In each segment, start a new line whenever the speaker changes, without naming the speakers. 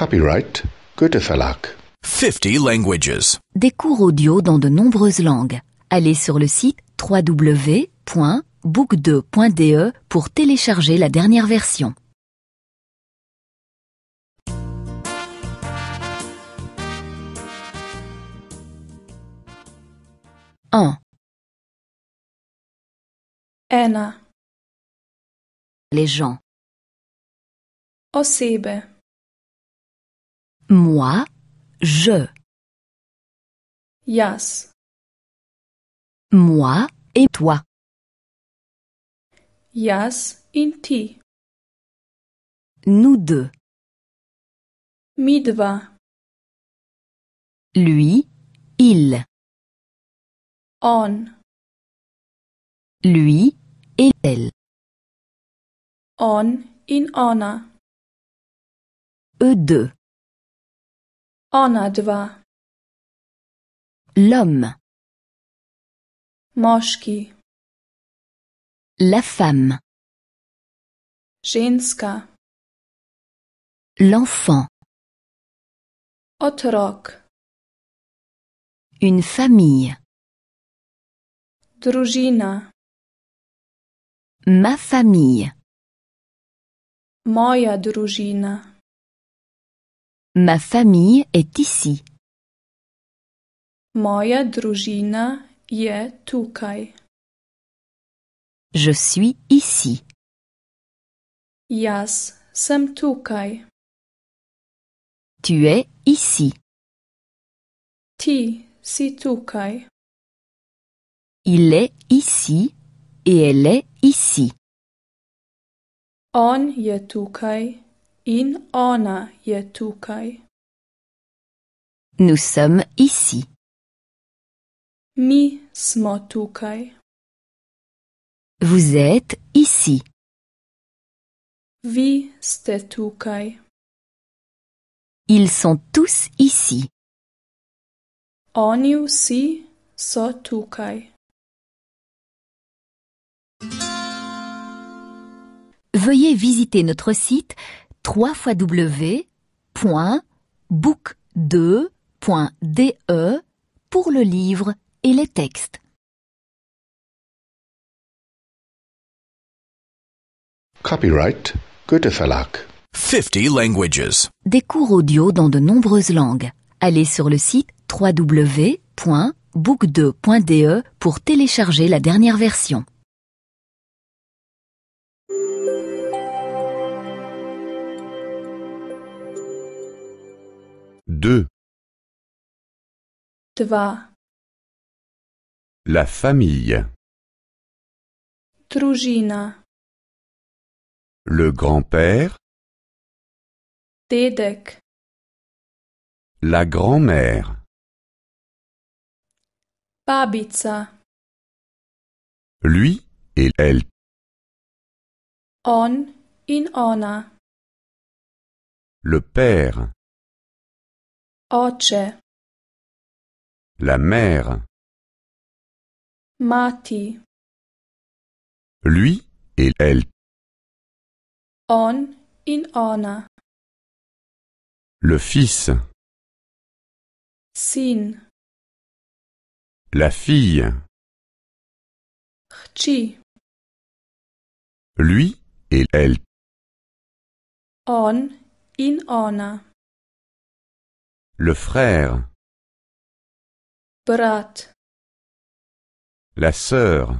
Copyright Goethe Verlag. 50 languages.
Des cours audio dans de nombreuses langues. Allez sur le site www.book2.de pour télécharger la dernière version. Un. Anna. Les gens. Osebe. Moi, je. yas Moi et toi. yas in ti. Nous deux. Midva. Lui, il. On. Lui et elle. On in ona. Eux deux. Ona dva. L'homme. Moschki. La femme. Jenska. L'enfant. Otrok. Une famille. Družina. Ma famille. Moja družina. Ma famille est ici.
Moja družina je tukaj.
Je suis ici.
Yas sem
tukaj. Tu es ici.
Ti si tukaj.
Il est ici et elle est ici.
On je tukaj In ona je tukaj.
Nous sommes ici. Mi smo tukaj. Vous êtes ici. Vi ste tukaj. Ils sont tous ici.
Oni vsi so tukaj.
Veuillez visiter notre site 3 2de pour le livre et les textes.
Copyright Goethe 50 languages.
Des cours audio dans de nombreuses langues. Allez sur le site www.book2.de pour télécharger la dernière version. deux La famille. Družina. Le grand-père. Dedek. La grand-mère. Babica. Lui et elle. On in ona. Le père la mère mati lui et elle on in ona le fils sin la fille Chi. lui et elle on in ona le frère. Brat. La sœur.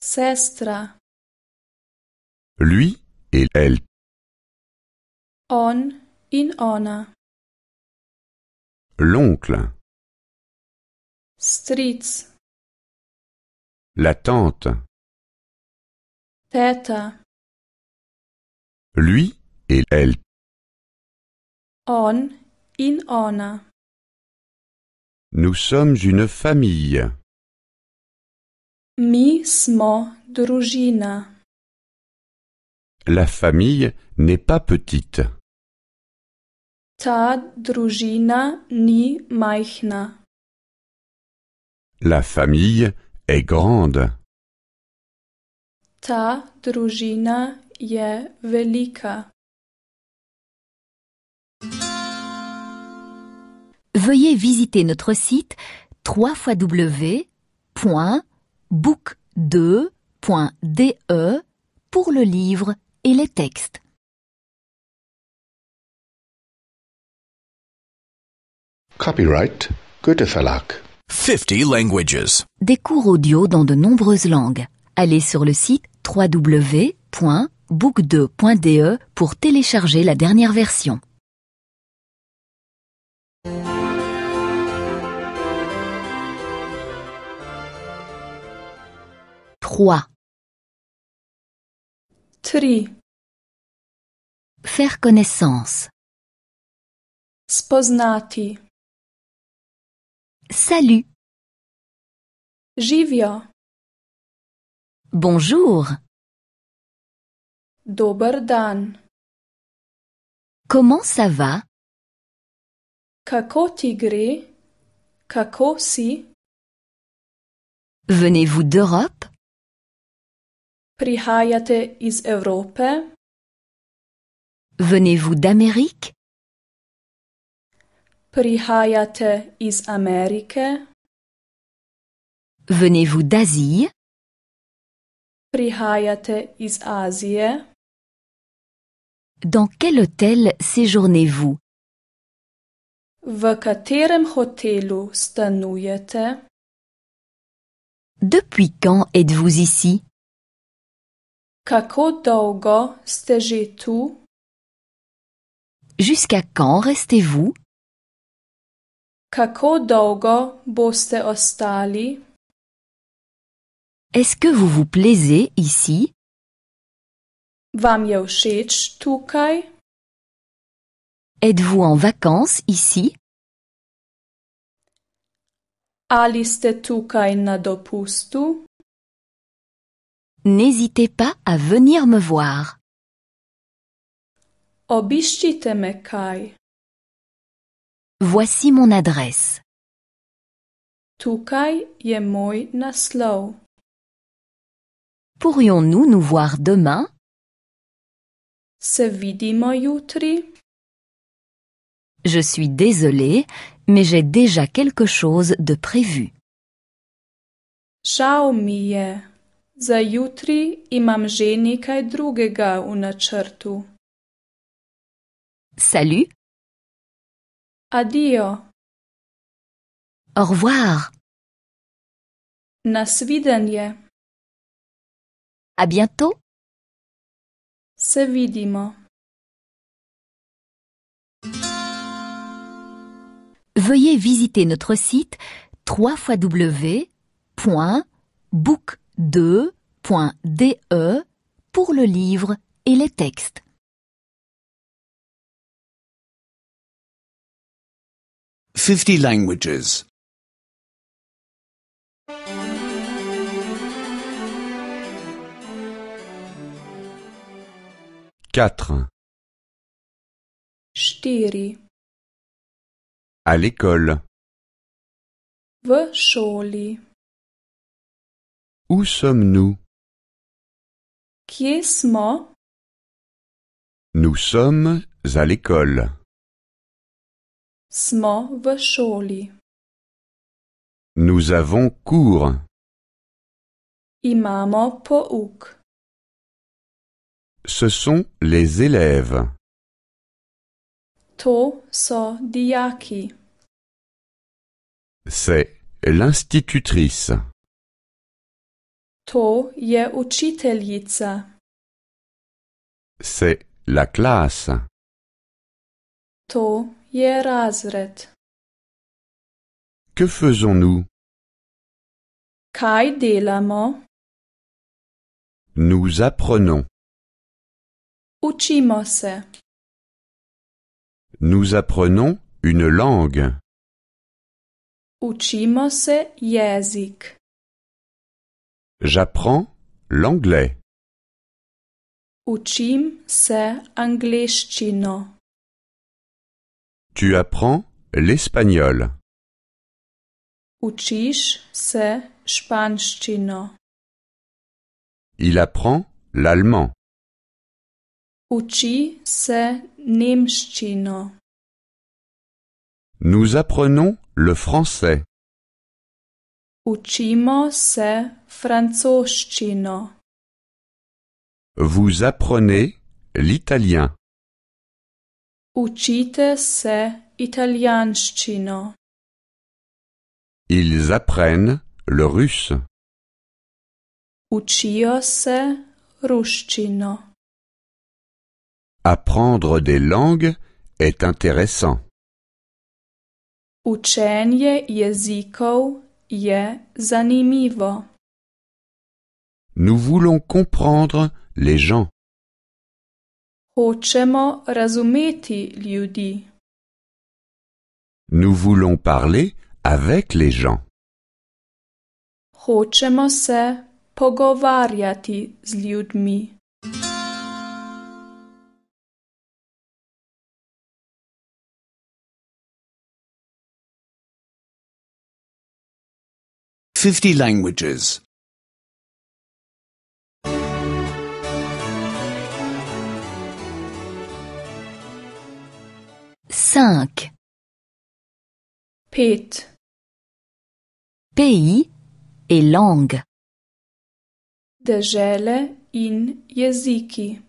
Sestra. Lui et elle. On in ona. L'oncle. Stritz. La tante. Teta. Lui et elle. On in ona.
Nous sommes une famille.
Mi
smo družina.
La famille
n'est pas petite.
Ta družina ni majhna.
La famille est grande.
Ta družina je velika.
veuillez visiter notre site www.book2.de pour le livre et les textes.
Copyright Goethe 50 languages.
Des cours audio dans de nombreuses langues. Allez sur le site www.book2.de pour télécharger la dernière version. 3. Faire connaissance. Spoznati. Salut. Jivia. Bonjour. Dobardan. Comment ça va?
Kako ti si?
Venez-vous d'Europe?
Прихаяте is europe.
Venez-vous d'Amérique?
Прихаяте is Amerike?
Venez-vous d'Asie?
Прихаяте is asia.
Dans quel hôtel séjournez-vous?
V hôtelu stanujete?
Depuis quand êtes-vous ici?
Kako dolgo ste že tu?
Jusqu'à quand restez-vous?
Kako dolgo boste ostali?
Est-ce que vous vous plaisez ici?
Vam je všeč tukaj?
Êtes-vous en vacances ici?
Ali ste tukaj na dopustu?
N'hésitez pas à venir me voir. Voici mon adresse.
je
Pourrions-nous nous voir demain? Je suis désolée, mais j'ai déjà quelque chose de prévu.
Za jutri imam že nekaj drugega v načrtu. Salut. Adio.
Au revoir. Nasvidenje. À bientôt. Se vidimo. Veuillez visiter notre site www.book.com de e pour le livre et les textes. Fifty
languages. Quatre
À l'école. Où sommes-nous est Nous sommes à l'école. Smo
Nous avons cours.
Imamo
Ce sont les élèves.
To so
C'est l'institutrice.
To je učiteljica.
C'est la classe.
To je razred.
Que faisons-nous? Kaj delamo? Nous apprenons. Učimo se. Nous apprenons une langue.
Učimo se jezik.
J'apprends l'anglais.
Uchim se chino.
Tu apprends l'espagnol.
Učiš se španščino.
Il apprend l'allemand.
Uči se nemščino.
Nous apprenons
le français.
Učimo se francoščino.
Vous apprenez l'italien.
Učite se italianščino.
Ils apprennent le russe.
Učijo se ruščino.
Apprendre des langues est intéressant.
Učenje je zanimivo.
Nous voulons comprendre les gens.
razumeti ljudi.
Nous voulons parler avec les gens.
voulons se avec les ljudmi.
50 languages.
5. Pete. Pays et langue.
Dežele in jeziki.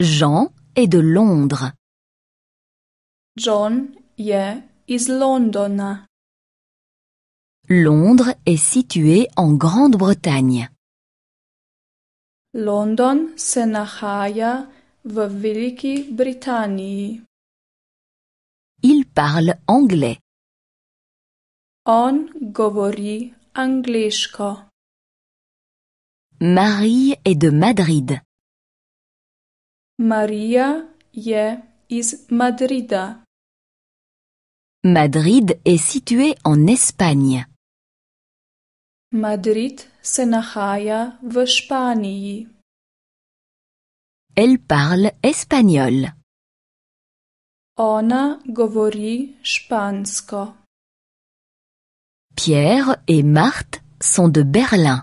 Jean est de Londres.
John je is Londona.
Londres est situé en Grande-Bretagne.
London se nahaja v Veliki Britaniji.
Il parle anglais.
On govori angleško.
Marie est de Madrid.
Maria je iz Madrida.
Madrid est situé en Espagne.
Madrid se nahaja v
Elle parle espagnol.
Ona govori špansko.
Pierre et Marthe sont de Berlin.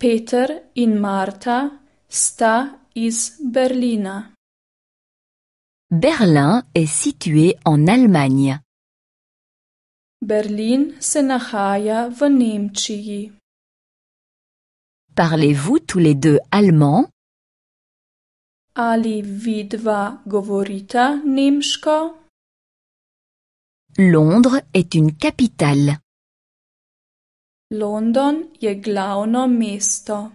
Peter in Marta sta iz Berlina.
Berlin est situé en Allemagne.
Berlin se nahaja v Nemčiji.
Parlez-vous tous les deux allemand?
Ali vidva govorita nemško?
Londres est une capitale.
London je mesto.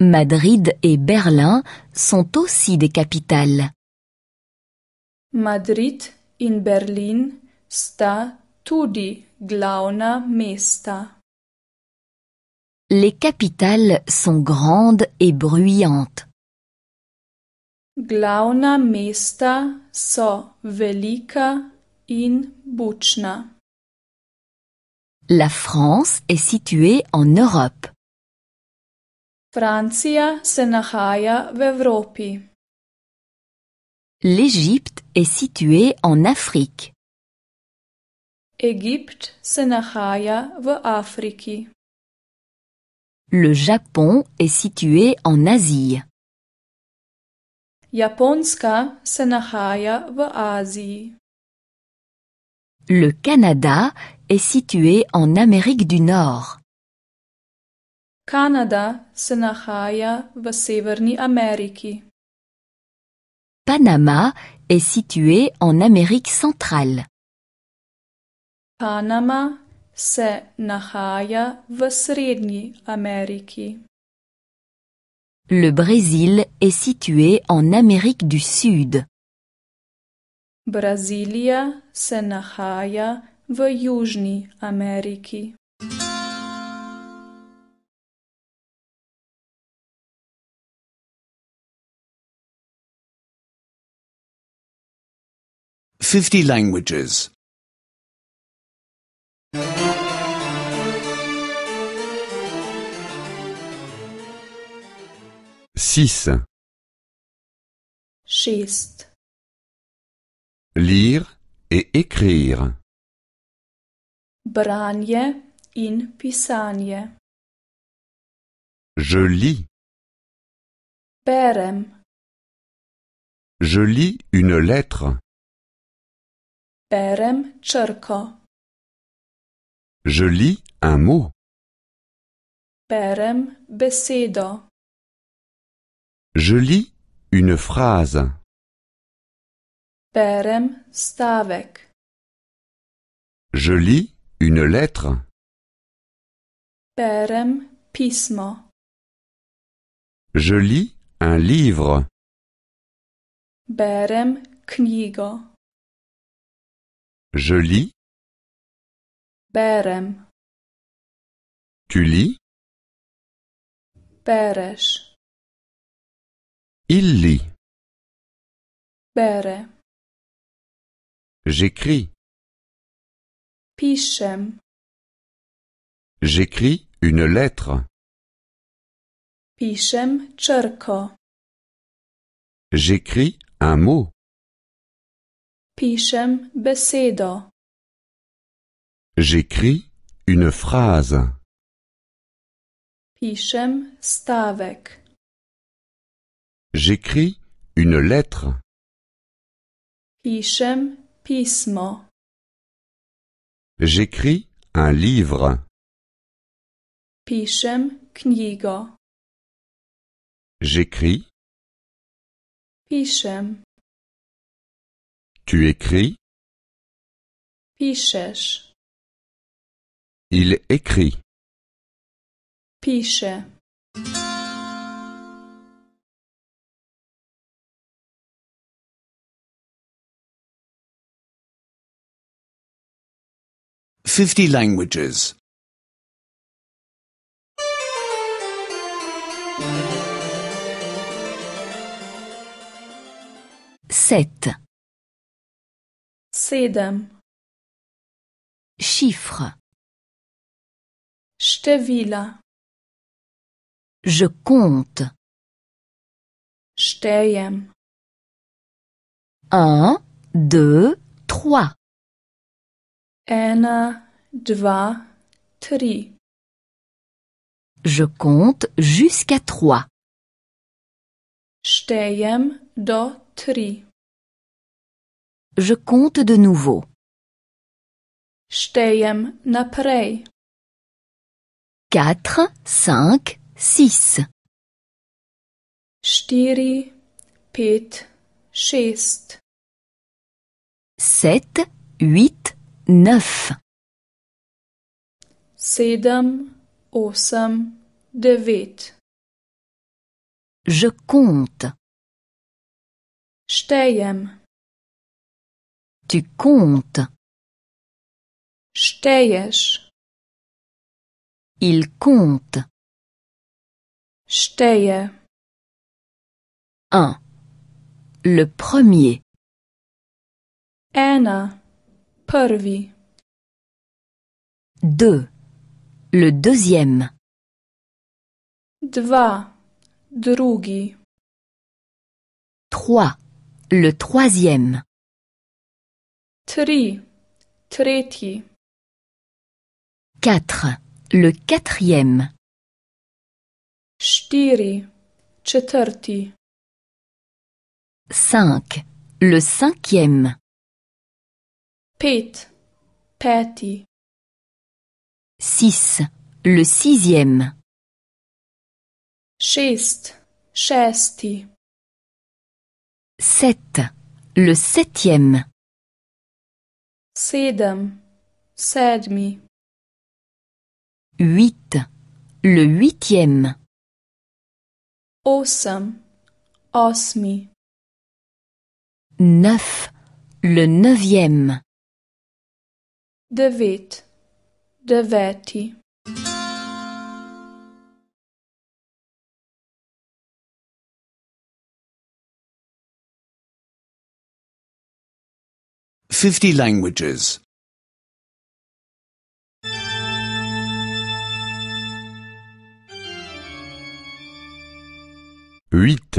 Madrid et Berlin sont aussi des capitales.
Madrid in Berlin sta tudi glavna mesta.
Les capitales sont grandes et bruyantes.
Glavna mesta so velika in bučna.
La France est située en Europe.
Francia se nahaja v Evropi.
L'Égypte est située en Afrique.
Égypte se nahaja v Afriki.
Le Japon est situé en Asie.
Japonska se nahaja v Asie.
Le Canada est situé en Amérique du Nord.
Kanada se nahaja v Severni Ameriki.
Panama est situé en Amérique centrale.
Panama se nahaja v Srednji Ameriki.
Le Brésil est situé en Amérique du Sud.
Brasilia se nahaja v Južni Ameriki.
Fifty languages. six
Lire et écrire. Branje in pisanje. Je lis. Berem. Je lis une lettre. Berem črko. Je lis un mot. Perem besedo. Je lis une phrase. Berem stavek. Je lis une lettre. Berem pismo. Je lis un livre. Berem knigo. Je lis. Berem. Tu lis? Beresh. Il lit. Bere. J'écris. Pischem. J'écris une lettre. Pischem czerko. J'écris un mot. Pischem besedo. J'écris une phrase. Pischem stavek. J'écris une lettre.
pichem pismo.
J'écris un livre. Pishem kniga. J'écris. Pishem. Tu écris. Pishesh. Il écrit. Pishe. 50 languages. 7. Sedam. Chiffre. Števila. Je compte. Stejem Un, deux, trois. Ena, je compte jusqu'à trois. do tri. Je compte de nouveau. Štejem naprej. Quatre, cinq, six.
Štiri, Sedam osam
Je compte. Tu comptes. Il compte. 1. Le premier.
ana Prvi.
2. Le deuxième.
Dva. Drugi.
Le troisième.
Tri. 4.
Le quatrième.
Štiri.
Le cinquième. Pet. Six. Le sixième. Six. Шести. Sept. Le septième. Sedam. Sedmi. Huit. Le huitième.
Osam. Osmi.
Neuf. Le neuvième.
Devit. deveti
Fifty languages. Huit.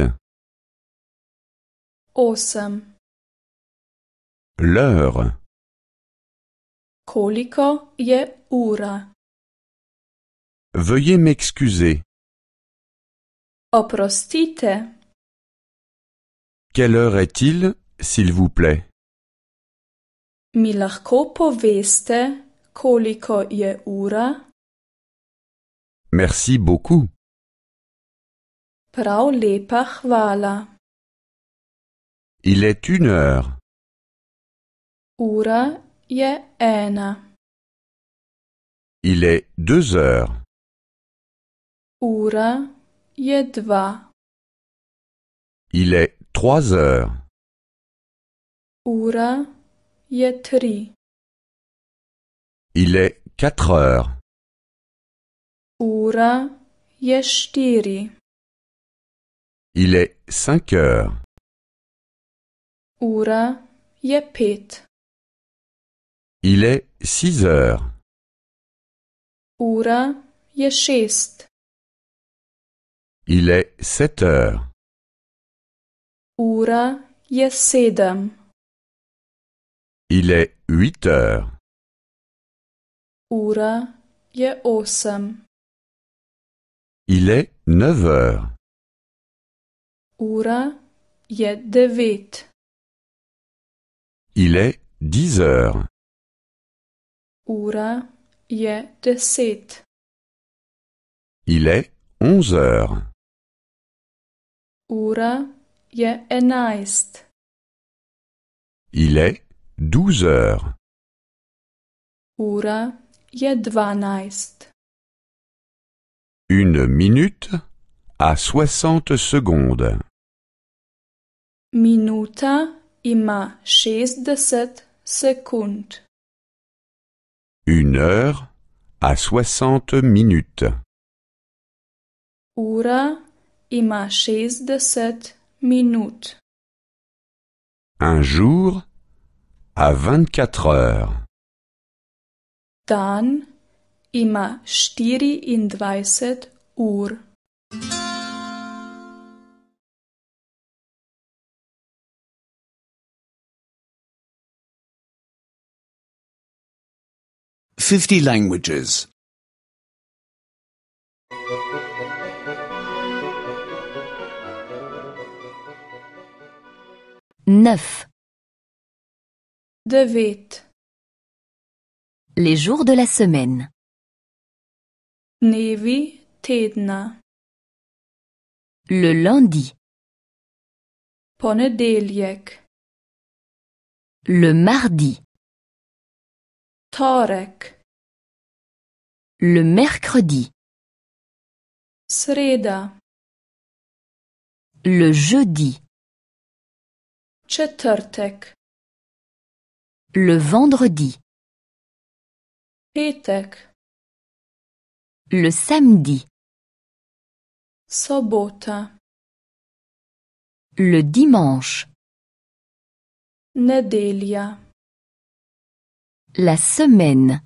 Awesome.
L'heure. Koliko je ura? Veuillez m'excuser. Oprostite. Quelle heure est-il, s'il vous plaît?
Mi lahko poveste, koliko je ura?
Merci beaucoup.
Prav lepa
hvala. Il est une heure. Ura ena. Il est deux heures. Ura je dva. Il est trois heures. Ura je Il est quatre heures. Ura je Il est cinq heures. Ura je il est six heures. Houra je šest. Il est sept heures. Houra je Il est huit heures. Houra je Il est neuf heures.
Houra je devet.
Il est dix heures.
Ura je deset.
Il est onze heures.
Ura je enajst.
Il est douze heures.
Ura je dvanaest.
Une minute à soixante secondes.
Minuta ima šestdeset sekund.
Une heure à soixante
minutes.
Ura ima sept minutes.
Un jour à vingt-quatre heures.
Dan ima quatre ur.
50 languages.
9. Devet. Les jours de la semaine. Nevi tedna. Le lundi. Ponedeljek. Le mardi. Torek. Le mercredi. Sreda. Le jeudi. Četvrtek. Le vendredi. Petek. Le samedi. Sobota. Le dimanche. Nedelia. La semaine.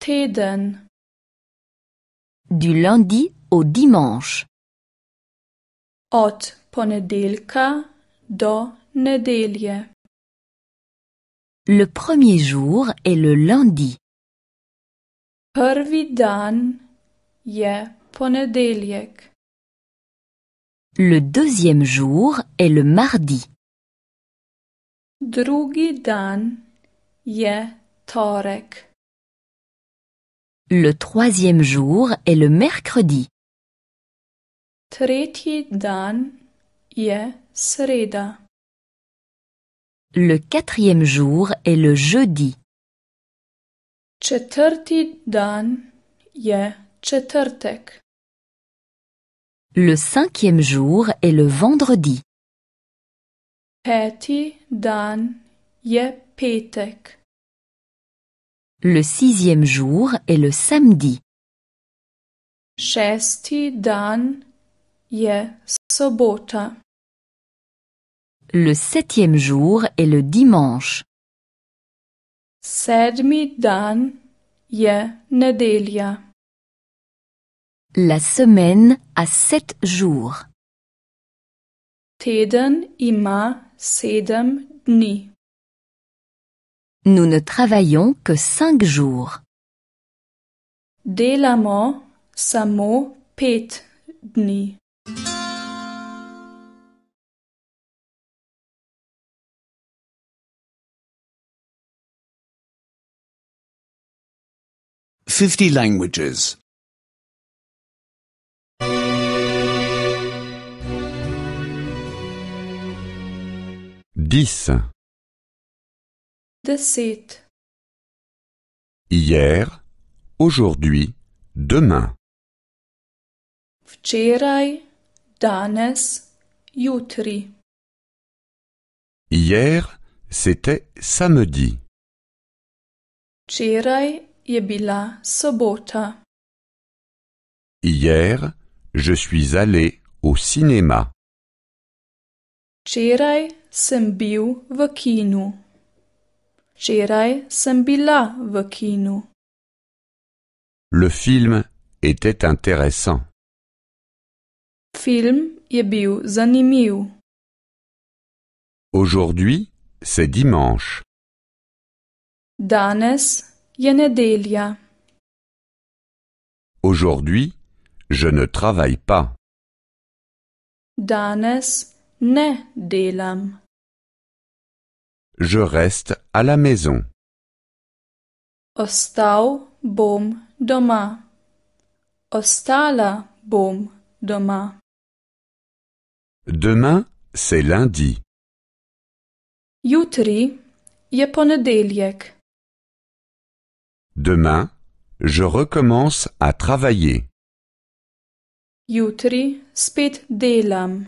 Teden. Du lundi au dimanche.
Od ponedelka do nedelje.
Le premier jour est le lundi.
Prvi dan je ponedeljek.
Le deuxième jour est le mardi.
Drugi dan je torek.
Le troisième jour est le mercredi. Le quatrième jour est le jeudi. Le cinquième jour est le vendredi. Le sixième jour est le samedi.
Šesti dan je sobota.
Le septième jour est le dimanche.
Sedmi dan je nedelja.
La semaine a sept jours.
Teden ima sedam dni.
Nous ne travaillons que cinq jours.
samo pet
Fifty
languages.
Hier, aujourd'hui, demain.
Včeraj, danes, jutri.
Hier, c'était
samedi.
Včeraj je bila sobota.
Hier, je suis allé au cinéma.
Včeraj sem bil v kinu. Le
film était intéressant.
Film je bil
Aujourd'hui, c'est dimanche.
Danes je nedelja.
Aujourd'hui, je ne travaille pas.
Danes ne delam.
Je
reste à la maison.
Ostau bom doma. Ostala bom doma.
Demain, c'est lundi.
Jutri je ponedeljek.
Demain, je
recommence à travailler.
Jutri spet delam.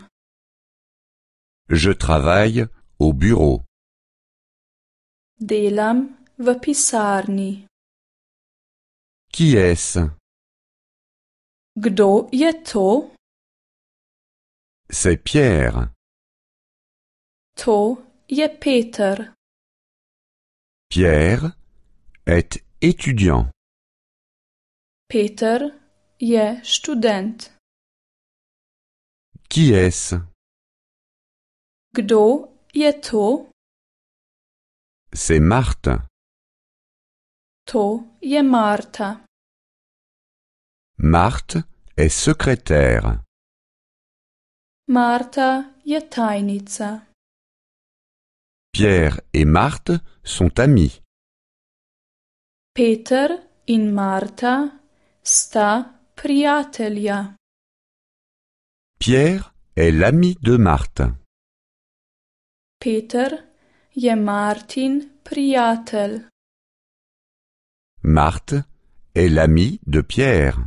Je travaille au bureau. Delam Qui est-ce? Gdo je to? C'est Pierre. To je Peter. Pierre est étudiant. Peter je student. Qui est-ce? y je to? C'est Marthe. To je Marta.
Marthe est secrétaire.
Marta je tajnica.
Pierre et
Marthe sont amis.
Peter in Marta sta priatelja.
Pierre
est l'ami de Marthe.
Peter je Martin priatel.
Marthe est l'amie
de Pierre.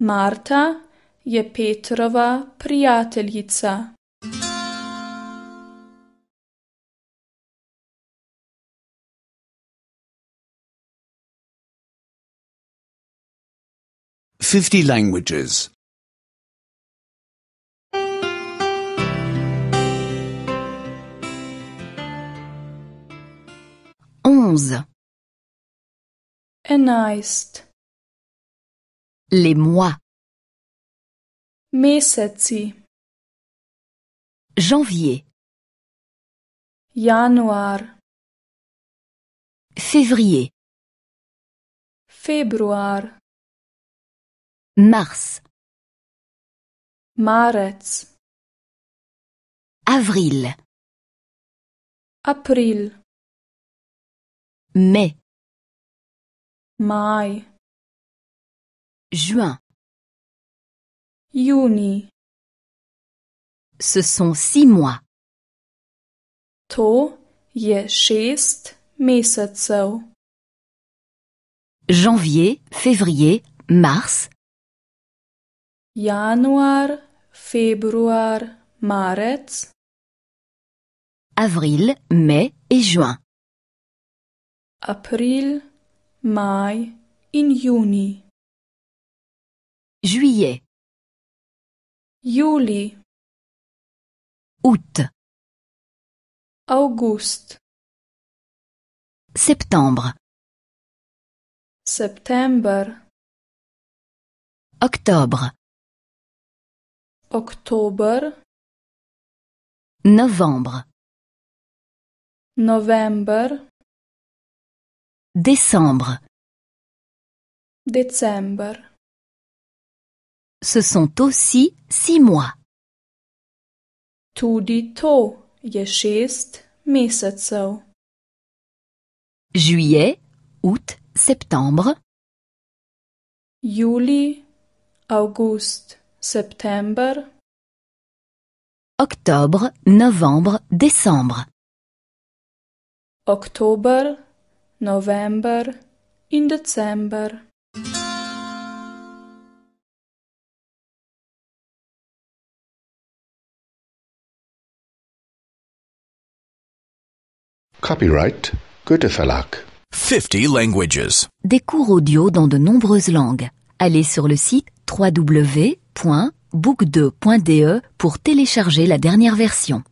Marta je Petrova priateljica.
Fifty languages.
onze. Les mois. Meseci. Janvier. Januar. Février. Februar. Mars. Marets. Avril. April mai juin Juni. ce sont six mois to
je šest mesecev
janvier février mars
januar februar mars.
avril mai et juin
أبريل ماي
إن يوني juillet يولي août أغسطس septembre سبتمبر octobre أكتوبر novembre novembre Décembre.
December.
Ce sont aussi six mois.
Tudi to je šest mesecev.
Juillet, août, septembre.
Juli, august, septembre.
Octobre, novembre, décembre.
Octobre, november in december.
Copyright Goethe Verlag. 50 languages.
Des cours audio dans de nombreuses langues. Allez sur le site www.book2.de pour télécharger la dernière version.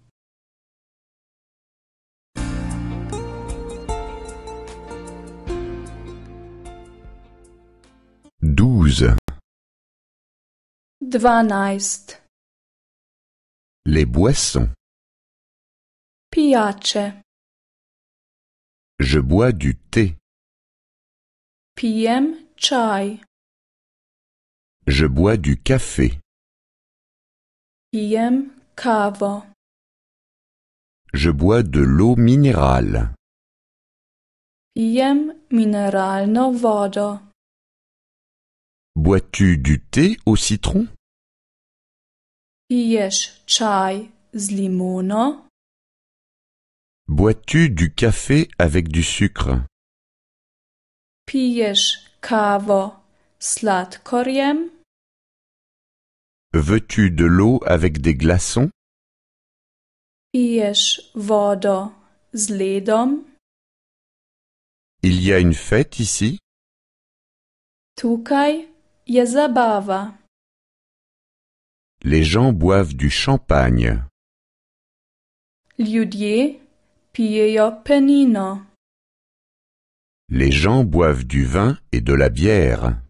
Les boissons. Piace. Je bois du thé. Piem chai. Je bois du café.
Piem kavo.
Je bois de l'eau minérale.
Piem mineralno vodo.
Bois-tu du thé au citron
Piješ chai z limono?
Bois-tu
du café avec du sucre?
Piješ kavo slat koriem.
Veux-tu de l'eau
avec des glaçons?
Piješ vodo z ledom?
Il y a une fête ici?
Tukai je
les gens
boivent du champagne.
Ljudje pijejo penino.
Les gens boivent du vin et de la bière.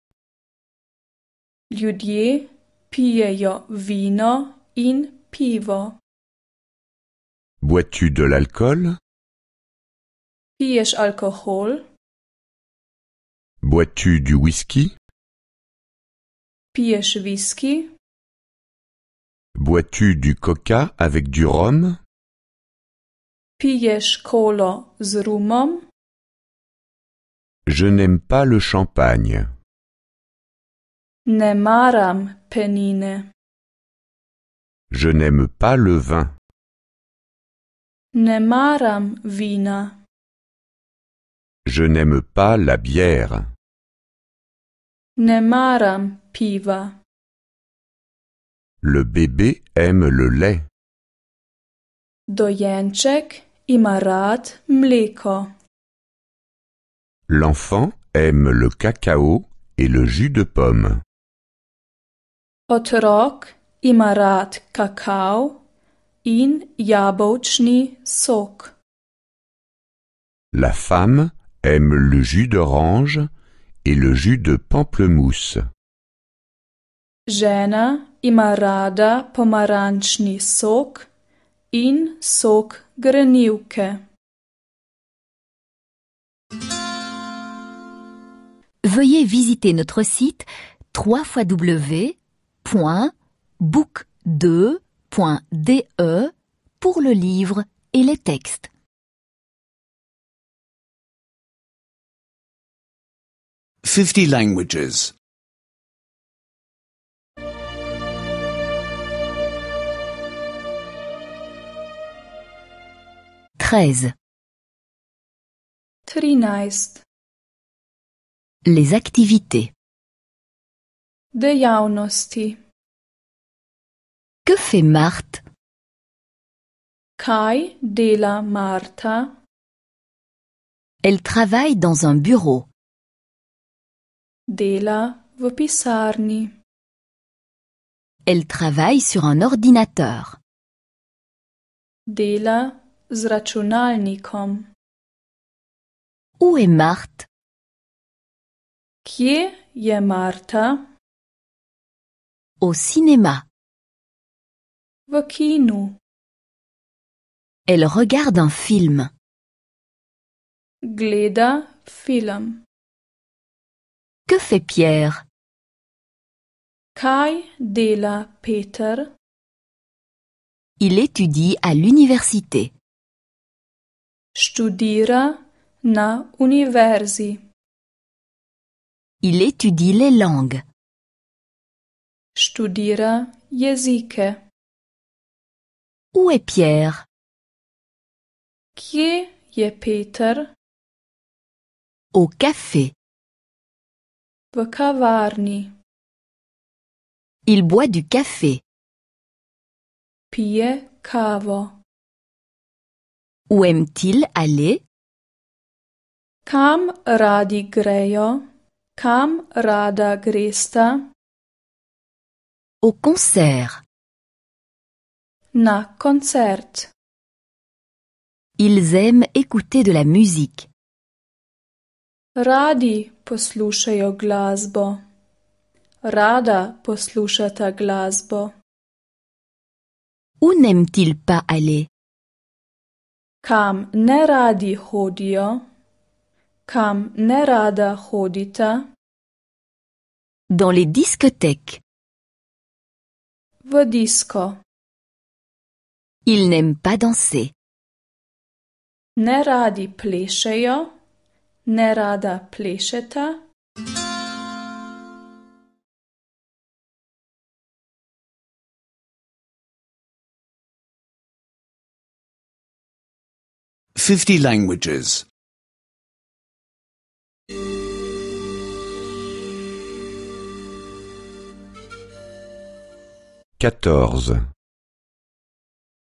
Ljudje pijejo vino in pivo.
Bois-tu de l'alcool? Pijesz alcool Bois-tu du whisky? Pijesz whisky? Bois-tu du coca avec du rhum?
Pijesz kolo zrumom.
Je n'aime pas le champagne.
Nemaram penine. Je n'aime pas le vin. Nemaram vina. Je n'aime pas la bière.
Nemaram piva.
Le bébé aime le lait.
Dojenček ima mleko.
L'enfant aime le cacao et le jus de pomme.
Otrok ima rad kakao in jabočni sok.
La femme aime le jus d'orange et le jus de pamplemousse
ima rada pomarančni sok in sok grenivke.
Veuillez visiter notre site www.book2.de pour le livre et les textes. Fifty
languages.
13. Les activités. De jaunosti. Que fait Marthe? de la Marta? Elle travaille dans un bureau.
De la vopisarni.
Elle travaille sur un ordinateur.
la Z računalnikom.
Où est Marthe? Kje je Marta? Au cinéma. V Elle regarde un film. Gleda film. Que fait Pierre? Kai dela Peter. Il étudie à l'université.
Studira na universi.
Il étudie les langues.
Studira jezike.
Où est Pierre? Qui est Peter? Au café. V kavarni. Il boit du café.
Pije cavo.
Où aiment-ils aller
Kam radi grejo? Kam rada gresta?
Au concert.
Na concert.
Ils aiment écouter de la musique.
Radi poslušajo glasbo. Rada poslušata glasbo.
Où n'aiment-ils pas aller
kam ne radi hodijo, kam ne rada hodita.
Dans les discothèques.
V disco.
Il n'aime pas danser.
Ne radi plešejo, ne rada plešeta.
50
languages. 14.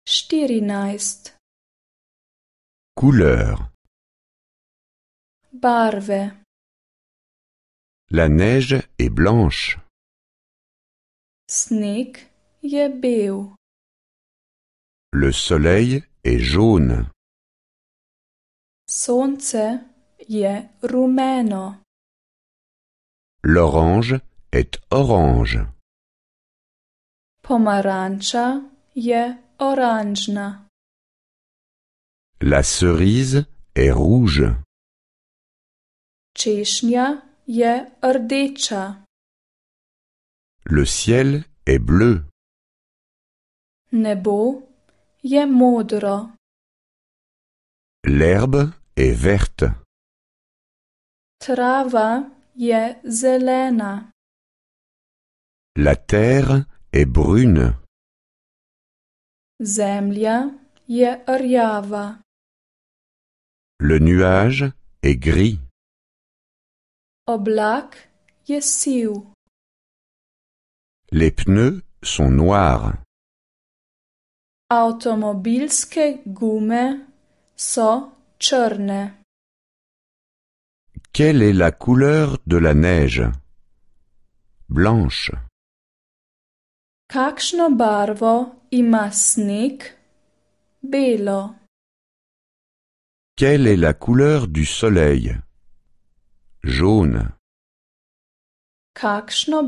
14
Couleur. Barve. La neige est blanche. Sneak je bel. Le soleil est jaune.
Sonce je rumeno.
L'orange est orange.
Pomaranča je oranžna.
La cerise
est rouge.
Češnja je rdeča.
Le ciel est bleu.
Nebo je modro.
L'herbe est verte.
Trava je zelena.
La terre est brune. Zemlia je rjava. Le nuage est gris. Oblak
je
Les pneus sont noirs.
Automobilske gume so
quelle est la couleur de la neige
Blanche.
Kakšno barvo Belo.
Quelle est la couleur du soleil Jaune.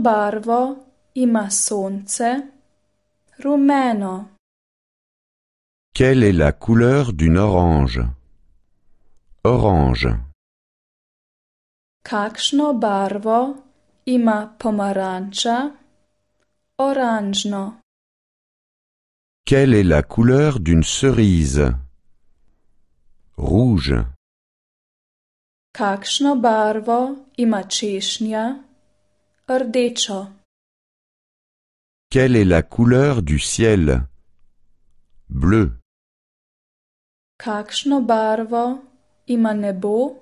barvo
Quelle est la couleur d'une orange orange
Kakšno barvo ima pomaranča? Oranžno.
Quelle est la couleur d'une cerise? Rouge.
Kakšno barvo ima češnja? Rdečo.
Quelle est la couleur du
ciel? Bleu.
Kakšno barvo Ima nebo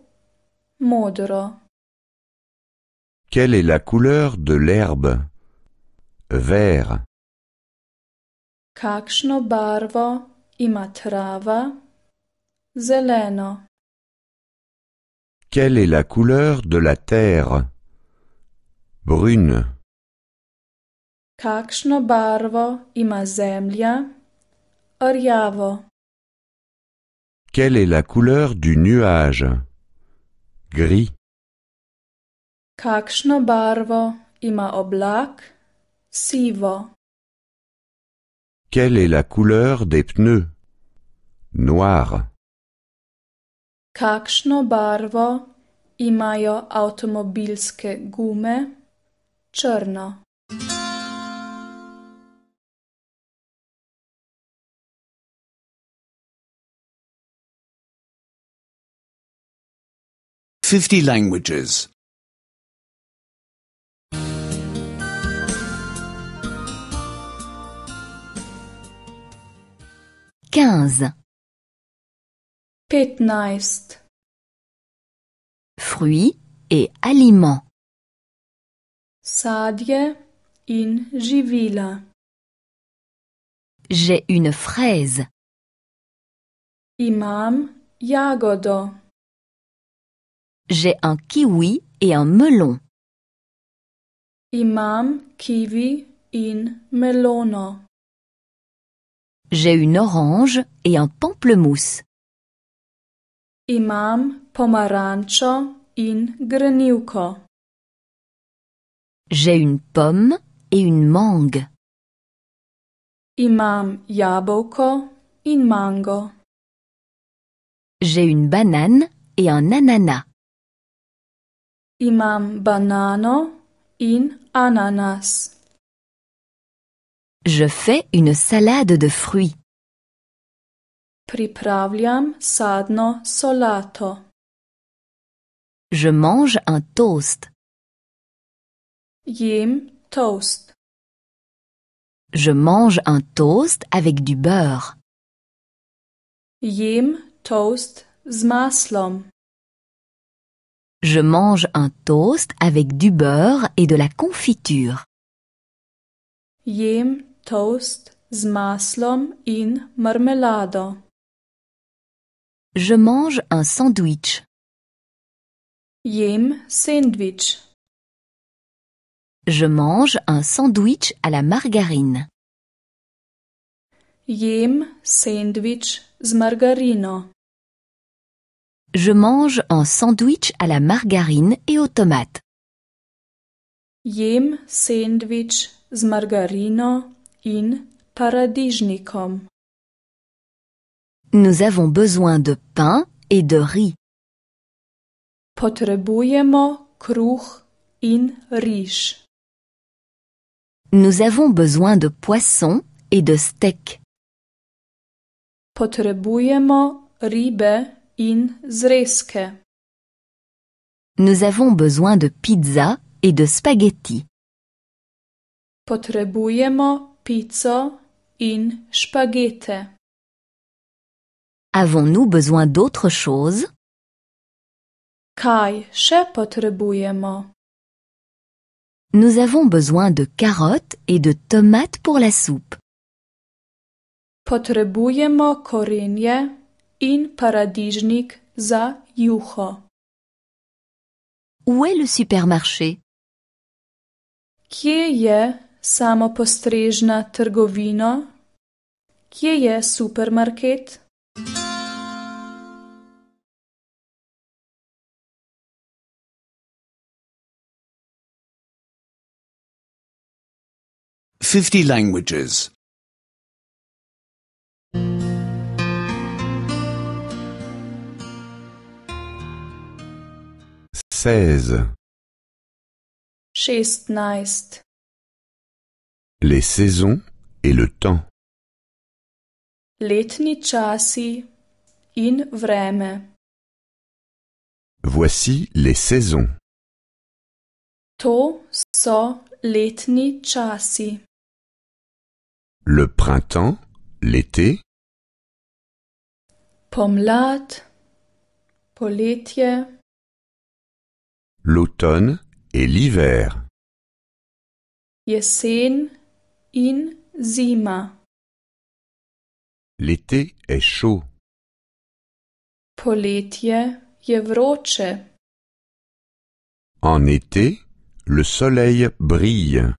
Quelle est la couleur de l'herbe? Vert.
Kakšno barvo ima trava? Zeleno.
Quelle est la couleur de la terre? Brune.
Kakšno barvo ima zemlja? Rjavo.
Quelle est la couleur du nuage? Gris.
Kakšno barvo ima oblak? Sivo.
Quelle est la couleur des pneus? Noir.
Kakšno barvo imajo avtomobilske gume? Črno.
50 languages.
15. Petnaest. Fruits et aliments. Sadje in živila. J'ai une fraise.
Imam jagodo.
J'ai un kiwi et un melon.
Imam kiwi in melono.
J'ai une orange et un pamplemousse.
Imam pomarancho in greniuko.
J'ai une pomme et une mangue.
Imam yaboko in mango.
J'ai une banane et un ananas
imam banano in ananas. Je fais
une salade de fruits.
Pripravljam sadno solato.
Je mange un toast. Jem toast. Je mange un toast avec du beurre.
Jem toast z maslom.
Je mange un toast avec du beurre et de la confiture.
Jem toast z maslom in marmelado. Je mange
un sandwich.
Jem sandwich.
Je mange un sandwich à la margarine.
Jem sandwich
je mange un sandwich à la margarine et aux tomates.
Jem sandwich z margarino in paradižnikom.
Nous avons besoin de pain et de riz.
Potrebujemo kruh in riž.
Nous avons besoin de poisson et de steak.
Potrebujemo ribe
nous avons besoin de pizza et de spaghetti.
in spaghetti.
Avons-nous besoin d'autre chose? Nous avons besoin de carottes et de tomates pour la soupe.
in paradižnik za juho.
Où est le supermarché?
Kje je samopostrežna trgovina? Kje je supermarket?
Fifty languages.
16
16
Les saisons et le temps.
Letni časi in vreme.
Voici les saisons.
To so letni časi.
Le printemps, l'été.
Pomlad, poletje
l'automne et l'hiver.
Jesen in
L'été est chaud.
Poletje je
En été,
le soleil brille.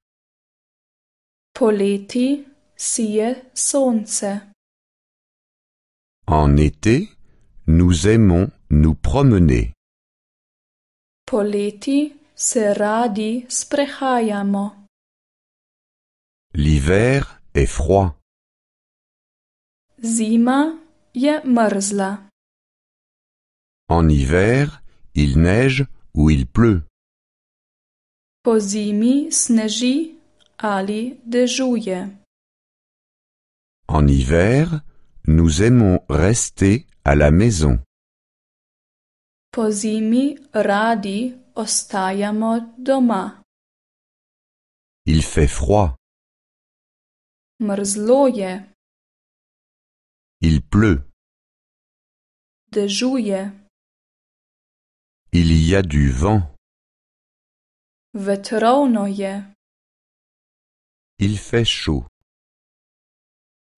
Poleti sije sonce.
En été, nous aimons nous promener.
L'hiver
est froid. Zima je mrzla. En hiver, il neige ou il pleut.
ali
En hiver, nous aimons rester à la maison.
Pozimi radi ostajamo doma.
Il fait froid.
Mrzlo
Il pleut. Dežuje. Il y a du vent. Vetrovno Il fait chaud.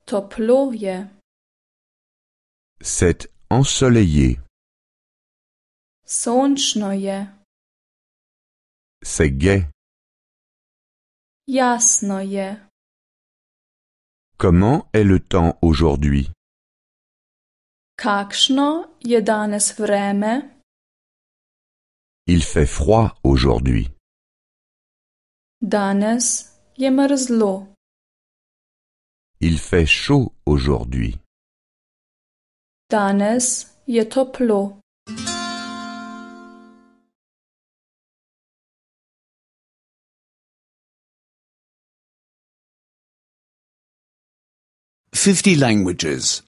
Toplo C'est ensoleillé. Сонčno C'est gai. Comment est le temps aujourd'hui?
Kakšno je danes vreme?
Il fait froid aujourd'hui. Danes je mrzlo. Il fait chaud aujourd'hui. Danes je toplo.
50 languages.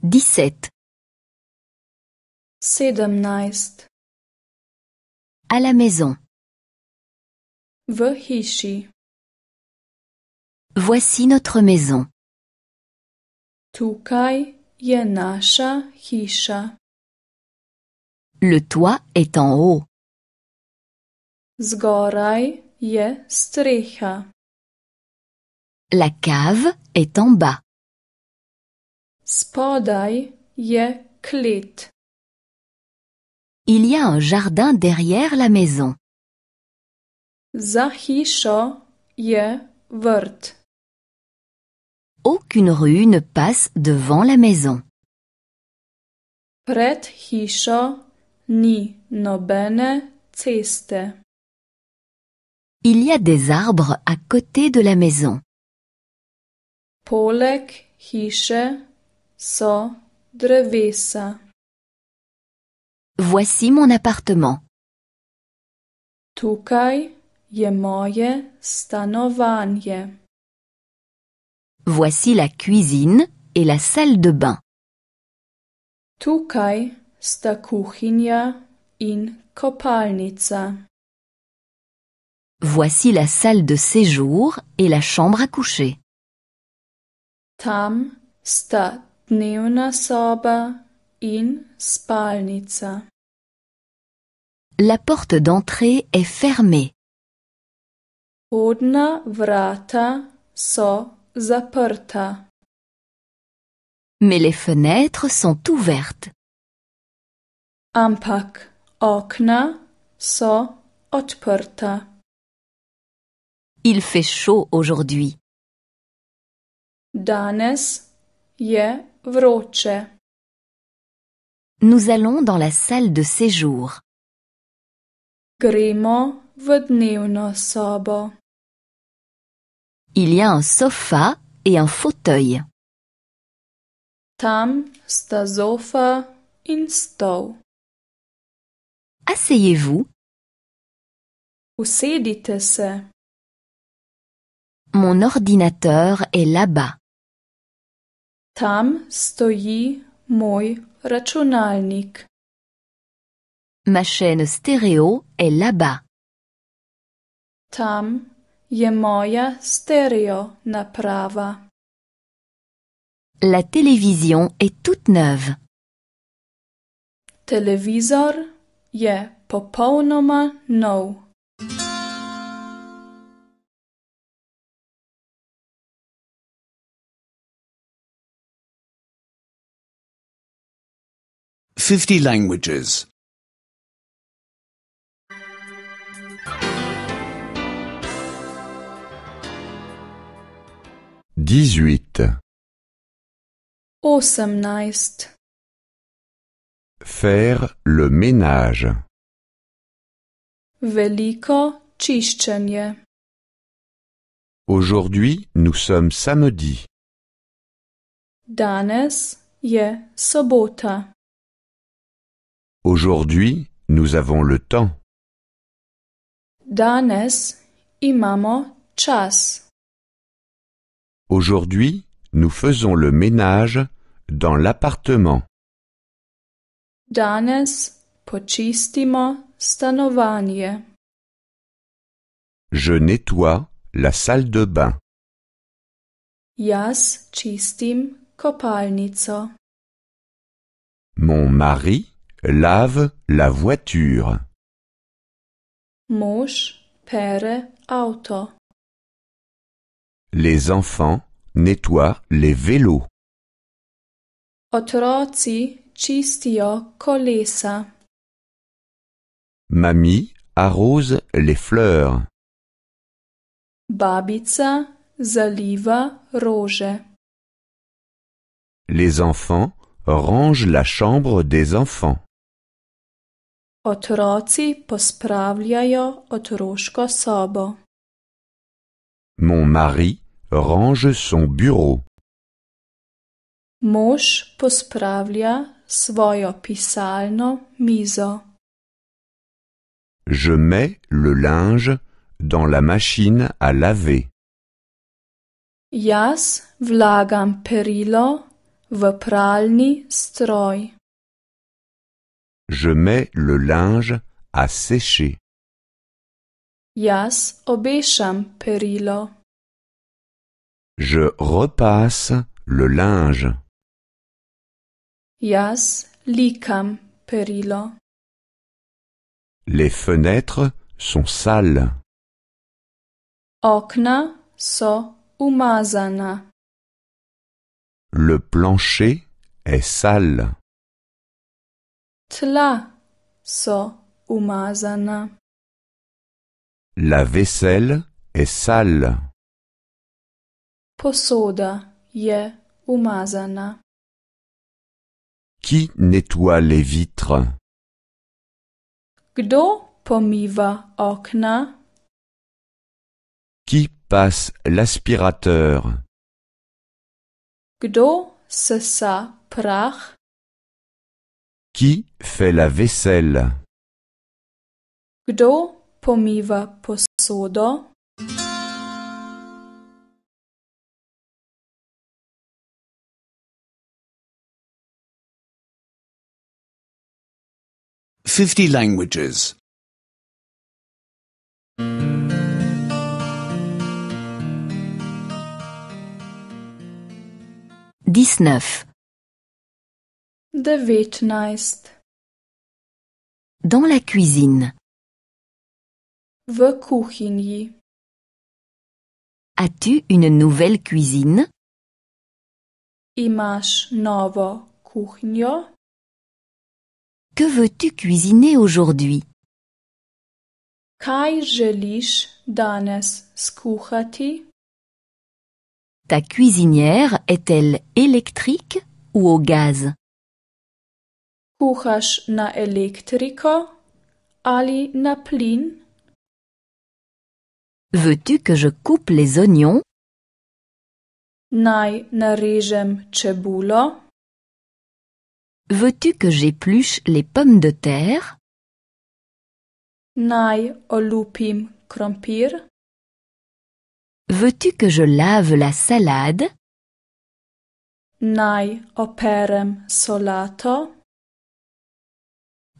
17.
Sedemnaest.
À la maison. V Voici notre maison.
Tukaj je naša hisha.
Le toit est en haut.
Zgoraj je strecha.
La cave est en bas. Spodaj
je klet.
Il y a un jardin derrière la maison.
Za hišo je vrt.
Aucune rue ne passe devant la maison.
Pret hišo ni nobene ceste.
Il y a des arbres à côté de la maison.
Polek hiše so drevesa.
Voici mon appartement.
Tukaj je moje stanovanje.
Voici la cuisine et la salle de bain.
Tukaj sta kuhinja in kopalnica.
Voici la salle de séjour et la chambre à coucher.
Tam sta dnevna soba in spalnica.
La porte d'entrée est fermée.
Odna vrata so zaprta.
Mais les fenêtres sont ouvertes.
Ampak okna so otporta.
Il fait chaud aujourd'hui.
Danes je vroče.
Nous allons dans la salle de séjour.
Gremo v sobo.
Il y a un sofa et un fauteuil.
Tam sta sofa in stol.
Asseyez-vous. Usedite se. Mon ordinateur est là-bas.
Tam stoji moj računalnik.
Ma chaîne stéréo est là-bas.
Tam je moja stereo naprava.
La télévision est toute neuve.
Televizor je popolnoma nou.
50 languages.
18.
Osemnaest.
Faire le ménage.
Veliko čišćenje.
Aujourd'hui, nous sommes samedi.
Danes je sobota.
Aujourd'hui, nous avons le temps.
Danes imamo čas.
Aujourd'hui, nous faisons le ménage dans l'appartement.
Danes počistimo stanovanje.
Je nettoie la salle de bain.
Yas čistim kopalnico.
Mon mari Lave la voiture. Mouche pere auto. Les enfants nettoient les vélos.
Otrozi cistio kolesa.
Mamie arrose les fleurs.
Babica zaliva roge.
Les enfants rangent la chambre des enfants.
Otroci pospravljajo otroško sobo.
Mon mari range son bureau.
Moš pospravlja svojo pisalno mizo.
Je mets le linge dans la machine à laver.
Jaz vlagam perilo v pralni stroj.
Je mets le linge à
sécher.
yas
Je repasse le linge.
Yas likam perilo.
Les fenêtres sont sales.
Okna so umazana.
Le plancher est sale
tla so umazana.
La vaisselle est sale.
Posoda je umazana.
Qui nettoie les vitres?
Kdo pomiva okna?
Qui passe
l'aspirateur?
Kdo sesa
prach?
Qui fait la vaisselle
Kdo pomiva posodo
Fifty languages. Dix-neuf.
Dans
la cuisine. V As-tu une nouvelle cuisine?
novo
Que veux-tu cuisiner aujourd'hui?
Kaj danes skuhati?
Ta cuisinière est-elle électrique ou au gaz?
na elektriko ali na plin?
Veux-tu que je coupe les oignons?
Naj narežem čebulo?
Veux-tu que j'épluche les pommes de terre?
Naj olupim krompir? Veux-tu que
je lave la salade?
Naj operem solato?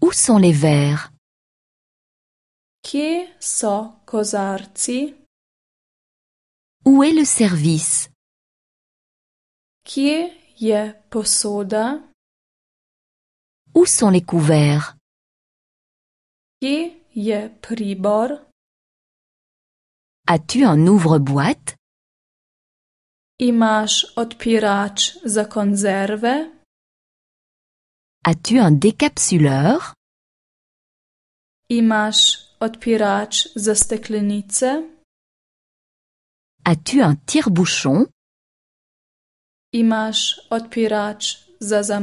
Où sont les verres?
Qui so cosarci
Où est le service
Qui je posoda
Où sont les couverts Qui
je pribor
As-tu un ouvre-boîte
Imaš odpirač za konzerve
As-tu un décapsuleur? As-tu un tire-bouchon? za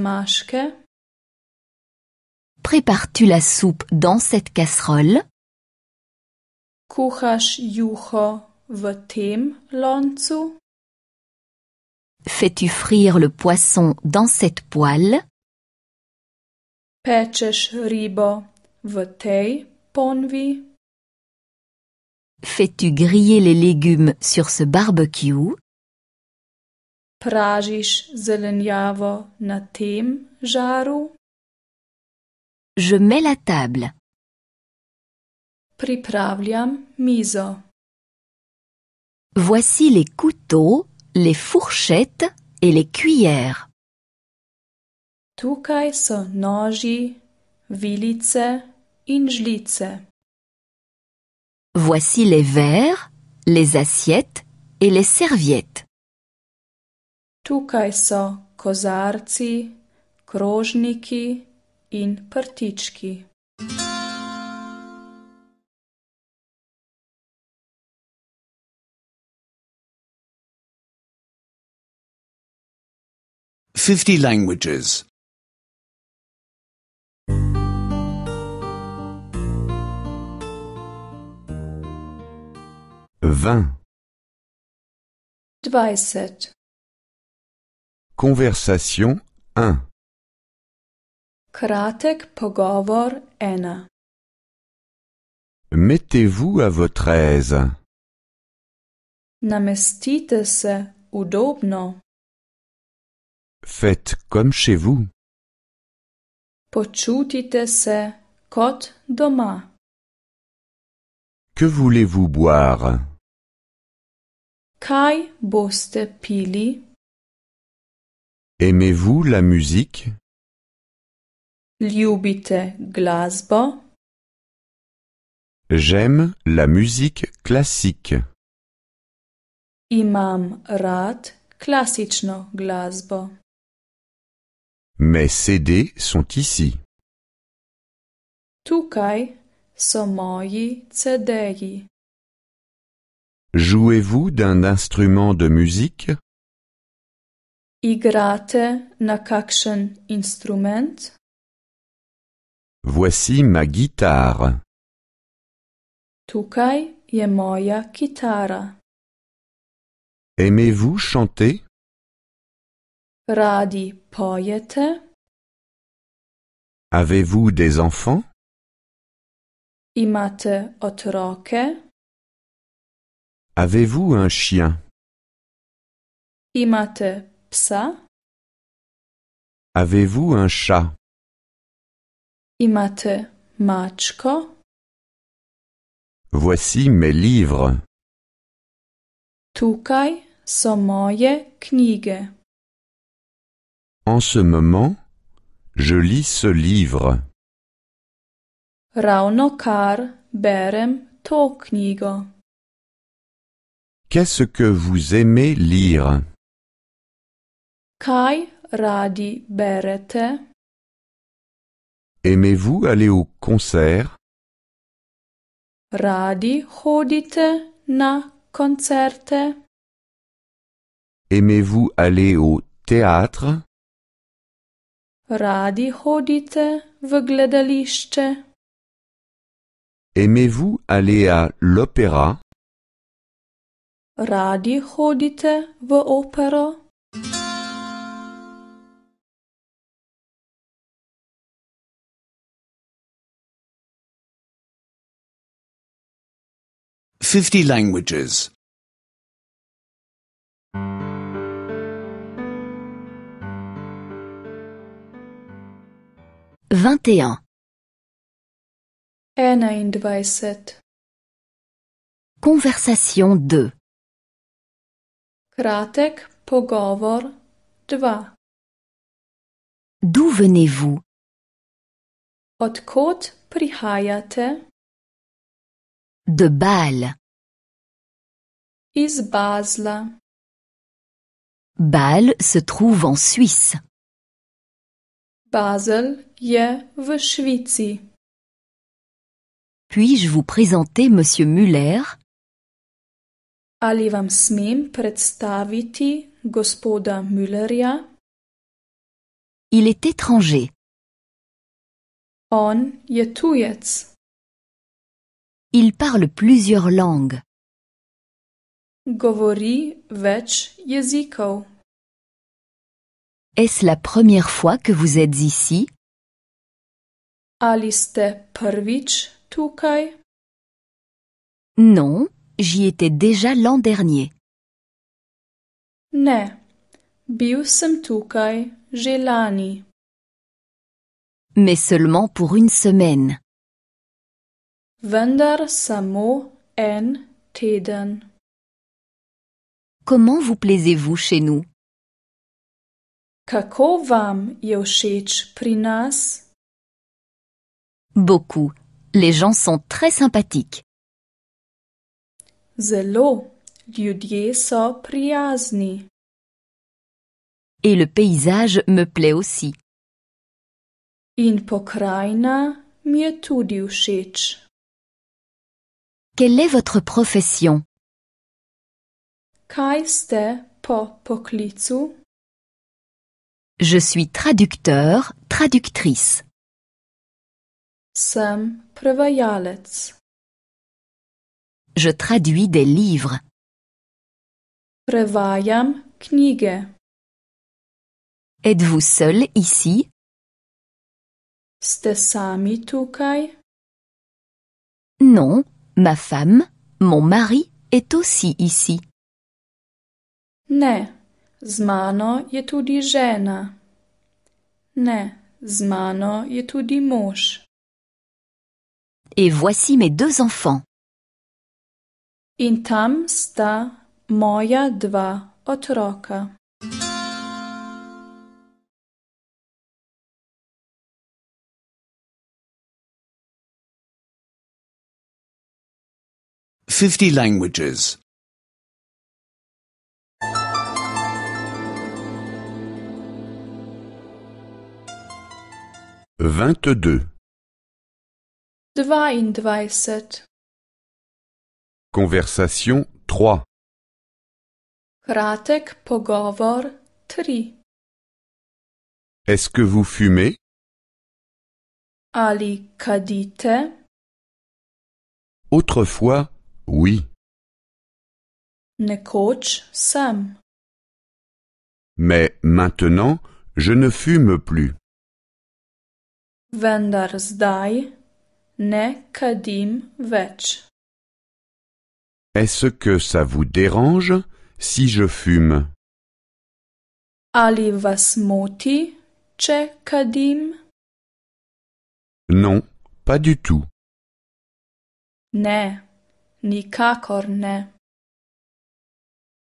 Prépares-tu la soupe dans cette casserole? Fais-tu frire le poisson dans cette poêle?
Pečeš ribo v tej ponvi?
Fais-tu griller les légumes sur ce barbecue?
Pražiš zelenjavo na tem
Je mets la table.
Pripravljam mizo.
Voici les couteaux, les fourchettes et les cuillères.
Tukaj so noži, vilice in žlice.
Voici les verres, les assiettes et les serviettes.
Tukaj so kozarci, krožniki in prtički.
Fifty languages. vingt Conversation un. Kratek pogovor Mettez-vous à votre aise.
Namestite se udobno.
Faites comme chez vous.
Počutite se kot doma.
Que voulez-vous boire Kai boste pili? Aimez-vous la musique? Ljubite glasbo? J'aime la musique classique.
Imam rad klasično glasbo.
Mes CD sont ici.
Tukaj so moji cd
Jouez-vous d'un instrument de musique
Igrate na kakšen instrument
Voici ma guitare.
Tukaj yemoya moja kitara.
Aimez-vous chanter Radi pojete Avez-vous des enfants Imate otroke Avez-vous un chien? I macie psa? Avez-vous un chat? I macie maczko?
Voici mes livres.
Tukaj
są moje knigi.
En ce moment,
je lis ce livre.
Rauno kar berem to knjigo.
Qu'est-ce que vous aimez lire
Kai radi berete
Aimez-vous aller au concert
Radi hodite na concerte
Aimez-vous aller au théâtre
Radi hodite
Aimez-vous aller à l'opéra
Radi hodite v opero?
Fifty languages.
Vingt et un. Conversation deux.
Kratek pogovor dva.
D'où venez-vous?
Odkot prihajate?
De Bâle. Iz Basla. Bâle se trouve en Suisse.
Basel je v
Puis-je vous présenter monsieur Muller,
Ali vam smem predstaviti gospoda Müllerja? Il est
étranger.
On je tujec.
Il parle plusieurs langues.
Govori več jezikov.
Est-ce la première fois que vous êtes ici?
Ali ste prvič tukaj?
Non, J'y étais déjà l'an dernier. Ne, Mais seulement pour une semaine.
samo en teden.
Comment vous plaisez-vous chez nous?
Kako vam
Beaucoup. Les gens sont très sympathiques.
Zelo ljudje
Et le paysage me plaît aussi.
In Pokraina mi
Quelle est votre profession?
Kaj po poklicu?
Je suis traducteur, traductrice.
Sam prevajalec.
Je traduis des livres. Prevajam knige. Êtes-vous seul ici?
Ste sami tukaj?
Non, ma femme, mon mari est aussi ici.
Ne, Zmano je tudi žena. Ne, zmano je tudi mož.
Et voici mes deux enfants.
In tam sta moja dva otroka.
Fifty languages.
Vingt-deux.
Dvaindvajset.
Conversation 3
Kratek pogovor 3
Est-ce que vous fumez
Ali kadite
Autrefois, oui.
Nekoč sam.
Mais maintenant, je ne fume plus.
Vendar zdaj ne kadim več.
Est-ce que ça vous dérange si
je fume
Ali vas moti, che
kadim Non, pas du tout.
Ne, nikakor ne.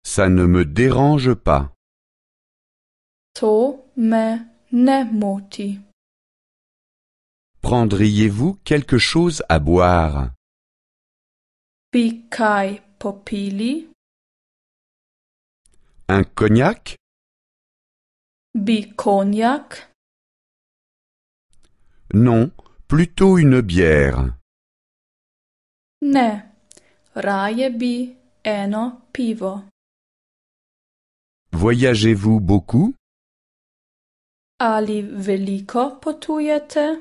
Ça ne
me dérange pas.
To me ne moti.
Prendriez-vous quelque chose à boire popili? Un cognac? Bicognac? Non, plutôt une bière.
Ne, raje bi eno pivo.
Voyagez-vous beaucoup?
Ali veliko potujete?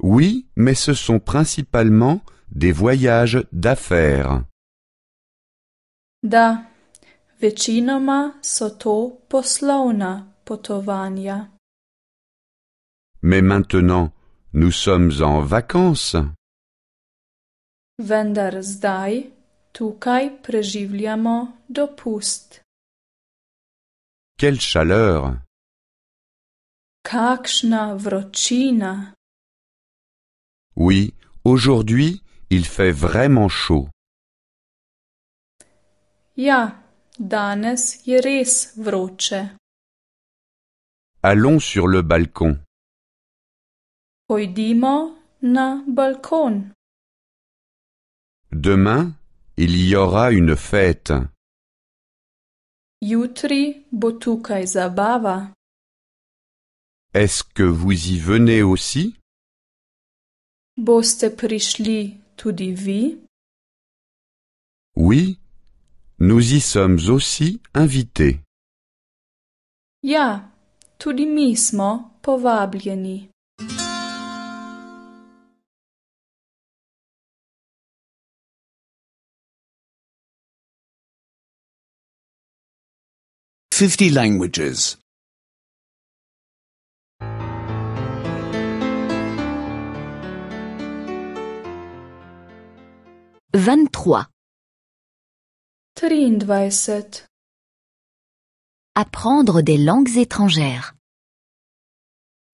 Oui, mais ce sont principalement des voyages d'affaires.
Da, večinoma so to poslovna potovanja.
Mais maintenant, nous sommes en vacances.
Vendar zdaj, tukaj preživljamo dopust.
Quelle chaleur!
Kakšna vročina!
Oui,
aujourd'hui, il fait vraiment chaud.
Ja, danes je res vroče.
Allons sur le balcon.
Pojdimo na balkon.
Demain, il y aura une fête.
Jutri bo tukaj zabava.
Est-ce que vous y venez aussi?
Boste prišli tu devi?
Oui, nous y sommes aussi invités.
Ja, tudi di mismo povabljeni.
Fifty languages.
23. 23. Apprendre des langues étrangères.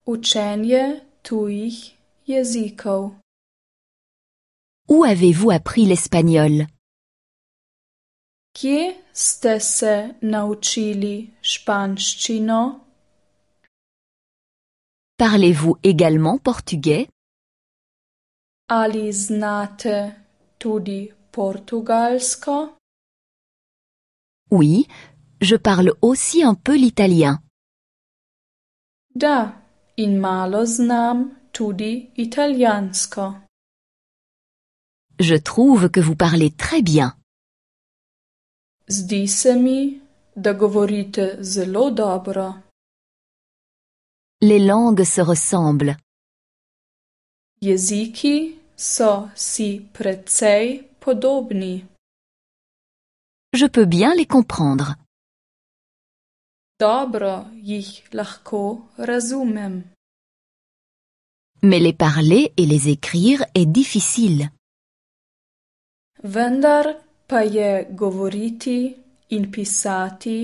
Učenje tujih jezikov. Où avez-vous appris l'espagnol?
Kje ste se naučili španščino?
Parlez-vous également portugais?
Ali znate tudi portugalsko?
Oui, je parle aussi un peu l'italien.
Da, in malo znam tudi italiansko.
Je trouve que vous parlez très bien.
Zdi se mi, da govorite zelo dobro.
Les langues se ressemblent.
Jeziki so si precej podobni.
Je peux bien les comprendre.
Dobro jih lahko razumem.
Mais les parler et les écrire est difficile.
Vendar pa je govoriti in pisati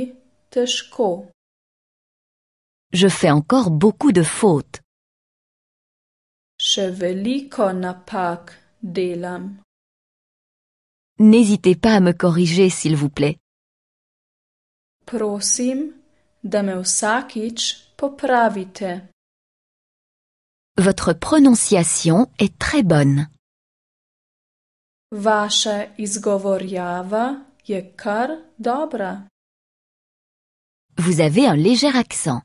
težko.
Je fais encore beaucoup de fautes.
Še napak delam.
N'hésitez pas à me corriger, s'il vous plaît.
Prosim, da me popravite.
Votre prononciation est très bonne.
Vaša izgovorjava je kar dobra.
Vous avez un léger accent.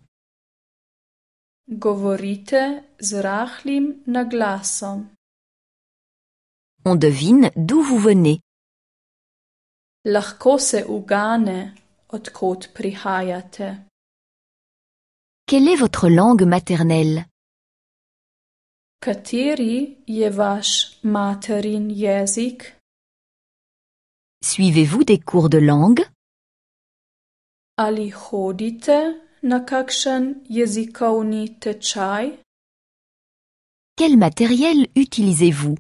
Govorite z rahlim naglasom.
On devine d'où vous venez.
Lahko se ugane odkot prihajate.
Quelle est votre langue maternelle?
Kateri je vaš materin jezik?
Suivez-vous des cours de langue?
Ali hodite na kakšen jezikovni tečaj?
Quel matériel utilisez-vous?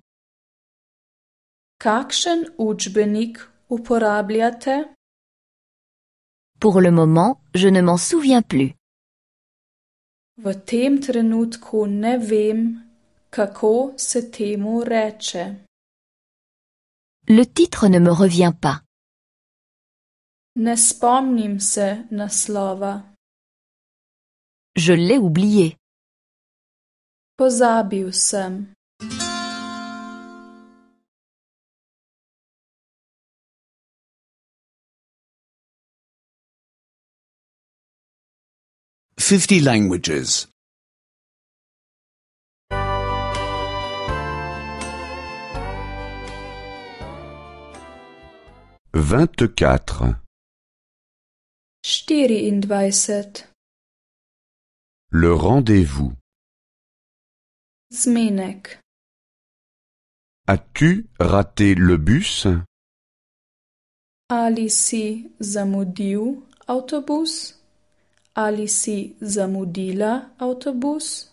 Kakšen učbenik uporabljate?
Pour le moment, je ne m'en souviens plus.
V tem trenutku ne vem, kako se temu reče.
Le titre ne me revient pas.
Ne spomnim se naslova.
Je l'ai oublié.
Pozabio sam.
Fifty languages.
Vingt-quatre.
Štiriindvajset.
Le rendez-vous. Zmenek. As-tu raté le bus
Alici si autobus? Alici zamudila autobus?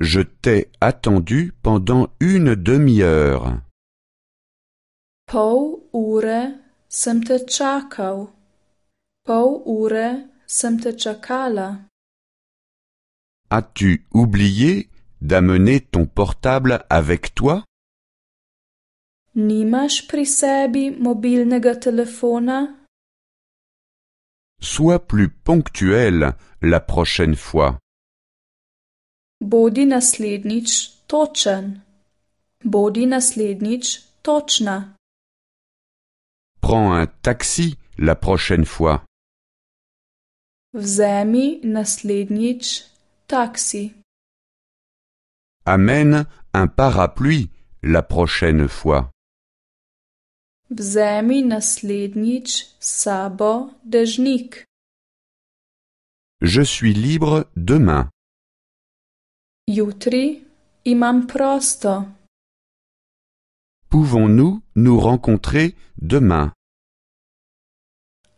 Je t'ai attendu pendant une demi-heure.
Pol ure sem te ure sem
As-tu oublié d'amener ton portable avec toi?
Nimaš pri sebi mobilnega telefona?
Sois plus ponctuel la prochaine fois.
Bodi naslednjič točen. Bodi naslednjič točna.
Prends un taxi la prochaine fois.
Vzemi naslednjič taxi
Amène un parapluie la prochaine fois.
Vzemi naslednjič sabo dežnik.
Je suis libre demain.
Jutri imam prosto.
Pouvons-nous nous rencontrer demain?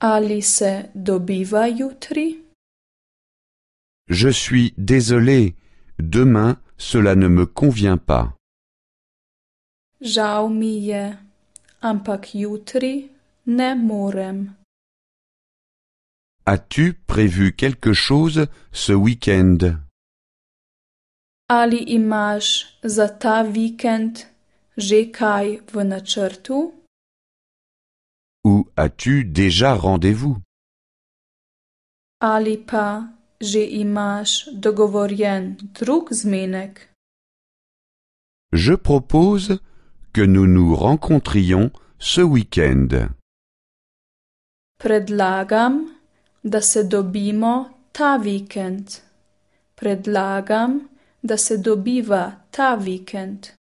Ali se dobiva jutri?
Je suis désolé, demain cela ne me convient pas.
Žal mi je, ampak jutri ne morem.
As-tu prévu quelque chose ce week-end?
Ali imaš za ta vikend že kaj v načrtu?
Ou as-tu déjà rendez-vous?
Ali pa dogovorjen drug zmenek.
Je propose que nous nous rencontrions ce week-end.
Predlagam da se dobimo ta vikend. Predlagam da se dobiva ta vikend.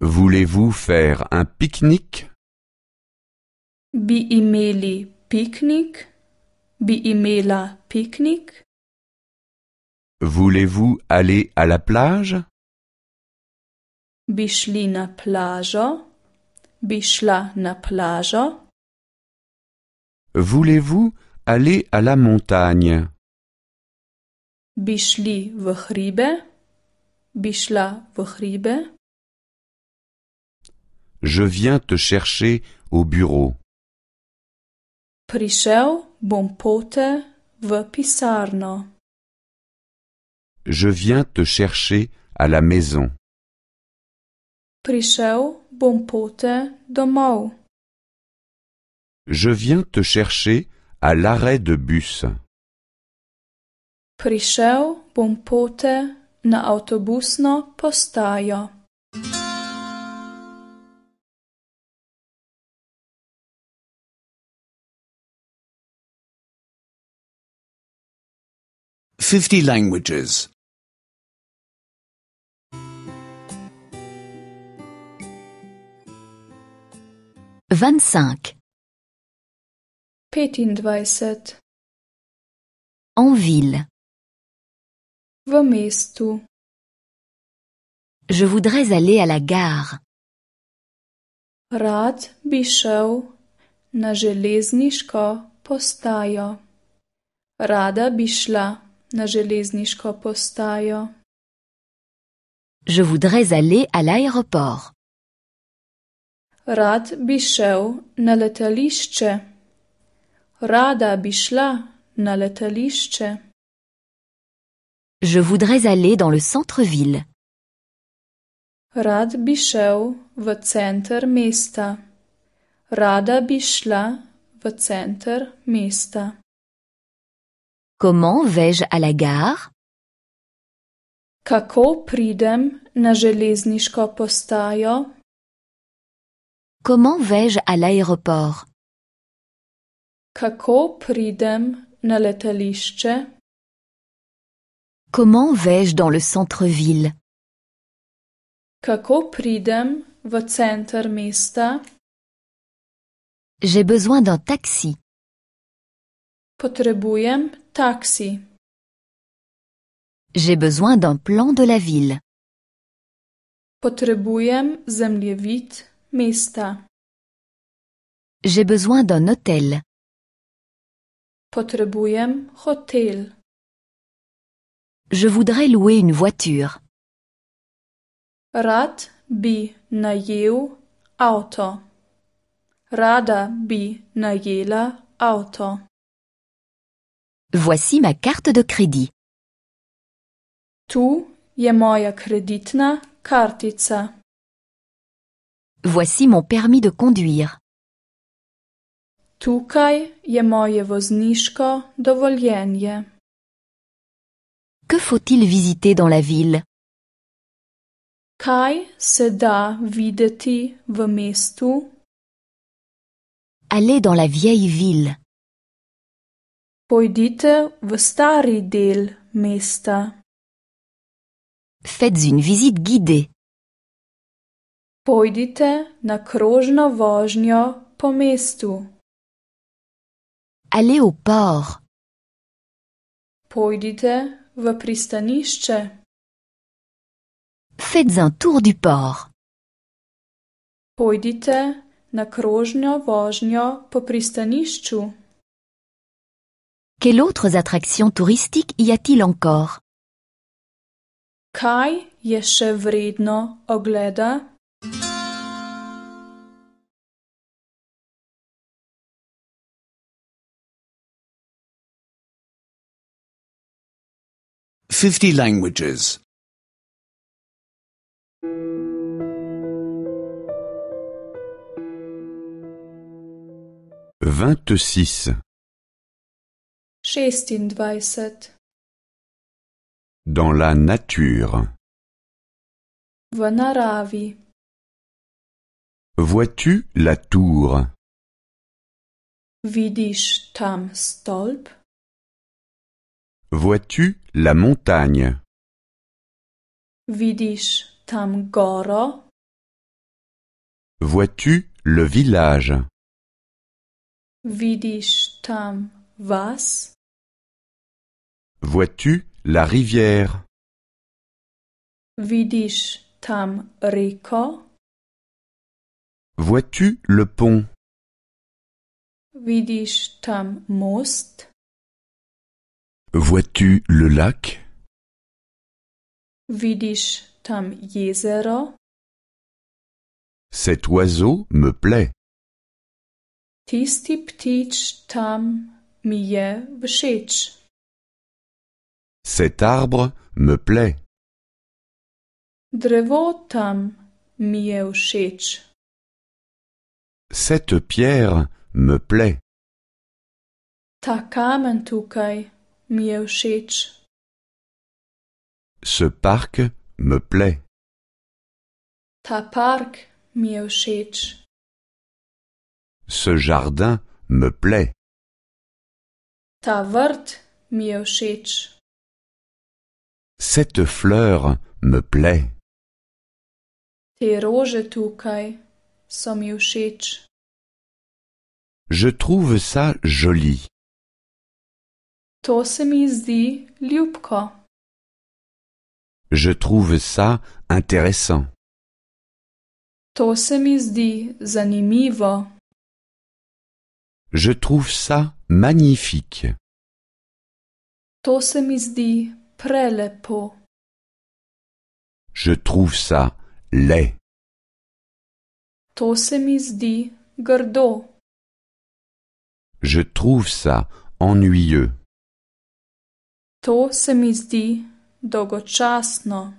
Voulez-vous faire un pique-nique?
Bi imeli piknik? bi imela pique
Voulez-vous aller à la plage?
Bi na plažo? Bi na plažo?
Voulez-vous aller à la montagne?
Bi šli v hribe? v hribe?
Je viens te chercher au bureau.
Prišel bom pote v pisarno.
Je viens te chercher à la maison.
Prišel bom pote domov.
Je viens te chercher à l'arrêt de bus.
Prišel bom pote na autobusno postajo.
50 languages.
25.
25
En ville. V Je voudrais aller à la gare.
Rad bi šel na železniško postajo. Rada bi šla.
Je voudrais aller à l'aéroport.
Rad bi na letališče. Rada bi šla na letališče.
Je voudrais aller dans le centre-ville.
Rad bi šel v center mesta. Rada bi šla v center mesta.
Comment vais-je à la gare?
Kako pridem na železniško postajo?
Comment vais-je à l'aéroport?
Kako pridem na letališče?
Comment vais-je dans le centre-ville?
Kako pridem v center mesta?
J'ai besoin d'un taxi.
Potrzebuję taksi.
J'ai besoin d'un plan de la ville.
Potrzebuję zemliewid miasta.
J'ai besoin d'un hôtel.
Potrzebuję hotel.
Je voudrais louer une voiture.
Rad bi najel auto. Rada bi najela auto.
Voici ma carte de crédit.
Tu je moja kreditna kartica.
Voici mon permis de conduire.
Tukaj je moje vozniško dovoljenje.
Que faut-il visiter dans la ville?
Kaj se da videti v mestu?
Aller dans la vieille ville.
Pojdite v stari del mesta. Faites
une visite guidée.
Pojdite na krožno vožnjo po mestu.
Allez au port.
Pojdite v pristanišče.
Faites un tour du port.
Pojdite na krožno vožnjo po pristanišču.
Quelles autres attractions touristiques y a-t-il encore
Kaj jeszcze vredno ogleda?
Fifty languages.
Vingt-six. Dans la nature. Vonaravi. Vois-tu la tour
Vidiš tam stolp
Vois-tu la montagne
Vidiš tam goro
Vois-tu le village
Vidiš tam vas
Vois-tu la rivière
Vidisch tam
reko Vois-tu le pont
Vidiš tam most
Vois-tu le lac
Vidiš tam jezero
Cet oiseau me plaît.
Tisti ptič tam mi je
cet arbre me plaît.
Drevotam tam
Cette pierre
me plaît.
Ta kamen tukaj mi
Ce parc me plaît.
Ta park mi
Ce jardin me plaît.
Ta vrt mi
cette fleur me plaît.
Te rože tukaj všeč.
Je trouve ça joli.
To se mi zdi ljubko.
Je trouve ça intéressant.
To se mi zdi zanimivo.
Je trouve ça magnifique.
To se mi zdi prelepo.
Je trouve ça laid.
To se mi zdi
Je trouve ça ennuyeux.
To se mi zdi dolgočasno.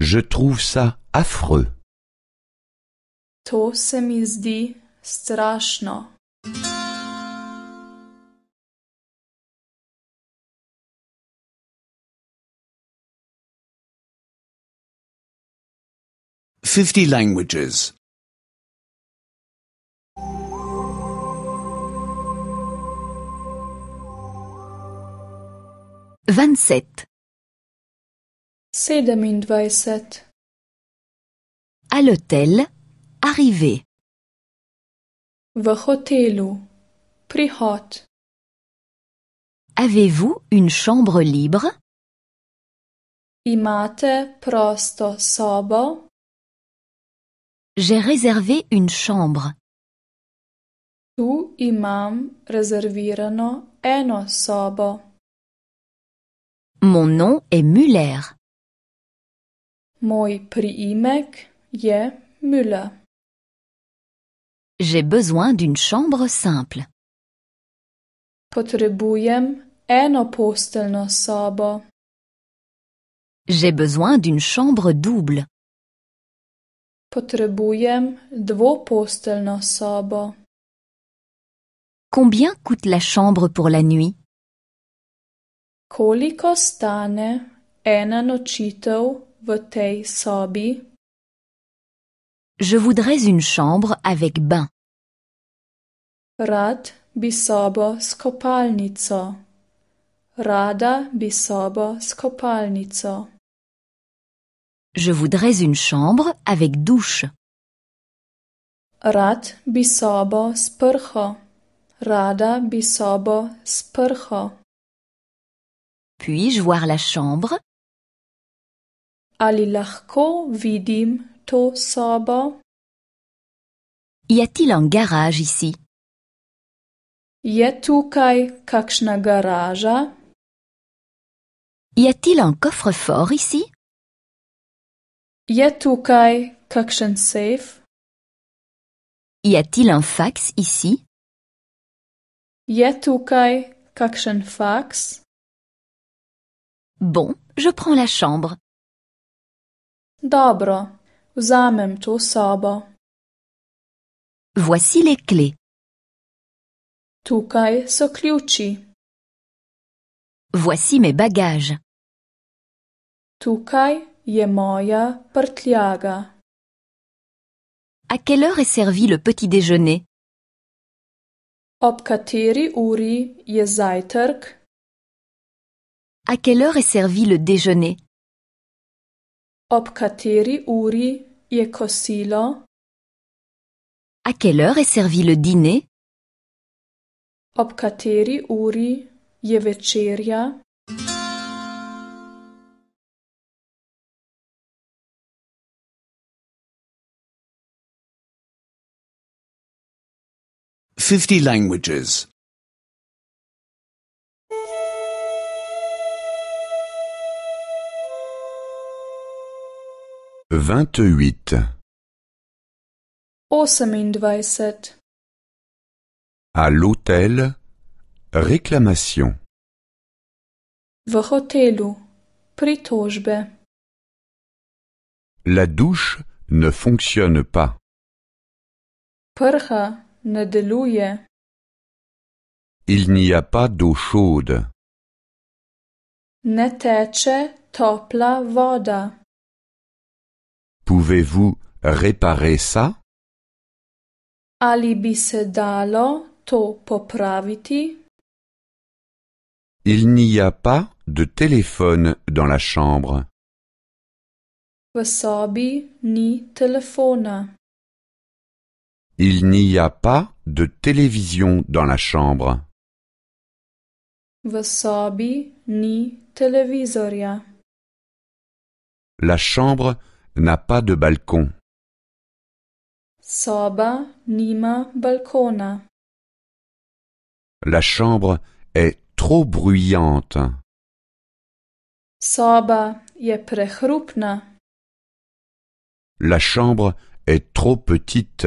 Je
trouve ça affreux.
To se mi zdi strašno.
50 languages.
27.
27.
À l'hôtel, arrivé.
В hotelu, приход.
Avez-vous une chambre libre?
Imate prosto sobo?
J'ai réservé une chambre.
Tu imam rezervirano eno sobo.
Mon nom est Muller.
Moj priimek je Müller.
J'ai besoin d'une chambre simple.
Potrebujem eno postelno sobo.
J'ai besoin d'une chambre double.
Potrebujem dvoposteljno sobo.
Combien coûte la chambre pour la nuit?
Koliko stane ena nočitev v tej sobi?
Je voudrais une chambre avec bain.
Rad bi sobo s kopalnico. Rada bi sobo s kopalnico.
Je voudrais une chambre avec douche.
Rat bi sobo Rada bi sobo sprho.
Puis-je voir la chambre?
Ali lahko vidim to sobo?
Y a-t-il un garage ici?
Y a-t-il
un coffre-fort ici?
tukaj kaksen Safe.
Y a-t-il un fax ici?
tukaj kaksen Fax.
Bon, je prends la chambre. Dobro, uzamem to sobo. Voici les clés. Tukaj so ključi. Voici mes bagages.
Tukaj je moja prtljaga.
À quelle heure est servi le petit déjeuner?
Ob uri je zajtrk?
À quelle heure est servi le déjeuner?
Ob uri je kosilo?
À quelle heure est servi le dîner?
Ob kateri uri je večerja?
50 languages.
28
28.
À l'hôtel, réclamation.
V hotelu, pritožbe.
La douche ne fonctionne pas.
Prha
il n'y a pas d'eau chaude. Pouvez-vous réparer ça?
Ali bi se to popraviti?
Il n'y a pas de téléphone dans la chambre.
V ni telefona.
Il n'y a pas de télévision dans la chambre. ni La chambre n'a pas de balcon.
Soba nima balkona.
La chambre est trop bruyante.
Soba
La chambre est trop petite.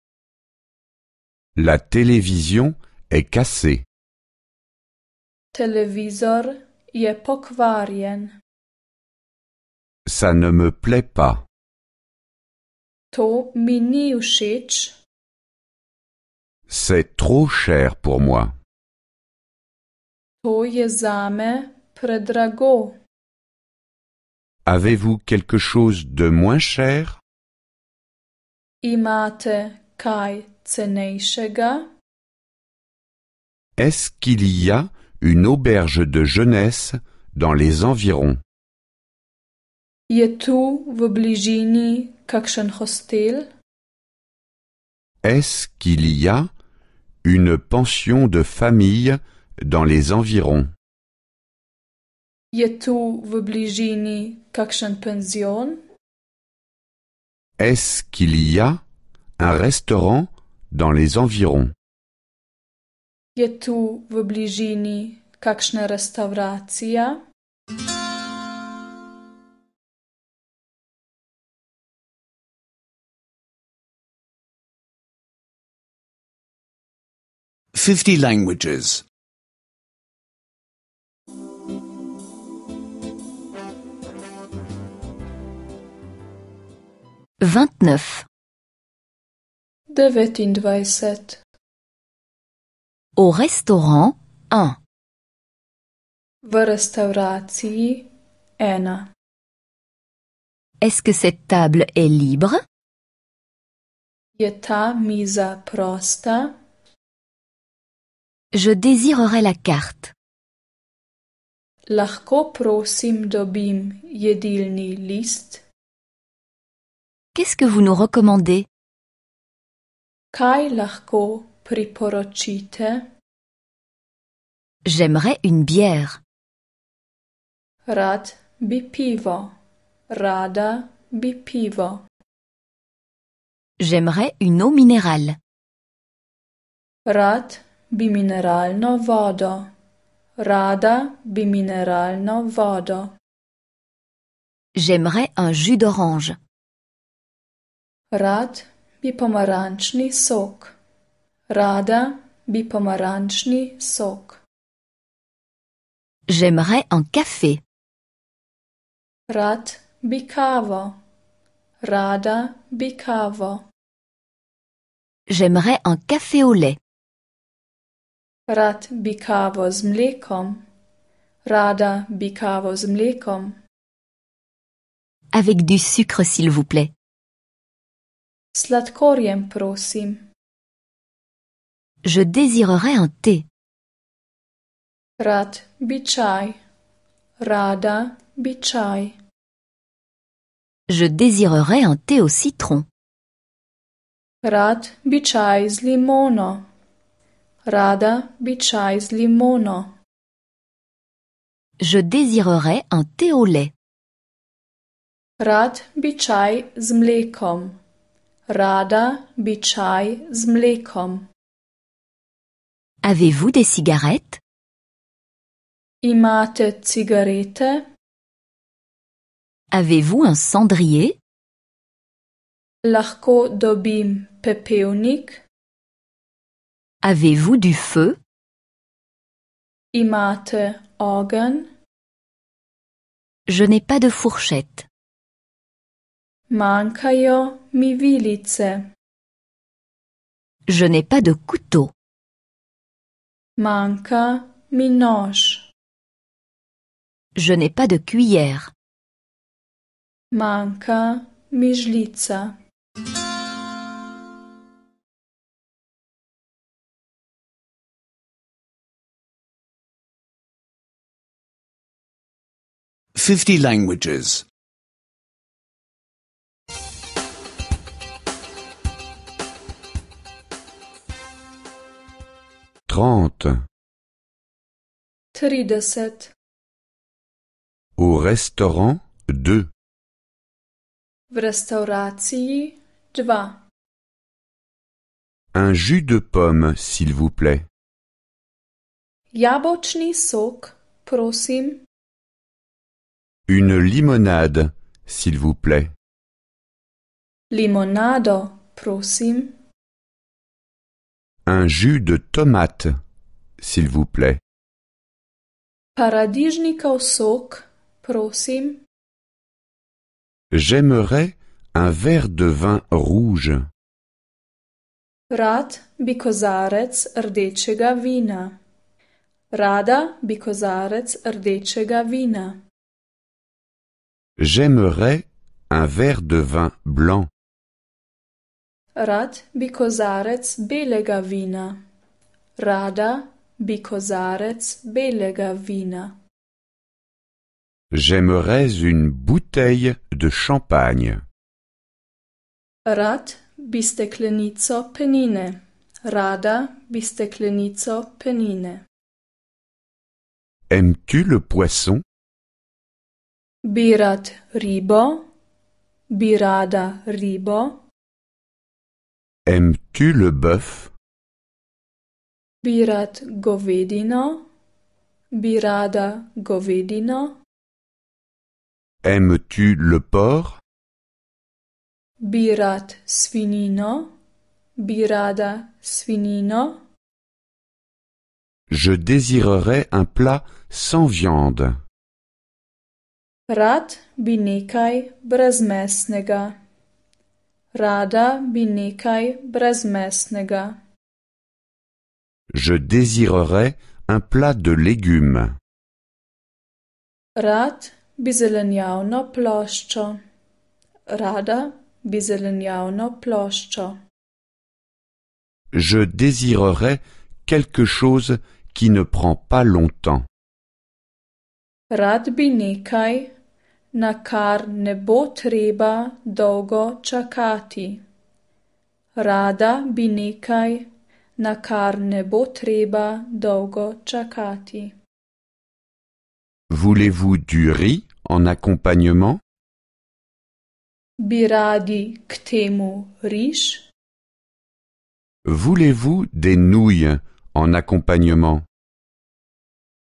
La télévision est cassée.
je
Ça ne
me plaît pas.
To
C'est trop cher pour moi.
To
predrago.
Avez-vous quelque
chose de moins cher? Est-ce qu'il y a une auberge de jeunesse dans les environs? Est-ce qu'il y a une pension de famille dans les environs?
Est-ce qu'il y a un restaurant
Dans les environs.
Je tu w bližini kakšna restauracija?
Fifty languages.
Vingt-neuf.
devetindvajset.
Au restaurant, un.
V restauraciji, ena.
Est-ce que cette table est libre?
Je ta miza prosta?
Je désirerais la carte.
Lahko prosim dobim jedilni list?
Qu'est-ce que vous nous recommandez? Kai
lahko priporočite?
J'aimerais une bière.
Rad bi pivo. Rada bi pivo.
J'aimerais une eau minérale.
Rad bi mineralno vodo. Rada bi vodo.
J'aimerais un jus d'orange.
Rad bi pomarančni sok. Rada bi pomarančni sok.
J'aimerais un café.
Rad bi Rada bi
J'aimerais un café au lait.
Rad bi kavo mlekom. Rada bi kavo mlekom.
Avec du sucre, s'il vous plaît.
sladkorjem, prosim.
Je désirerais un thé. Rad
bi čaj. Rada bi čaj.
Je désirerais un thé au citron.
Rad bi čaj z limono. Rada bi čaj z limono.
Je désirerais un thé au lait.
Rad bi čaj z mlekom. Rada bi čaj z mlekom.
Avez-vous des cigarettes?
Imate cigarete?
Avez-vous un cendrier?
Lahko dobim pepelnik?
Avez-vous du feu? Imate organ. Je n'ai pas de fourchette. Mankajo mi vilice. Je n'ai pas de couteau. Manca mi Je n'ai pas de cuillère.
Manca mi žlica.
Fifty languages. trente.
trideset.
Au restaurant, deux.
V restauracii, dva.
Un jus de pomme, s'il vous plaît.
Jabočni sok, prosim.
Une limonade, s'il vous
plaît.
Limonado, prosim
un jus de tomate, s'il vous plaît.
Paradižnikov sok, prosim.
J'aimerais un verre de vin rouge.
Rad bi kozarec rdečega vina. Rada bi kozarec rdečega vina.
J'aimerais un verre de vin blanc.
Rad bi kozarec rada bi kozarec
J'aimerais une bouteille de champagne.
Rad bi penine. Rada bi penine.
Aimes-tu le poisson?
Birat ribo. Birada ribo.
Aimes-tu le bœuf?
Birat govedino, birada govedino.
Aimes-tu le porc?
Birat svinino, birada svinino.
Je désirerais un plat sans viande.
Rat bi Rada bi nekaj brezmesnega.
Je désirerais un plat de légumes.
Rad bi zelenjavno ploščo. Rada bi zelenjavno ploščo.
Je désirerais quelque chose qui ne prend pas longtemps.
Rad bi nekaj na kar ne bo treba dolgo čakati. Rada bi nekaj, na kar ne bo treba dolgo čakati.
Voulez-vous du riz en accompagnement?
Bi radi k temu riz?
Voulez-vous des nouilles en accompagnement?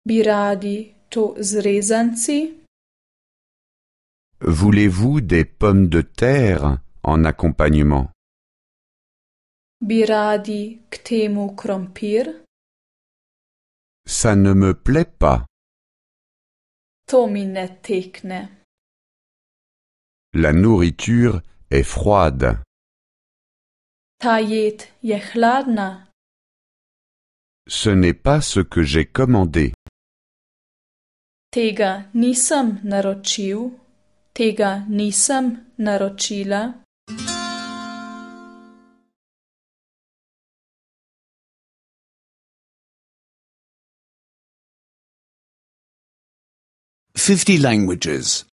Bi radi to zrezanci?
Voulez-vous des pommes de terre en accompagnement
Biradi
Ça ne me plaît pas. La nourriture est froide.
Ce
n'est pas ce que j'ai commandé.
Tega nisam Tega nisem naročila.
Fifty languages.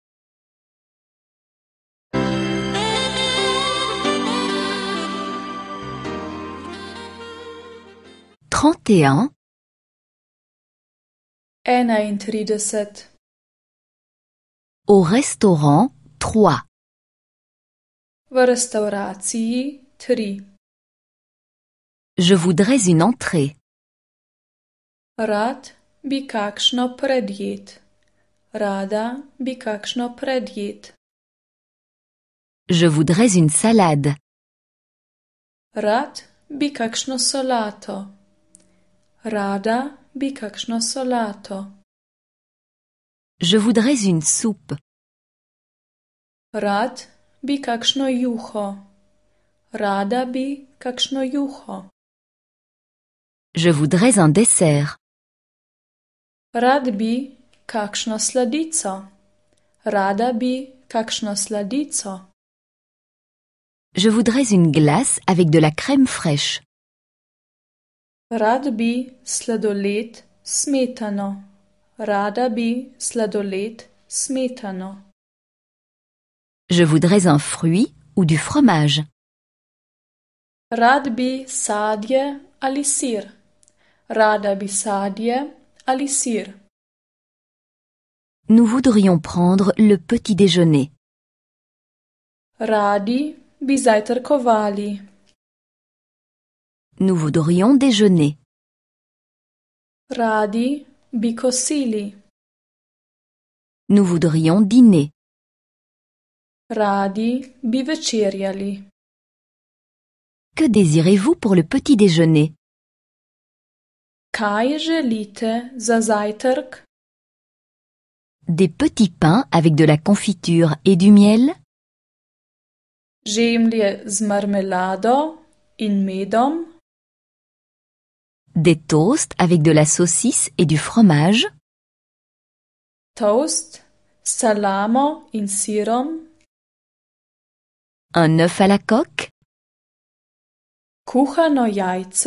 Trente et un.
Ena Enaintrideset.
Au restaurant 3.
V restauracii 3.
Je voudrais une entrée.
Rad bi kakšno Rada bi kakšno
Je voudrais une salade.
Rat bi kakšno solato. Rada bi kakšno solato.
Je voudrais une soupe.
Rad bi kakšno juho. Rada bi kakšno juho.
Je voudrais un dessert.
Rad bi kakšno sladico. Rada bi kakšno sladico.
Je voudrais une glace avec de la crème fraîche.
Rad bi sladoled smetano. Rada bi smetano.
Je voudrais un fruit ou du fromage.
Rad bi sadje ali sir. Rada bi sadje alisir.
Nous voudrions prendre le petit déjeuner.
Radi bi zajtrkovali.
Nous voudrions déjeuner.
Radi
nous voudrions dîner.
Radi biveceriali
Que désirez-vous pour le petit déjeuner?
Kaj za zajtrk?
Des petits pains avec de la confiture et du miel?
Žemlje z marmelado in medom?
Des toasts avec de la saucisse et du fromage.
Toast, salamo in sirom.
Un œuf à la coque. no jajce.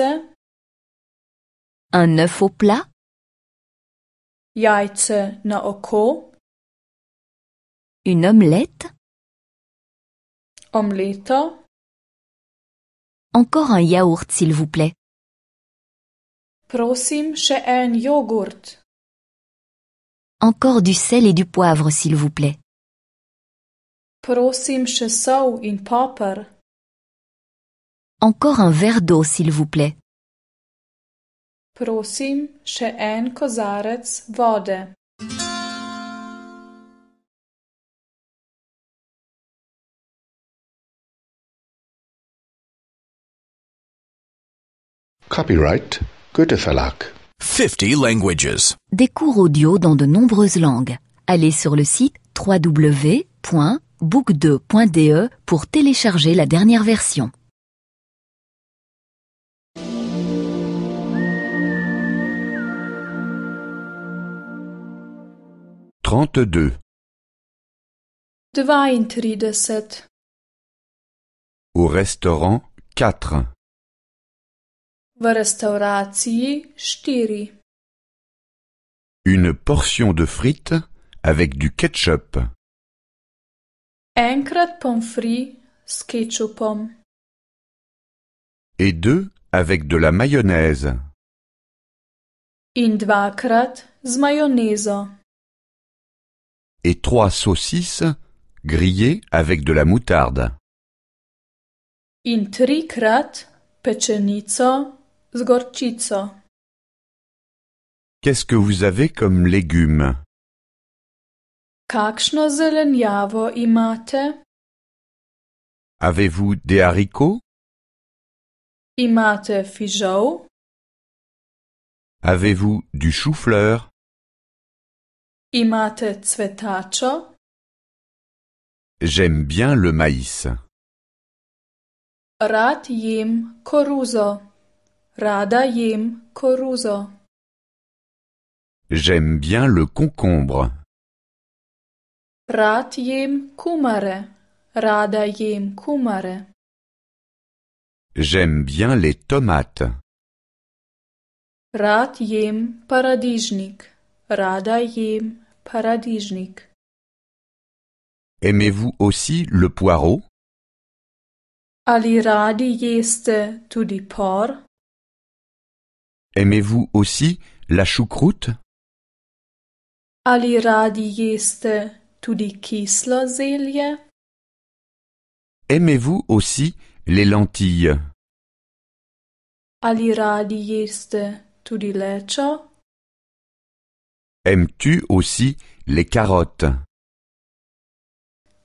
Un œuf au plat. Jajce na oko. Une omelette. Omelette. Encore un yaourt, s'il vous plaît. Prosim še en jogurt. Encore du sel et du poivre, s'il vous plaît.
Prosim še sol in popper.
Encore un verre d'eau, s'il vous plaît.
Prosim še en kozarec vode.
Copyright 50 languages.
Des cours audio dans de nombreuses langues. Allez sur le site www.book2.de pour télécharger la dernière version. trente Au restaurant 4
v restauraciji
Une
portion de frites avec du ketchup.
Enkrat pomfri s ketchupom.
Et deux avec de la mayonnaise.
In dvakrat z majonezo.
Et trois saucisses grillées avec de la moutarde.
In trikrat pečenico z
Qu'est-ce que vous avez comme
légumes
Kakšno zelenjavo imate
Avez-vous des haricots Imate fižol Avez-vous du chou-fleur
Imate cvetačo
J'aime bien le maïs.
Rad jem koruzo. Rada jem koruzo.
J'aime bien le concombre.
Rad kumare. Rada kumare.
J'aime bien les tomates.
Rad jem paradižnik. Rada
Aimez-vous aussi le poireau?
Ali radi jeste tudi por?
Aimez-vous aussi la choucroute?
Ali radi jeste tudi kislo zelje?
Aimez-vous aussi les lentilles?
Ali radi jeste tudi lečo?
Aimes-tu aussi les carottes?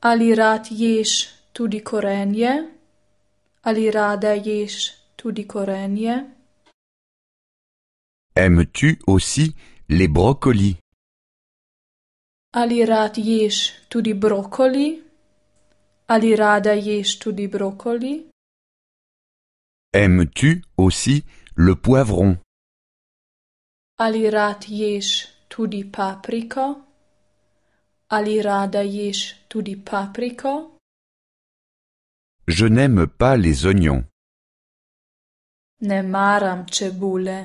Ali rad ješ tudi korenje? Ali rada ješ tudi korenje?
Aimes-tu aussi les brocolis?
Ali rad ješ tudi brokoli? Ali rada ješ tudi brokoli?
Aimes-tu aussi le poivron?
Ali rad ješ tudi papriko? Ali rada ješ tudi papriko?
Je n'aime pas les oignons. Ne maram cebule.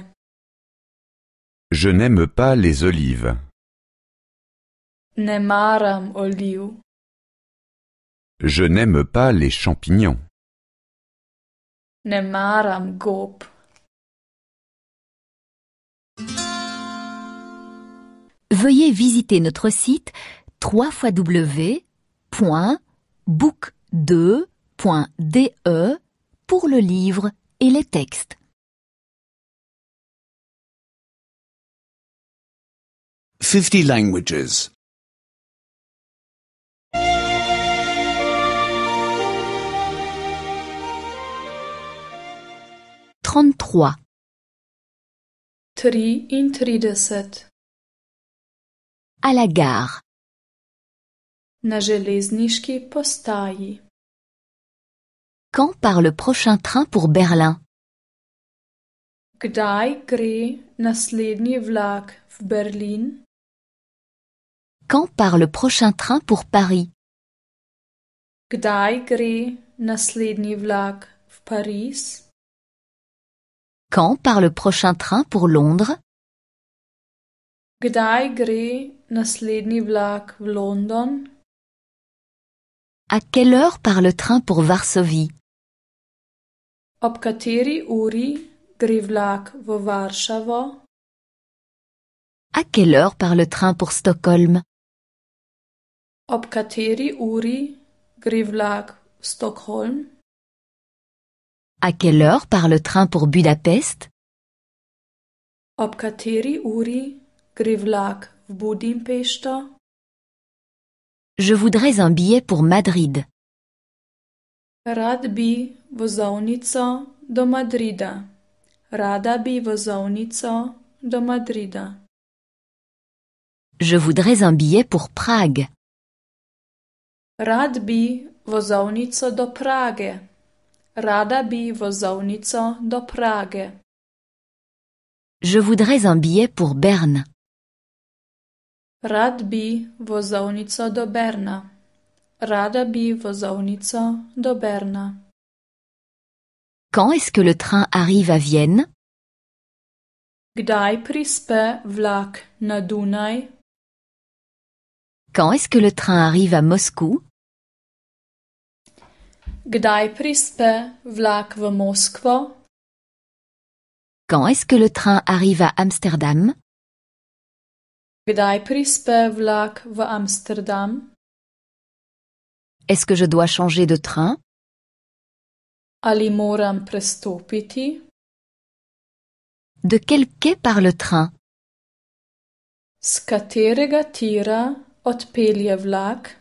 Je n'aime pas les olives. Nemaram Je n'aime pas les champignons. Nemaram Gop. Veuillez visiter notre site www.book2.de pour le livre et les textes.
50 languages.
33. 33.
À la gare.
Na železniški postaji.
Quand part le prochain train pour Berlin
Kdaj gre naslednji vlak v Berlin?
quand part le prochain train pour Paris Quand part le prochain train pour Londres À quelle heure part le train pour Varsovie À quelle heure part le train pour Stockholm
ob uri gre Stockholm?
À quelle heure part le train pour Budapest?
Ob uri gre vlak v Budimpešta?
Je voudrais un billet pour Madrid.
Rad bi vozovnico do Madrida. Rada bi vozovnico do Madrida.
Je voudrais un billet pour Prague.
Rad bi vozovnico do Prage. Rada bi vozovnico do Prage.
Je voudrais un billet pour Berne.
Rad bi vozovnico do Berna. Rada bi vozovnico do Berna.
Quand est-ce que le train arrive à Vienne?
Kdaj prispe vlak na Dunaj?
Quand est-ce que le train arrive à Moscou?
Kdaj prispe vlak v Moskvo?
Quand est-ce que le train arrive à Amsterdam?
Kdaj prispe vlak v Amsterdam?
Est-ce que je dois changer de train?
Ali moram prestopiti?
De quel quai part le train? S
katerega tira odpelje vlak?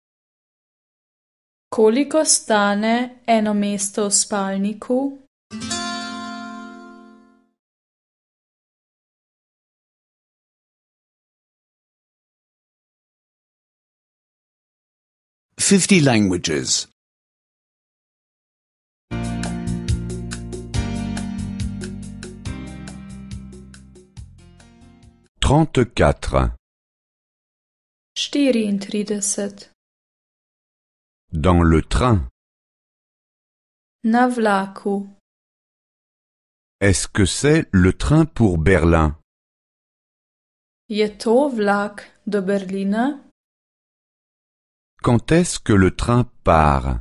Koliko stane eno mesto v spalniku?
Fifty languages.
Trente-quatre.
Štiriintrideset.
Dans le train. Na
Est-ce que c'est le train pour Berlin?
Je to vlak do Berlina?
Quand est-ce que
le train part?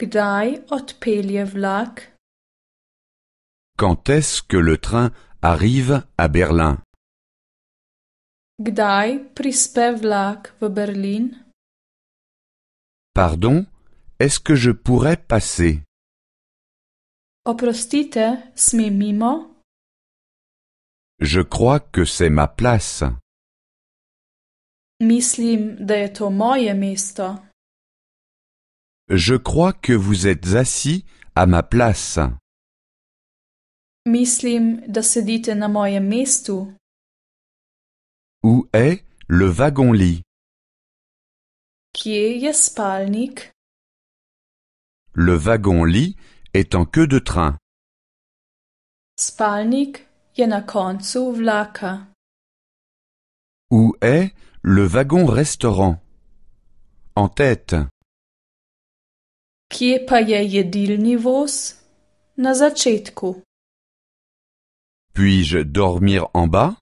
Gdaj odpelje vlak?
Quand est-ce que le train arrive à Berlin?
Gdai prispe vlak v Berlin?
Pardon, est-ce que je pourrais passer
Oprostite, mimo
Je crois que
c'est ma place.
Mislim da je
Je crois que vous êtes assis à ma place.
Mislim da sedite na
Où est le wagon-lit
Kie je spalnik?
Le wagon-lit est en queue
de train.
Spalnik je na koncu vlaka.
Où est le wagon-restaurant? En tête.
Kje pa je jedilni voz? Na začetku.
Puis-je dormir en bas?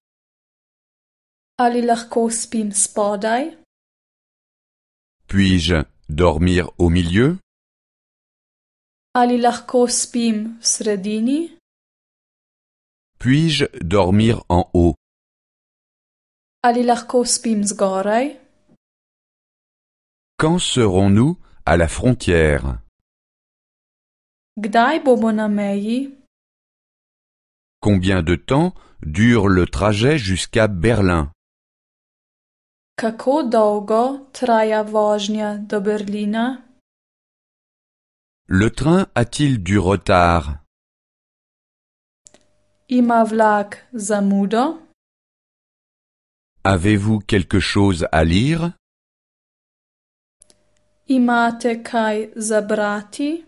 Ali lahko spim spodaj? Puis-je dormir au milieu?
sredini?
Puis-je dormir en haut? Quand serons-nous à la frontière?
Combien de temps dure le trajet jusqu'à Berlin?
Le
train a-t-il du retard?
Avez-vous quelque chose à lire?
zabrati?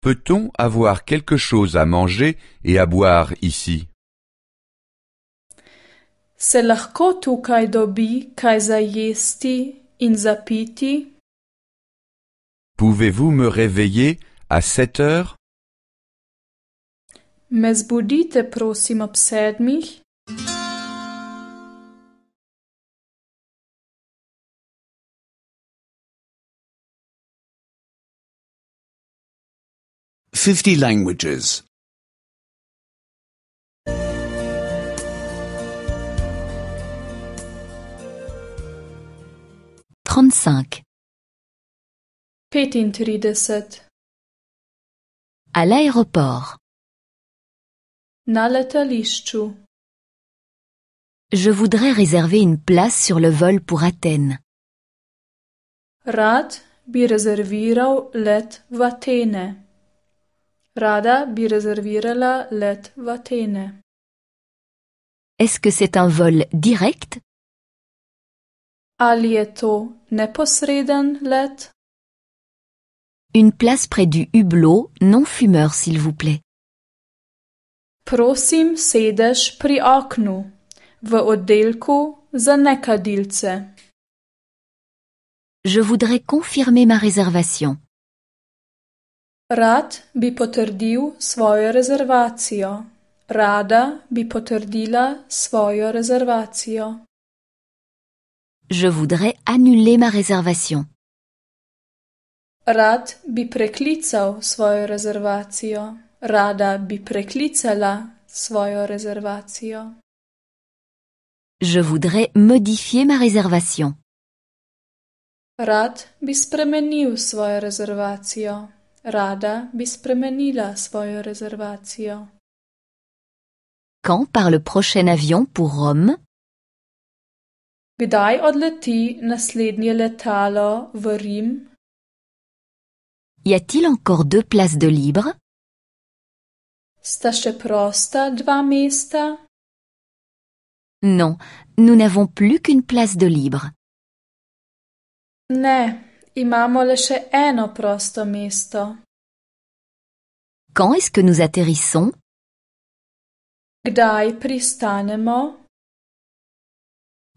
Peut-on avoir quelque chose à manger et à boire ici?
Se lahko tukaj dobi kaj za in za
Pouvez-vous me réveiller à 7
heures?
Me zbudite prosim ob sedmih.
Fifty languages.
35.
30
À l'aéroport.
Na Je
voudrais réserver une place sur le vol pour Athènes.
Rad bi rezerviral let v Atene. Rada bi rezervirala let v Atene.
Est-ce que c'est un vol direct
Ali je to neposreden let?
Une place près du hublot, non fumeur, s'il vous plaît.
Prosim, sedež pri oknu, v oddelku za nekadilce.
Je voudrais confirmer ma réservation.
Rad bi potrdil svojo rezervacijo. Rada bi potrdila svojo rezervacijo.
Je voudrais annuler ma réservation.
Rad bi preklical svojo rezervacijo. Rada bi preklicala svojo rezervacijo.
Je voudrais modifier ma réservation.
Rad bi spremenil svojo rezervacijo. Rada bi spremenila svojo rezervacijo.
Quand par le prochain avion pour Rome?
Kdaj odleti naslednje letalo v Rim?
Y a-t-il encore deux places de libre?
Sta še prosta dva mesta?
Non, nous n'avons plus qu'une place de libre.
Ne, imamo le še eno prosto mesto.
Quand est-ce que nous atterrissons? Kdaj pristanemo?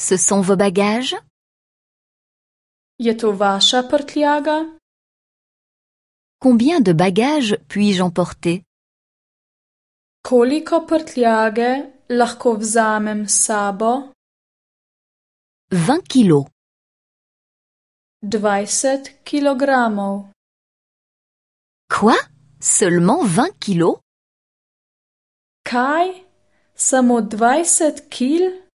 Ce sont vos bagages Je vaša
prtljaga
Combien de bagages puis-je emporter
Koliko prtljage lahko vzamem sabo
20 kilos 20
kilogramov
Quoi Seulement 20 kilos Kaj?
Samo 20 kilos?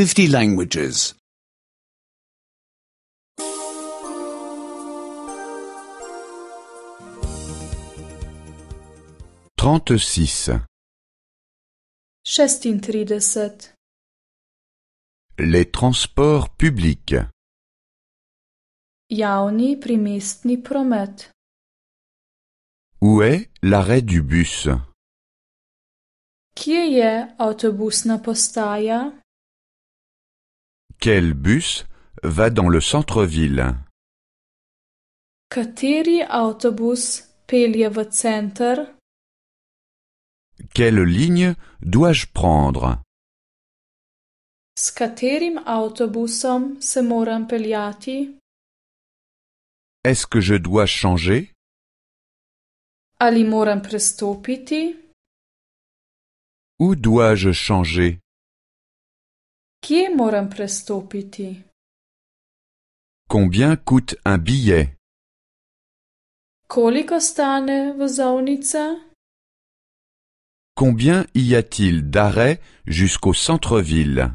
50 languages.
36.
36.
Les transports publics.
Jauni primestni promet.
Où est l'arrêt du
bus?
Kje je autobusna postaja?
Quel bus va dans le centre-ville
Kateri Autobus pelje v center
Quelle ligne dois-je prendre
S katerim avtobusom se moram peljati
Est-ce que je dois changer
Ali moram prestopiti
Où dois-je changer
Kje moram prestopiti?
Combien coûte un billet?
Koliko stane vozovnica?
Combien y a-t-il d'arrêts jusqu'au centre-ville?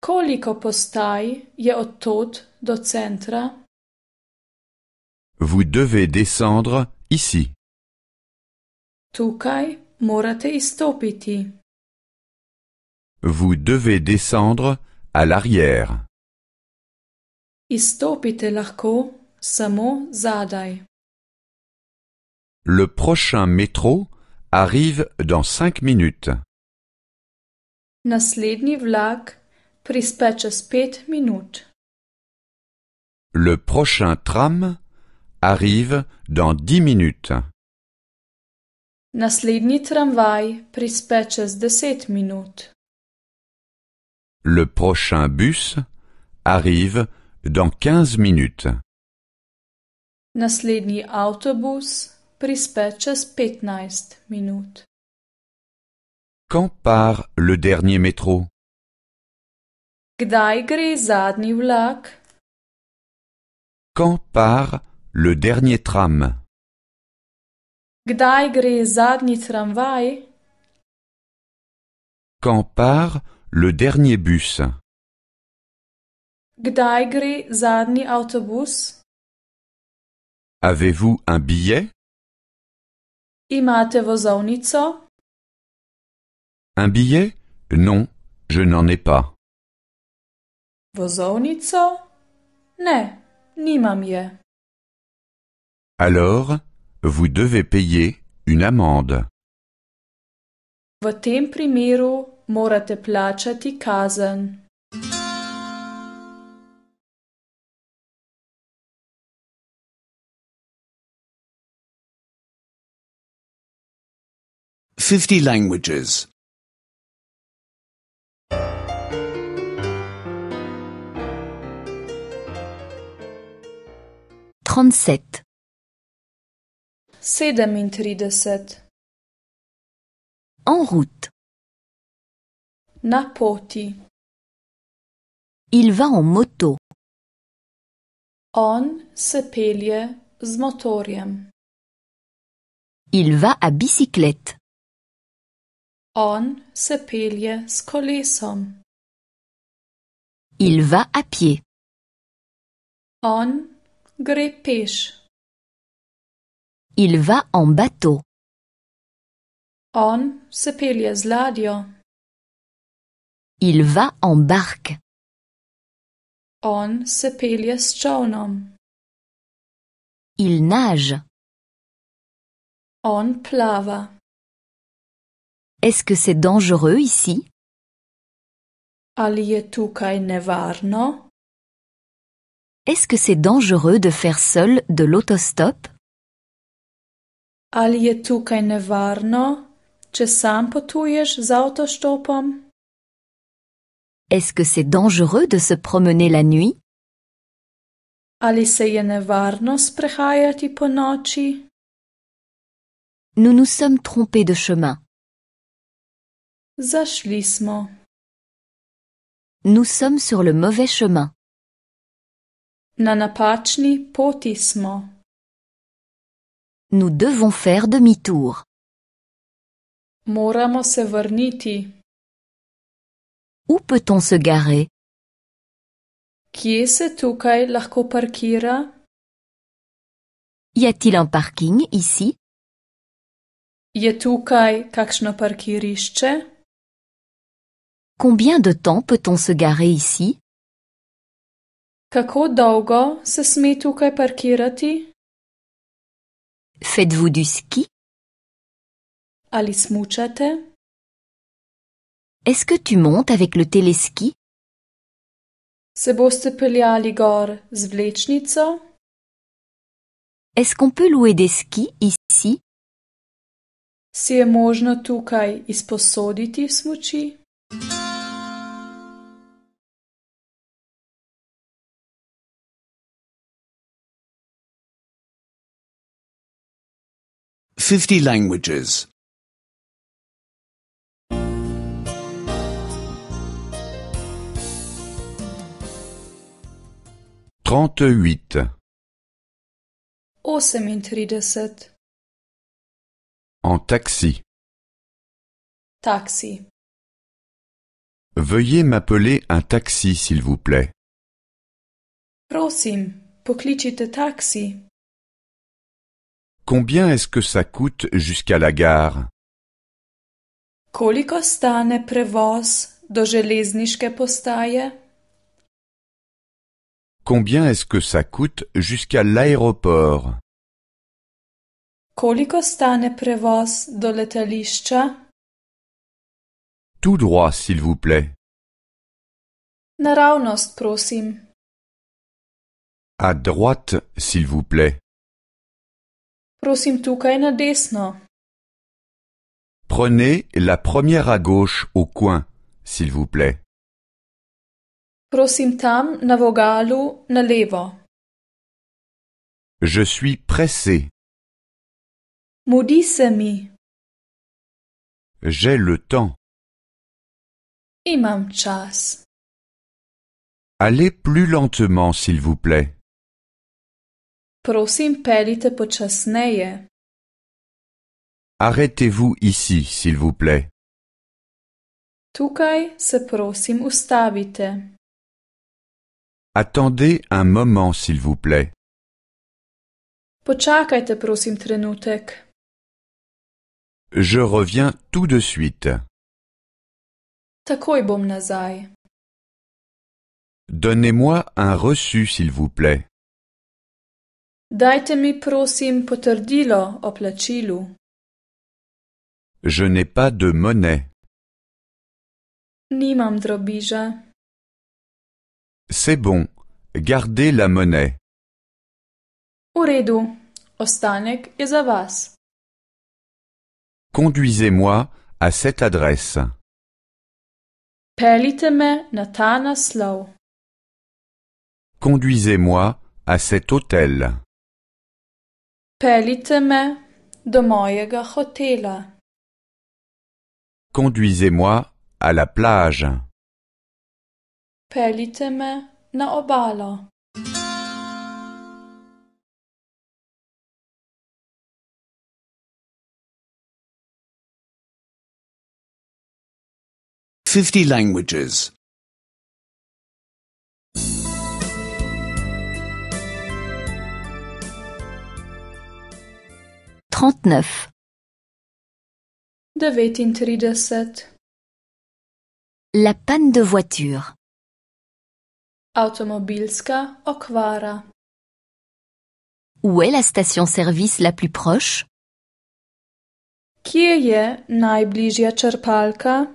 Koliko postaj je od do centra?
Vous devez descendre ici.
Tukaj morate istopiti.
Vous
devez descendre à l'arrière.
Istopite lahko samo zadaj.
Le prochain métro arrive dans cinq minutes.
Naslednji vlak prispe čez 5
Le prochain tram arrive dans dix minutes.
Naslednji tramvaj prispe čez deset minut.
Le prochain bus arrive dans quinze minutes.
Naslednji autobus prispe čez 15 minut.
Quand part le dernier métro? Kdaj gre zadnji vlak? Quand part le dernier tram?
Kdaj gre zadnji tramvaj?
Quand part
le dernier bus.
Gdaigri Zadni Autobus.
Avez-vous un billet?
Imate vozovnico?
Un billet? Non,
je n'en ai pas.
Vozovnico? Ne, nimam je.
Alors, vous devez payer une amende.
V morate plačati kazen.
Fifty languages.
37
37
En route Napoti. Il va en moto.
On se pelje z motorjem.
Il va à bicyclette.
On se pelje s kolesom.
Il va à pied. On gre peš. Il va en bateau. On se pelje z il va en barque. On se pelje Il nage. On plava. Est-ce que c'est dangereux ici?
Ali je tukaj nevarno?
Est-ce que c'est dangereux de faire seul de l'autostop?
Ali je tukaj nevarno, če sam potuješ z
est-ce que c'est dangereux de se promener la nuit? Nous nous sommes trompés de chemin. Nous sommes sur le mauvais chemin. Nous devons faire demi-tour. Moramo où peut-on se garer?
Kje se tukaj lahko parkira?
Y a-t-il un parking ici?
Je tukaj kakšno parkirišče?
Combien de temps peut-on se garer ici?
Kako dolgo se sme tukaj parkirati?
Faites-vous du ski?
Ali smučate?
Est-ce que tu montes avec le téléski?
Se boste peljali gor z vlečnico? Est-ce qu'on peut louer des skis ici? Si je možno tukaj izposoditi smuči?
Fifty
languages. 38
38
En taxi. Taxi. Veuillez m'appeler un taxi, s'il vous plaît.
Prosim, pokličite taxi.
Combien est-ce que ça coûte jusqu'à la gare
Koliko stane prevoz do železniške postaje?
Combien est-ce que ça coûte jusqu'à l'aéroport?
Tout droit, s'il vous plaît. prosim. À droite, s'il vous plaît.
Prosim desno.
Prenez la première à gauche au coin, s'il vous plaît.
Prosim tam na vogalu na levo.
Je suis pressé.
Mudi J'ai le temps. Imam
čas.
Allez plus lentement, s'il vous plaît.
Prosim pelite počasneje.
Arrêtez-vous ici, s'il vous plaît.
Tukai se prosim ustavite.
Attendez un moment s'il vous plaît.
Počakajte prosim trenutek.
Je reviens tout de suite.
Takoj bom nazaj.
Donnez-moi un reçu s'il vous plaît.
Dajte mi prosim potrdilo o plačilu.
Je n'ai pas de monnaie. Nimam drobiža. C'est bon, gardez la monnaie. Uredu, ostanek je za vas. Conduisez-moi à cette adresse.
Pelite me na
Conduisez-moi à cet hôtel.
Pelite me do hotela.
Conduisez-moi à la plage.
Peljite me na obalo.
Fifty languages. 39
39
La panne de voiture Automobilska Okvara. Où est la station-service la plus proche?
Kie je najbliżja čerpalka?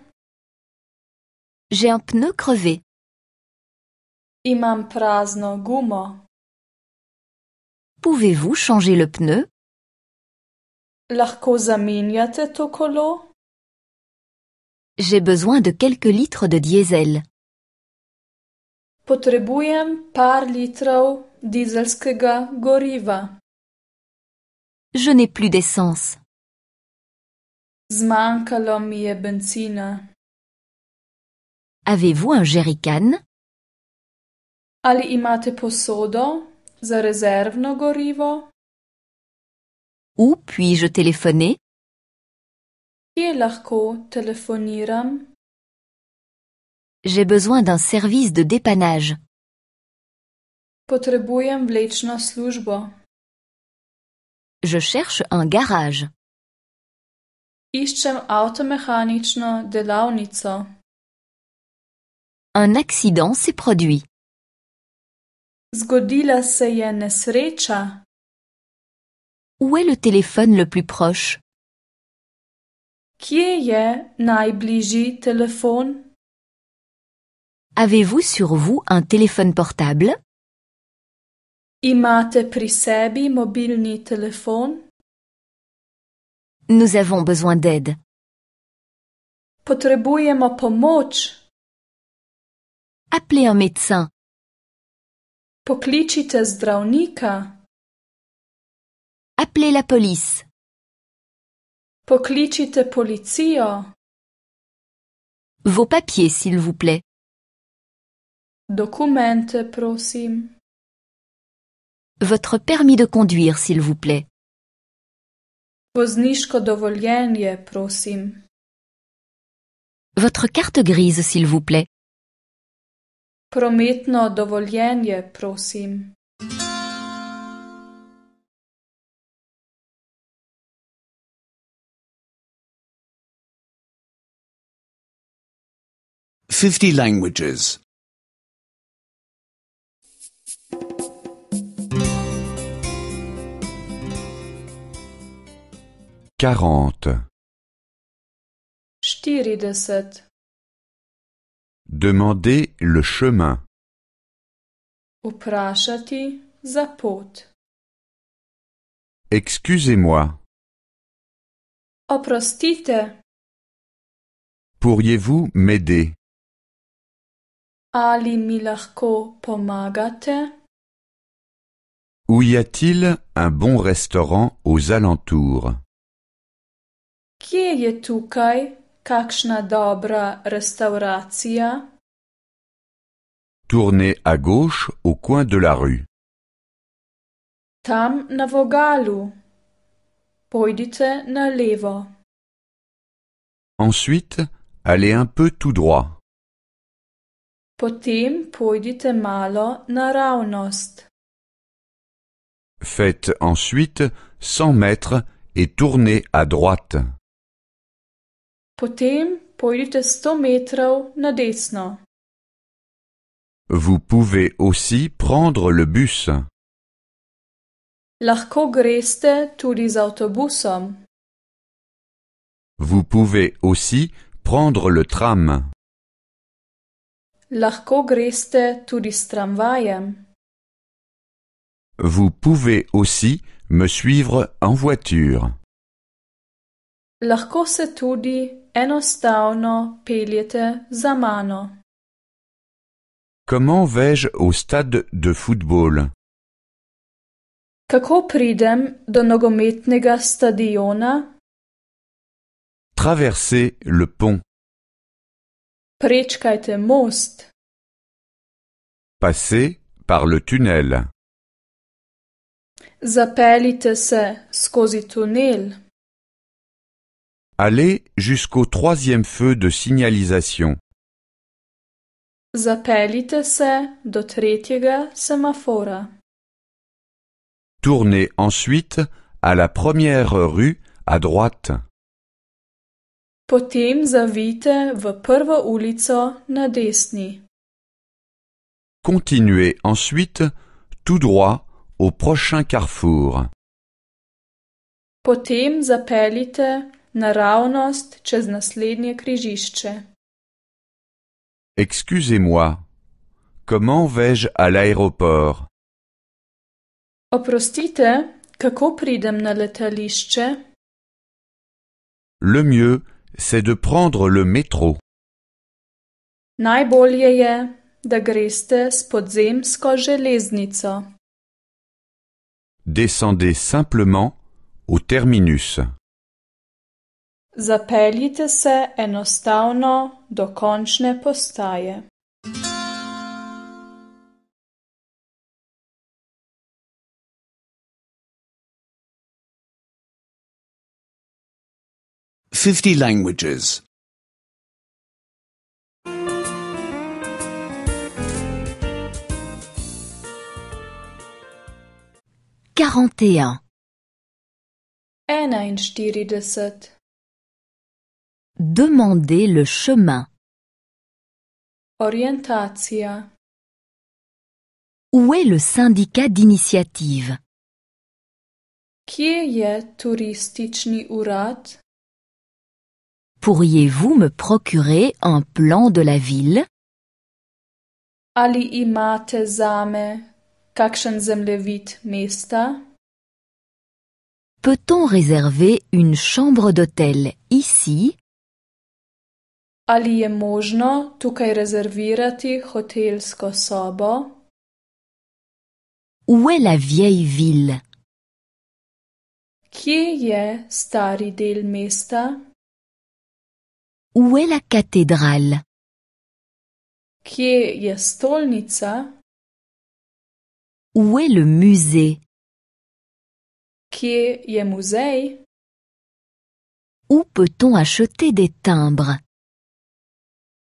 J'ai un pneu crevé. Imam prazno gumo.
Pouvez-vous changer le pneu? Lahko J'ai besoin de quelques litres de diesel.
Potrebujem par litrów dieselskiego goriva.
Je n'ai plus d'essence.
Zmanjkalo mi je benzina.
Avez-vous un jerrycan?
Ali imate posodo za rezervno gorivo?
Où puis-je téléphoner? Kje lahko telefoniram? J'ai besoin d'un service de dépannage.
Potrebujem vlečno službo.
Je cherche un garage.
Iščem avtomehanično delavnico.
Un accident s'est produit.
Zgodila se je nesreča.
Où est le téléphone le plus proche?
Kje je najbližji telefon?
Avez-vous sur vous un téléphone portable?
Imate pri sebi mobilni telefon?
Nous avons besoin d'aide.
Potrebujemo pomoč.
Appelez un médecin. Pokličite zdravnika. Appelez la police. Pokličite policijo. Vos papiers, s'il vous plaît. Documente prosim. Votre permis de conduire, s'il vous plaît.
Vozniško dovoljenje, prosim.
Votre carte grise, s'il vous plaît.
Prometno dovoljenje, prosim.
Fifty
languages. quarante
Demandez le chemin. Excusez-moi. Oprostite. Pourriez-vous m'aider?
Ali mi lahko pomagate?
Où y a-t-il un bon restaurant aux alentours?
Kje je tukaj kakšna dobra
Tournez à gauche au coin de la rue.
Tam na vogalu. Pojdite na levo.
Ensuite, allez un peu tout droit.
Potem pojdite malo naravnost.
Faites ensuite 100 mètres et tournez à droite.
Potem pojdite 100 metrov na desno.
Vous pouvez aussi prendre le bus.
Lahko greste tudi z avtobusom.
Vous pouvez aussi prendre le tram.
Lahko greste tudi s tramvajem.
Vous pouvez aussi me suivre en voiture.
lahko se tudi enostavno peljete za mano.
Comment vais-je au stade de football?
Kako pridem do nogometnega stadiona?
Traversez le pont.
Prečkajte most.
Passez par le tunnel.
Zapelite se skozi tunel.
Allez jusqu'au troisième feu de signalisation.
se do
Tournez ensuite à la première rue à droite.
Potem zavite v prvo ulico na
Continuez ensuite tout droit au prochain carrefour.
Potem zapelite naravnost čez naslednje križišče.
Excusez-moi, comment vais-je à l'aéroport?
Oprostite, kako pridem na letališče?
Le mieux, c'est de prendre le métro.
Najbolje je, da greste s podzemsko železnico.
Descendez simplement au terminus.
Zapeljite se enostavno do končne postaje.
Fifty languages.
Quarante et un.
Ena in štirideset.
Demandez le chemin.
Orientatia.
Où est le syndicat d'initiative
e
Pourriez-vous me procurer un plan de la ville
Ali imate zame mesta
Peut-on réserver une chambre d'hôtel ici
Ali je možno tukaj rezervirati hotelsko sobo?
Où est la vieille ville?
Kje je stari del mesta?
Où est la cathédrale? Kje je stolnica? Où est le musée? Kje je muzej? Où peut-on acheter des timbres?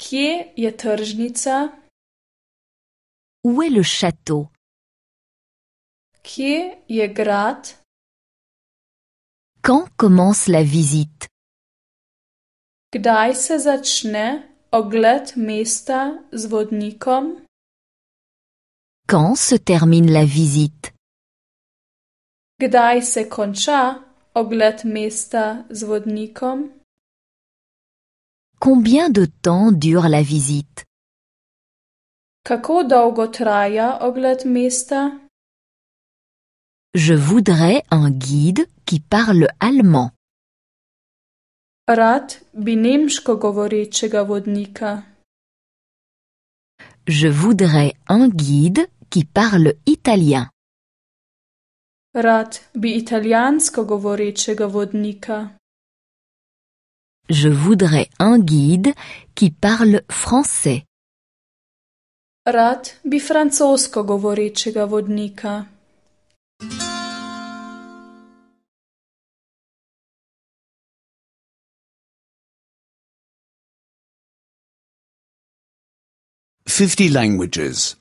Kje je tržnica? Où est le château?
Kje je grad?
Quand commence la visite?
Kdaj se začne ogled mesta z vodnikom?
Quand se termine la visite?
Kdaj se konča ogled mesta z vodnikom?
Combien de temps dure la visite
Kako dolgo traja ogled mesta?
Je voudrais un guide qui parle allemand.
Rad bi nemško govorečega vodnika.
Je voudrais un guide qui parle italien.
Rad bi italijansko govorečega vodnika.
Je voudrais un guide qui parle français.
Rat bi francosko govorečega vodnika.
Fifty languages.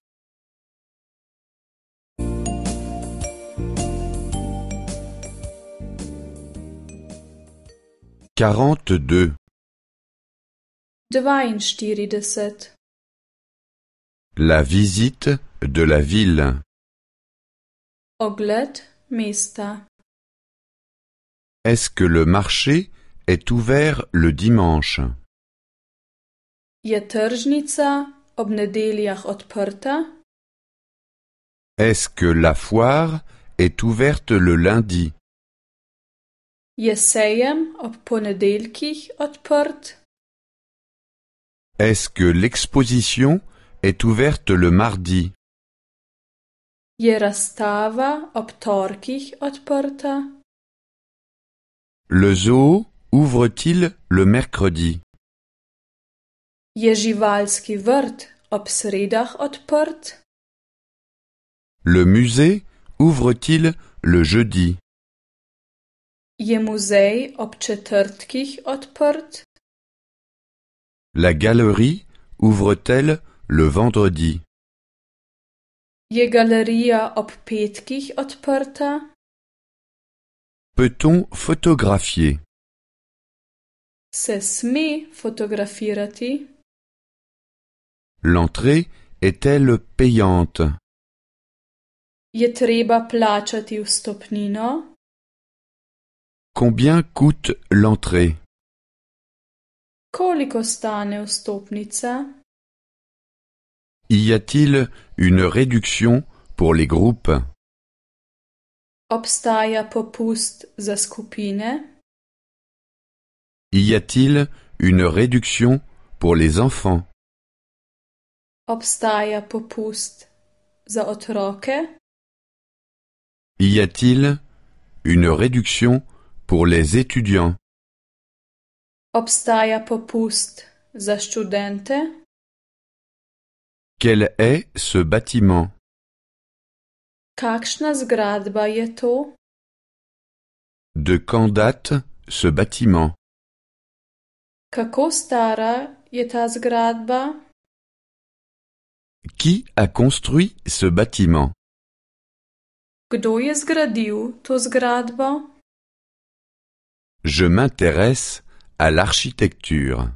Quarante-deux. La visite de la ville.
Ogled mesta.
Est-ce que le marché
est ouvert le dimanche?
Je tržnica ob nedeljah odprta?
Est-ce que la foire est ouverte le lundi?
Je ob ponedeljkih odprt?
Est-ce que l'exposition est ouverte le mardi?
Je razstava ob torkih odprta?
Le zoo ouvre-t-il le mercredi?
Je živalski vrt ob sredah odprt?
Le musée ouvre-t-il le jeudi?
Je muzej obczetrtkich odprt?
La galerie ouvre-t-elle le vendredi?
Je galeria ob petkich odprta?
Peut-on photographier?
Se sme fotografirati?
L'entrée est-elle payante?
Je treba plačati vstopnino?
Combien coûte l'entrée Y a-t-il une réduction pour les groupes
popust za
Y a-t-il une réduction pour les enfants
popust za
Y a-t-il une réduction pour les étudiants.
Obstaja popust za studente?
Quel est ce bâtiment?
Kakšna zgradba je to?
De quand date ce
bâtiment?
Kako stara je ta zgradba?
Qui a construit ce bâtiment?
Kdo je zgradil to zgradbo?
Je
m'intéresse à l'architecture.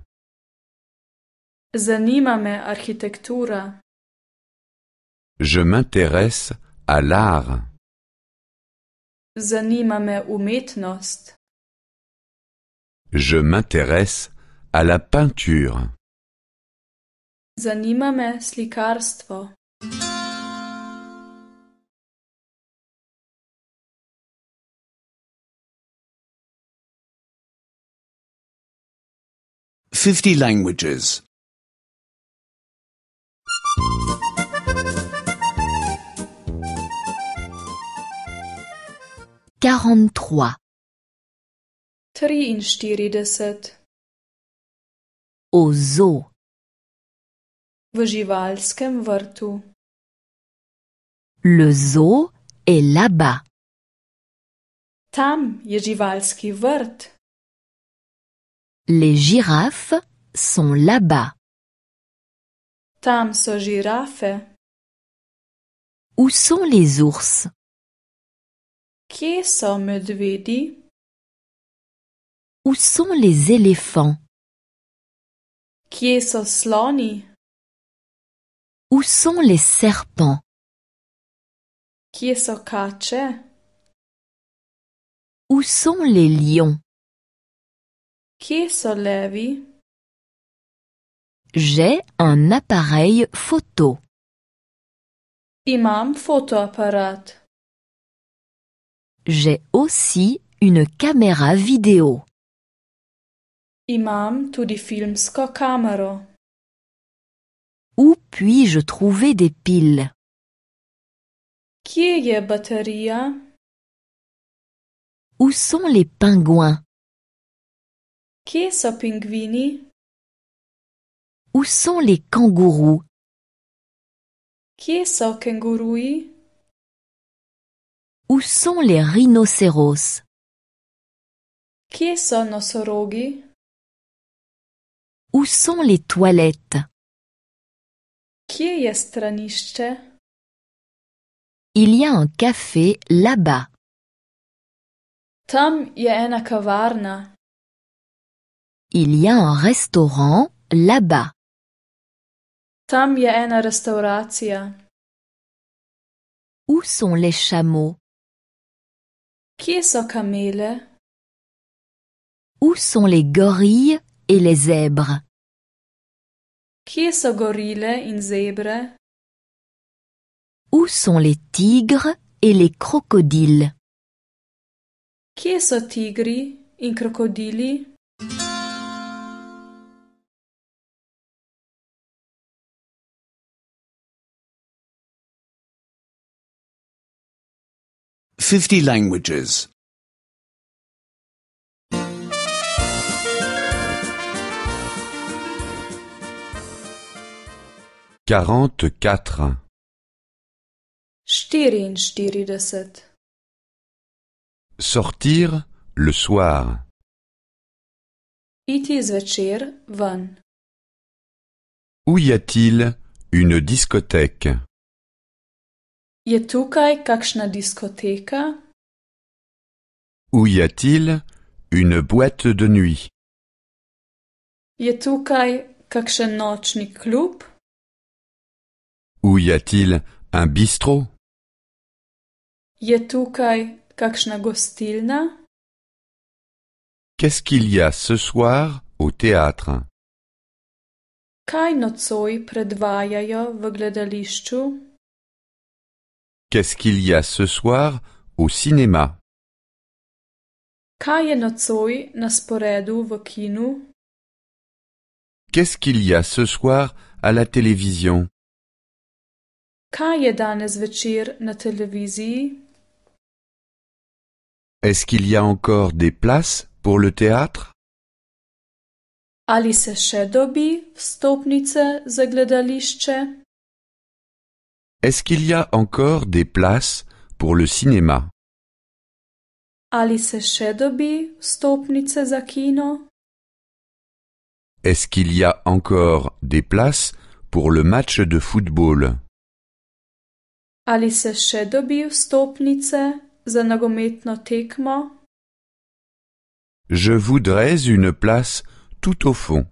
zanimame me
Je m'intéresse à l'art.
zanimame umetnost.
Je m'intéresse à la peinture.
zanimame slikarstvo.
50 languages.
43
43
Au zoo.
V živalskem vrtu.
Le zoo est là-bas.
Tam je živalski vrt.
Les girafes sont là-bas. Tam girafe. Où sont les ours? medvedi? Où sont les éléphants? Qui sloni? Où sont les serpents? Qui Où sont les lions?
Che sollevi?
J'ai un appareil photo.
Imam fotoapparat.
J'ai aussi une caméra vidéo. Imam tudi filmsko kamero. Où puis-je trouver des piles?
Kje baterija? Hein?
Où sont les pingouins? sont les pingvini? Où sont les kangourous? sont les kangourous? Où sont les rhinocéros?
sont so nosorogi?
Où sont les toilettes? est est ce Il y a un café là-bas. Tam a une kavarna. Il y a un restaurant là-bas.
Tam je ena restauracija.
Où sont les chameaux? Kje so kamele? Où sont les gorilles et les zèbres?
Kje so gorile in zebre?
Où sont les tigres et les crocodiles?
Kje so tigri in crocodili?
50 languages.
44 44
Sortir le soir.
Iti zvečer van.
Où y a-t-il une discothèque
Je tukaj kakšna diskoteka?
Où y a-t-il une boîte
de nuit?
Je tukaj kakšen nočni klub?
Où y a-t-il un bistrot?
Je tukaj kakšna gostilna?
Qu'est-ce
qu'il y a ce soir au théâtre?
Kaj nocoj predvajajo v gledališču?
Qu'est-ce qu'il y a ce soir au cinéma
Kaj je nocoj na sporedu v kinu?
Qu'est-ce qu'il y a ce soir à la télévision
Kaj je danes večer na televiziji?
Est-ce qu'il y a encore des places pour le théâtre
Ali se še dobi vstopnice za gledališče?
Est-ce qu'il y a encore des places pour le cinéma
Est-ce
qu'il y a encore des places pour le match de football
Je
voudrais une place tout au fond.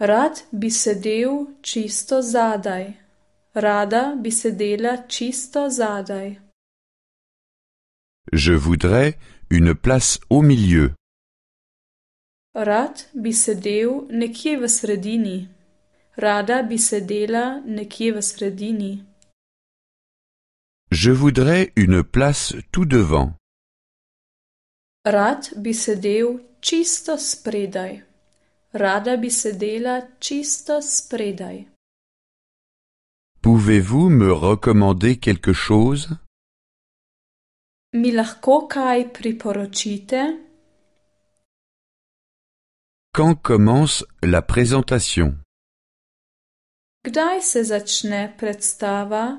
Rad bi sedel čisto zadaj, rada bi sedela čisto zadaj.
Je voudrais une place au milieu.
Rad bi sedel nekje v sredini. Rada bi sedela nekje v sredini.
Je voudrais une place tout devant.
Rad bi sedel čisto spredaj. Rada bi dela čisto spredaj.
Pouvez-vous me recommander quelque chose?
Mi lahko kaj priporočite?
Quand commence la présentation?
Kdaj se začne predstava?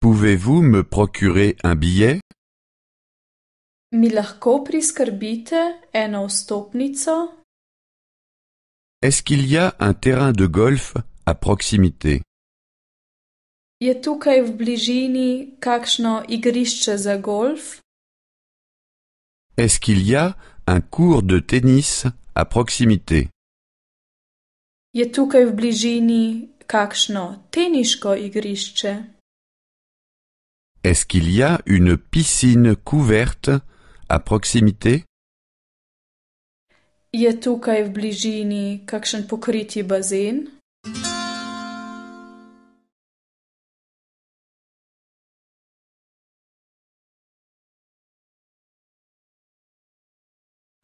Pouvez-vous me procurer un billet?
Mi lahko priskrbite eno vstopnico?
Est-ce qu'il y a un terrain de golf à proximité? Est-ce qu'il y a un cours de tennis à proximité? Est-ce qu'il y a une piscine couverte à proximité?
je tukaj v bližini kakšen pokriti bazen?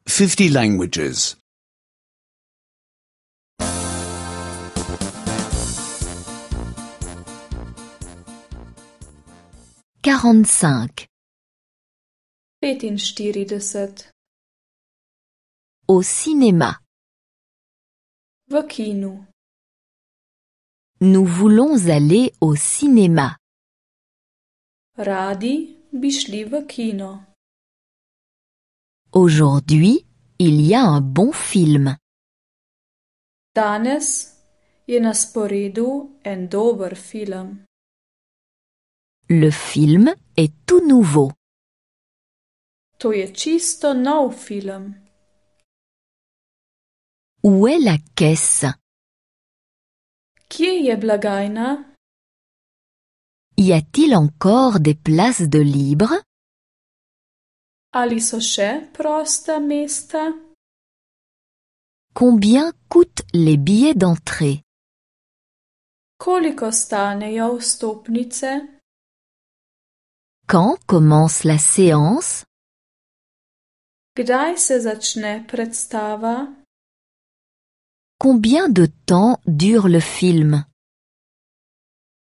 Fifty languages.
Quarante-cinq.
Petin Stiri
de cette. Au cinéma.
Vokino.
Nous voulons aller au cinéma.
Radi bishli vokino.
Aujourd'hui, il y a un bon film.
Danes je na sporedu en dober film.
Le film est tout nouveau. To je čisto nov film. Où est la caisse Kje je blagajna Y a-t-il encore des places de libre
Ali so še prosta mesta
Combien coûtent les billets d'entrée
Koliko stanejo vstopnice
Quand commence la séance
Kdaj se začne predstava
Combien de temps dure le film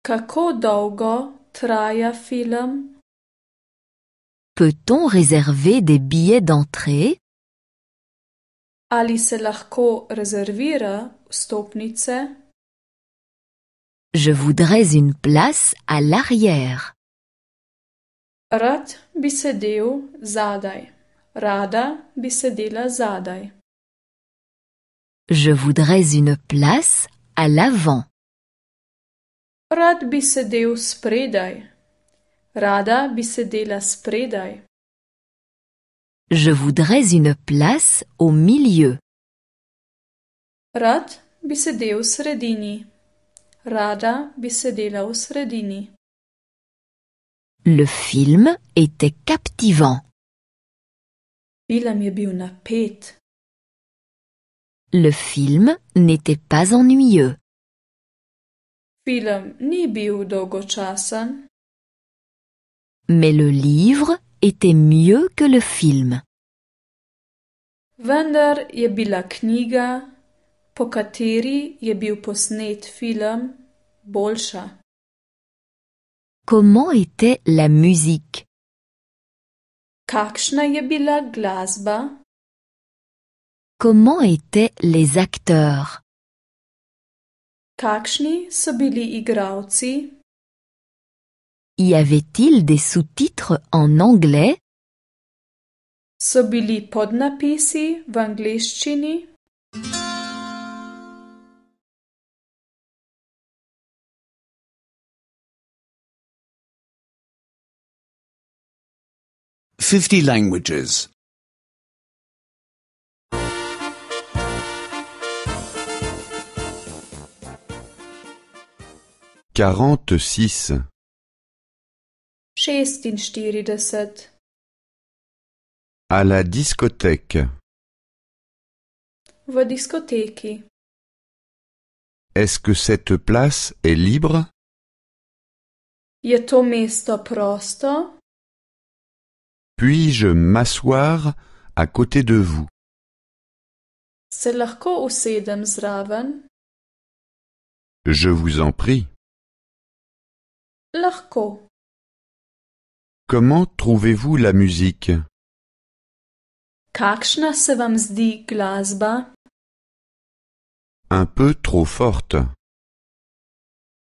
Kako dolgo traja film
Peut-on réserver des billets d'entrée
Ali se lahko rezervira vstopnice
Je voudrais une place à l'arrière.
Rad bi sedel zadaj. Rada bi sedela zadaj.
Je voudrais une place à l'avant.
Rad bi sedel spredaj. Rada bi sedela spredaj.
Je voudrais une place au milieu.
Rad bi sedel sredini. Rada bi sedela v sredini.
Le film était captivant.
Film je bil napet.
Le film n'était pas ennuyeux.
Film ni bio dolgoczasan.
Mais le livre était mieux que le film.
Vendar je bila knjiga, po kateri je bil posnet film, boljša.
Comment était la musique?
Kakšna je bila glasba?
Comment étaient les acteurs
Kakšni so bili igravci?
Y avait-il des sous-titres en anglais
So bili podnapisi v
Fifty languages.
46
six
À la discothèque. V discotheki. Est-ce que cette place est libre?
Je to mesto prosto?
Puis-je m'asseoir
à côté de vous?
Se lahko usedem zraven?
Je vous en prie. Comment trouvez-vous la musique Un peu trop forte.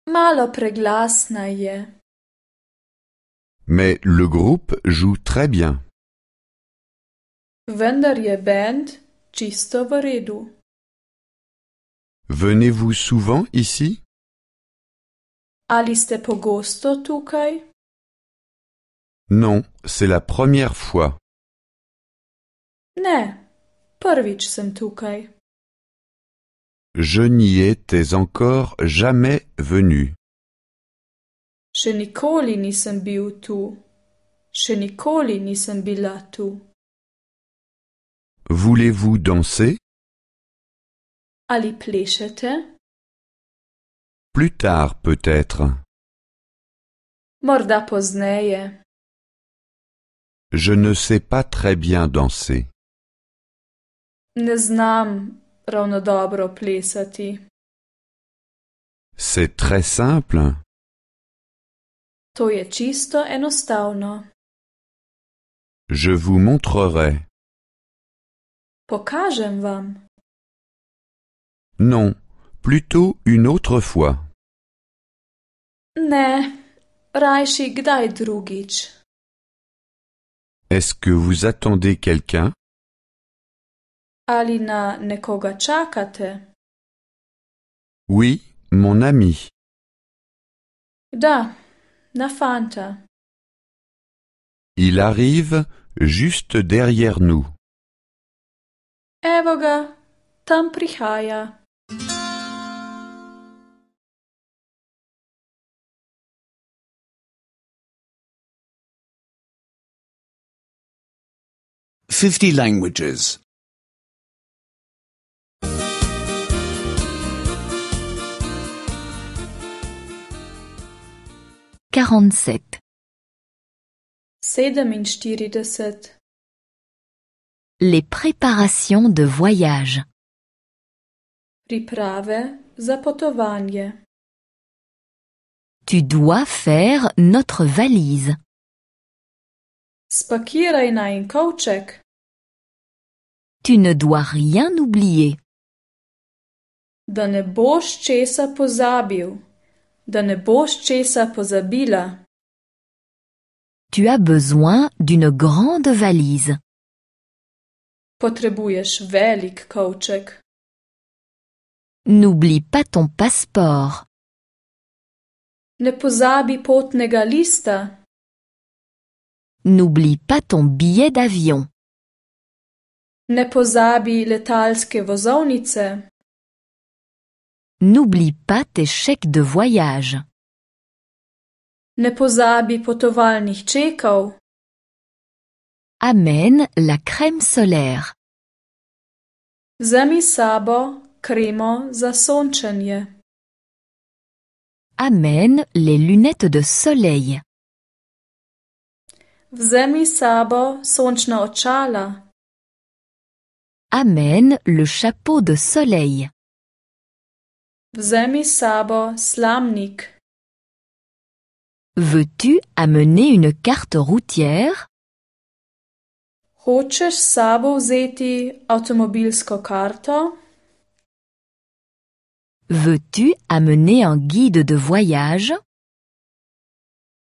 Mais le groupe joue très bien.
band
Venez-vous souvent ici
Ali pogosto tukaj?
Non, c'est la première fois.
Ne, prvič sem tukaj.
Je n'y étais encore jamais venu.
Še nikoli nisem bil tu. Še nikoli nisem bila tu.
Voulez-vous danser? Ali plešete?
Plus tard peut-être.
Morda poznaje.
Je ne sais pas très bien danser.
Ne znam ravno dobro plesati.
C'est très simple.
To je čisto enostavno.
Je vous montrerai. Pokažem vam. Non, plutôt une autre fois.
Ne, drugič.
Est-ce que vous attendez
quelqu'un?
Alina ne nekoga čakate?
Oui, mon ami.
Da, na fanta.
Il arrive juste derrière nous.
Evoga ga, tam prihaja.
50 languages.
47
47
Les préparations de voyage.
Priprave za potovanje.
Tu dois faire notre valise.
Spakiraj na in kovček.
Tu ne dois rien oublier.
Da ne boš česa pozabil. Da ne česa pozabila.
Tu as besoin d'une grande valise. Potrebuješ velik kovček. N'oublie pas ton passeport.
Ne pozabi potnega lista.
N'oublie pas ton billet d'avion.
Ne pozabi letalske vozovnice.
N'oublie pas tes chèques de voyage.
Ne pozabi potovalnih čekov.
Amen la crème solaire.
Zemi sabo kremo za sončenje.
Amen les lunettes de soleil.
Vzemi sabo sončna očala.
amène le chapeau de soleil.
Vzemi sabo slamnik.
Veux-tu amener une carte routière?
Hočeš sabo zeti automobilsko karto?
Veux-tu amener un guide de voyage?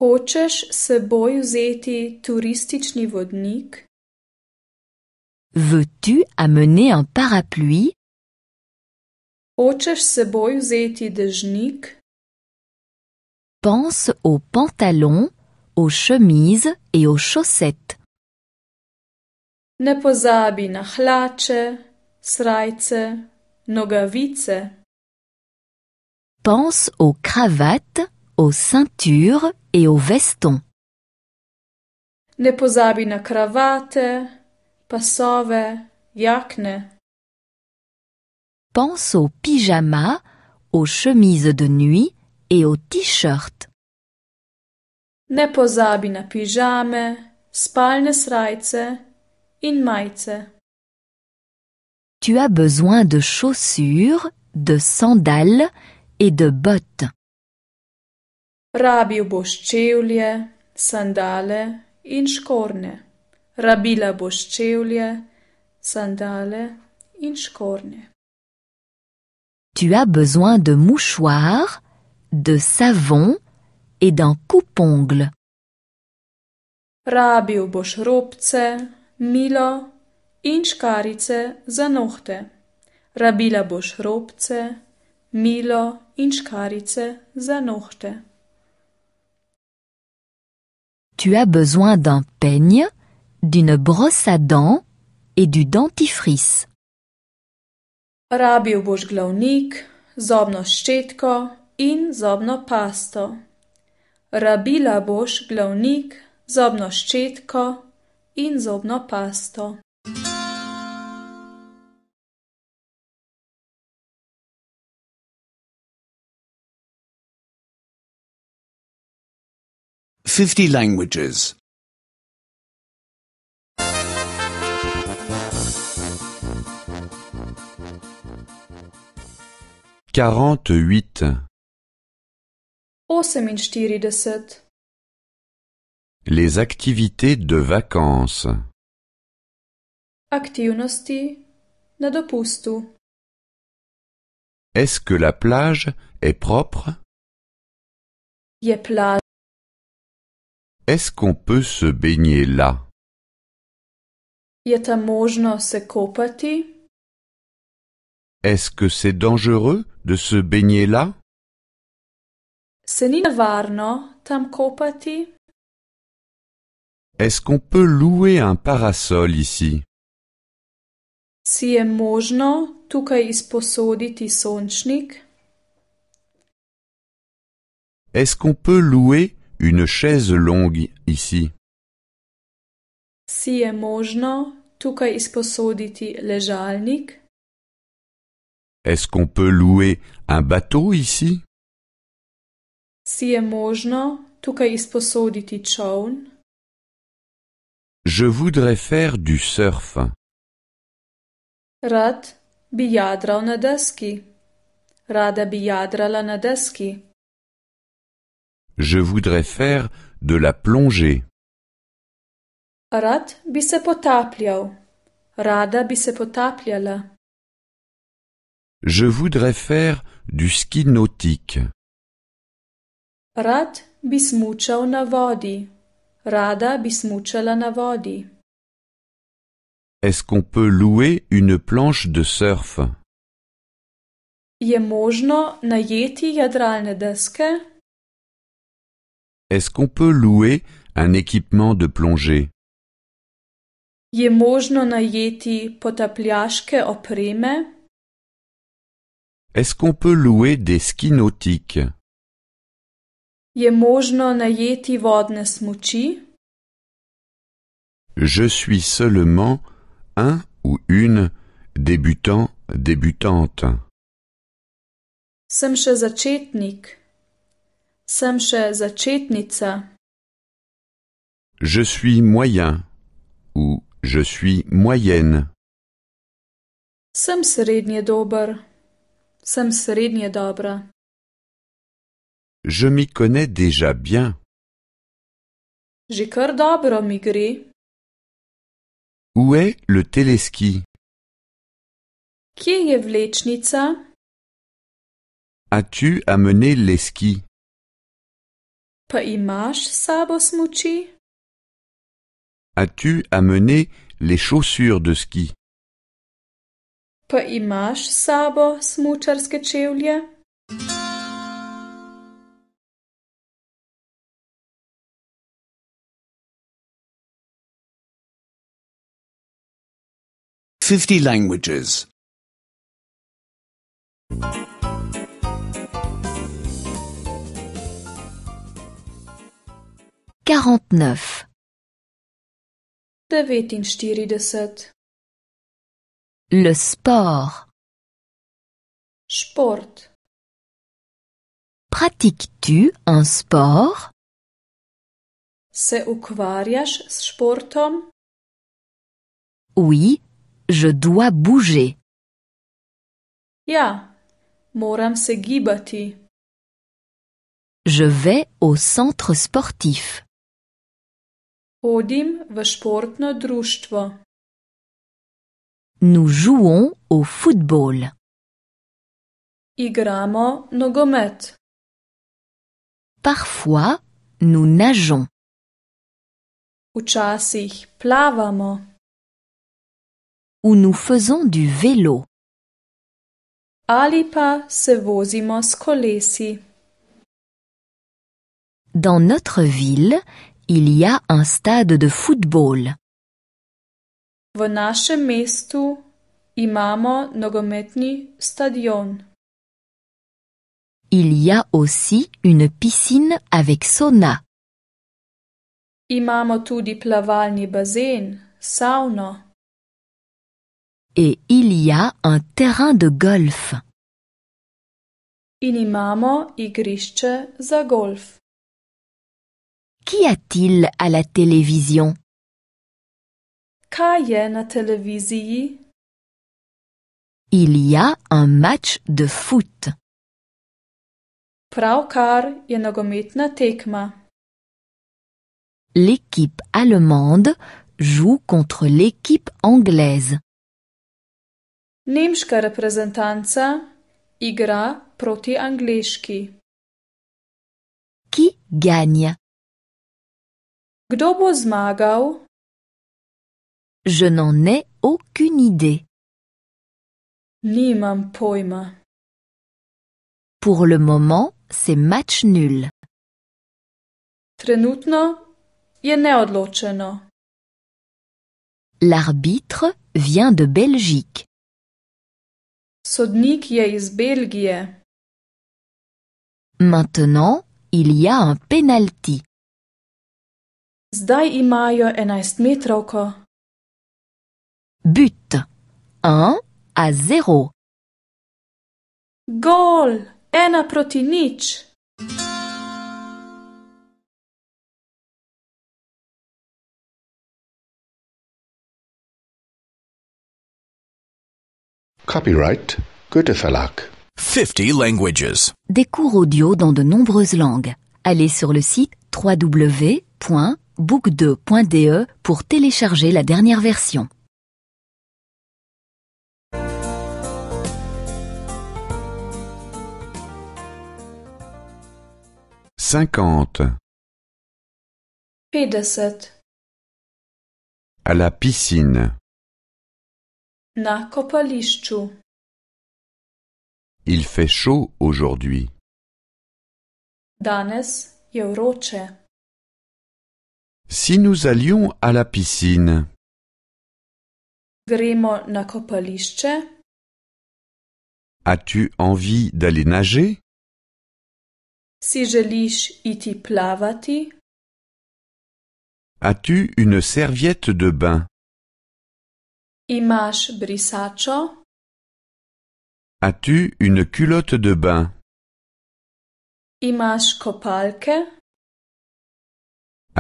Hočeš seboj zeti turistični vodnik?
Veux-tu amener un parapluie?
Hočeš seboj vzeti dežnik?
Pense aux pantalons, aux chemises et aux chaussettes.
Ne pozabi na hlače, srajce, nogavice.
Pense aux cravates, aux ceintures et aux vestons.
Ne pozabi na kravate, pasowe, jakne.
Pense aux pyjamas, aux chemises de nuit et aux t-shirts.
Ne pozabi na spalnes spalne srajce in majce.
Tu as besoin de chaussures, de sandales et de bottes.
Rabi boš sandale in škorne. Rabila sandale in
Tu as besoin de mouchoirs, de savon et d'un coupongle.
Rabil boš milo in škarice za nohte. Rabila boš milo in škarice
Tu as besoin d'un peigne, d'une brosse à dents et du dentifrice.
Rabil boš glavnik, zobno ščetko in zobno pasto. Rabila boš glavnik, zobno ščetko in zobno pasto.
Fifty languages.
Quarante-huit.
Les activités de vacances.
Aktivnosti na dopustu.
Est-ce que la plage est propre? Je plage. Est-ce qu'on peut se baigner là?
Je tam se kopati?
Est-ce que c'est dangereux
de se baigner là Est-ce qu'on peut louer un parasol ici
Est-ce
qu'on peut louer une chaise longue ici
Si je možno tukaj izposoditi ležalnik?
Est-ce qu'on peut louer un bateau ici?
Si je možno tukaj isposoditi čovn?
Je voudrais faire du surf.
Rad bi jadral na deski. Rada bi jadrala na
Je voudrais faire de la plongée.
Rad bi se potapljal. Rada bi se potapljala.
Je voudrais faire du ski nautique.
Rad bi na vodi. Rada bi na vodi.
Est-ce qu'on peut louer une planche de surf?
Je možno najeti jadralne deske?
Est-ce qu'on peut louer un équipement de plongée?
Je možno najeti potapljaške opreme?
Est-ce qu'on peut louer des skis nautiques? Je suis seulement un ou une débutant débutante.
Je
suis moyen ou je suis moyenne.
Je m'y connais déjà bien. Je kar dobro Où est le téléski Kje je vlečnica? As-tu amené les skis
Pa
As-tu amené les chaussures
de ski
Pa imaš s sabo smučarske čevlje?
Fifty languages.
Quarante-neuf. Devetin Le sport. Sport. Pratiques-tu un sport?
Se ukvarjaš s športom?
Oui, je dois bouger.
Ja, moram se gibati.
Je vais au centre sportif.
Odim v športno društvo.
Nous jouons au football. Parfois, nous nageons.
plavamo.
Ou nous faisons du vélo.
Ali se
Dans notre ville, il y a un stade de football.
V našem mestu imamo nogometni stadion.
Il y a aussi une piscine avec sauna.
Imamo tudi plavalni bazen, sauna.
Et il y a un terrain de golf.
In imamo igrišče za golf.
Qu'y a-t-il à la télévision
Kaj je na televiziji?
Il y a un match de foot.
Pravkar je nogometna tekma.
L'équipe allemande joue contre l'équipe anglaise.
Nemška reprezentanca igra proti angleški.
Qui gagne? Kdo bo zmagal? Je n'en ai aucune idée. Nimam poima. Pour le moment, c'est match nul.
Trenutno je neodločeno.
L'arbitre vient de Belgique.
Sodnik je iz Belgije.
Maintenant, il y a un penalty. Zdaj imajo metrovko. But 1 à 0.
Goal. ena
Copyright Goethe Verlag. 50 languages.
Des cours audio dans de nombreuses langues. Allez sur le site www.book2.de pour télécharger la dernière version.
cinquante.
Pédeset.
À la piscine. Na kopališču. Il fait chaud aujourd'hui.
Danes je vroče.
Si nous allions à la piscine.
Gremo na kopališče.
As-tu envie d'aller nager
si želiš iti plavati?
As-tu une serviette de bain?
Imaš brisačo?
As-tu une culotte de bain?
Imaš kopalke?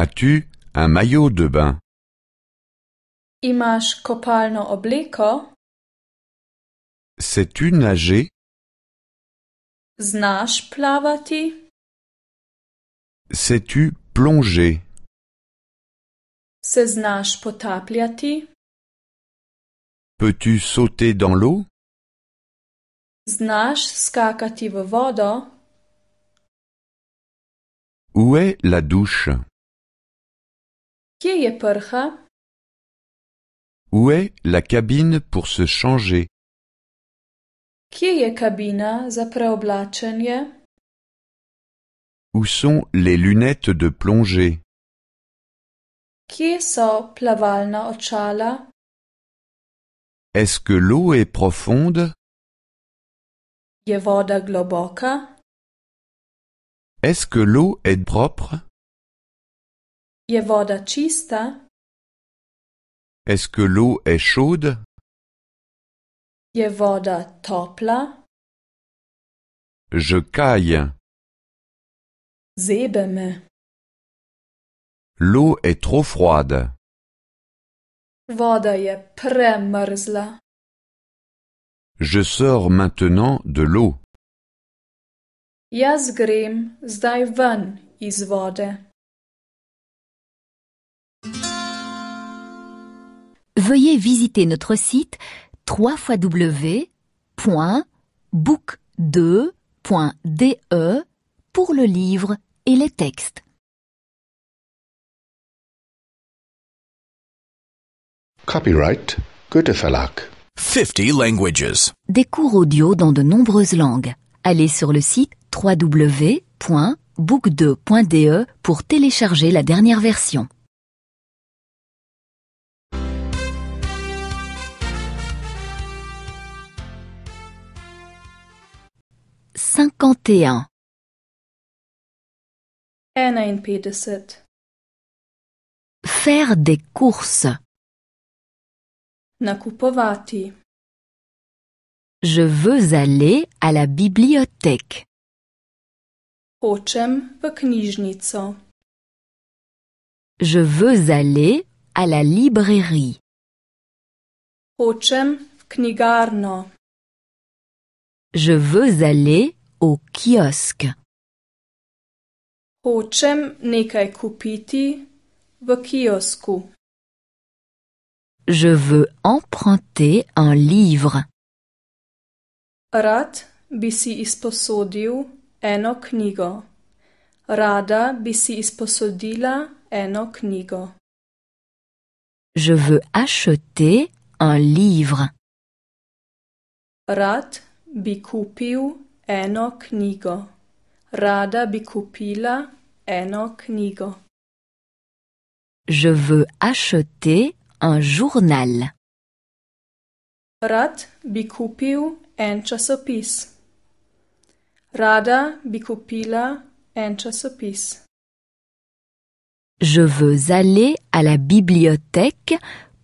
As-tu un maillot de bain? Imaš kopalno obleko? Sais-tu nager?
Znaš plavati?
Sais-tu plonger?
Se znaš
Peux-tu sauter dans l'eau?
Znaš skakati v vodo?
Où est la douche? Kje je prha? Où est la cabine pour se changer?
Kje je kabina za preoblačenje?
Où sont les lunettes de plongée
so
Est-ce que l'eau est profonde Je Est-ce que l'eau est propre Je Est-ce que l'eau est chaude Je topla Je caille. L'eau est trop froide.
Je sors maintenant de l'eau.
grem zdaj
Veuillez visiter notre site www.book2.de pour le livre et les textes.
Copyright
50 languages.
Des cours audio dans de nombreuses langues. Allez sur le site www.book2.de pour télécharger la dernière version. 51. Faire des courses.
Nakupovati.
Je veux aller à la bibliothèque.
Je
veux aller à la librairie.
knigarno.
Je veux aller au kiosque.
Hočem nekaj kupiti v kiosku.
Je veux emprunter un livre.
Rad bi si izposodil eno knjigo. Rada bi si izposodila eno knjigo.
Je veux acheter un livre.
Rad bi kupil eno knjigo. Rada bi kupila eno knigo.
Je veux acheter un journal.
rada bi en časopis. Rada bi kupila en časopis.
Je veux aller à la bibliothèque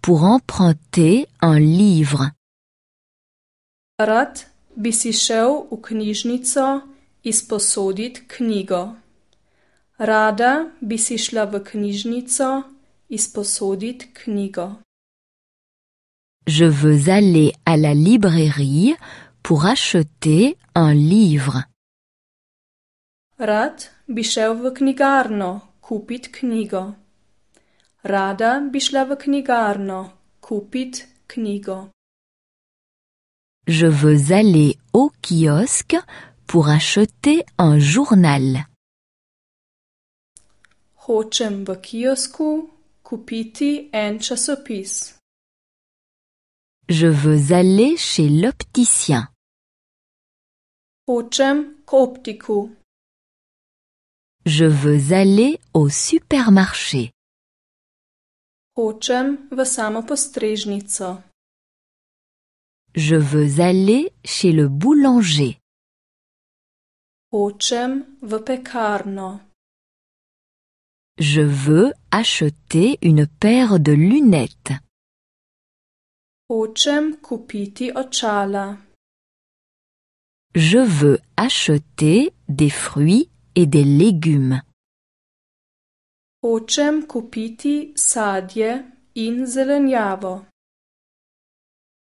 pour emprunter un livre.
Rad bi si šel Isposodit Knigo. Rada bi si šla v knjižnico izposodit knjigo.
Je veux aller à la librairie pour acheter un livre.
Rad bi šel v knjigarno kupit knjigo. Rada bi šla v knjigarno kupit knjigo.
Je veux aller au kiosque pour acheter un journal.
Hočem v kiosku kupiti en časopis.
Je veux aller chez l'opticien.
Hočem k optiku.
Je veux aller au supermarché.
Hočem v samopostrežnico.
Je veux aller chez le boulanger.
Je
veux acheter une paire de lunettes. Je veux acheter des fruits et des légumes.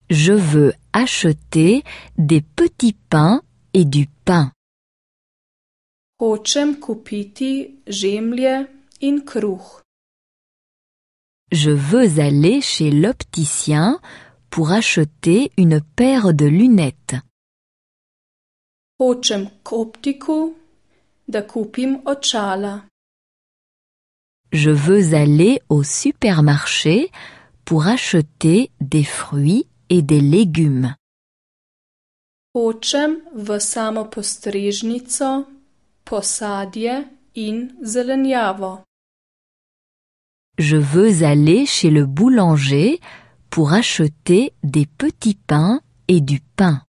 Je veux acheter des petits pains et du pain. Je veux aller chez l'opticien pour acheter une paire de lunettes. Je veux aller au supermarché pour acheter des fruits et des légumes in Je veux aller chez le boulanger pour acheter des petits pains et du pain.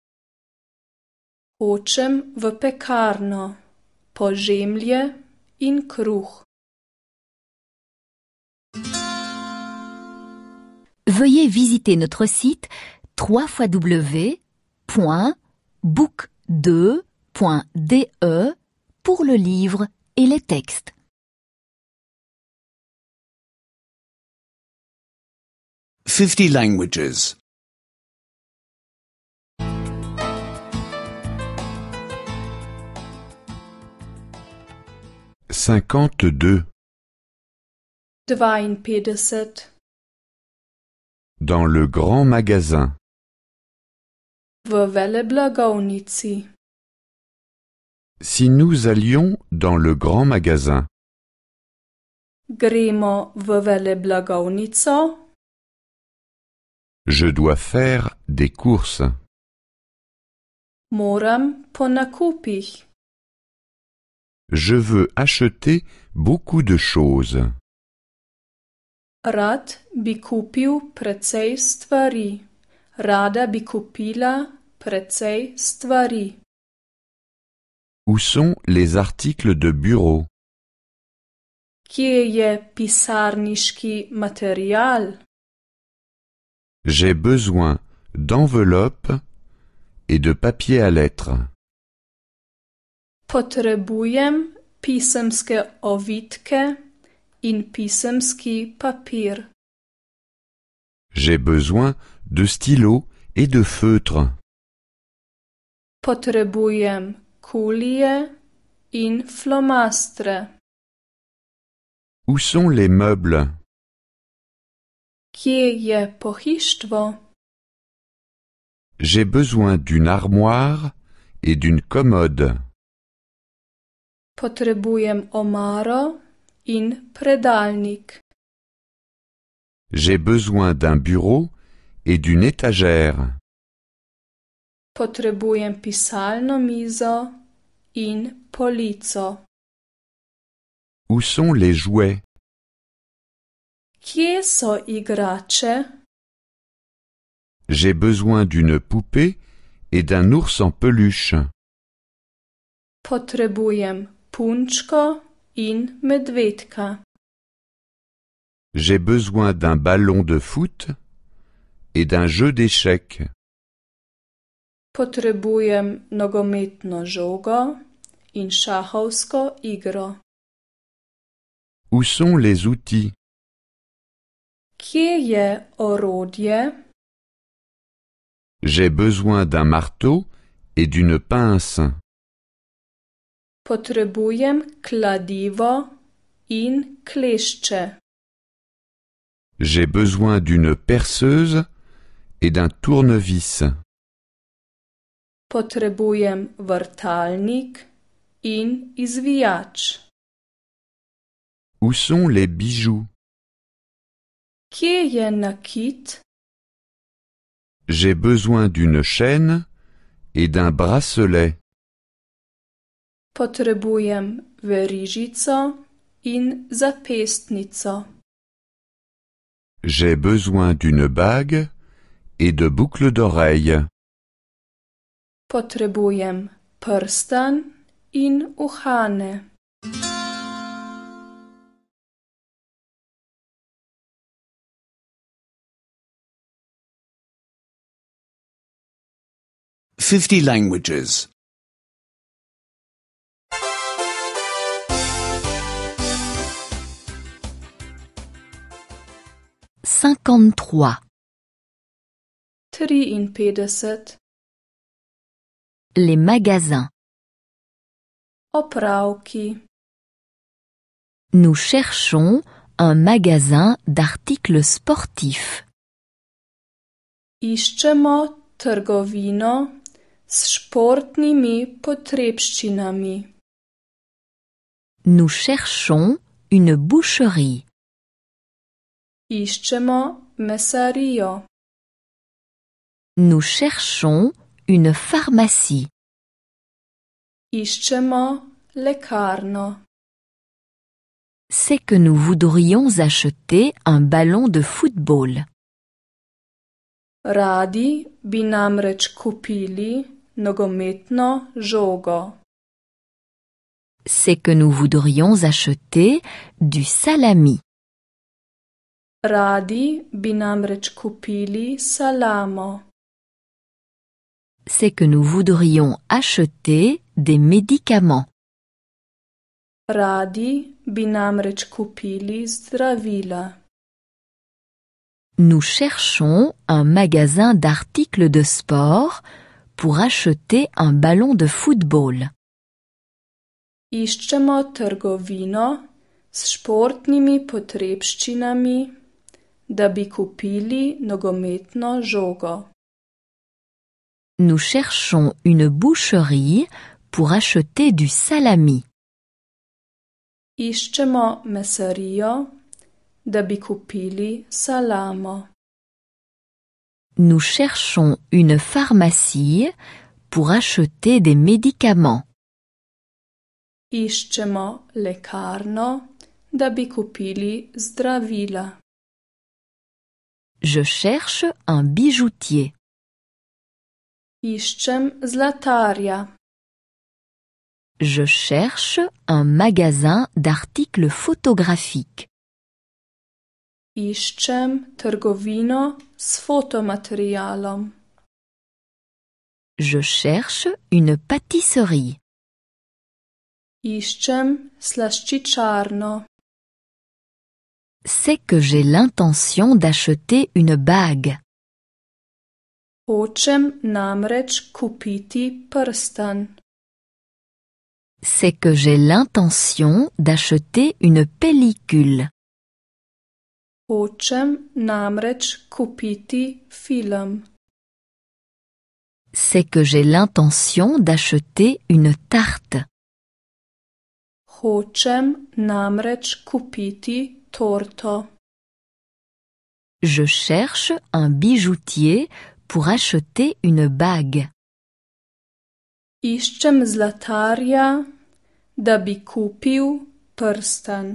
Veuillez visiter notre site www.book2.de pour le livre et les textes. Fifty languages.
Cinquante-deux.
Divine Pederset.
Dans le grand magasin.
Vovelle er Blagonici.
Si nous allions dans le grand magasin.
Gremo v blagovnico.
Je dois faire des courses.
Moram po
Je veux acheter beaucoup de choses.
Rad bi kupil stvari. Rada bicupila kupila stvari.
Où sont les articles de bureau?
qui je pisarniški
J'ai besoin d'enveloppes et de papier à lettres.
Potrebujem pisemske ovitke in pisemski papir.
J'ai besoin de stylos et de feutres.
Potrebujem Coulées in flomastre.
Où sont les meubles?
J'ai
besoin d'une armoire et d'une commode.
Potrzebuję omaro in predalnik.
J'ai besoin d'un bureau et d'une étagère.
Potrzebuję pisalno mizo où
sont les jouets?
Qui so
J'ai besoin d'une poupée et d'un ours en peluche.
Potrebujem in medvedka.
J'ai besoin d'un ballon de foot et d'un jeu d'échecs.
Potrebujem nogometno žogo in šahovsko igro.
Où sont les outils?
Kje je orodje?
J'ai besoin d'un marteau et d'une pince.
Potrebujem kladivo in klešče.
J'ai besoin d'une perceuse et d'un tournevis.
Potrebujem vrtalnik in izvijač.
Où sont les bijoux?
Kje je nakit?
J'ai besoin d'une chaîne et d'un bracelet.
Potrebujem verižico in zapestnico.
J'ai besoin d'une bague et de boucles d'oreilles.
Potrebujem prstan in uhane.
Fifty languages.
in 53
Les magasins.
Oprałki.
Nous cherchons un magasin d'articles sportifs.
Iščemo trgovino s športnimi potrebščinami.
Nous cherchons une boucherie.
Iščemo mesario.
Nous cherchons une pharmacie. C'est que nous voudrions acheter un ballon de football.
Radi bi kupili nogometno žogo.
C'est que nous voudrions acheter du salami.
Radi bi namreč kupili salamo
c'est que nous voudrions acheter des médicaments.
Radi bi namreč kupili zdravila.
Nous cherchons un magasin d'articles de sport pour acheter un ballon de football.
Iščemo trgovino s športnimi potrebščinami, da bi kupili nogometno žogo.
Nous cherchons une boucherie pour acheter du salami. Nous cherchons une pharmacie pour acheter des médicaments. Je cherche un bijoutier. Je cherche un magasin d'articles photographiques. Je cherche une pâtisserie. C'est que j'ai l'intention d'acheter une bague. C'est que j'ai l'intention d'acheter une pellicule. C'est que j'ai l'intention d'acheter une tarte. Je cherche un bijoutier pour acheter une bague.
Iščem zlatarja, da bi kupil prsten.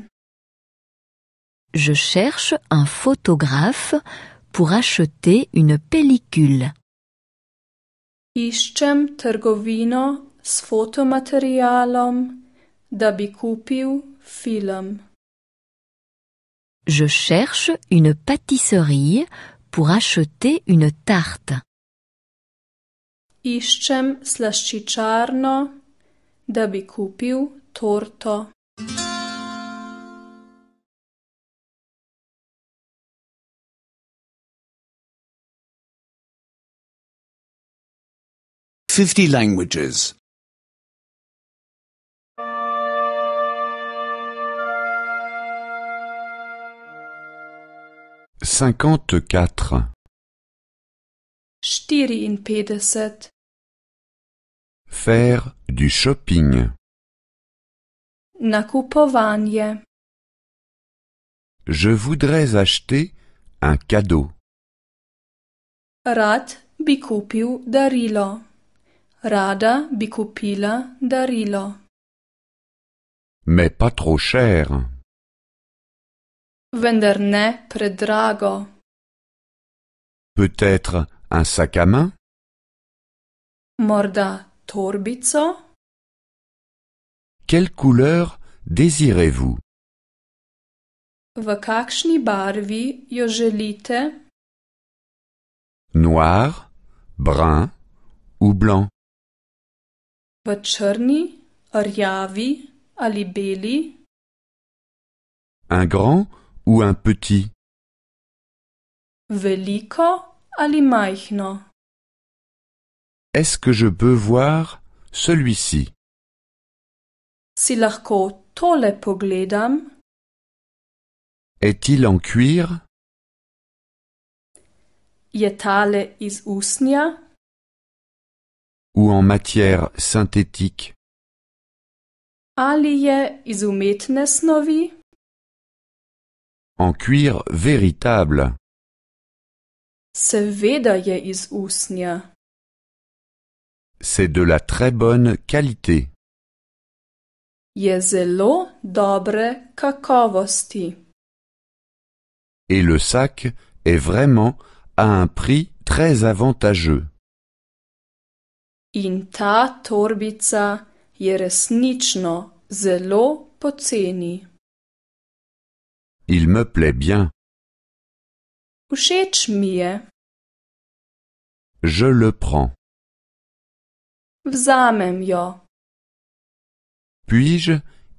Je cherche un photographe pour acheter une pellicule.
Iščem trgovino s fotomaterialom, da bi kupil film.
Je cherche une pâtisserie pour acheter une
tarte. Iščem slaščičarno, da bi kupil torto.
Fifty languages.
cinquante-quatre
Faire du shopping Nakupovanje Je voudrais acheter un cadeau.
Rat bi darilo. Rada bi darilo.
Mais pas trop cher
vendar predrago.
Peut-être un sac à main
Morda torbico
Quelle couleur désirez-vous
V kakšni barvi jo želite
Noir, brun ou blanc
V črni, rjavi ali beli
Un grand ou un petit
Veliko ali majhno
Est-ce que je peux voir celui-ci
Si lahko tole pogledam
Est-il en cuir
Je tale iz usnja
Ou en matière synthétique
Ali je iz umetne snovi
en cuir véritable.
C'est
de la très bonne qualité.
dobre kakovosti.
Et le sac est vraiment à un prix très avantageux.
In ta torbica je resnično zelo poceni.
Il me plaît bien.
je.
le prends. Vzamem jo. Puis-je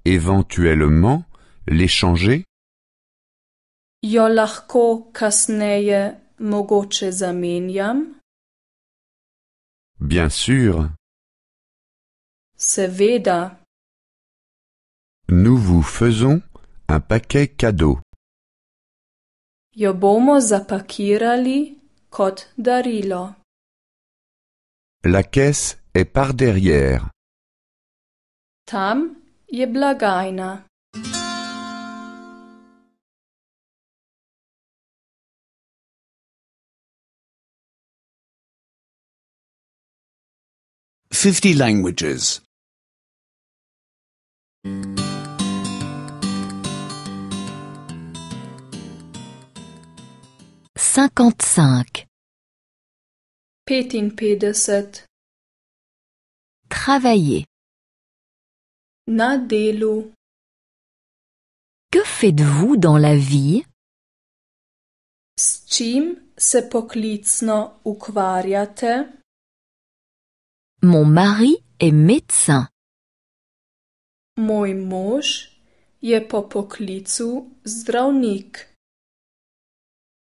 éventuellement l'échanger?
Jo lahko kasneje
Bien sûr.
Seveda.
Nous vous faisons Un paquet cadeau.
Jo bomo zapakirali kot darilo.
La caisse est par derrière.
Tam je blagajna.
Fifty languages. 55.
Pétinpédesset.
Travailler. Na Que faites-vous dans la vie?
S se poklicno ukvarjate?
Mon mari est médecin.
Moj mož je po poklicu zdravnik.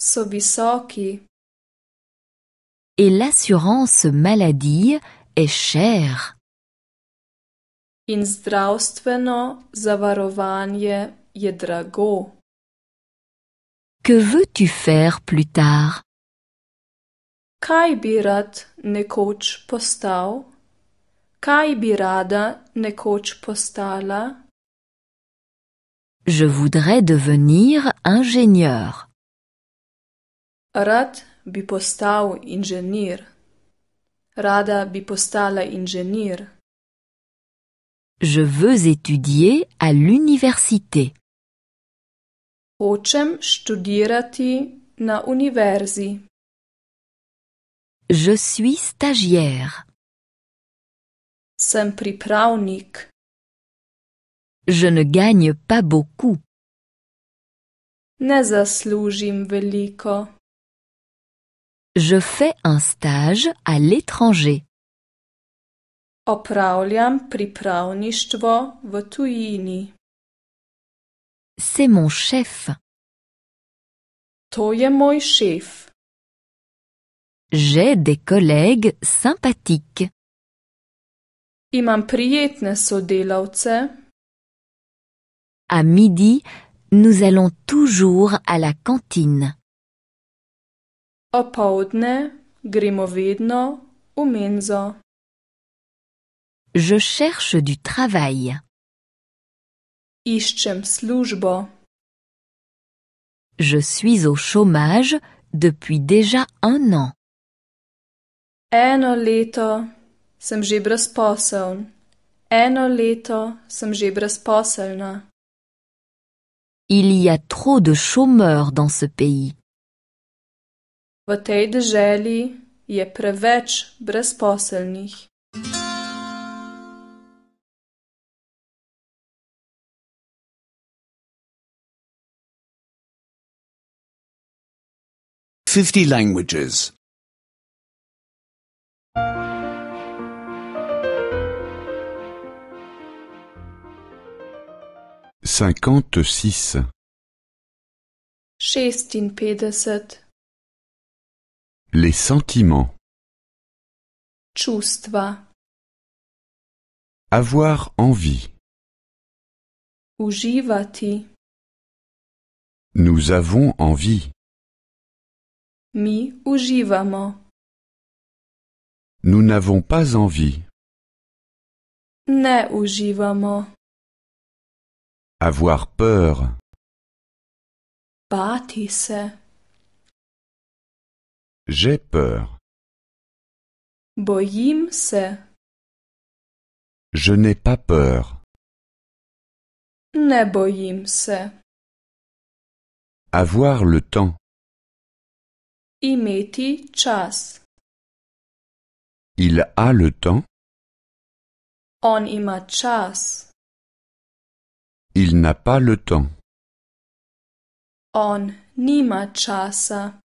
so visoki.
Et l'assurance maladie est chère.
In zdravstveno je drago.
Que veux-tu faire plus tard?
Kai bi rad nekoč postal? Kaj bi nekoč postala?
Je voudrais devenir ingénieur.
Rad bi postal inženir. Rada bi postala inženir.
Je veux étudier à l'université.
Hočem študirati na univerzi.
Je suis stagiaire.
Sem pripravnik.
Je ne gagne pas beaucoup.
Ne zaslužim veliko.
Je fais un stage à l'étranger. C'est mon chef. J'ai des collègues sympathiques. À midi, nous allons toujours à la cantine.
Opoldne gremo vedno u menzo.
Je cherche du travail. Iščem službo. Je suis au chômage depuis déjà un an.
Eno leto sem že brezposeln. Eno leto sem že brezposelna.
Il y a trop de chômeurs dans ce pays.
V tej deželi je preveč brezposelnih.
Fifty languages.
Cinquante-six.
Шестин пятьдесят.
Les sentiments. Чувства. Avoir envie. Uživati. Nous avons envie. Mi uživamo. Nous n'avons pas envie. Ne uživamo. Avoir peur. Bati se. J'ai peur. Boim se. Je n'ai pas peur. Ne boim se. Avoir le temps. Imeti chas. Il a le temps. On ima čas. Il n'a pas le temps. On
nima chasa.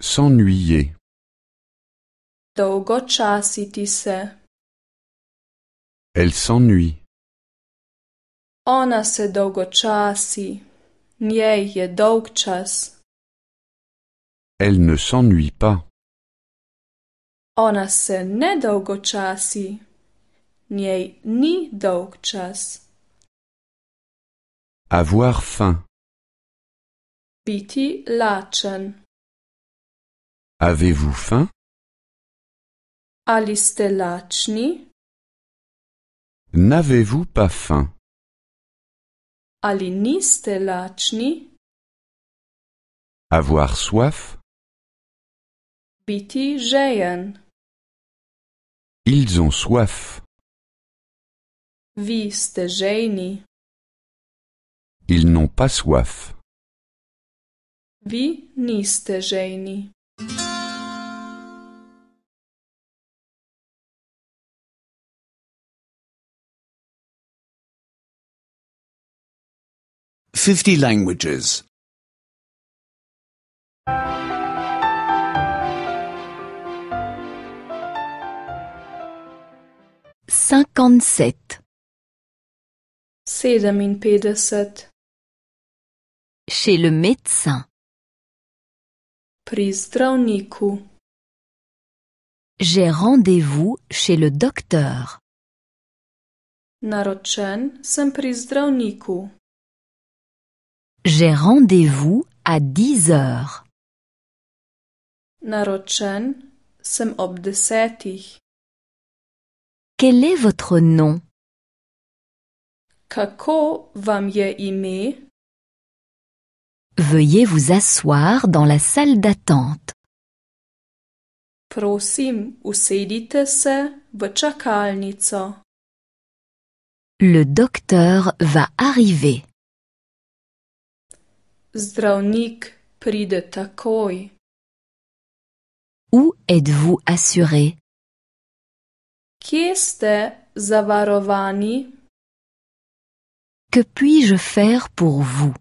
S'ennuyer
Dolgočasiti se.
Elle s'ennuie.
Ona se dolgočasi. Njej je čas.
Elle ne s'ennuie pas.
Ona se ne dolgočasi. Njej ni čas.
Avoir faim. Biti lačen. Avez-vous faim Ali N'avez-vous pas faim Ali niste Avoir soif Biti žejen. Ils ont soif.
Vi ste
Ils n'ont pas soif.
Vi niste
50 languages. 57.
Sedeminpetdeset.
Chez le médecin. Pri J'ai rendez-vous chez le docteur.
Narochen sem pri
j'ai rendez-vous à 10 heures.
Naročen sem ob
Quel est votre nom? Kako vam je ime? Veuillez vous asseoir dans la salle d'attente.
Prosim, usedite se v čakalnico.
Le docteur va arriver.
Zdravnik pride takoj.
Où êtes-vous assuré?
Kiste zavarovani?
Que puis-je faire pour vous?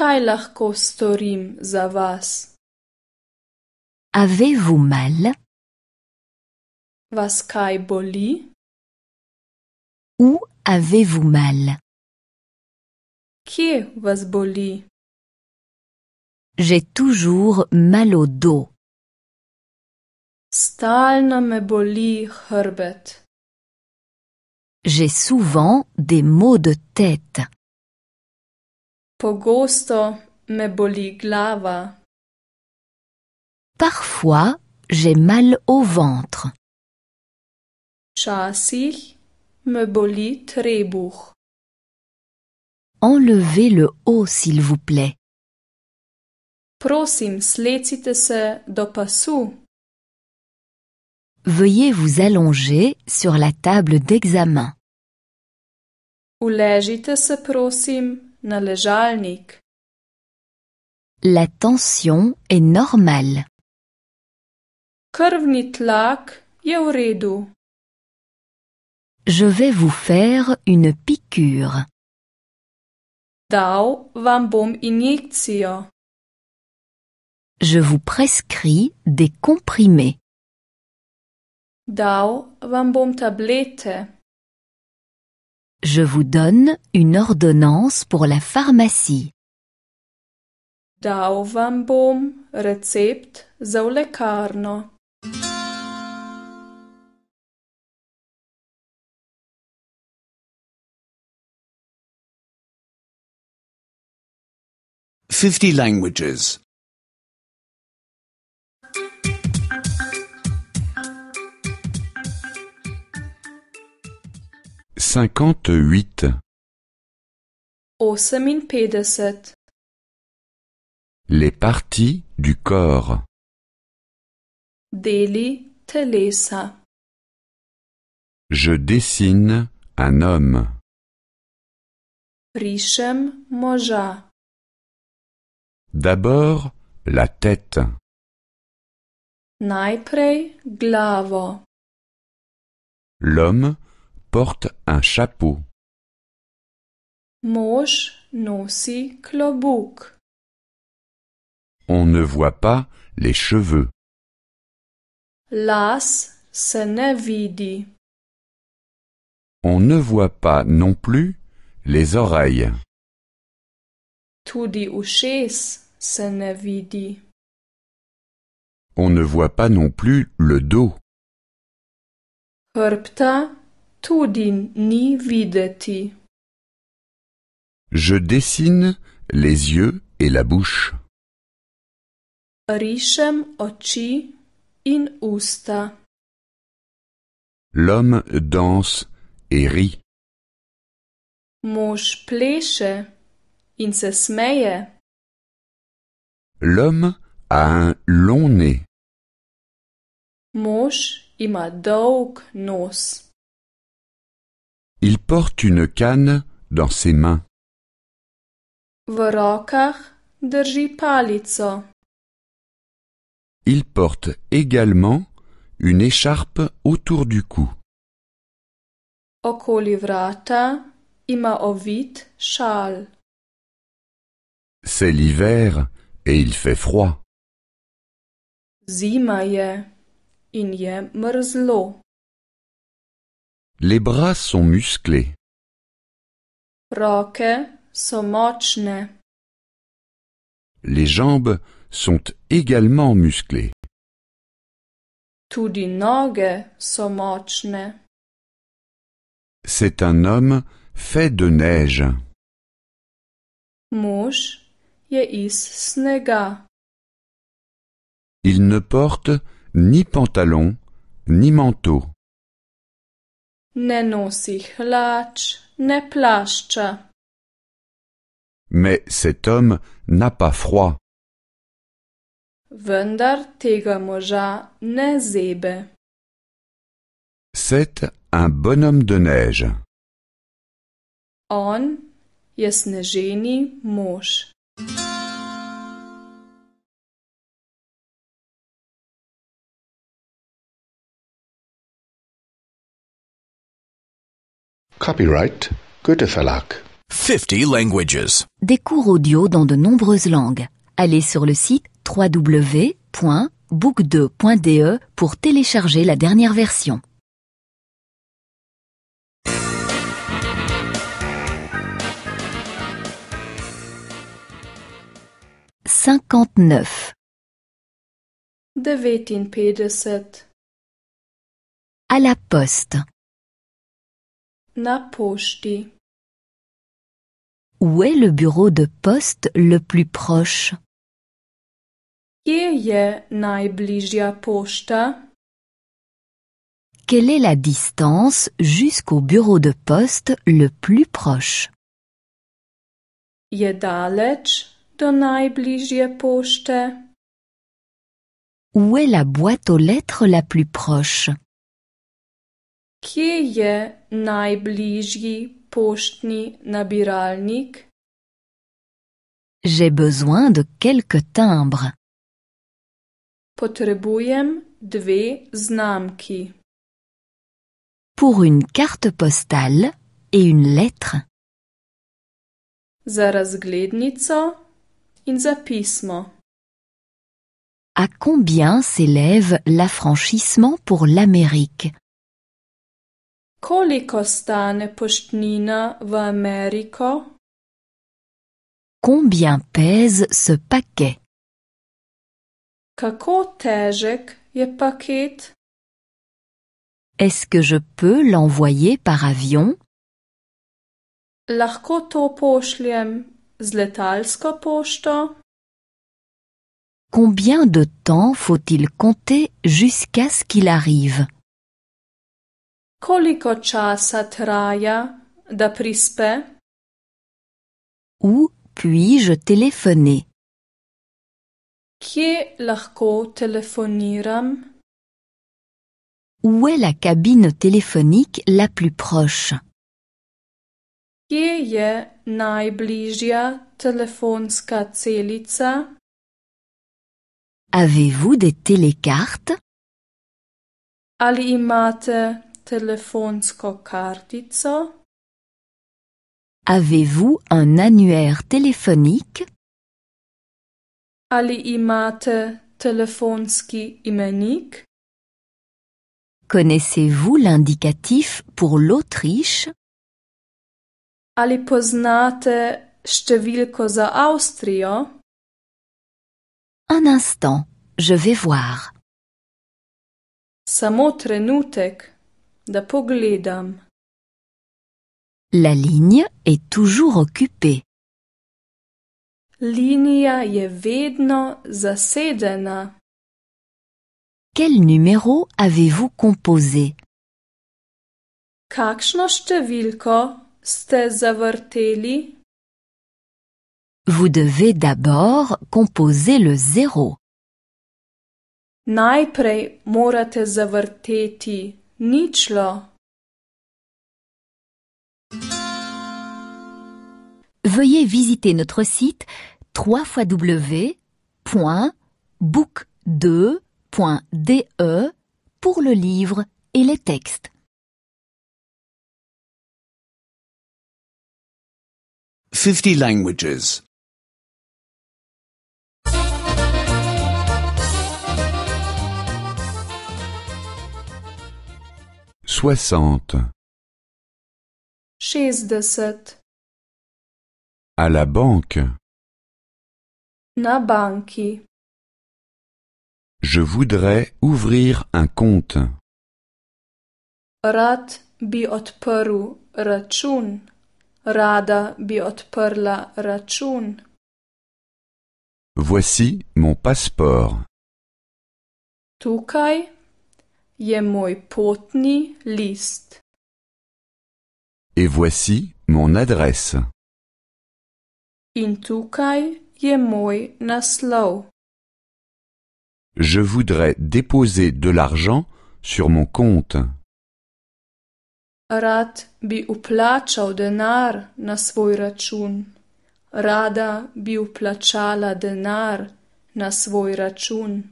Kaj lahko storim za vas?
Avez-vous mal?
Vas kai boli?
Où avez-vous mal? Kje vas boli? J'ai toujours mal au dos. Stalno me boli hrbet. J'ai souvent des maux de tête.
Pogosto me boli glava.
Parfois, j'ai mal au ventre.
Časih me boli trebuh.
Enlevez le haut, s'il vous plaît.
Prosim, slecite se do
Veuillez vous allonger sur la table d'examen.
Uležite se prosim na ležalnik.
La tension est normale.
Krvni tlak je
Je vais vous faire une piqûre
dau vam bom
Je vous prescris des comprimés.
daw vam bom tablete.
Je vous donne une ordonnance pour la pharmacie.
daw vam bom recept za
50 languages.
58
58
Les parties du corps.
Deli telesa.
Je dessine un homme.
Prišem moža.
D'abord la tête.
glavo.
L'homme porte un chapeau.
Mož nosi
klobuk. On ne voit pas les cheveux.
Las se ne vidi.
On ne voit pas non plus les oreilles. On ne voit pas non plus le dos.
Hrpta tudin ni videti.
Je dessine les yeux et la bouche.
Rišem oči in usta.
L'homme danse et
rit.
Mož pleše in se smeje.
L'homme a un long nez. Il porte une canne dans ses mains.
Il porte également une écharpe autour du cou.
C'est l'hiver, et il fait froid.
Eh,
Les bras sont musclés.
Roke so
Les jambes sont également musclées.
Tudi
C'est un homme fait de neige.
Mouche.
Il ne porte ni pantalon ni manteau.
Ne nosi ne plašča.
Mais cet homme n'a pas froid.
Vendar tega moža ne zebe.
C'est un bonhomme de neige.
On je sneženi
Copyright Goethe Verlag. 50 languages.
Des cours audio dans de nombreuses langues. Allez sur le site www.book2.de pour télécharger la dernière version. 59 neuf À la poste.
Na pošti.
Où est le bureau de poste le plus proche?
je najbližja pošta?
Quelle est la distance jusqu'au bureau de poste le plus proche?
do najbližje poczty.
Où est la boîte aux lettres la plus proche?
Kje je najbližji poštni nabiralnik?
J'ai besoin de quelques timbres.
Potrzebujem dve znamki.
Pour une carte postale et une lettre.
Za razglednico
à combien s'élève l'affranchissement pour l'Amérique Combien pèse ce paquet
je
Est-ce que je peux l'envoyer par avion Combien de temps faut-il compter jusqu'à ce qu'il arrive?
Koliko traja da
Où puis-je téléphoner? Où est la cabine téléphonique la plus proche?
Kje je najbližja telefonska celica?
Avez-vous des télécartes?
Ali imate telefonsko kartico?
Avez-vous un annuaire téléphonique?
Ali imate telefonski imenik?
Connaissez-vous l'indicatif pour l'Autriche?
Ali poznate szczyvilko za Austrijo?
Un instant, je vais voir.
Samo trenutek, da pogledam.
La ligne est toujours occupée.
Linija je vedno zasedena.
Quel numéro avez-vous composé?
Kakšno številko
vous devez d'abord composer le zéro.
morate zavrteti
Veuillez visiter notre site www.book2.de pour le livre et les textes.
50 languages.
60.
60.
À la banque. Na banki. Je voudrais ouvrir un compte.
Rat bi odprl račun. Rada bi odprla račun.
Voici mon passeport.
Tukaj je moj potni list.
Et voici mon adresse.
In tukaj je moj naslov.
Je voudrais déposer de l'argent sur mon compte.
Rad bi uplačal denar na svoj račun. Rada bi uplačala denar na svoj račun.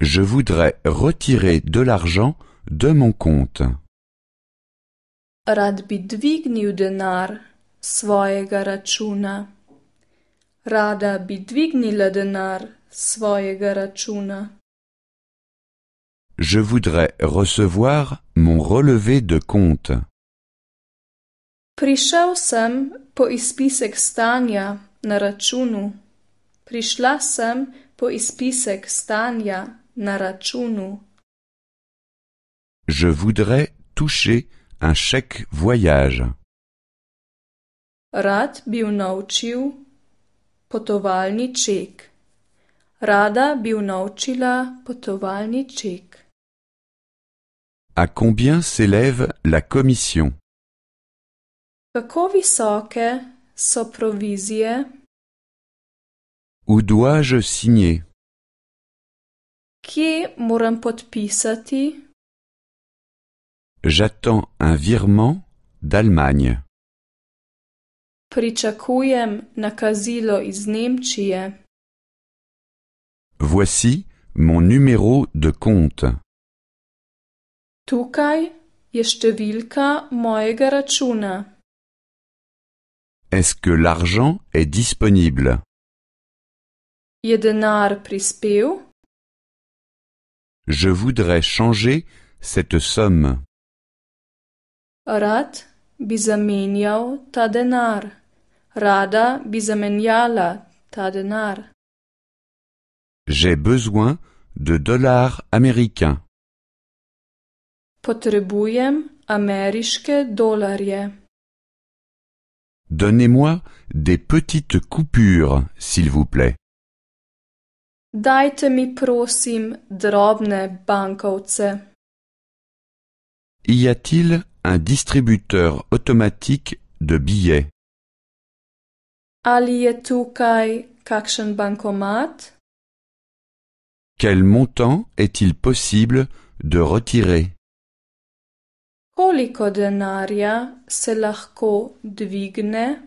Je voudrais retirer de l'argent de mon compte.
Rad bi dvignil denar svojega računa. Rada bi dvignila denar svojega računa.
Je voudrais recevoir mon relevé de compte.
Prišel sem po izpisek stanja na računu. Prišla sem po izpisek stanja na računu.
Je voudrais toucher un chèque voyage.
Rad bi unovčil potovalni ček. Rada bi unovčila potovalni ček.
À combien s'élève la commission
Kako
Où dois-je signer
Kje moram
J'attends un
virement d'Allemagne. Voici mon numéro de compte.
Tukaj je številka mojega
Est-ce que l'argent est
disponible?
Je denar
Je voudrais changer cette somme.
Rad bi zamenjal ta denar. Rada bi zamenjala ta denar.
J'ai besoin de dollars américains.
Donnez-moi
des petites coupures, s'il vous plaît.
Dajte drobne bankovce.
Y a-t-il un distributeur automatique de billets?
Ali je tukaj bankomat?
Quel montant est-il possible de retirer?
Koliko denarja se lahko dvigne?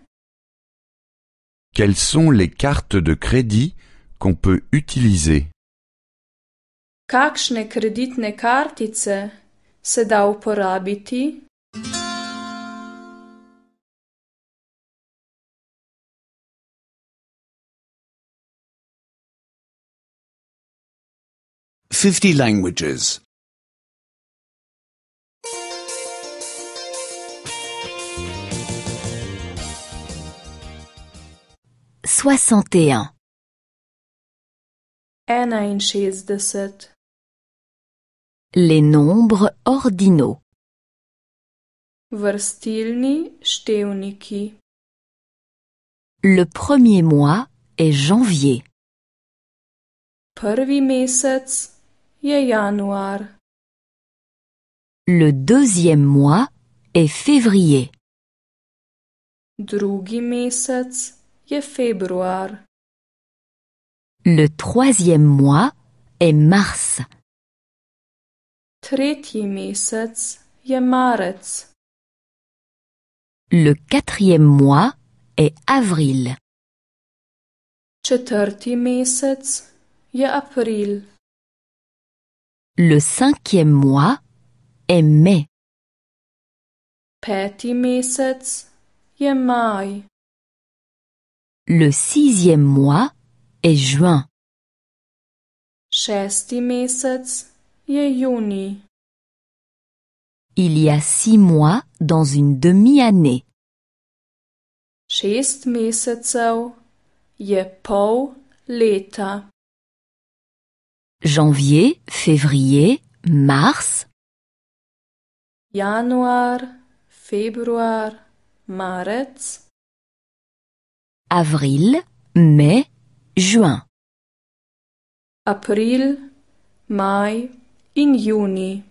Quelles sont les cartes de crédit qu'on peut utiliser?
Kakšne kreditne kartice se da uporabiti?
Fifty languages.
61
61
Les nombres ordinaux
Vrstilni števniki
Le premier mois est janvier
Prvi mesec je januar
Le deuxième mois est février
Drugi mesec le
troisième mois est mars. Le quatrième mois est avril. Le cinquième mois est mai. Le sixième mois est juin.
Šesti mesec je juni.
Il y a six mois dans une demi-année.
Šest mesecev je pol leta.
Janvier, février, mars.
Januar, februar, marec
avril, mai, juin.
April, Mai, in Juni.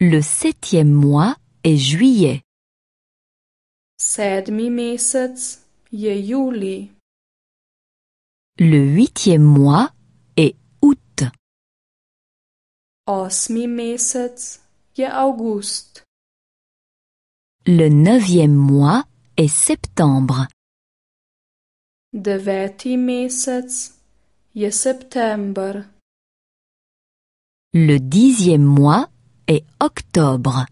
Le septième mois est juillet.
Sedmi mesec je juli.
Le huitième mois est août.
Osmi mesec je august.
Le neuvième mois septembre. Le dixième mois est octobre.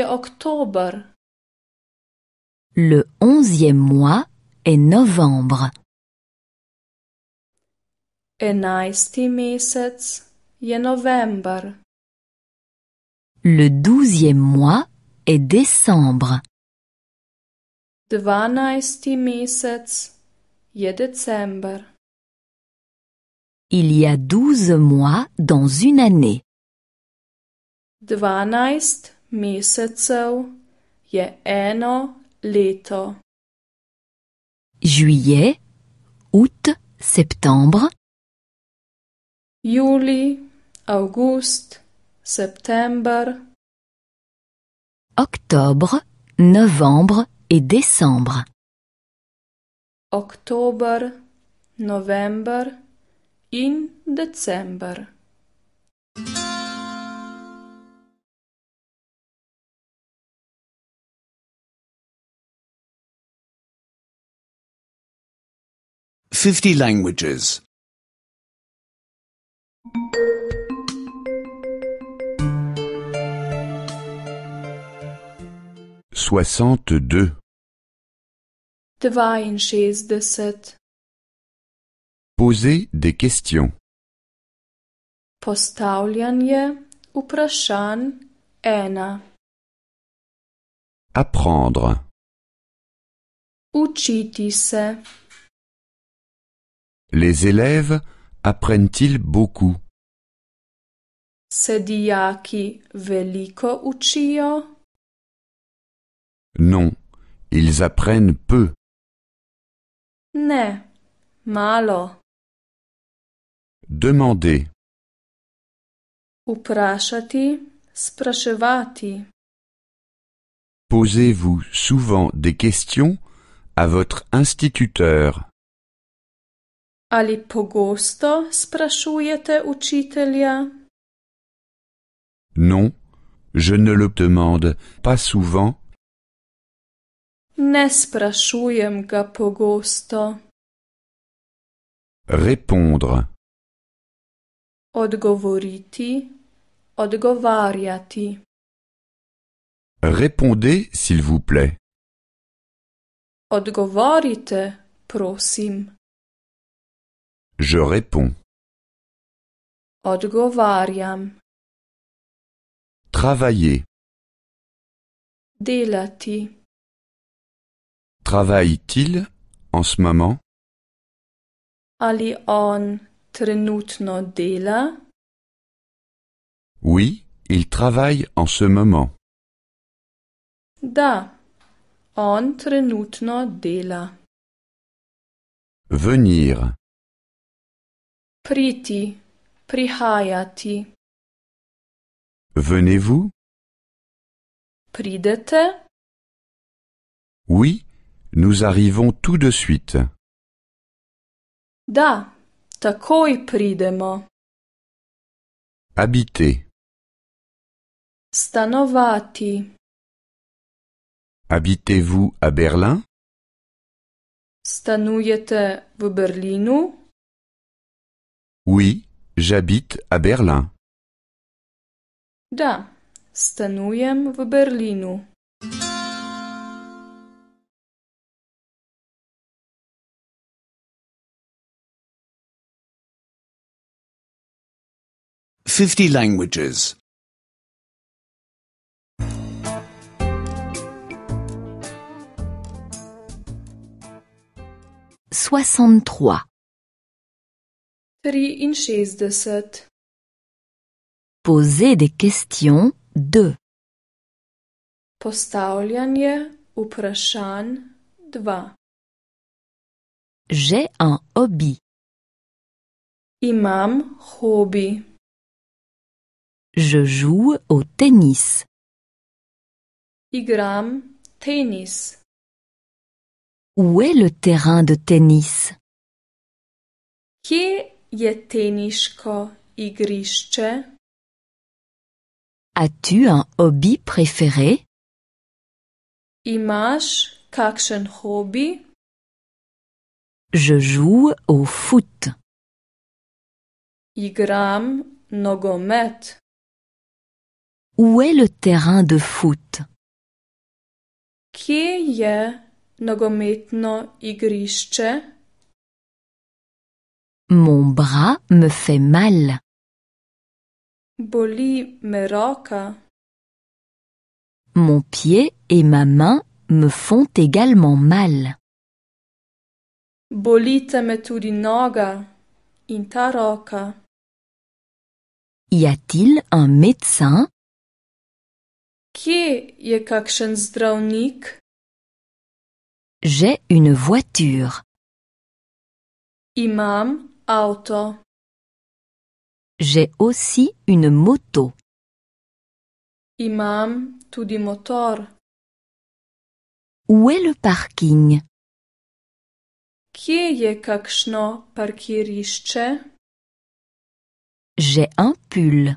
octobre.
Le onzième mois est novembre.
novembre.
Le douzième mois est décembre.
Dvanajsti mesec je december.
Il y a douze mois dans une année.
Dvanajst mesecev je eno leto.
Juillet, août, septembre.
Juli, auguste septembre,
octobre, novembre et décembre.
octobre novembre in december.
Fifty
languages.
soixante-deux Poser des questions.
Postavljanje uprashan, ena.
Apprendre. Učiti se. Les élèves apprennent-ils beaucoup?
Se dijaki veliko učijo?
Non, ils apprennent peu. Ne, malo. Demandez.
Uprašati, spraševati.
Posez-vous
souvent des questions à votre instituteur.
Ali pogosto sprašujete učitelja?
Non, je ne le demande pas souvent
ne sprašujem ga pogosto.
Répondre.
Odgovoriti, odgovarjati.
Répondez, s'il vous plaît.
Odgovorite, prosim.
Je réponds. Odgovarjam. Travailler. Delati. Travaille-t-il en ce moment
Ali on trenutno dela
Oui, il travaille en ce moment.
Da, on trenutno dela.
Venir.
Priti, prihajati.
Venez-vous Pridete Oui, nous arrivons tout de suite. Da, takoj pridemo. Habiter. Stanovati. Habitez-vous à Berlin?
Stanujete v Berlinu?
Oui, j'habite à Berlin.
Da, stanujem v Berlinu.
50 languages. 63.
63.
Poser des questions de.
Postavljanje vprašanj 2.
J'ai un hobby. Imam hobby. Je joue au tennis. Igram
tennis.
Où est le terrain de tennis?
Kje je teniško igrišče?
As-tu un hobby préféré?
Imaš kakšen hobby?
Je joue au foot.
Igram nogomet.
Où est le terrain de foot
nogometno
Mon bras me fait mal.
Boli
Mon pied et ma main me font également mal.
me in
Y a-t-il un médecin
Kje je kakšen
J'ai une voiture. Imam auto. J'ai aussi une moto. Imam tudi motor. Où est le parking?
Kje je kakšno parkirišče?
J'ai un pull.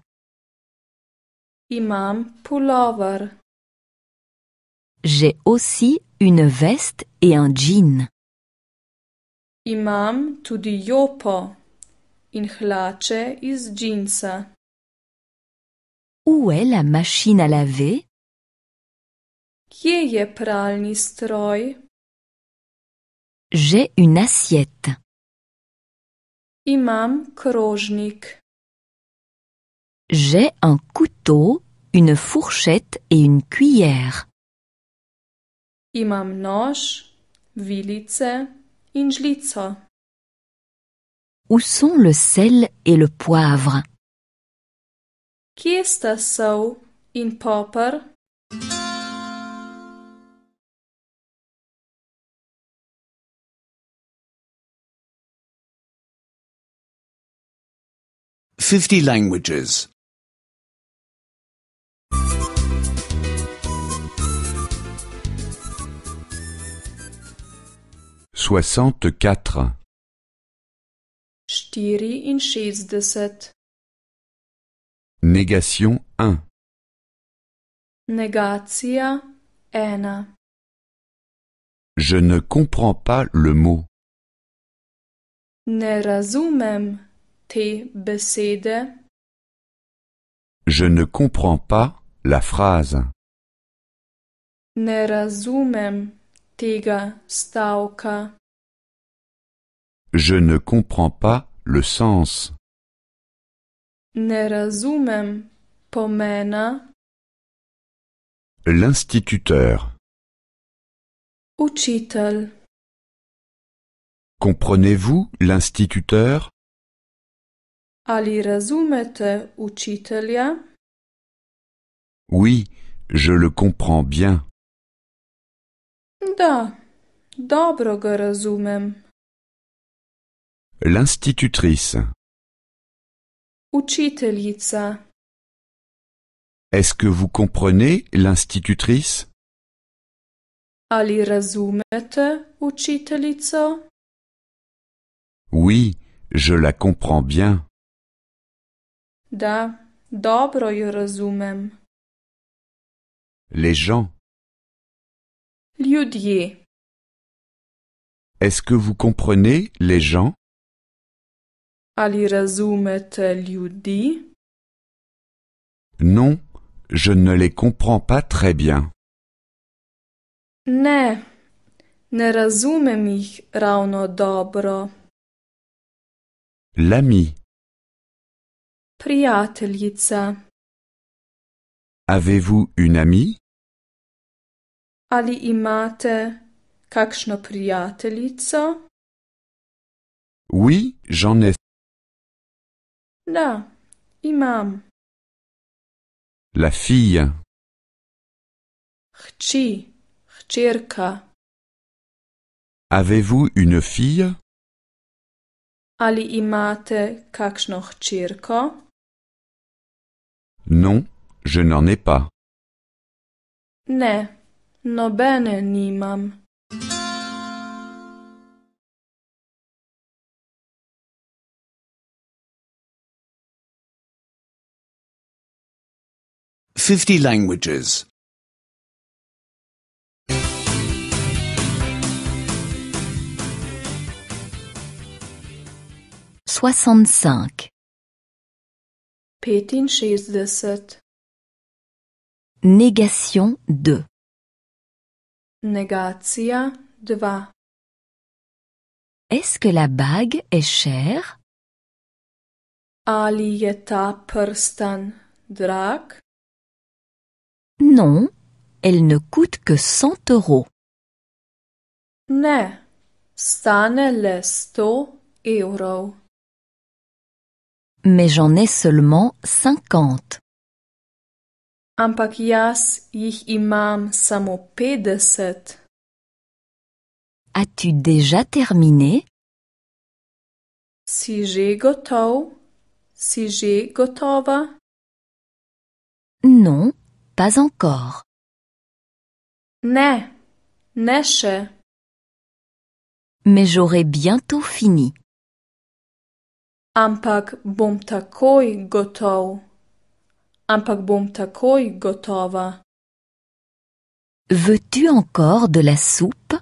Imam pullover. J'ai aussi une veste et un jean.
Imam tudi jopo in hlače iz džinsa.
Où est la machine à laver?
Kje pralni stroj?
J'ai une assiette.
Imam krožnik.
J'ai un couteau, une fourchette et une cuillère.
Imam nož, vilice in žlico.
Où sont le sel et le poivre?
Kje sta sol in poper?
Fifty languages.
Soixante-quatre. in
Štiriinšestdeset.
Négation 1.
Négatia ena.
Je ne comprends pas le mot.
Ne razumem te besede.
Je ne comprends pas la phrase.
Ne razumem je
ne
comprends pas le sens.
Ne pomena.
L'instituteur. Comprenez-vous l'instituteur Ali Oui, je le comprends bien. Da, dobro ga razumem. L'institutrice. Učiteljica. Est-ce que vous comprenez l'institutrice?
Ali razumete učiteljico?
Oui, je la comprends bien.
Da, dobro
jo razumem.
Les gens. Est-ce que vous comprenez les gens
Ali razumete ljudi Non, je ne les comprends pas très bien.
Ne, ne razumem ih ravno dobro.
L'ami.
Prijateljica.
Avez-vous une amie Ali
imate kakšno
Oui, j'en ai.
La imam.
La fille. Hči, hčerka. Avez-vous une fille?
Ali imate kakšno hčerko?
Non, je n'en ai pas.
Ne, Nobene
nimam.
Fifty languages.
de cinq Négation deux.
Negația 2.
Est-ce que la bague est chère?
Ali je ta prstan drag?
Non, elle ne coûte que 100 euros.
Ne, stane le 100 euros.
Mais j'en ai seulement 50
ampak jih imam samo petdeset.
As-tu déjà terminé?
Si j'ai gotov? Si j'ai gotova?
Non, pas encore.
Ne, ne
Mais j'aurai bientôt fini.
Ampak bom takoj gotov un pakbom takoj gotova.
Veux-tu encore de la soupe?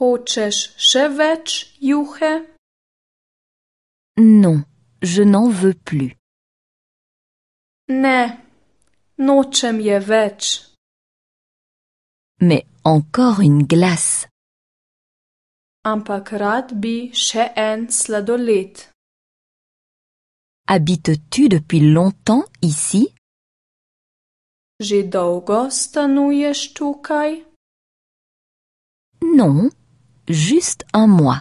Хочеш še več juhe?
Non, je n'en veux plus.
Ne, nočem je več.
Mais encore une glace.
Ampak rad bi še en sladoled.
Habites-tu depuis longtemps ici?
Že dolgo
Non, juste un mois.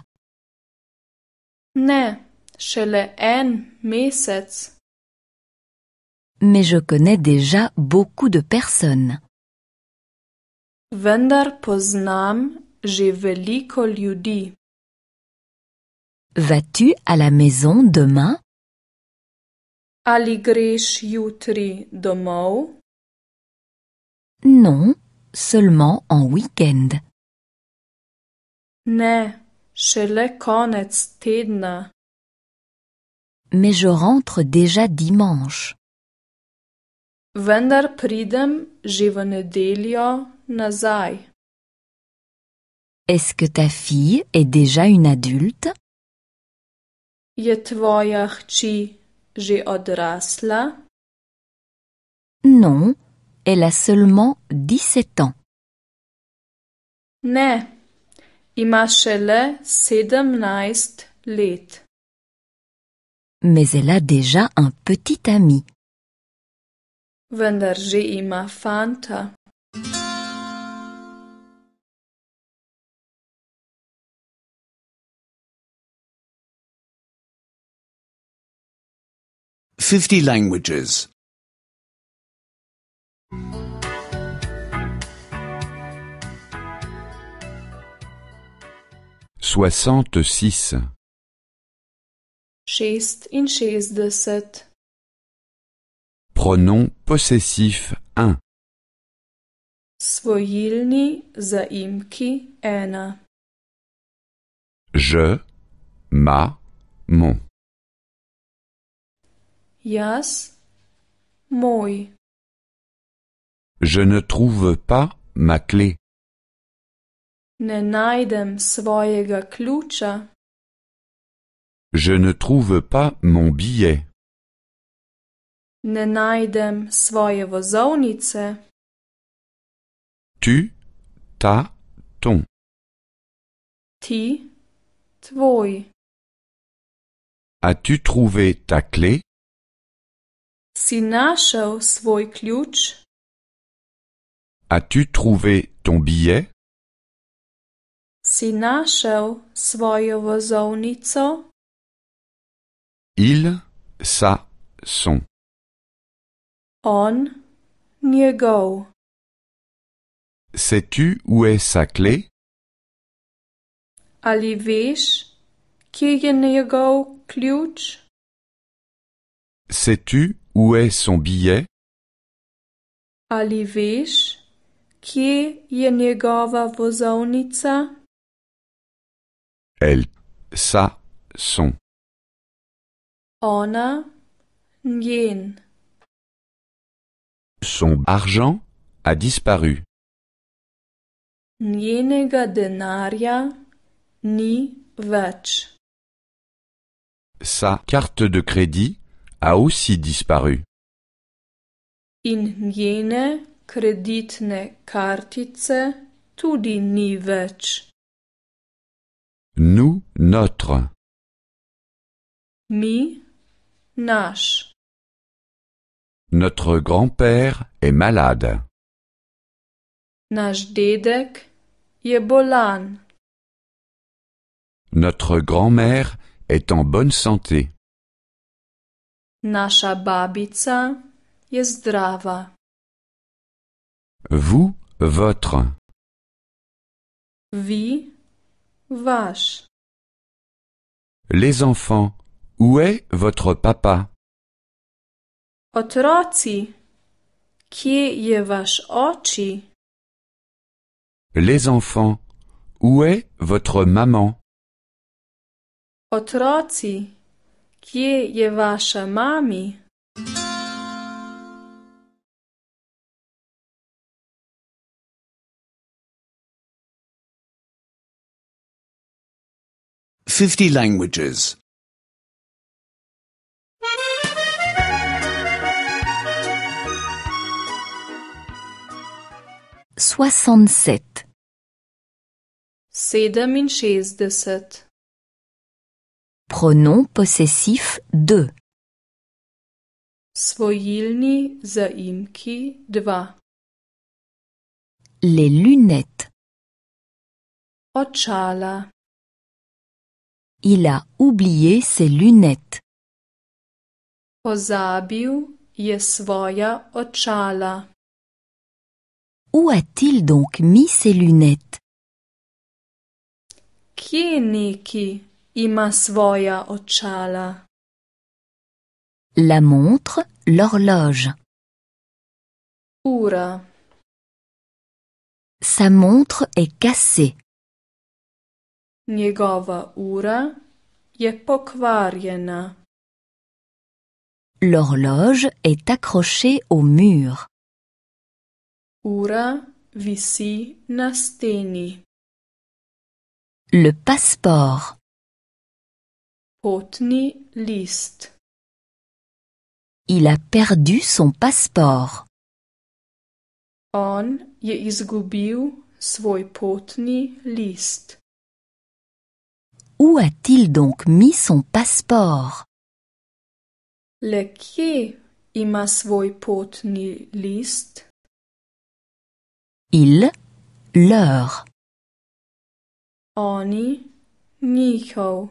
Ne, šele en mesec.
Mais je connais déjà beaucoup de personnes.
Vendar poznam že veliko ljudi.
Vas-tu à la maison demain?
Ali greš jutri domov?
Non, seulement en week
Ne, šele konec tedna.
Mais je rentre déjà dimanche.
Vendar pridem že v nedeljo nazaj.
Est-ce que ta fille est déjà une adulte?
Je tvoja hči j'ai cela
Non, elle a seulement 17 ans.
Ne, ima šele 17 let.
Mais elle a déjà un petit ami.
Vendar že ima fanta.
50 languages.
sept
Pronom possessif un.
Svojilni zaimki
Je, ma, mon
Jas moi.
Je ne trouve pas ma clé.
Ne najdem svojega ključa.
Je ne trouve pas mon billet.
Ne najdem svoje vozovnice.
Tu, ta, ton.
Ti, tvoj.
As-tu trouvé ta clé?
Si našel svoj ključ?
As-tu trouvé
ton billet?
Si našel svojo vozovnico?
Il, sa, son.
On, niego.
Sais-tu où est sa clé?
Ali veš, kje je njegov ključ?
Sais-tu où est son billet?
Ali veš, kje je vos vozovnica?
Elle, sa, son.
Ona, njen.
Son argent a disparu.
Njenega denarja ni več.
Sa carte de crédit a aussi disparu.
In jene kreditne kartice tudi ni več.
Nous, notre. Mi, naš. Notre grand-père est malade.
Naš dedek je bolan.
Notre grand-mère est en bonne santé.
Naša babica je zdrava.
Vous, votre. Vi, vaš. Les enfants, où est votre papa?
Otroci, qui je vaš oči?
Les enfants, où est votre maman?
Otroci, Kje je vaša mami?
Fifty
languages.
Soixante-sept.
Sedeminšestdeset.
Pronom possessif de.
Svojilni zaimki dva.
Les lunettes. Ochala Il a oublié ses lunettes.
Pozabil je Ochala očala.
Où a-t-il donc mis ses lunettes?
Kje ima svoja
La montre, l'horloge. Ura. Sa montre est cassée.
Njegova ura je pokvarjena.
L'horloge est accrochée au mur.
Ura visi
na steni. Le passeport. Il a perdu son passeport.
On je izgubil svoj potni list.
Où a-t-il donc mis son passeport?
Le qui ima svoj potni list?
Il, leur.
Oni, njihov.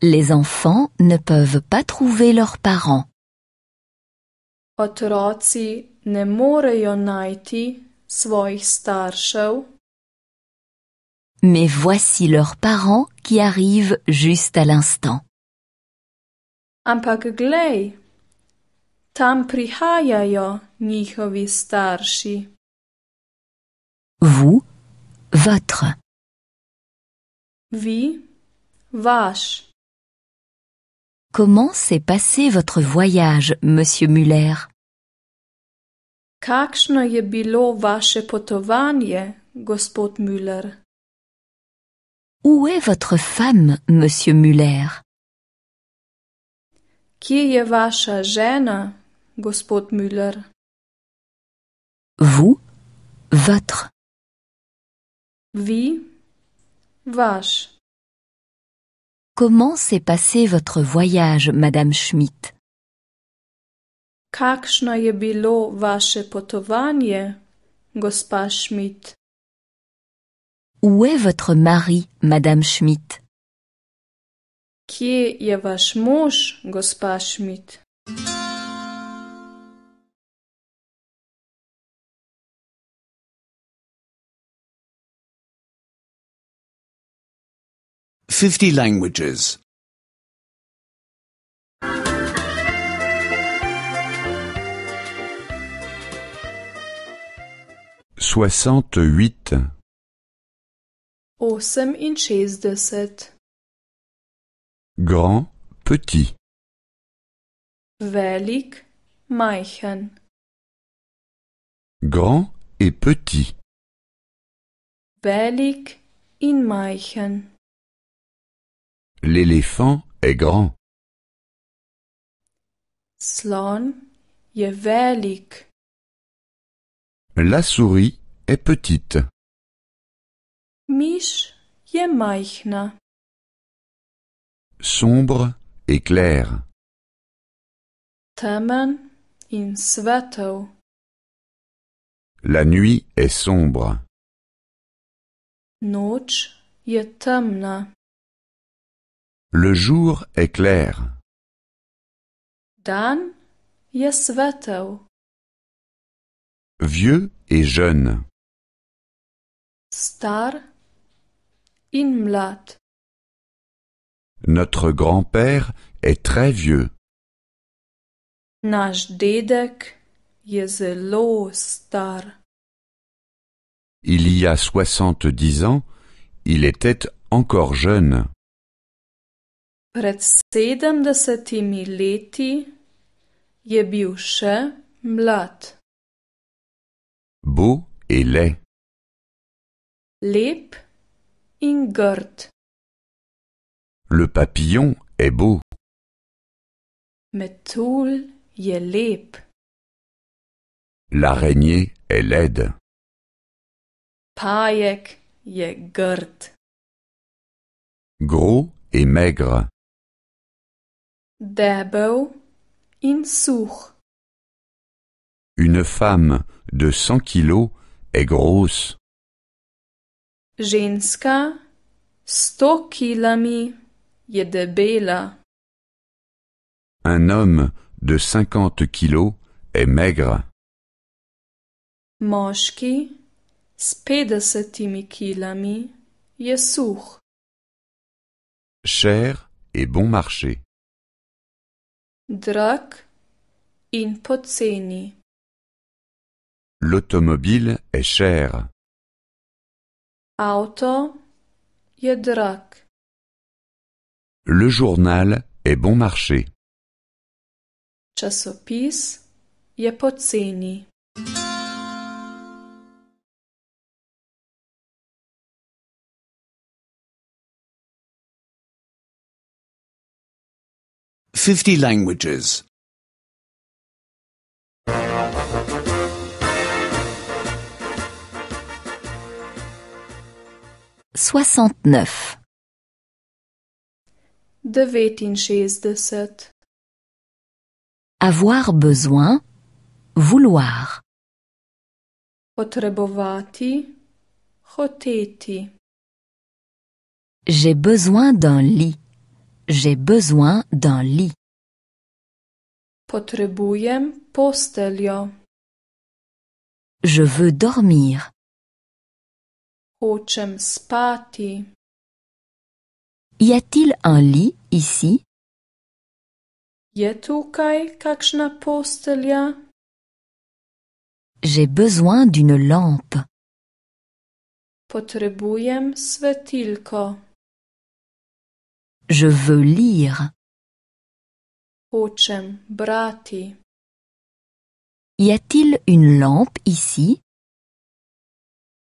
Les enfants ne peuvent pas trouver leurs parents.
Otroci ne morejo najti svojih staršev.
Mais voici leurs parents qui arrivent juste à l'instant.
Ampak glej, tam prihajajo njihovi starši.
Vous, votre.
Vi, vaš.
Comment s'est passé votre voyage, monsieur Muller
Kakšno je bilo vaše potovanje, gospod Müller
Où est votre femme, monsieur Muller
Qui est votre žena, gospod Müller
Vous, votre. Vi,
vaš.
Comment s'est passé votre voyage, Madame Schmidt?
Kakšno je bilo vaše potovanje, gospa Schmidt?
Où est votre mari, Madame Schmidt?
Qui est vaš mož, gospa Schmidt?
50
languages.
68
68
Grand, petit
Velik,
majhen Grand et petit Velik in majhen L'éléphant est grand. Slon
je velik.
La souris est petite.
Mish je majhna.
Sombre et clair.
Taman in sveto.
La nuit est sombre.
Noč je temna.
Le jour est clair.
Dan Yasvetau.
Vieux et jeune.
Star inmlat.
Notre grand-père est très vieux.
Naš dedek je zelo star.
Il y a soixante-dix ans, il était encore jeune.
Pred sedemdesetimi leti je bil še mlad.
Bu et le. Lep in grd. Le papillon est beau. Metul je lep. L'araignée est laide. Pajek je grd.
Gros et maigre.
in Insour.
Une femme de 100 kilos est grosse.
Ženska sto kilami je debela.
Un homme de 50 kilos est maigre.
Moški s 50 kilami je suh.
Cher et bon marché.
Drak in poceni.
L'automobile est chère.
Auto je drag.
Le journal est bon marché.
Časopis je
50 languages.
69
267
Avoir besoin, vouloir.
Potrebovati, hoteti.
J'ai besoin d'un lit. J'ai besoin d'un lit.
Potrzebuję postelio.
Je veux dormir.
Chcę spati.
Y a-t-il un lit ici?
Je tukaj kakšna postelja?
J'ai besoin d'une lampe.
Potrebujem svetilko.
Je veux lire.
Hočem brati.
Y a-t-il une lampe ici?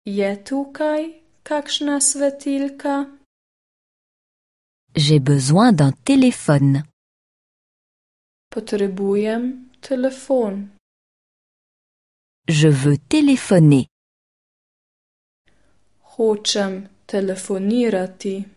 Je tukaj kakšna svetilka?
J'ai besoin d'un téléphone.
Potrebujem
telefon. Je veux téléphoner.
Hočem telefonirati.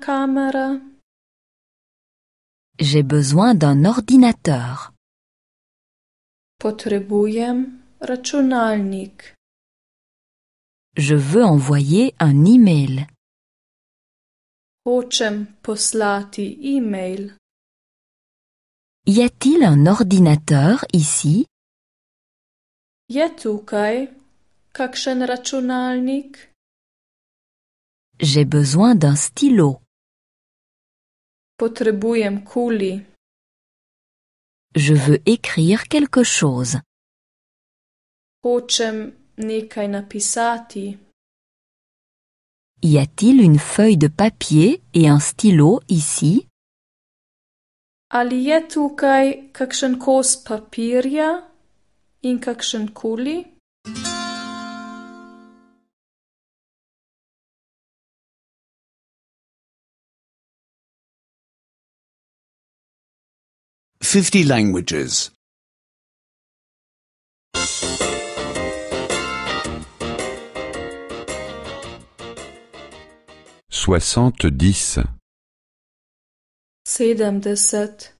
kamera?
J'ai besoin d'un ordinateur. Potrebujem računalnik. Je veux envoyer un email.
Hočem poslati email.
Y a-t-il un ordinateur ici?
Je tukaj kakšen računalnik?
J'ai besoin d'un stylo. Potrebujem kuli. Je veux écrire quelque chose.
Hočem nekaj napisati.
Y a-t-il une feuille de papier et un stylo ici?
Ali je tukaj kakšen kos papirja in kakšen kuli?
50 languages.
70
Sedamdeset.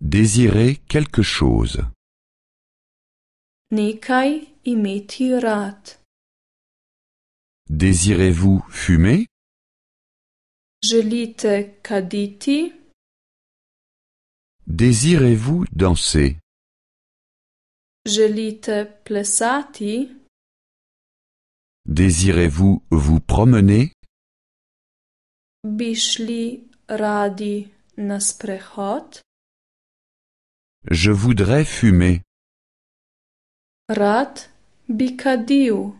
Désirer quelque chose. Nekai imeti rad. Désirez-vous fumer?
Želite kaditi?
Désirez-vous
danser
gelite plesati
Désirez-vous vous promener
Bishli radi nasprehot.
Je voudrais fumer.
Rat
bikadiu.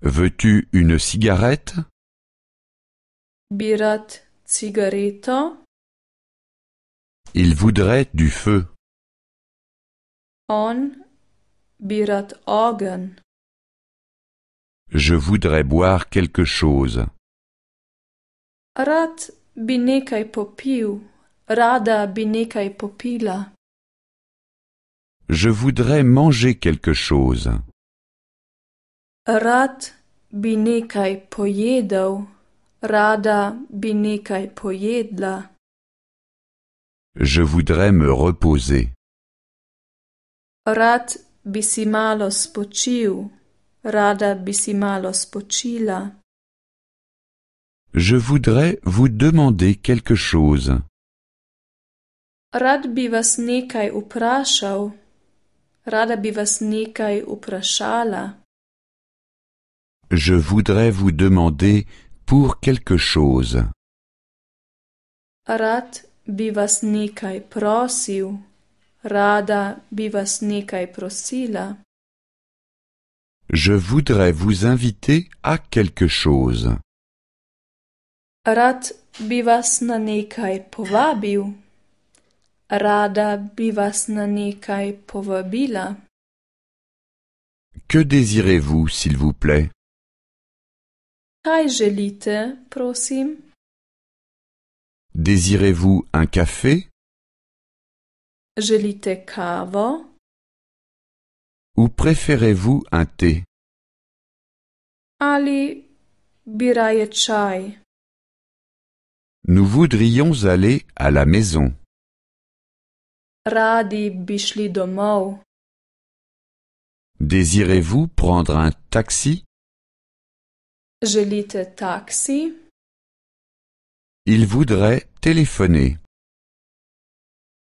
Veux-tu une cigarette
Birat cigareto
il voudrait du feu.
On birat ogen
Je voudrais boire quelque chose.
Rat bi nekaj rada bi popila.
Je voudrais manger quelque chose.
Rat bi nekaj rada bi nekaj pojedla.
Je
voudrais me reposer.
rat bi si malo Rada bi si malo
Je voudrais vous demander quelque chose.
Rad bi vas nekaj Rada bi vas nekaj
Je voudrais vous demander pour quelque chose.
Rad bi vas nekaj prosil, rada bi vas nekaj prosila.
Je voudrais vous inviter à quelque chose.
Rad bi vas na nekaj povabil. Rada bi vas na nekaj povabila.
Que désirez-vous, s'il vous plaît?
Kaj želite, prosim?
Désirez-vous un café?
Želite kavo?
Ou préférez-vous un thé?
Ali biraye chai.
Nous voudrions aller à la maison.
Radi bishli Domo.
Désirez-vous prendre un taxi?
Želite taxi?
Il voudrait Téléphoner.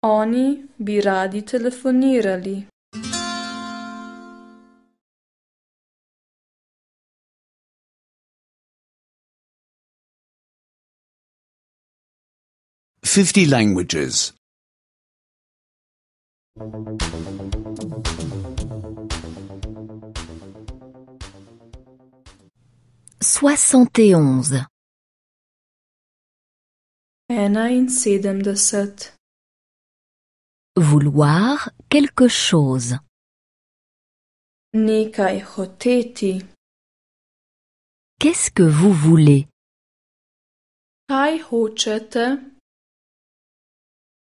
Oni bi radi telefonirali.
Fifty languages.
Soixante et onze.
Vouloir quelque chose. Nikai hoteti. Qu'est-ce que vous voulez? Kaj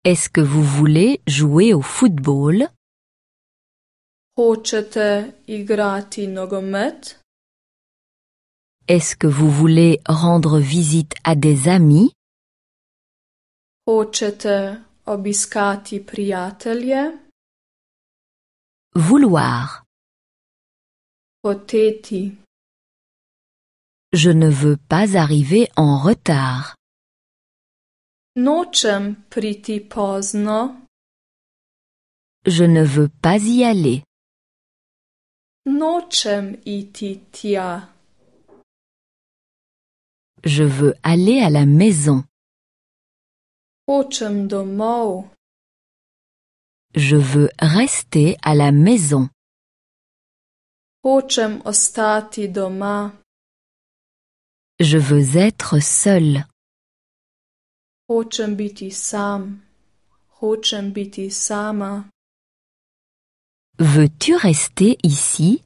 Est-ce que vous voulez jouer au football?
Hočete igrati nogomet?
Est-ce que vous voulez rendre visite à des amis?
Hočete obiskati
Vouloir. Je ne veux pas arriver en retard.
Nočem priti pozno.
Je ne veux pas y aller.
Nočem iti
Je veux aller à la maison.
Je
veux rester à la maison.
ostati doma.
Je veux être seul.
Hočem biti sam. Hočem biti sama.
Veux-tu rester ici?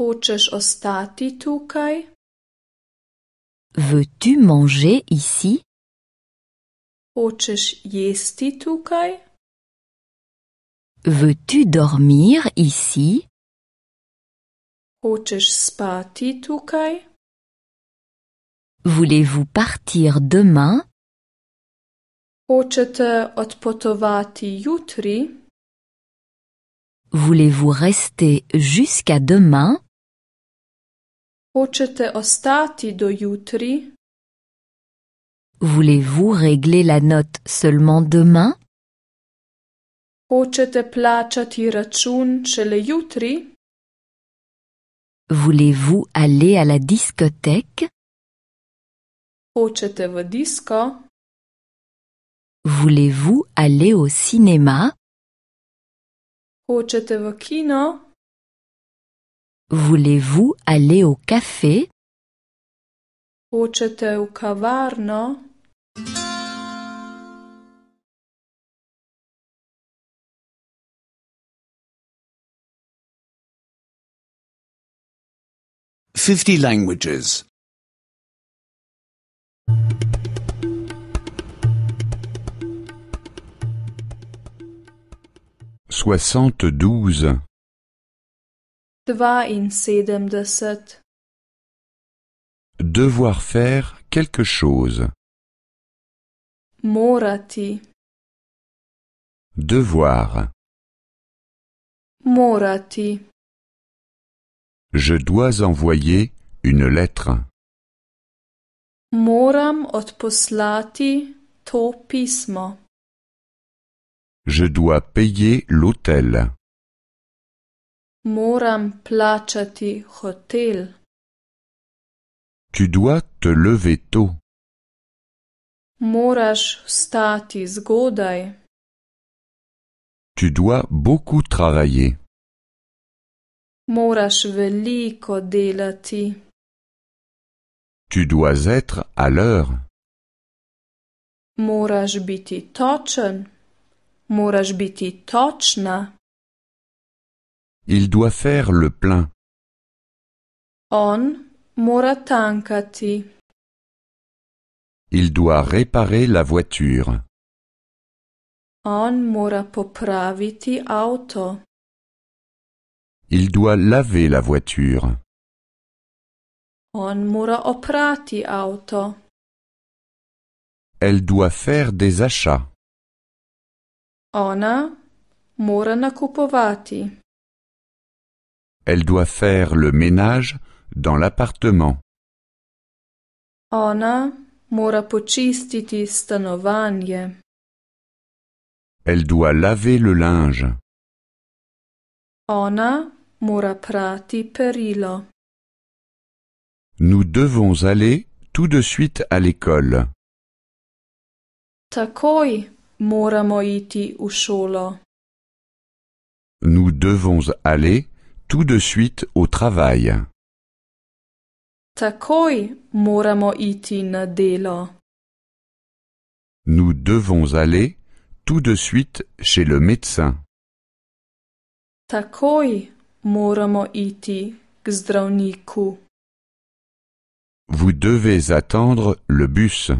Hočeš ostati tukaj?
Veux-tu manger ici?
Hočeš jesti tukaj?
Veux-tu dormir ici?
Hočeš spati tukaj?
Voulez-vous partir demain?
Hočete odpotovati jutri?
Voulez-vous rester jusqu'à demain?
Hočete ostati do jutri?
Voulez-vous régler la note seulement demain? Voulez-vous aller à la discothèque? Voulez-vous aller au cinéma? Voulez-vous aller au café? 50 languages.
72
72
Devoir faire quelque chose.
Morati.
Devoir. Morati. Je dois envoyer une lettre.
Moram odposlati to pismo.
Je dois payer l'hôtel.
Moram plachati hotel.
Tu dois
te lever tôt.
Moraš stati zgodaj.
Tu dois beaucoup travailler
moraš veliko delati.
Tu dois être à l'heure.
Moraš biti točen. Moraš biti točna.
Il doit faire le plein.
On mora tankati.
Il doit réparer la voiture.
On mora popraviti auto.
Il doit laver la voiture.
On auto.
Elle doit faire des achats.
Ona nakupovati.
Elle doit faire le ménage dans l'appartement.
Elle doit laver le linge. Nous devons aller
tout de suite à l'école. Nous devons aller tout de suite au travail.
Takoi moramo
Nous devons aller tout de suite chez le médecin.
Moramo iti k zdravniku.
Vous devez attendre le bus.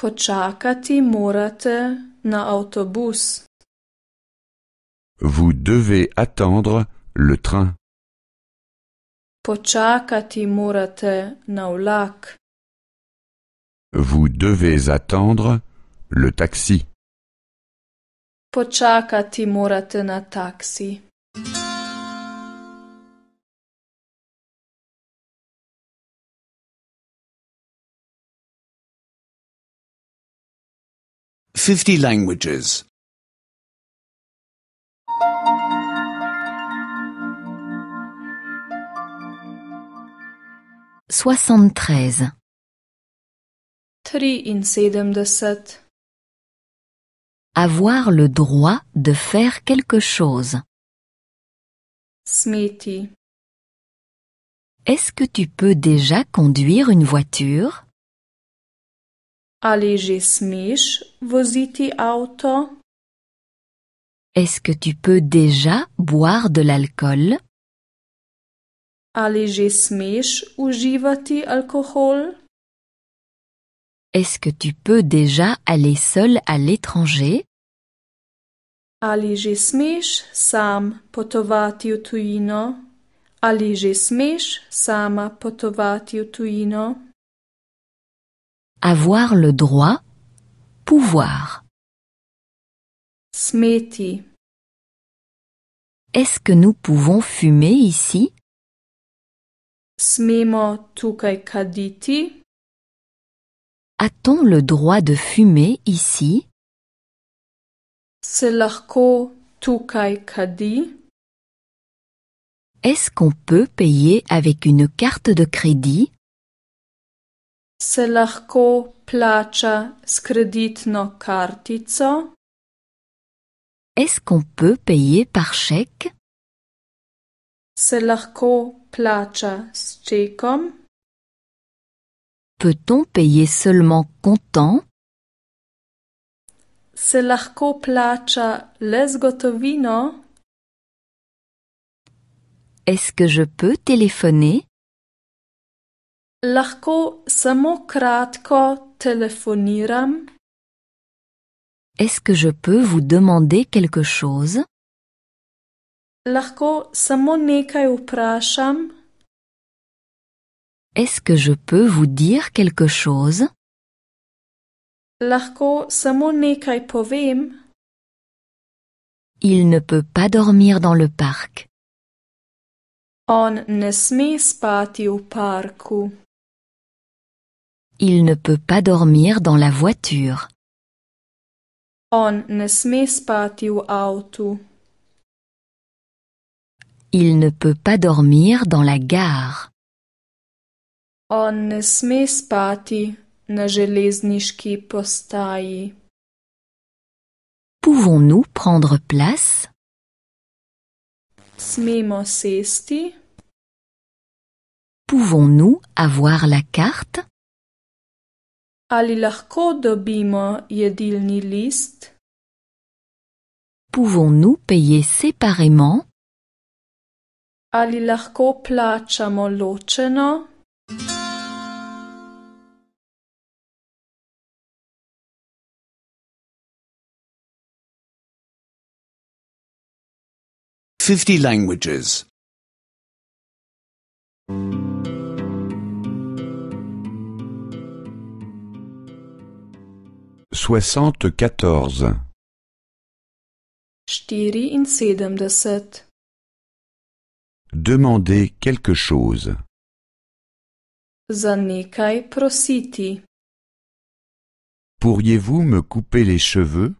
Počakati morate na autobus.
Vous devez attendre le train.
Počakati morate na vlak.
Vous devez attendre le
taxi.
Počakati morate na taksi.
50 languages.
73 Avoir le droit de faire quelque chose. Est-ce que tu peux déjà conduire une voiture
Ali že smeš voziti auto?
Est-ce que tu peux déjà boire de l'alcool?
Ali Smish smeš uživati alkohol?
Est-ce que tu peux déjà aller seul à l'étranger?
Ali že smeš sam potovati utuino? tujino? Ali smeš sama potovati utuino?
Avoir le droit, pouvoir. Smeti. Est-ce que nous pouvons fumer ici?
Smemo tukai kaditi?
A-t-on le droit de fumer ici?
kadi?
Est-ce qu'on peut payer avec une carte de crédit?
se lahko plača s kreditno kartico?
Est-ce qu'on peut payer par chèque?
Se lahko plača s čekom?
Peut-on payer seulement comptant?
Se lahko plača le z gotovino?
Est-ce que je peux téléphoner?
Lahko samo kratko telefoniram?
Est-ce que je peux vous demander quelque chose?
Lahko samo nekaj vprašam?
Est-ce que je peux vous dire quelque chose?
Lahko samo nekaj povem?
Il ne peut pas dormir dans le parc.
On ne sme spati v parku.
Il ne peut pas dormir dans la voiture. On ne Il ne peut pas dormir dans la gare. On ne Pouvons-nous prendre place? Pouvons-nous avoir la carte?
Ali lahko dobimo jedilni list?
Pouvons-nous payer séparément?
Ali lahko plačamo ločeno?
Fifty
languages. Soixante-quatorze.
Demander quelque chose.
Zanikai prositi.
Pourriez-vous me couper les
cheveux?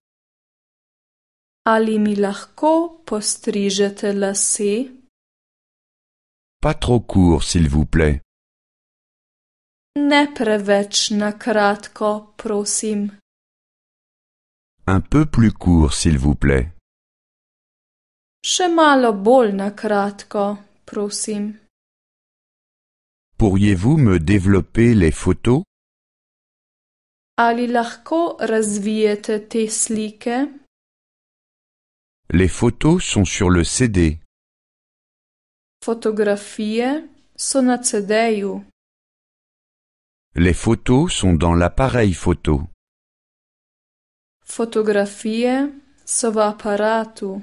Ali mi lahko postrižete lase?
Pas trop court, s'il vous plaît.
Ne na kratko, prosim.
Un peu plus court, s'il vous plaît. Še Pourriez-vous me développer les photos Les photos sont sur le CD. Les photos sont dans l'appareil photo.
Fotografie S'avaparato.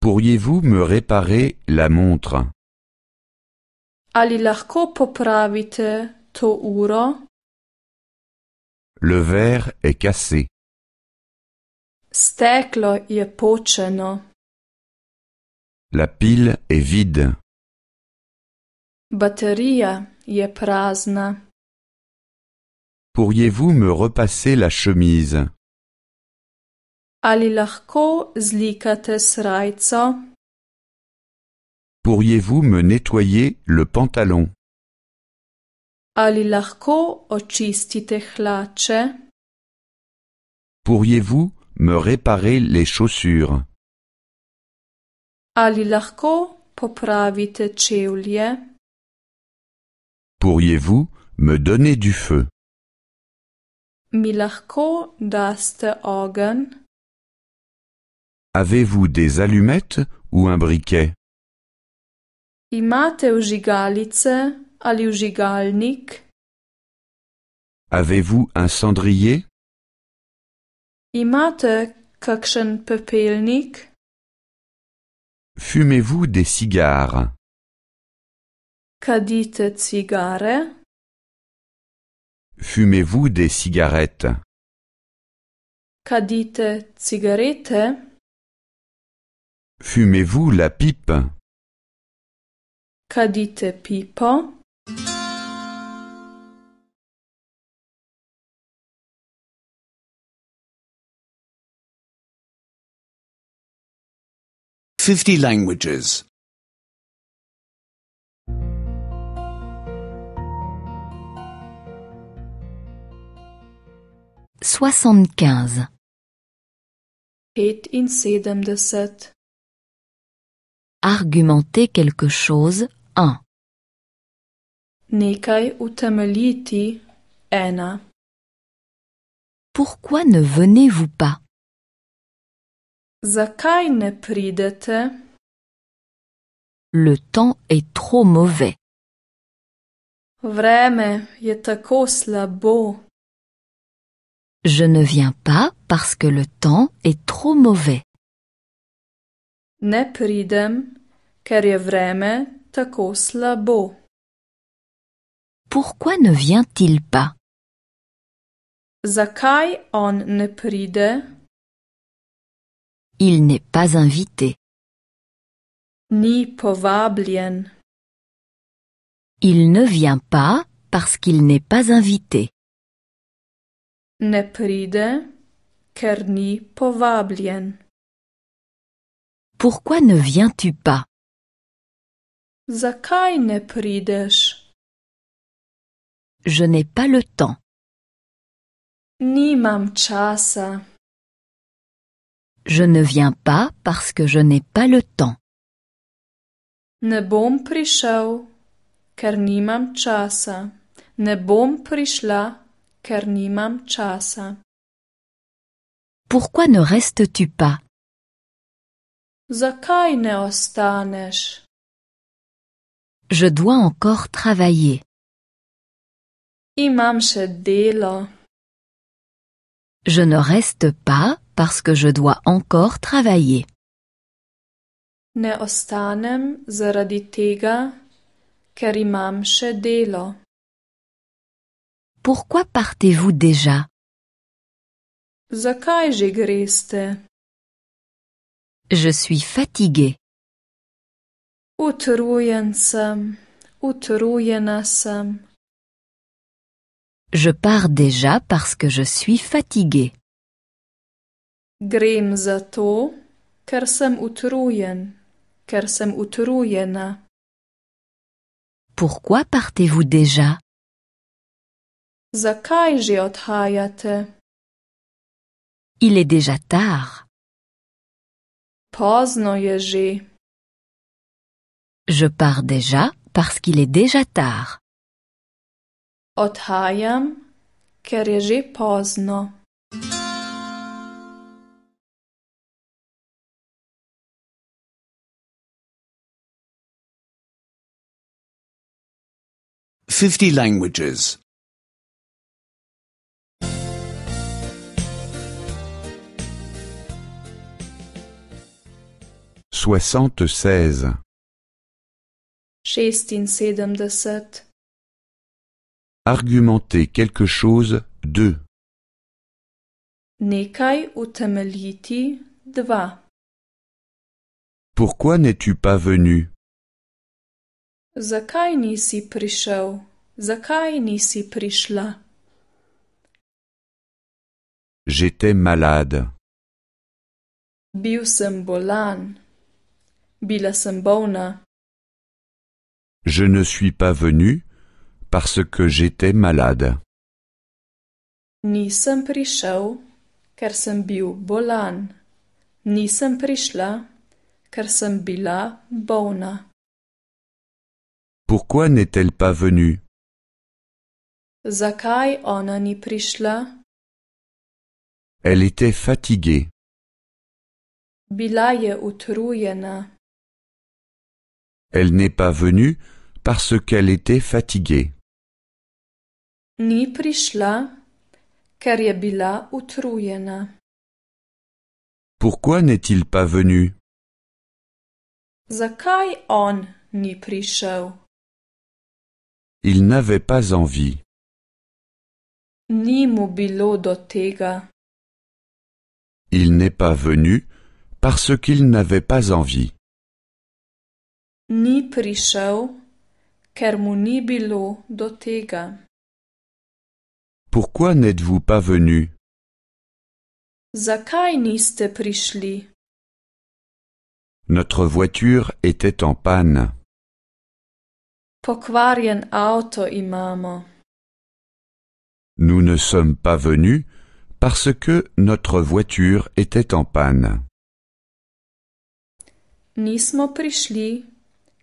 Pourriez-vous me réparer la montre
Ali lahko popravite to uro?
Le verre est cassé.
Steklo je počeno.
La pile est vide.
Baterija je prazna.
Pourriez-vous me repasser la chemise Pourriez-vous me nettoyer le pantalon Pourriez-vous me réparer les chaussures Pourriez-vous me donner du feu
Mi lahko daste organ?
Avez-vous des allumettes ou un briquet?
Imate vžigalice ali vžigalnik?
Avez-vous un cendrier?
Imate kakšen pepelnik?
Fumez-vous des cigares?
Kadite cigare?
Fumez-vous des cigarettes
Kadite cigarette?
Fumez-vous la pipe
Kadite pipa
Fifty
languages
Soixante-quinze. Argumenter quelque chose, un.
Nekaj utemeljiti, ena. Pourquoi
ne venez-vous pas?
Zakaj ne pridete?
Le temps est trop mauvais.
Vreme je tako slabo.
Je ne viens pas parce que le temps est trop mauvais.
Ne pridem,
Pourquoi ne vient-il pas? on ne Il n'est pas invité. Ni Il ne vient pas parce qu'il n'est pas invité.
Ne pride, ker ni povabljen.
Pourquoi ne viens-tu pas?
Zakaj ne prideš?
Je n'ai pas le temps.
Nimam časa.
Je ne viens pas parce que je n'ai pas le temps.
Ne bom prišel, ker nimam časa. Ne bom prišla, ker nimam časa.
Pourquoi ne restes-tu pas?
Zakaj ne ostaneš?
Je dois encore travailler. Imam še delo. Je ne reste pas parce que je dois encore travailler.
Ne ostanem zaradi tega, ker imam še delo.
Pourquoi partez-vous déjà
Zakaj že greste?
Je suis fatigué.
Utrujen sam. utrujena sem.
Je pars déjà parce que je suis fatigué.
Grem zato, ker sem utrujen, ker sem utrujena.
Pourquoi partez-vous déjà
Zakaj že odhajate?
Il est déjà tard. Pozno je že. Je pars déjà parce qu'il est déjà tard.
Odhajam, ker je že pozno.
Fifty
languages.
soixante-seize Argumenter quelque chose deux
Nekaj utemeljiti dva
Pourquoi
n'es-tu pas venu
Zakaj nisi prišel? Zakaj nisi prišla?
J'étais malade.
Bil sem bolan. Bila
Je ne suis pas venu parce que j'étais malade.
Nisem prišel, ker sem bil bolan. Nisem prišla, ker sem bila bona.
Pourquoi n'est-elle pas venue? Zakaj ona ni prišla? Elle était fatiguée.
Bila je utrujena.
Elle n'est pas venue parce qu'elle était fatiguée.
Ni prišla, ker je
Pourquoi n'est-il pas venu?
Zakaj on ni prišel?
Il n'avait
pas envie.
Ni mu bilo
Il n'est pas venu parce qu'il n'avait pas envie
ni prišel, ker mu ni bilo do tega.
Pourquoi n'êtes-vous pas venu?
Zakaj niste prišli?
Notre
voiture était en panne.
Pokvarjen auto imamo.
Nous ne sommes pas venus parce que notre voiture était en panne.
Nismo prišli,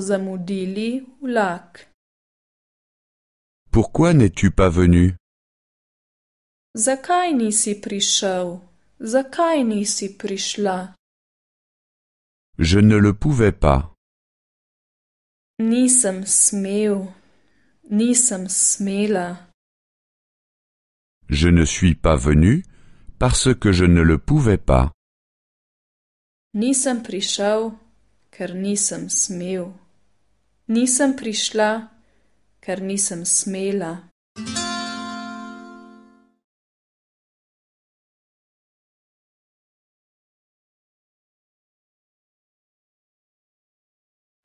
zamudili Oulak.
Pourquoi n'es-tu pas venu?
Zakaj nisi prišel? Zakaj nisi prišla?
Je ne le pouvais pas.
Nisem smel. Nisem smela.
Je ne suis pas venu parce que je ne le pouvais pas.
Nisem prišel, ker nisem smel. Nisem prišla, ker nisem smela.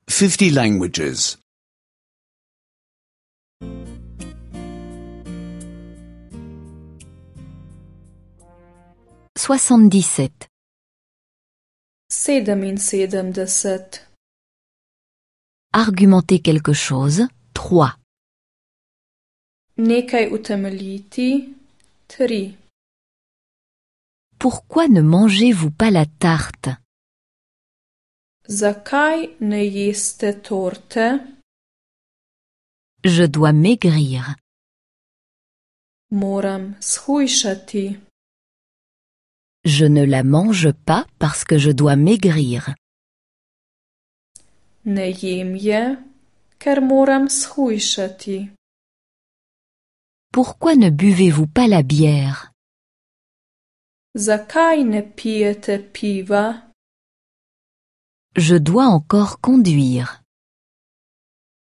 Fifty
languages.
Soixante-dix-sept.
77
Argumenter quelque chose, 3.
Nekaj utemeljiti, 3.
Pourquoi ne mangez-vous pas la tarte
Zakaj ne jeste torte
Je dois maigrir.
Moram shujšati.
Je ne la mange pas parce que je dois maigrir.
Ne Pourquoi
ne buvez-vous pas la bière?
ne piva?
Je dois encore conduire.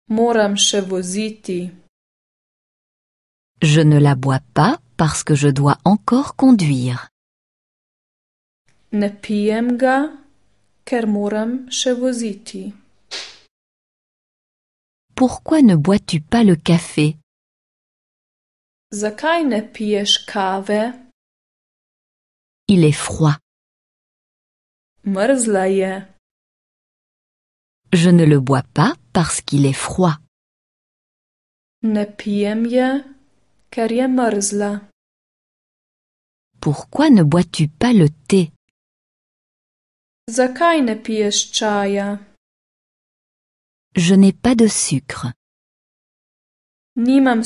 Moram Je
ne la bois pas parce que je dois encore conduire. Pourquoi ne bois-tu pas le café? ne Il est froid. je. Je ne le bois pas parce qu'il est froid. Ne Pourquoi ne bois-tu pas le thé? Je n'ai pas de sucre. Nimam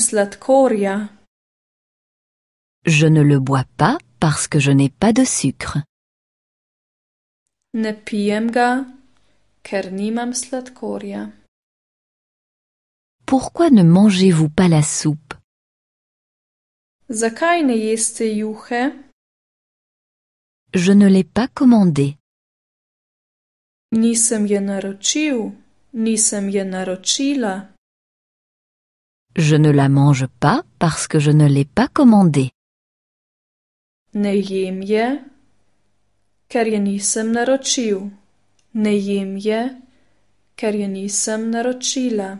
Je ne le bois pas parce que je n'ai pas de sucre.
Ne pijem ga, ker
Pourquoi ne mangez-vous pas la soupe?
Je
ne l'ai pas commandé.
Nisem je naročil, nisem je naročila.
Je ne la mange pas parce que je ne l'ai pas commandée.
Ne jem je, ker je nisem naročil. Ne jem je, ker je nisem naročila.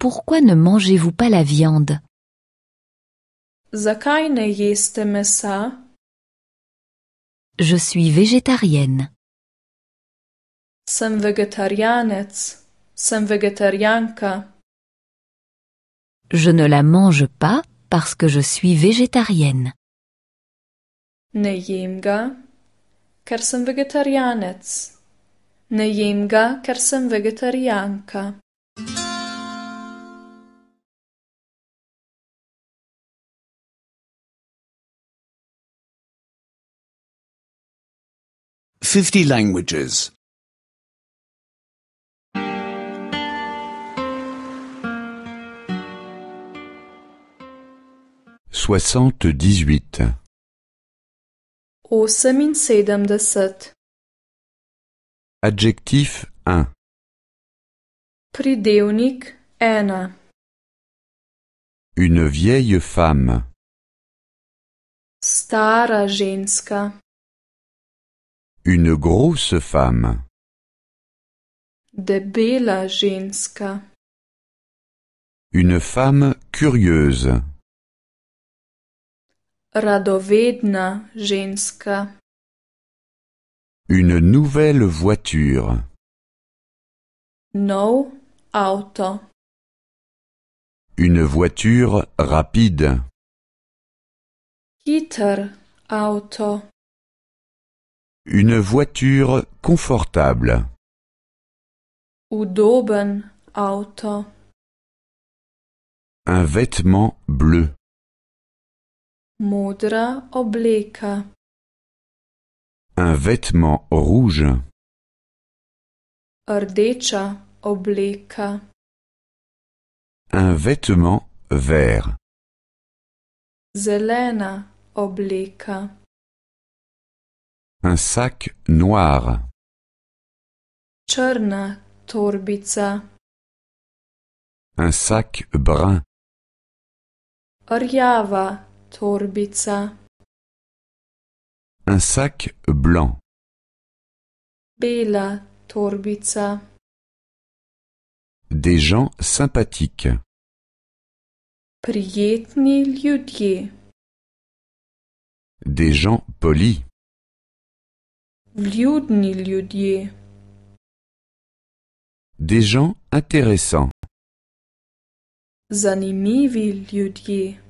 Pourquoi ne mangez-vous pas la viande?
Zakaj ne jeste mesa?
Je suis végétarienne.
Jsem végétarianec. Jsem vegetarianka.
Je ne la mange pas parce que je suis végétarienne.
Ne jim ga, ker sem vegetarianec. Ne ga, ker sem vegetarianka.
Fifty languages.
soixante-dix-huit.
Adjectif 1. Pridevnik ena.
Une vieille femme.
Stara ženska. Une grosse femme.
Debela ženska.
Une femme curieuse.
Radovedna
Une nouvelle voiture. No auto. Une voiture rapide. Hiter auto. Une voiture confortable. Udoben auto. Un vêtement bleu. Modra obleka.
Un vêtement rouge.
Ardecha obleka.
Un vêtement vert.
Zelena obleka. Un sac noir. Črna torbica. Un sac brun.
Rjava Torbica.
Un sac blanc.
Bela torbica.
Des gens sympathiques. Prietni ljudje. Des gens polis. Vljudni ljudje. Des gens intéressants. Zanimivi ljudje.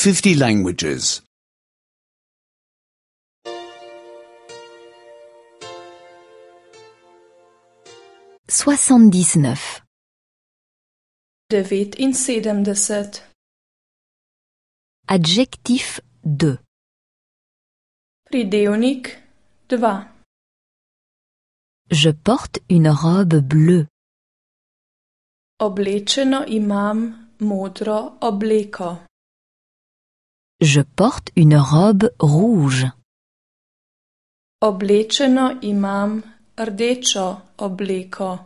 50 languages.
79 devet Adjectif 2 Pridevnik 2 Je porte une robe bleue.
Oblečeno imam modro obleko.
Je porte une robe rouge.
Oblečeno imam rdečo obleko.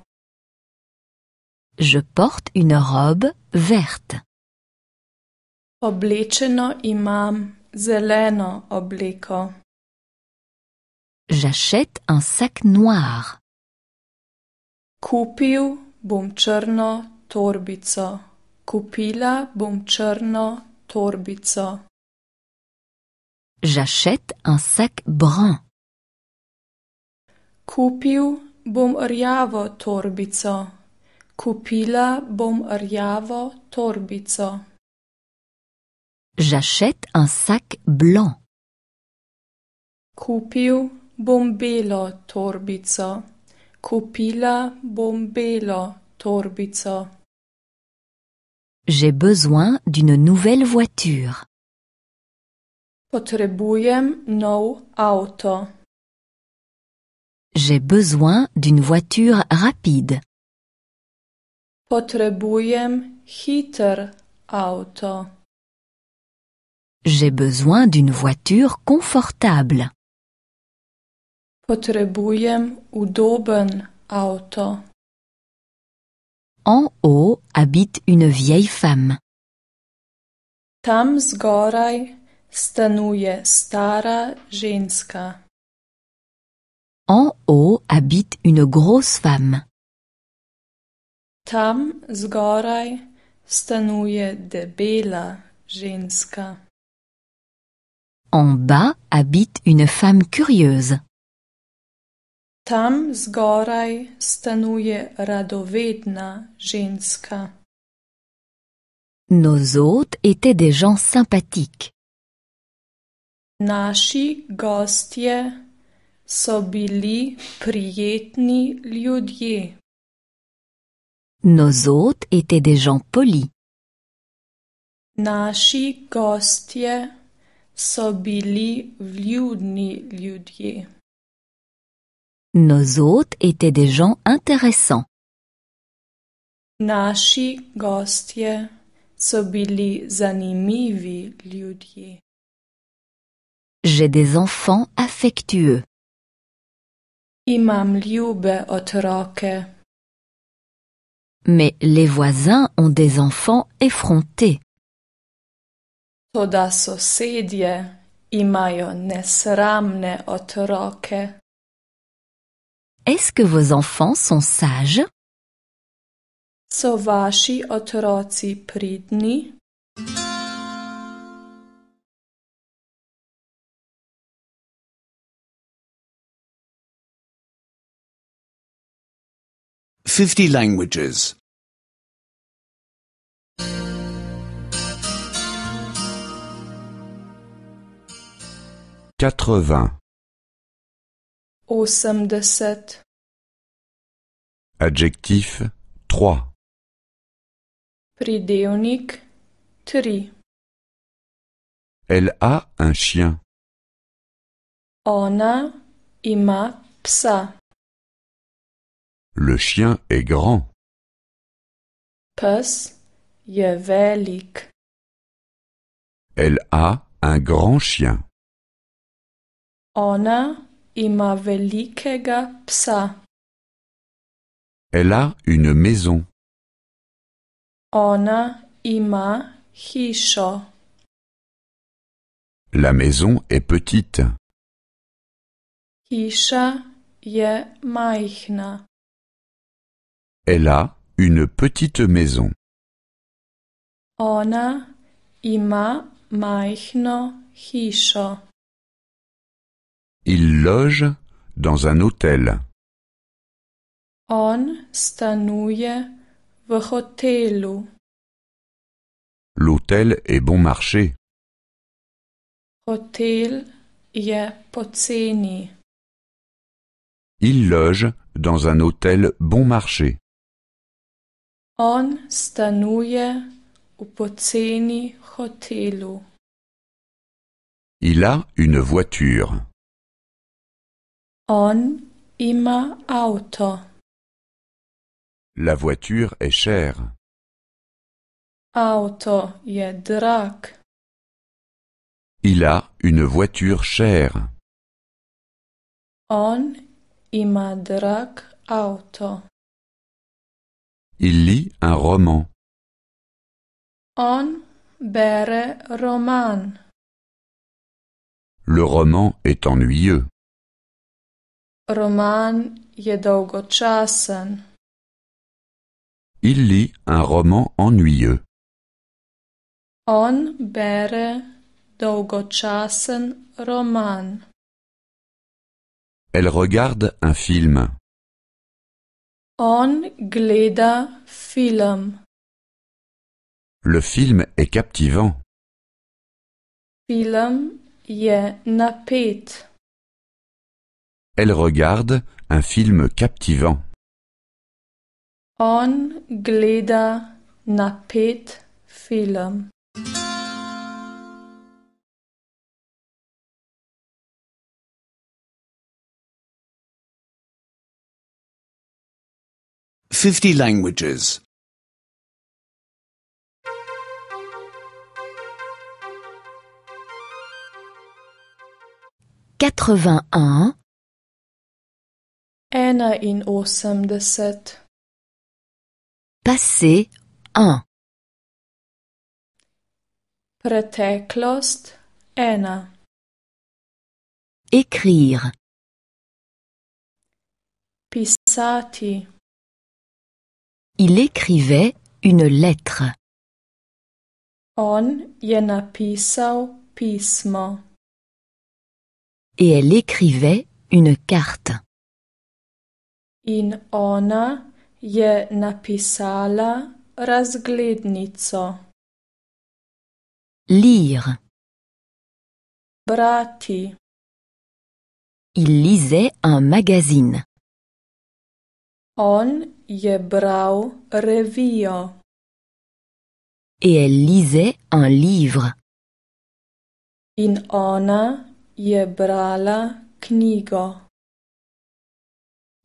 Je porte une robe verte.
Oblečeno imam zeleno obleko.
J'achète un sac noir.
Kupil bom črno torbico. Kupila bom črno torbico.
J'achète un sac brun.
Kupiu bom rjavo torbico. Kupila bom rjavo torbico.
J'achète un sac blanc.
Kupiu bom belo torbico. Kupila bom belo torbico.
J'ai besoin d'une nouvelle voiture. J'ai besoin d'une voiture rapide. J'ai besoin d'une voiture confortable. En haut habite une vieille femme
stanuje stara ženska.
En haut habite une grosse femme.
Tam zgoraj stanuje debela ženska.
En bas habite une femme curieuse.
Tam zgoraj stanuje radovedna ženska.
Nos hôtes étaient des gens sympathiques.
Naši gostje so bili prijetni ljudje.
Nos hôtes étaient des gens polis.
Naši gostje so bili vljudni ljudje.
Nos hôtes étaient des gens intéressants.
Naši gostje so bili zanimivi ljudje.
J'ai des enfants affectueux. Imam liube otroke. Mais les voisins ont des enfants effrontés.
Toda sosedje imajo nesramne otroke.
Est-ce que vos enfants sont sages?
So vaši otroci pridni?
50 languages. 80.
87.
Adjectif 3. Pridevnik 3. Elle a un chien. Ona ima psa. Le chien est grand. Pus je velik. Elle a un grand chien.
Ona ima velikega psa.
Elle a une maison.
Ona ima hišo.
La maison est petite. Hisha
je majhna.
Elle a une
petite maison.
Il
loge dans un hôtel.
On stanuje v hotelu.
L'hôtel est bon marché. Il loge dans un hôtel bon marché.
On stanuje u poceni hotelu.
Il a une voiture. On ima auto. La voiture est chère. Auto je drag. Il a une voiture chère. On
ima drag auto.
Il lit un roman.
On bere roman.
Le roman est ennuyeux.
Roman je chassen
Il lit un roman ennuyeux.
On bere chassen roman.
Elle regarde un film.
On gleda
film. Le film est captivant.
Film je napet.
Elle regarde un film captivant.
On gleda napet film.
50 languages. 81 in 80 Passé 1 Preteklost 1 Écrire
Pisati
il écrivait une lettre.
On je napisao pismo.
Et elle écrivait une carte.
In ona je napisala razglednico.
Lire. Brati. Il lisait un magazine.
On je revio.
Et elle lisait un livre.
In ona je brala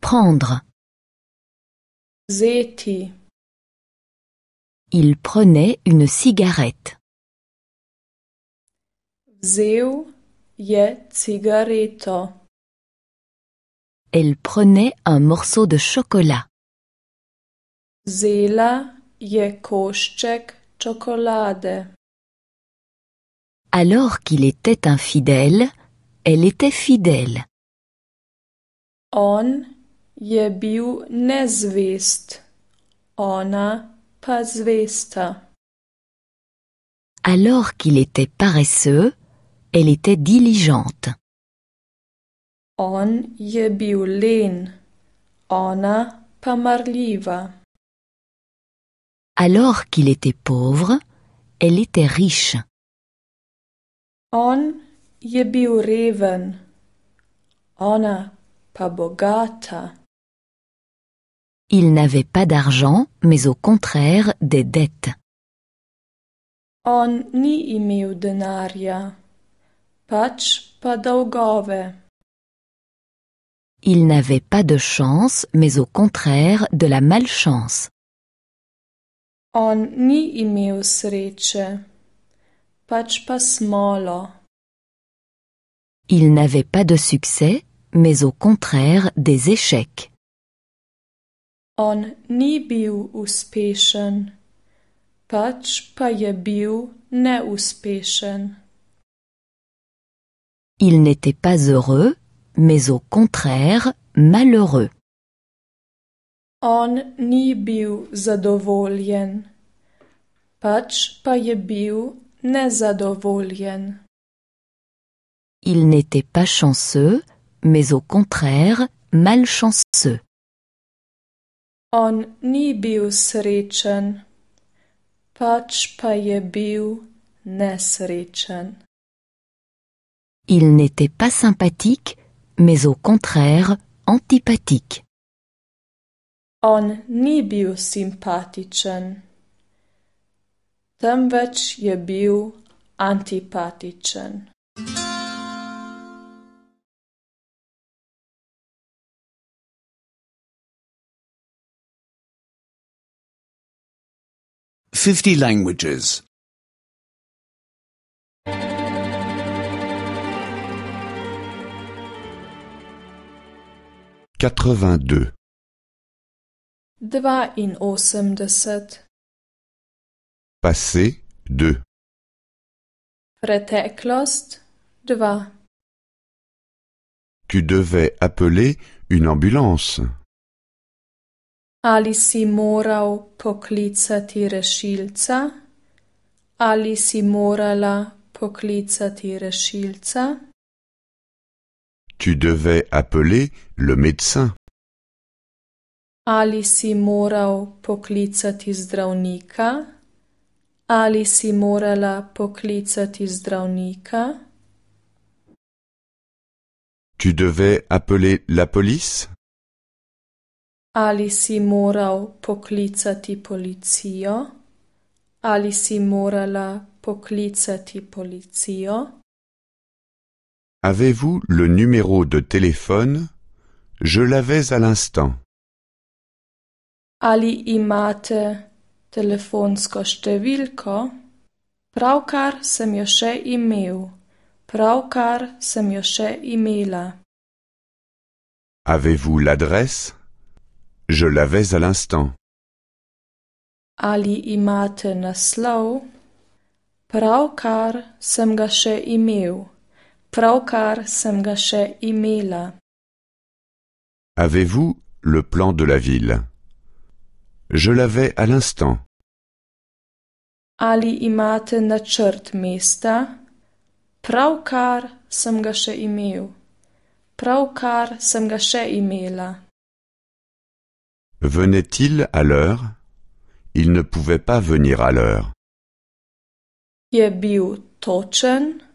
Prendre. Zeti. Il prenait une cigarette.
Vzel je cigareto.
Elle prenait un morceau de chocolat.
Zela je
Alors qu'il était infidèle, elle était fidèle.
On je bil Ona pa
Alors qu'il était paresseux, elle était diligente.
On je bil ona pa
Alors qu'il était pauvre, elle était riche.
On je bil reven, ona pa bogata.
Il n'avait pas d'argent, mais au contraire des dettes.
On ni imel denaria. pač pa dolgove.
Il n'avait pas de chance, mais au contraire de la malchance.
On ni
Il n'avait pas de succès, mais au contraire des échecs.
On ni
Il n'était pas heureux, mais au contraire malheureux.
On ni bil zadovoljen, pač pa je
Il n'était pas chanceux, mais au contraire malchanceux.
On ni bil srečen, pač pa je
Il n'était pas sympathique, mais au contraire antipathique.
On ni bil simpatičen, temveč je bil antipatičen.
Fifty languages.
82
vingt in
Passé deux
Prétéclost deux
Tu devais appeler
une ambulance.
Ali si moral poklicati rešilca? Ali si morala poklicati rešilca?
Tu devais appeler le médecin.
Ali si morao poklicati zdravnika? Ali si morala poklicati zdravnika?
Tu devais appeler la police?
Ali si morao poklicati policijo? Ali si morala poklicati policijo?
Avez-vous le numéro de téléphone Je l'avais à l'instant.
Ali imate telefonsko številko? Pravkar sem jo še imel. Pravkar sem jo še imela.
Avez-vous l'adresse? Je l'avais à l'instant.
Ali imate naslov? Pravkar sem ga še imel. Pravkar sem ga še imela.
Avez-vous le plan de la ville Je l'avais à l'instant.
Ali imate načrt mesta? Pravkar sem ga še imel. Pravkar sem ga še imela.
Venait-il à l'heure Il ne pouvait pas venir à l'heure.
Je bil točen?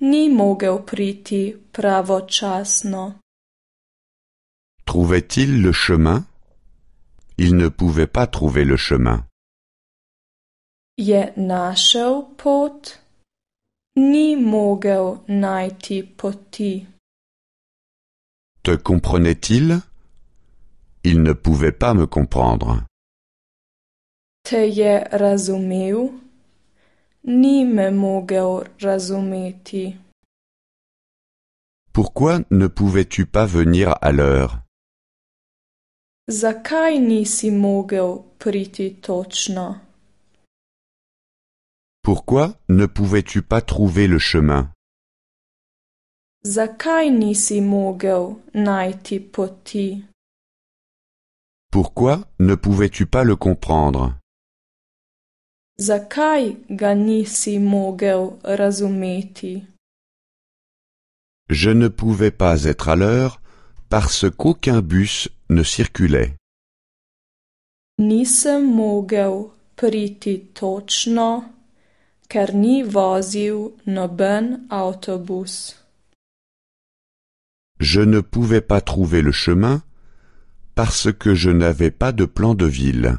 ni mogel priti pravočasno.
Trouvait-il le chemin Il ne pouvait pas trouver le
chemin.
Je našel pot Ni mogel najti poti.
Te
comprenait-il Il ne pouvait pas me comprendre.
Te je
pourquoi ne pouvais-tu pas venir à l'heure? Pourquoi ne pouvais-tu pas trouver le chemin? Pourquoi ne pouvais-tu pas le comprendre? Je ne pouvais pas être à l'heure parce qu'aucun bus ne circulait. Je ne pouvais pas trouver le chemin parce que je n'avais pas de plan de ville.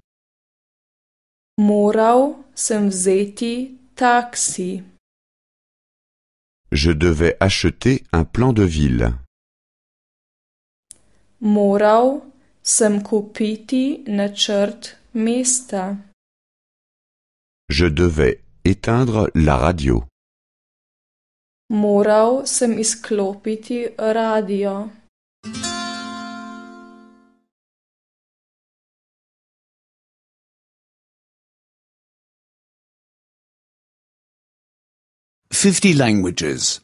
Moral sem vzeti taksi.
Je devais acheter un plan de ville.
Moral sem kupiti načrt mesta.
Je devais éteindre la radio.
Moral sem izklopiti radio.
50 languages.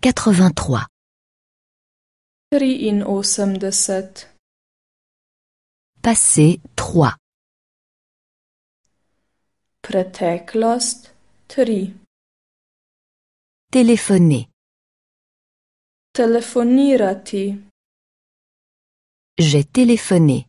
83. Passé trois. Téléphoner. J'ai téléphoné.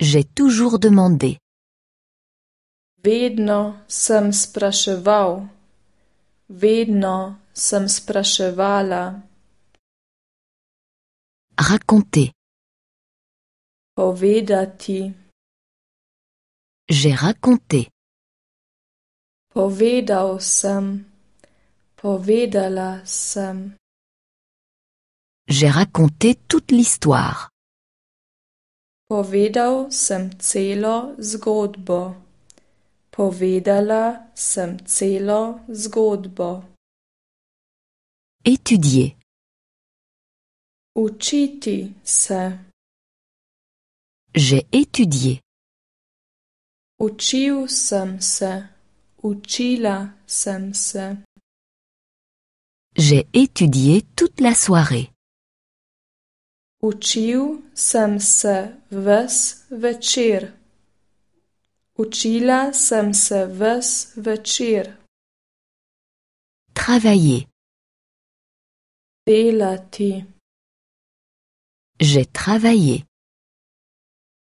J'ai toujours demandé.
Vedno sem spraševal. Vedno sem spraševala.
Raconter.
Povedati.
J'ai raconté.
Povedal sem. Povedala sem.
J'ai raconté toute l'histoire.
Povedal sem celo zgodbo. Povedala sem celo zgodbo.
Étudier.
Učiti se.
J'ai étudié. Učil sem
se. Učila sem se.
J'ai étudié toute la soirée.
Učil sem se ves večer. Učila sem se ves večer.
Travailler. Delati. J'ai travaillé.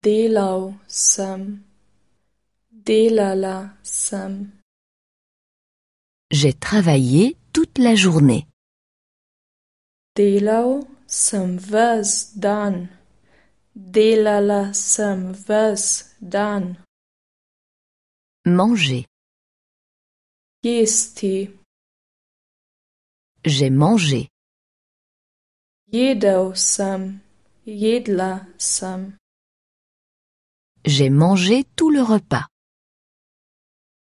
Delal sem. Delala sem.
J'ai travaillé toute la journée.
Delal samvazdan, delala dan
Manger. yesti J'ai mangé.
yedo sam, jedla sam.
J'ai mangé tout le repas.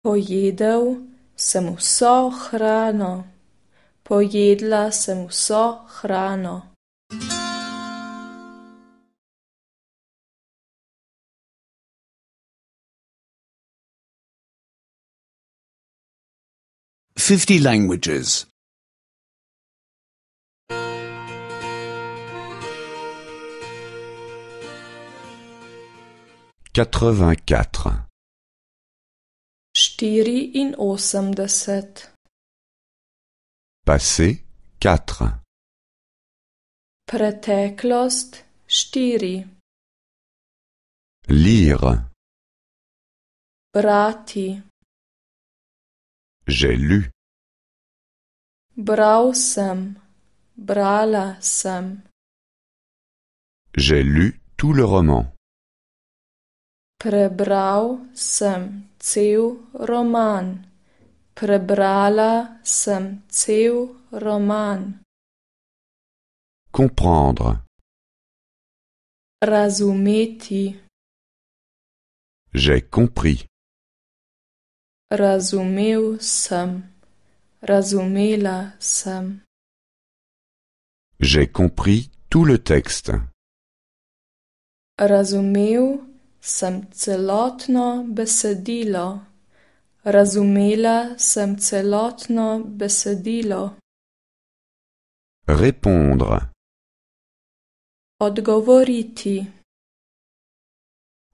Pojedao sam so hrano. Pojedla sem hrano.
50 languages.
de set.
Passé
quatre.
Preteklost stiri.
Lire Brati J'ai lu brausam, J'ai lu
tout le roman.
prebrau sem ceu roman. Prebrala sem ceu roman.
Comprendre.
Razumeti.
J'ai compris.
Razumeu sam. Razumila sam.
J'ai compris tout le texte.
Razumel sam celotno besedilo. Razumela sam celotno besedilo.
Répondre.
Odgovoriti.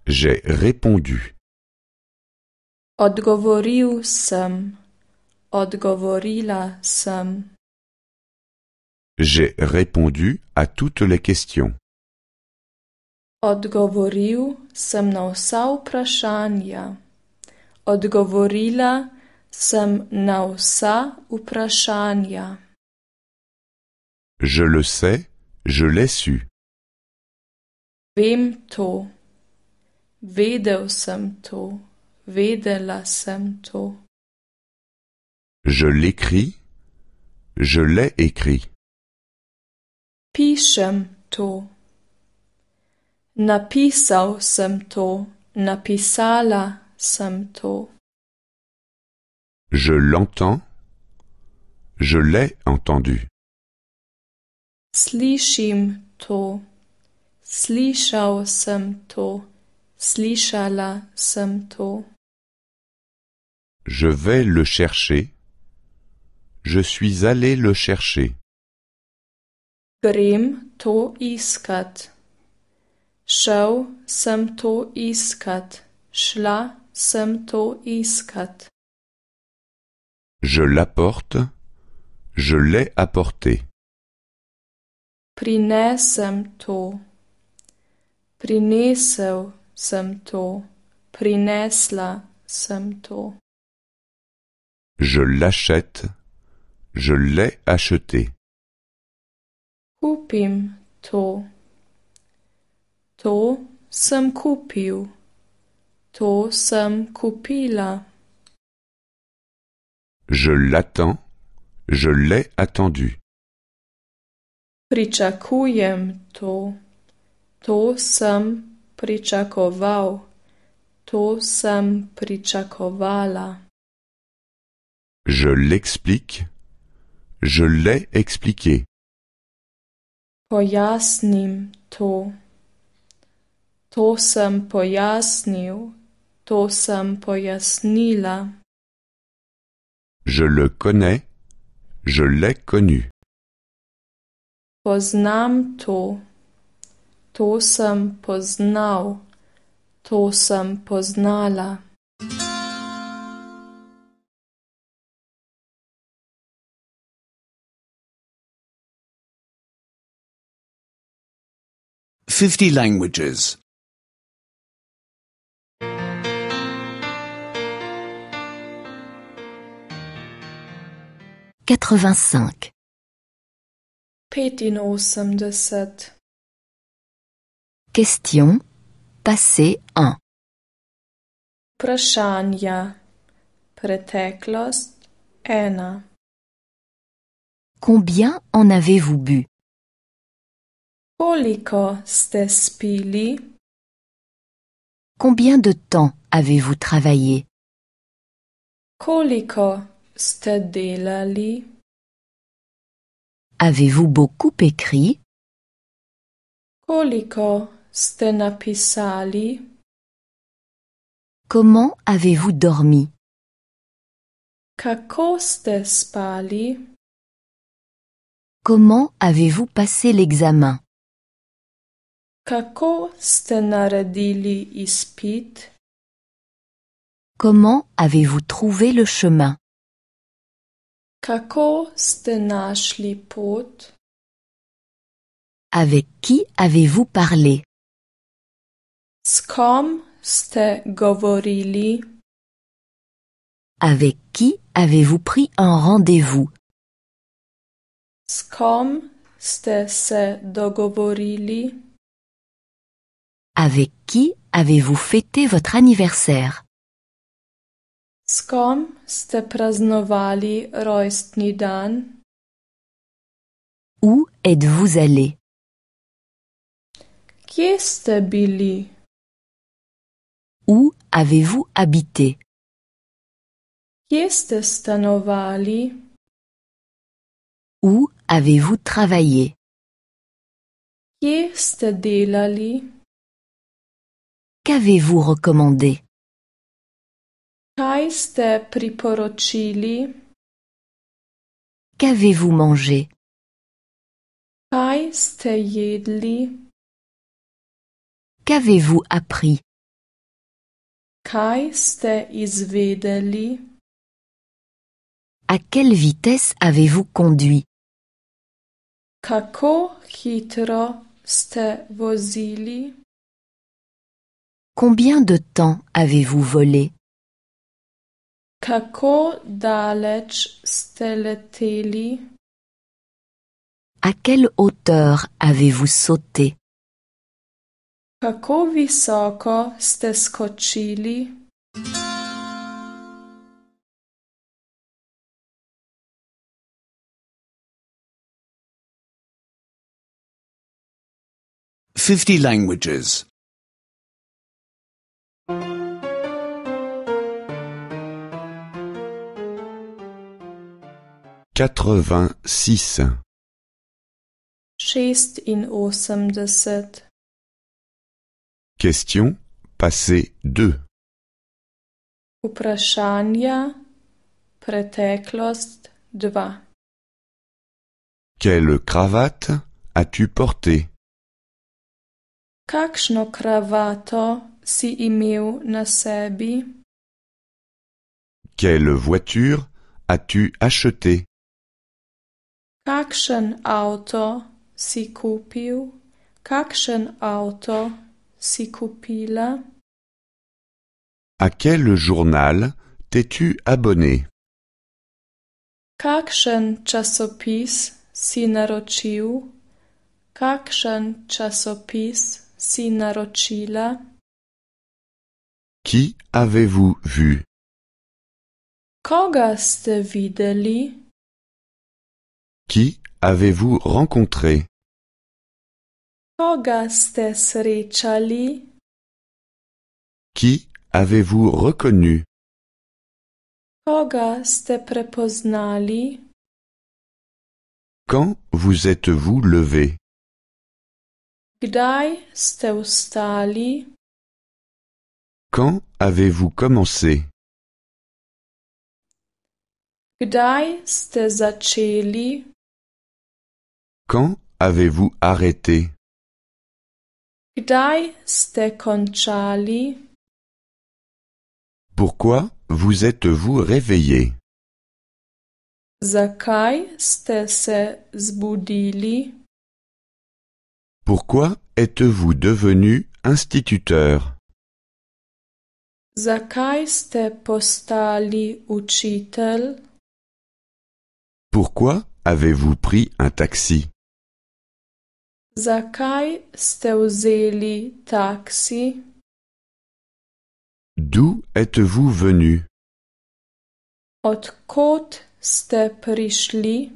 J'ai répondu.
Odgovoril sam. Odgovorila sam.
J'ai répondu à toutes les questions.
Odgovoril sem na vsa vprašanja. Odgovorila sem na vsa vprašanja.
Je le sais, je l'ai su.
Vem to. Vedel sem to. Vedela sem to.
Je l'écris. Je l'ai écrit.
Pichem to. Napisao sem to. Napisala sem to.
Je l'entends. Je l'ai entendu.
Slišim to. Slyšal sem to. Slišala sem to.
Je vais le chercher. Je suis allé le chercher.
Grim to iskat. Šau sem to iskat. Šla sem to iskat.
Je l'apporte. Je l'ai apporté.
Prinesem to. Prinesel sem to. Prinesla sem to.
Je l'achète. Je l'ai acheté.
Kupim to. To sam kupil. To sam kupila.
Je l'attends. Je l'ai attendu.
Pričakujem to. To sam pričakoval. To sam pričakovala.
Je l'explique. Je l'ai expliqué.
Pojasnim to. To sem pojasnil. To sem pojasnila.
Je le connais. Je l'ai connu.
Poznam to. To sem poznal. To sam poznala.
50 languages. 85
7
Question passé 1
Prashanya Preteklost 1
Combien en avez-vous bu Combien de temps avez-vous travaillé? Avez-vous beaucoup écrit?
Koliko
Comment avez-vous dormi? Comment avez-vous passé l'examen?
Kako ste ispit?
Comment avez-vous trouvé le chemin?
Kako ste našli pot?
Avec qui avez-vous parlé?
S kom ste govorili?
Avec qui avez-vous pris un rendez-vous?
S kom ste se dogovorili?
Avec qui avez-vous fêté votre anniversaire?
Skom ste praznovali rojstni dan?
Où êtes-vous allé?
Kje ste
bili? Où avez-vous habité?
Kje ste stanovali?
Où avez-vous travaillé?
Kje ste delali?
Qu'avez-vous recommandé Kaj ste priporočili? Qu'avez-vous mangé Kai ste jedli? Qu'avez-vous appris
Kaj izvedeli?
À quelle vitesse avez-vous conduit
Kako hitro ste vozili?
Combien de temps avez-vous volé
Kako daleč ste leteli?
À quelle hauteur avez-vous sauté
Kako visoko ste skočili?
Fifty languages.
quatre-vingt-six
Question passé deux
preteklost dva
Quelle cravate as-tu portée si Quelle voiture as-tu achetée?
Kakšen auto si kupil, kakšen auto si kupila?
A quel journal t'es-tu abonné?
Kakšen časopis si naročil? Kakšen časopis si naročila?
Qui avez-vous vu?
Koga ste videli?
Qui avez-vous rencontré
Koga ste srečali?
Qui avez-vous reconnu
Koga ste prepoznali?
Quand vous êtes-vous levé
Kdaj ste ustali?
Quand avez-vous commencé
Kdaj ste začeli? Quand avez-vous arrêté
ste
Pourquoi vous
êtes-vous réveillé
ste se zbudili?
Pourquoi êtes-vous devenu instituteur
ste postali
Pourquoi avez-vous pris
un taxi
Zakaj ste vzeli taksi?
D'où êtes-vous venu? Od ste prišli?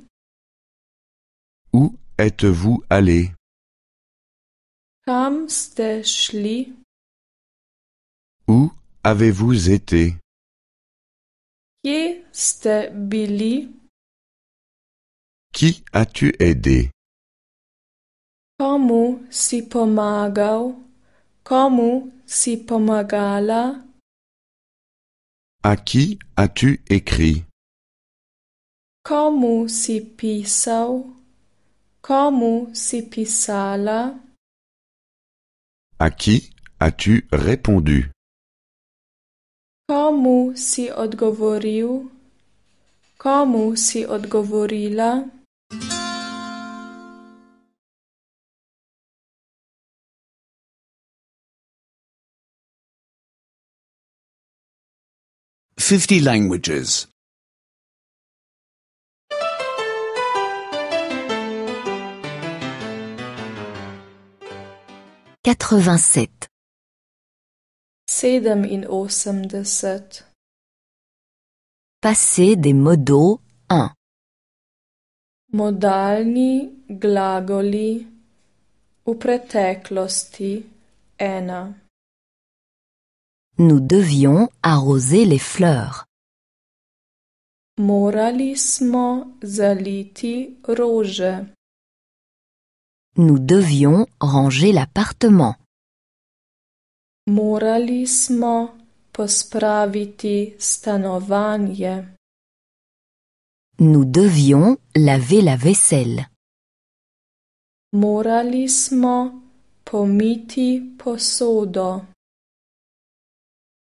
Où êtes-vous allé? Kam ste šli? Où avez-vous été?
Kje ste bili?
Qui as-tu aidé?
Comu si pomagao, como si pomagala.
À qui as-tu écrit?
Como si pisau, como si pisala.
À
qui as-tu répondu?
Como si odgovoril, si si odgovorila.
50
languages. 87.
Sedem
Passer des modaux un.
Modalni glagoli u preteklosti
nous devions arroser les fleurs.
Moralismo zaliti rože.
Nous devions ranger l'appartement.
Moralismo pospraviti stanovanje.
Nous devions laver la vaisselle.
Moralismo pomiti posodo.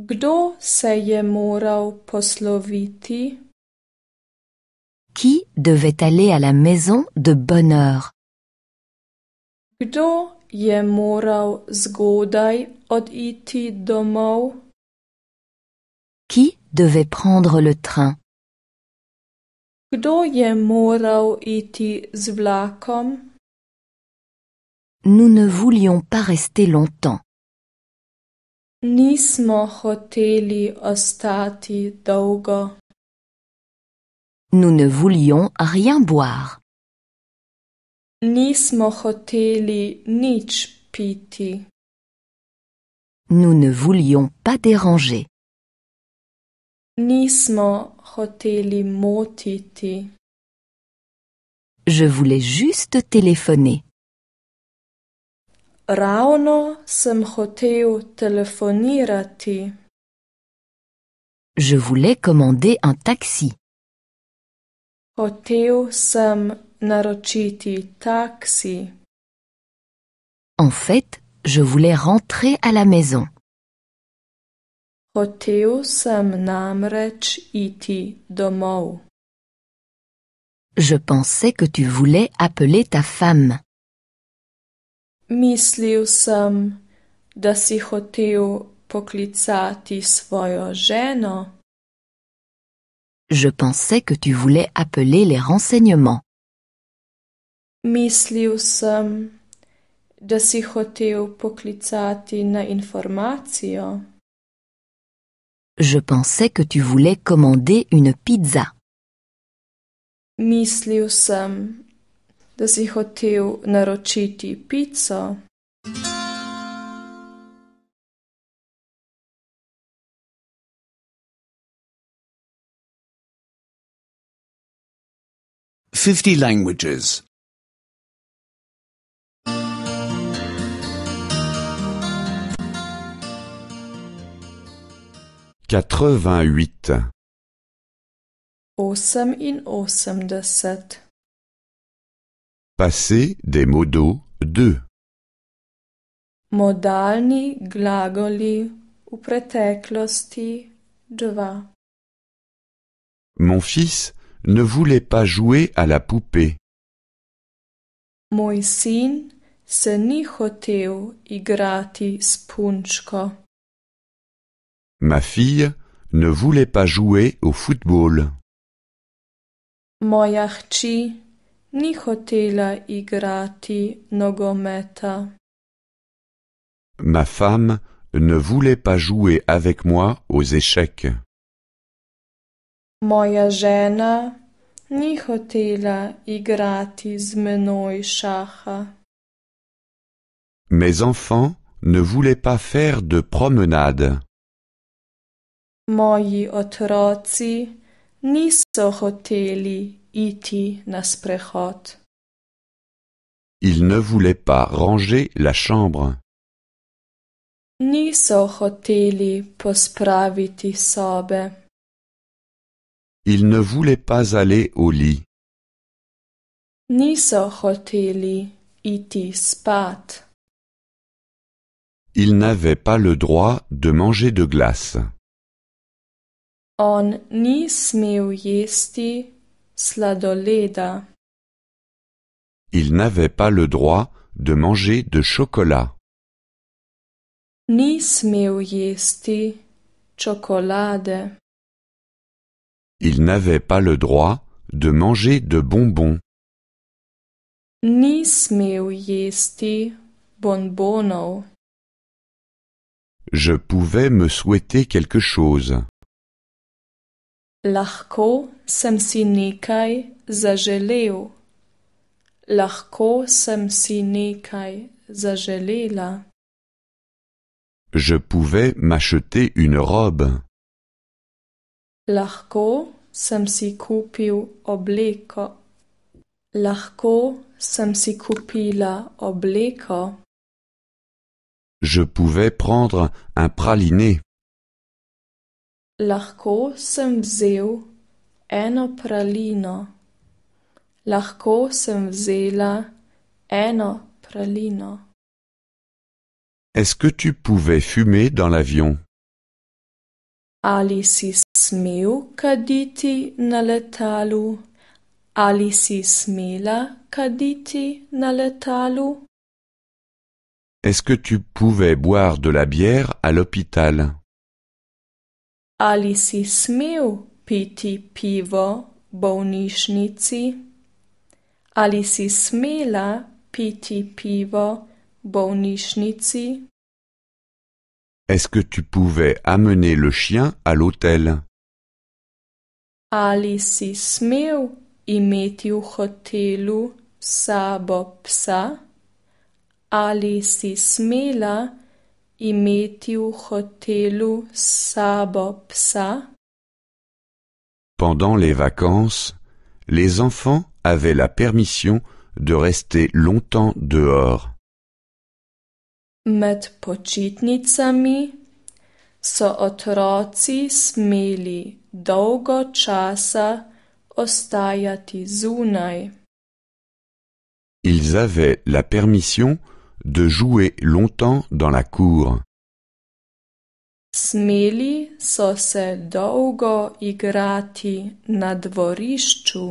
Kdo se je moral posloviti? Qui
devait aller à la maison de bonheur heure?
Kdo je moral zgodaj oditi domov?
Qui devait prendre le train?
Kdo je moral iti z vlakom?
Nous ne voulions pas rester longtemps. Nous ne voulions
rien boire. piti.
Nous ne voulions pas déranger.
Je
voulais juste téléphoner.
Ravno telefonirati.
Je voulais commander un taxi.
sem taxi.
En fait, je voulais rentrer à la maison.
sem iti
Je pensais que tu voulais appeler ta femme.
Mislil sem, da si hotel poklicati svojo ženo.
Je pensais que tu voulais appeler les renseignements.
Mislil sem, da si hotel poklicati na informacijo.
Je pensais que tu voulais commander une pizza.
Mislil sem, da si hotel naročiti pico?
Fifty languages.
Quatre-vingt-huit.
Oseminosemdeset.
Passé des modaux de.
Modalni glagoli u preteklosti
Mon fils ne voulait pas jouer à la poupée.
Moj sin se ni i igrati s punčko.
Ma fille ne voulait pas jouer au football.
Moja ni hotela igrati nogometa.
Ma femme ne voulait pas jouer avec moi aux échecs.
Moja žena ni hotela igrati
Mes enfants ne voulaient pas faire de promenade.
Moi otroci hoteli E
Il ne voulait pas ranger la chambre. Il ne voulait pas aller au lit. Il n'avait pas le droit de manger de glace. Il n'avait pas le droit de manger de chocolat. Il n'avait pas le droit de manger de bonbons. Je pouvais me souhaiter quelque chose.
Lahko sem si nekaj zaželel, lahko sem si
Je pouvais m'acheter une robe.
Lahko sem si kupil obleko. Lahko
Je pouvais prendre un praliné.
Lahko sem vzel eno pralino, lahko sem vzela eno pralino.
Est-ce que tu pouvais fumer dans l'avion?
Ali si kaditi na letalu? Ali smela kaditi na letalu?
Est-ce que tu pouvais boire de la bière à l'hôpital?
Ali si piti pivo v bolnišnici? Ali si smela piti pivo v bolnišnici?
Est-ce que tu pouvais amener le chien à l'hôtel?
Ali si smel imeti v hotelu Sabopsa psa? smela pendant
les vacances, les enfants avaient la permission de rester longtemps dehors.
počitnicami so smeli dolgo ostajati
Ils avaient la permission de jouer longtemps dans la cour.
Smeli so se dolgo igrati na dvorišču.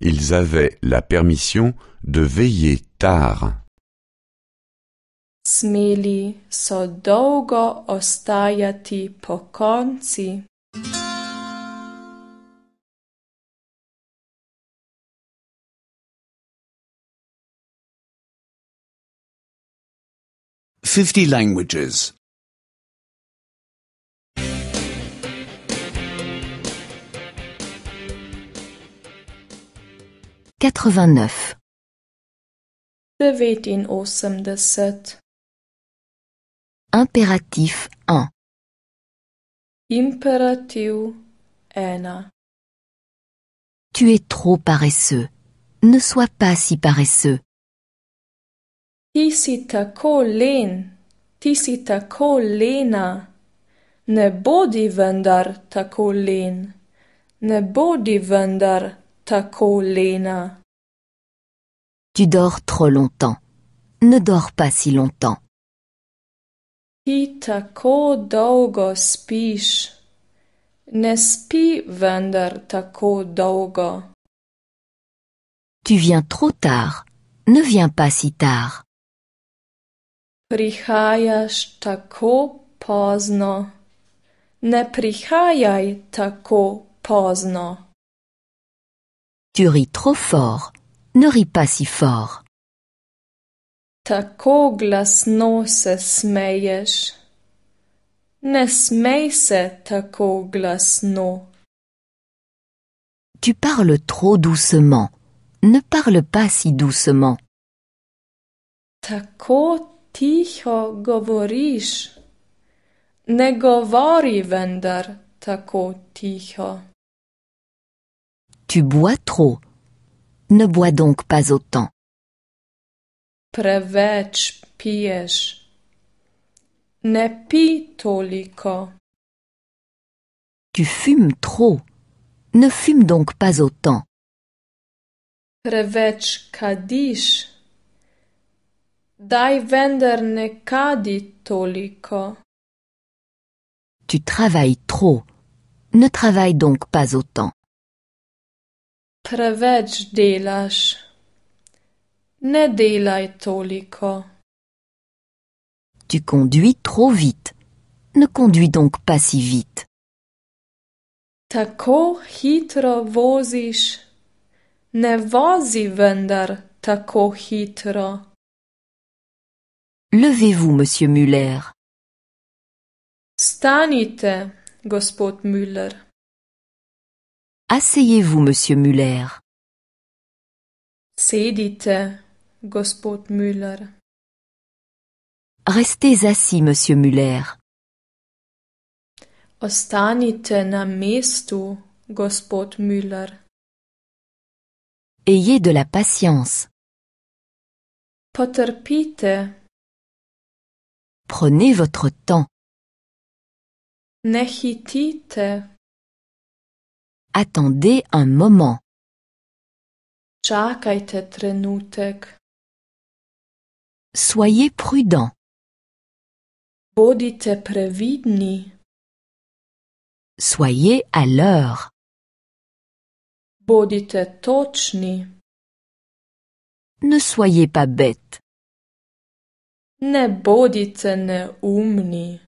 Ils avaient la permission de veiller tard.
Smeli so dolgo ostajati konci.
50 languages.
89.
89.
Impératif 1.
Impératif 1.
Tu es trop paresseux. Ne sois pas si paresseux.
Ti si tako len, ti si lena. Ne bodi vendar tako len, ne bodi vendar tako lena.
Tu dors trop longtemps. Ne dors pas si longtemps.
Ti tako dolgo spiš. Ne spi vendar tako dolgo.
Tu viens trop tard. Ne viens pas si tard.
Prihajaš tako pozno. Ne prihajaj tako pozno.
Tu ris trop fort. Ne ris pas si fort.
Tako glasno se smeješ. Ne smej se tako glasno.
Tu parles trop doucement. Ne parle pas si doucement.
Tako tiho govoriš. Ne govori vendar tako tiho.
Tu bois trop. Ne bois donc pas autant.
Preveč piješ. Ne pi toliko.
Tu fumes trop. Ne fume donc pas autant.
Preveč kadiš. Dai vender ne kadi toliko.
Tu
travailles trop. Ne travaille donc pas autant.
Preveč delaš. Ne delaj toliko.
Tu conduis trop vite. Ne conduis donc pas si vite.
Tako hitro voziš. Ne vozi vendar tako hitro.
Levez-vous, monsieur Muller.
Stanite, gospod Müller.
Asseyez-vous, monsieur Muller.
Sedite, gospod Müller.
Restez assis, monsieur Muller.
Ostanite na mestu, gospod Müller.
Ayez de la patience.
Poterpite
Prenez votre temps. Nehitite. Attendez un moment. Čakajte trenutek. Soyez prudent. Bodite previdni. Soyez à l'heure. Bodite
točni. Ne soyez pas bête. Ne bodite neumni.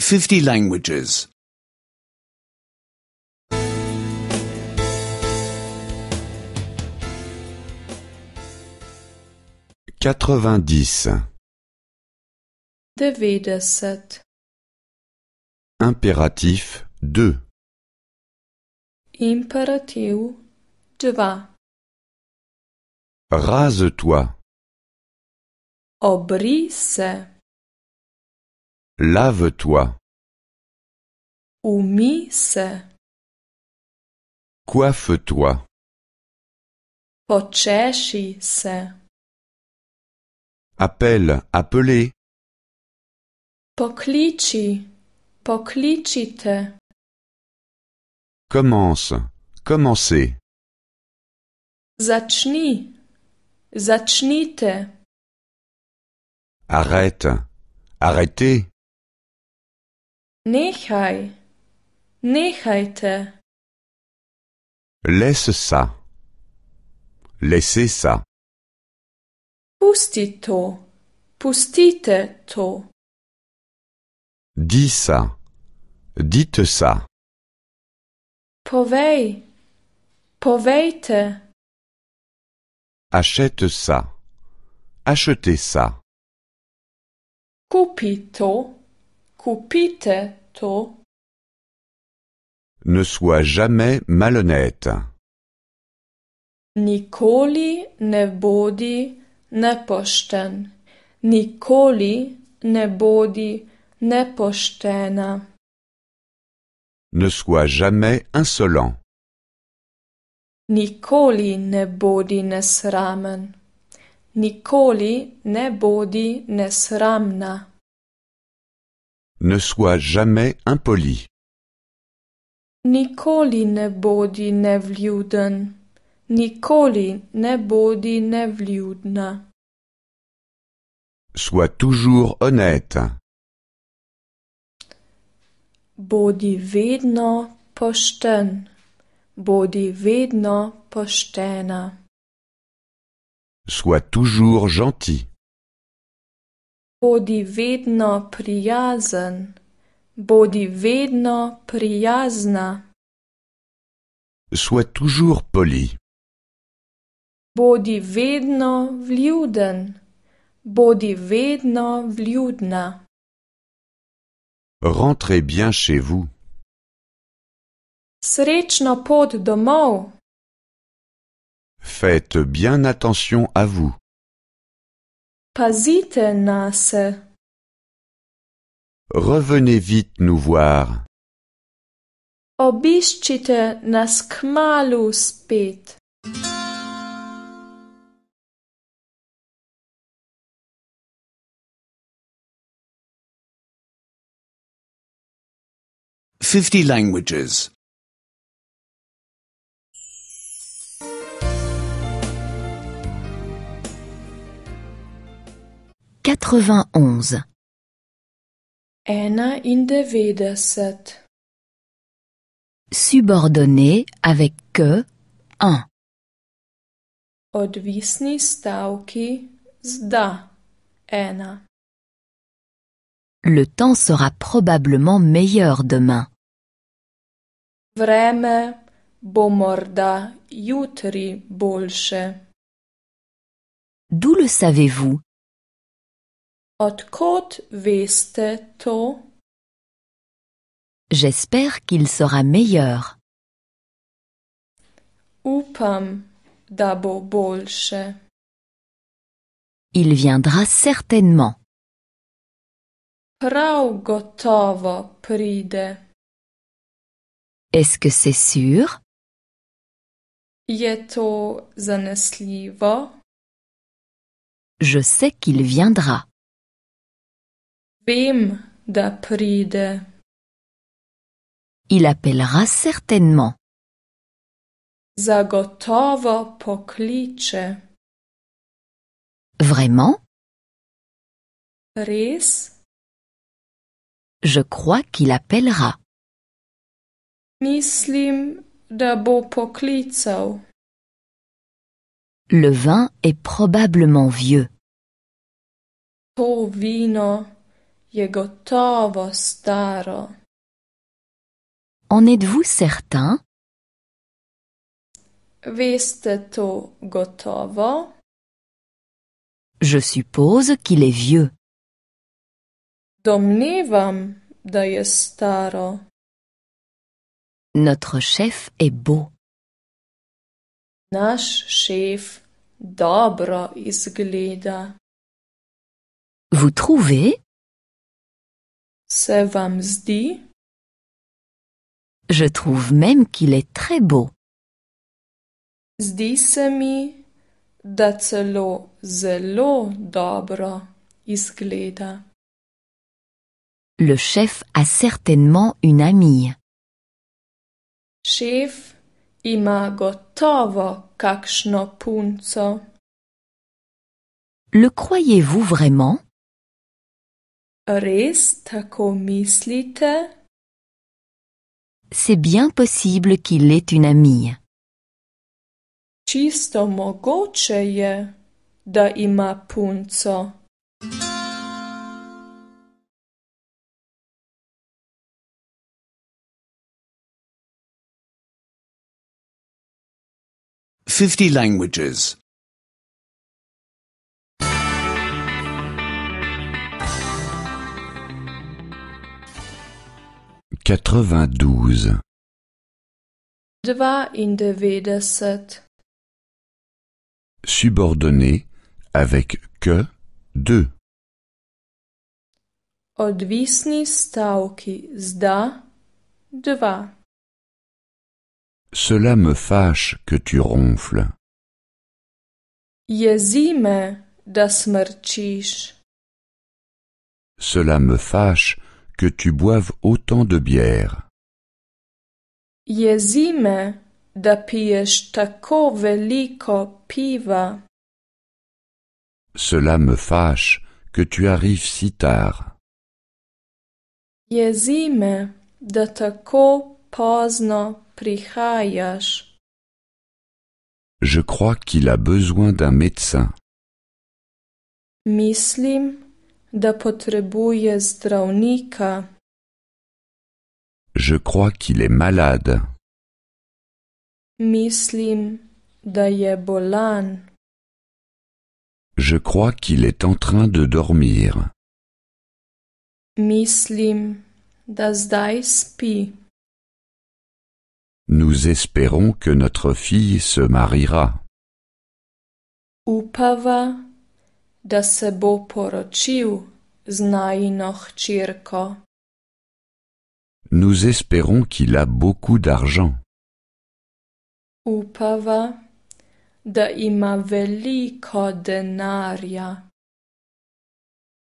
Fifty languages.
90
90
Impératif deux. Imperativ va. Rase-toi. Obrij se. Lave-toi. Umij se. Coiffe-toi. Počeši se. Appelle, appelez. Poclici, poclicite. Commence. Commencez. Zatchni, zatchnite.
Arrête. Arrêtez.
Nechaj. Nechajte.
Laisse ça.
Laissez ça.
Pusti to. Pustite to.
Dis ça. Dites ça.
Pauveille Pauveille
Achète ça. Achetez ça.
Cupito, cupite to.
Ne sois jamais malhonnête.
Nicoli ne bodi nepošten. nicoli ne bodi postena.
Ne sois jamais insolent.
Nikoli ne bodi nesramen. Nikoli ne bodi nesramna.
Ne sois jamais impoli.
Nikoli ne bodi nevliuden. Nikoli ne bodi nevliudna.
Sois toujours honnête.
Bodi vedno pošten, bodi vedno poštena.
Sois toujours gentil.
Bodi vedno prijazen, bodi vedno prijazna.
Sois toujours poli.
Bodi vedno vljuden, bodi vedno vljudna.
Rentrez bien chez vous. Srečno pod domov.
Faites bien attention à vous.
Pazite nas.
Revenez vite nous voir.
Obiščite nas kmalu spet.
50 languages.
91
1
Subordonné avec que 1
Odvisni stavki zda ena.
Le temps sera probablement meilleur demain.
Vreme bo morda jutri
bolše. D'où le savez-vous?
Odkot veste to?
J'espère qu'il sera meilleur.
Upam da bo bolše.
Il viendra certainement.
Prav gotovo pride.
Est-ce que c'est sûr? Je Je sais qu'il viendra. Il appellera certainement. Vraiment? Je crois qu'il appellera. Mislim, da bo poklical. Le vin est probablement vieux.
To vino je gotovo staro.
En êtes-vous certain?
viste to gotovo?
Je suppose qu'il est vieux.
Domnevam da je staro.
Notre chef est beau.
Наш шеф is изгледа.
Vous trouvez
Se vam
Je trouve même qu'il est très beau.
Zdi se mi da da zelo is izgleda.
Le chef a certainement une amie.
Šef ima gotovo kakšno punco.
Le croyez-vous vraiment?
Res tako mislite?
C'est bien possible qu'il ait une amie.
Čisto mogoče je, da ima punco.
50
languages.
92 Subordonné avec que de.
Odvisni stavki zda deva.
Cela me fâche que tu ronfles.
Cela me fâche que tu boives autant de bière.
Yezime da piješ tako veliko piva.
Cela me fâche que tu arrives si tard. da je crois qu'il a besoin d'un médecin.
Mislim da potrebuje zdravnika.
Je crois qu'il est malade.
Mislim da je
Je crois qu'il est en train de dormir.
Mislim da
nous espérons que notre fille se mariera.
Upava, da se bo
Nous espérons qu'il a beaucoup d'argent.
Upava, da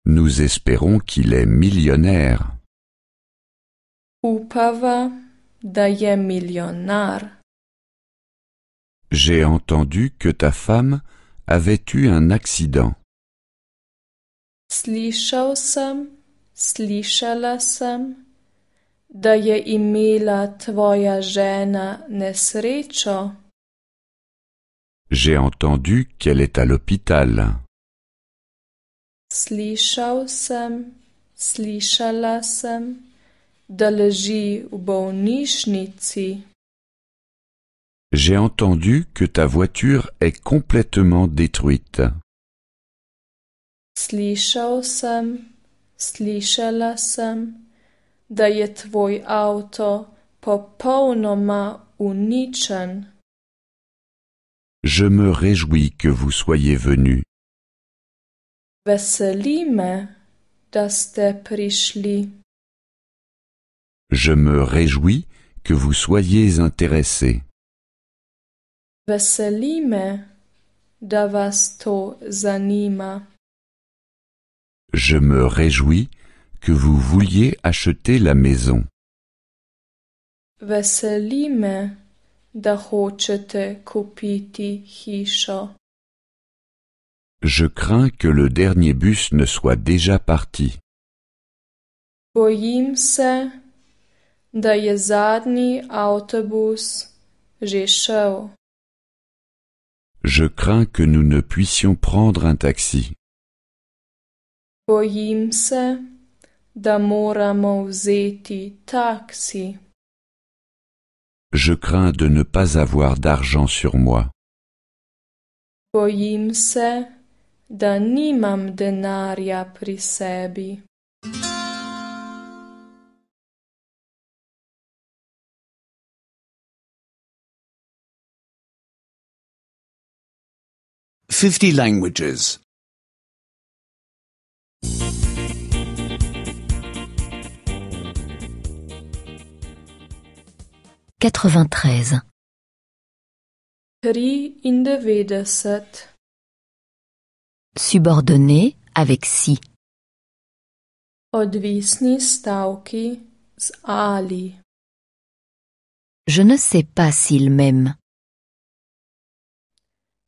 Nous espérons qu'il est millionnaire.
Upava, daje milionar.
J'ai
entendu que ta femme avait eu un accident.
Slišao sem, slišala sam. da je imela tvoja žena nesrečo.
J'ai entendu qu'elle est à l'hôpital.
Slišao sem, slišala sam da leži v bolnišnici.
J'ai entendu que ta voiture est complètement détruite.
Slišal sem, slišala sem, da je tvoj avto popolnoma uničen.
Je me réjouis que vous soyez venu.
Veselime da ste prišli.
Je me réjouis que vous soyez intéressé.
zanima.
Je me réjouis que vous vouliez acheter la maison.
Veselime da kupiti
Je crains que le dernier bus ne soit déjà parti
da je zadnji šel.
Je crains que nous ne puissions prendre un taxi.
Bojim se, da moramo vzeti
Je crains de ne pas avoir d'argent sur moi.
Bojim se, da nimam denarja pri sebi.
50 languages.
93.
3 in de
Subordonné avec si.
Odvisni stavki z ali.
Je ne sais pas s'il m'aime.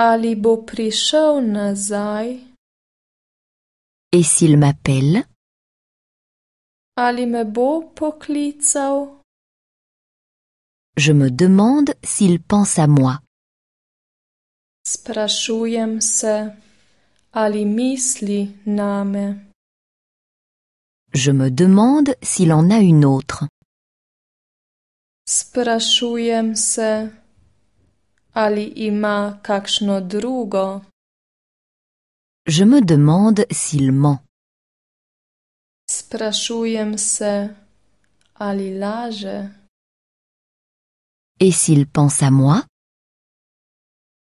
Ali bo prišel nazaj?
Et s'il m'appelle?
Ali me bo poklical?
Je me demande s'il pense à moi.
Sprašujem se, ali misli name.
Je me demande s'il en a une autre.
Sprašujem Ali ima kakšno drugo?
Je me demande s'il ment.
Sprašujem se, ali laže?
Et s'il pense à moi?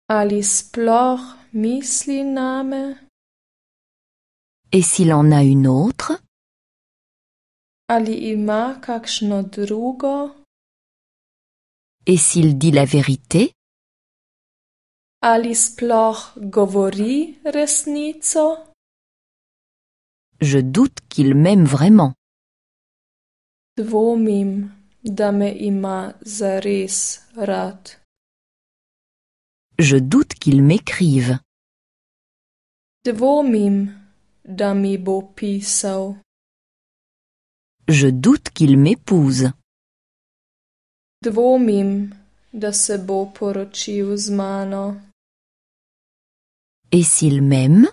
Ali sploh misli name?
Et s'il en a une autre?
Ali ima kakšno drugo?
Et s'il dit la vérité?
Ali govori resnico?
Je doute qu'il m'aime vraiment.
Dvomim, da me ima zares rad.
Je doute qu'il m'écrive.
Dvomim, da mi bo pisal.
Je doute qu'il m'épouse.
Dvomim, da se bo poročil z mano.
Et s'il m'aime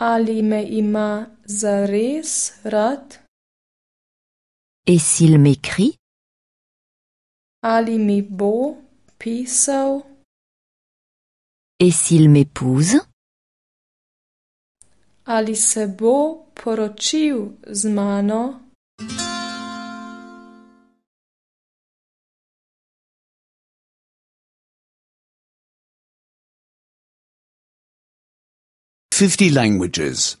Ali
me ima zares rat.
Et s'il m'écrit
Ali mi bo pisao
Et s'il m'épouse
Ali se bo porociu z
50 languages.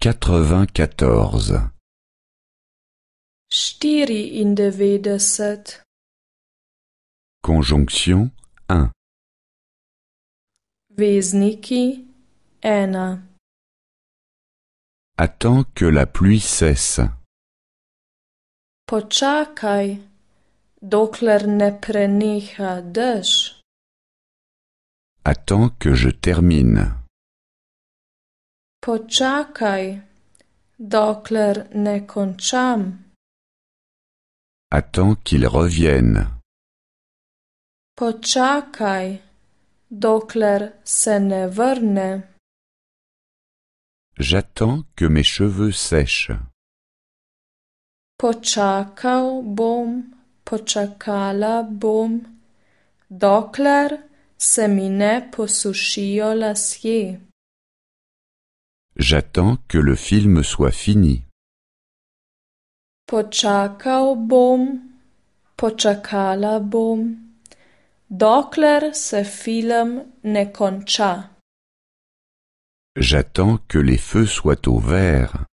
94
Štiri in devetdeset.
Conjonction 1
Vezniki ena.
Attends que la pluie
cesse.
Počakaj, dokler ne preneha
Attends que je termine.
Počakaj, dokler ne koncham.
Attends qu'il revienne.
Počakaj, dokler se ne vrne.
J'attends que mes cheveux sèchent.
Počakal bom, pochakala bom, dokler se mi ne posušijo
J'attends que le film soit fini.
Počakal bom, pochakala bom, dokler se film ne konča.
J'attends que les feux soient au vert.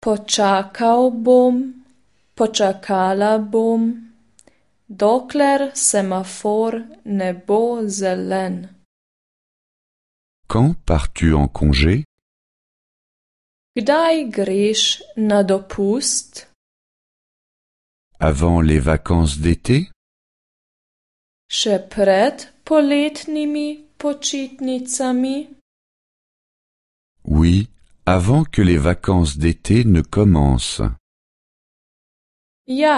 Počakal bom, počakala bom, dokler semafor ne bo zelen.
Quand pars-tu en congé?
Kdaj greš na dopust?
Avant les vacances
d'été?
Še pred poletnimi počitnicami?
Oui, avant que les vacances d'été ne commencent.
Ja,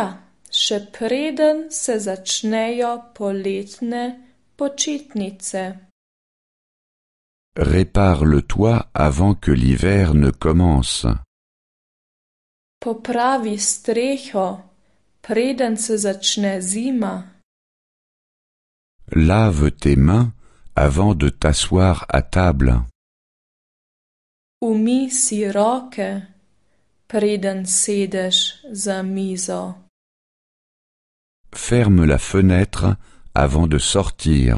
še preden se začnejo poletne počitnice.
Répare le toit avant que l'hiver ne commence.
Popravi streho, preden se začne zima.
Lave tes mains avant de t'asseoir à table.
Umi si roke, preden sedeš za mizo.
Ferme la fenêtre avant de sortir.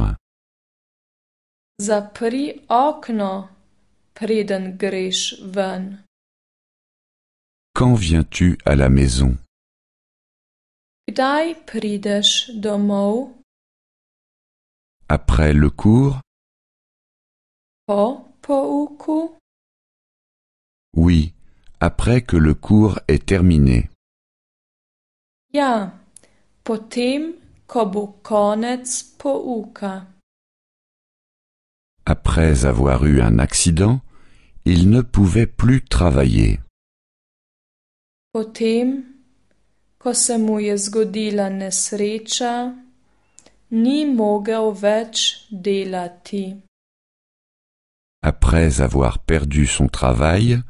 Zapri okno, preden greš ven.
Quand viens-tu à la maison? Kdaj prideš domov? Après le cours? Po oui, après que le cours est terminé.
Ja, potem, ko pouka.
Après avoir eu un accident, il ne pouvait plus travailler.
Potem, zgodila ni delati.
Après avoir perdu son travail,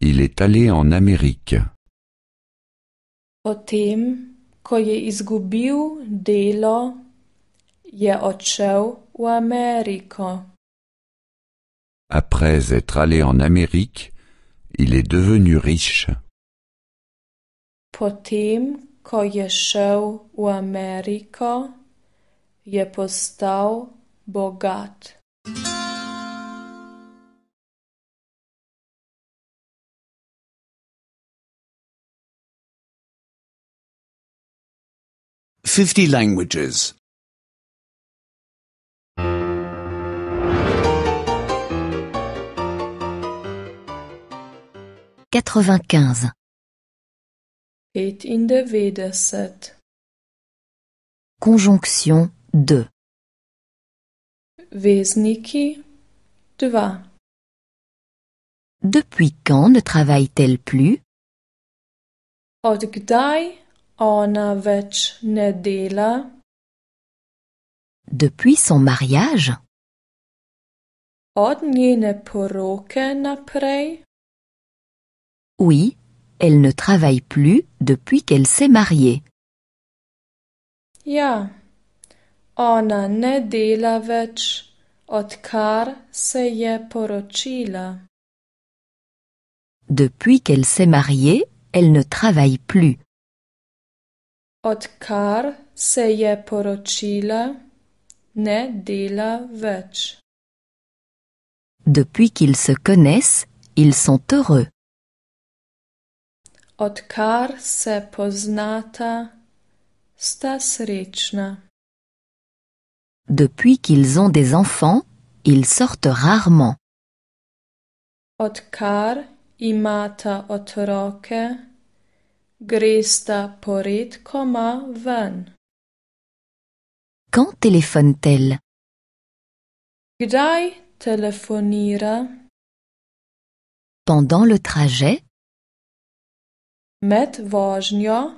il est allé en Amérique.
Potem tem, ko je izgubil delo, je odšel v Ameriko.
Après être allé en Amérique, il est devenu riche.
Potem, ko je šel v Ameriko, je postal bogat.
50 languages.
95. in Conjonction de. Vesniki Depuis quand ne travaille-t-elle plus?
Depuis
son mariage
poroke
Oui, elle ne travaille plus depuis qu'elle s'est mariée.
Ja, ne
Depuis qu'elle s'est mariée, elle ne travaille plus
se
Depuis qu'ils se connaissent, ils sont heureux. Depuis qu'ils ont des enfants, ils sortent rarement.
Grista Quand
téléphone-t-elle Pendant le trajet Met vožnjo?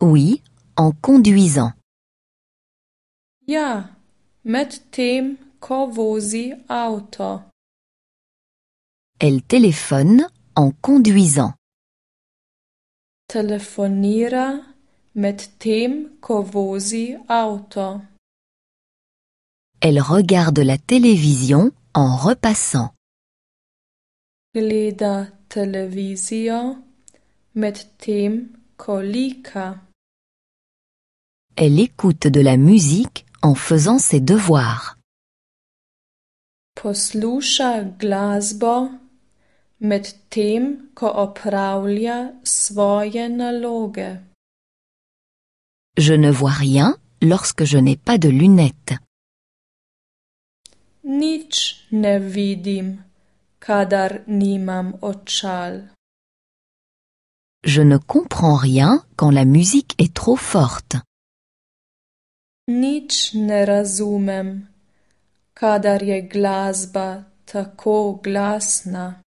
Oui, en conduisant.
Ja, met tem, ko vozi auto.
Elle téléphone en conduisant
telefonira met tem kovosi auto.
Elle regarde la télévision en repassant.
Gleda televizijo medtem tem lika.
Elle écoute de la musique en faisant ses devoirs.
Posluša glasbo Medtem ko opravlja svoje naloge.
Je ne vois rien lorsque je n'ai pas de lunettes.
Nič ne vidim, kadar nimam očal.
Je ne comprends rien quand la musique est trop
forte. Nič ne razumem, kadar je glasba tako glasna.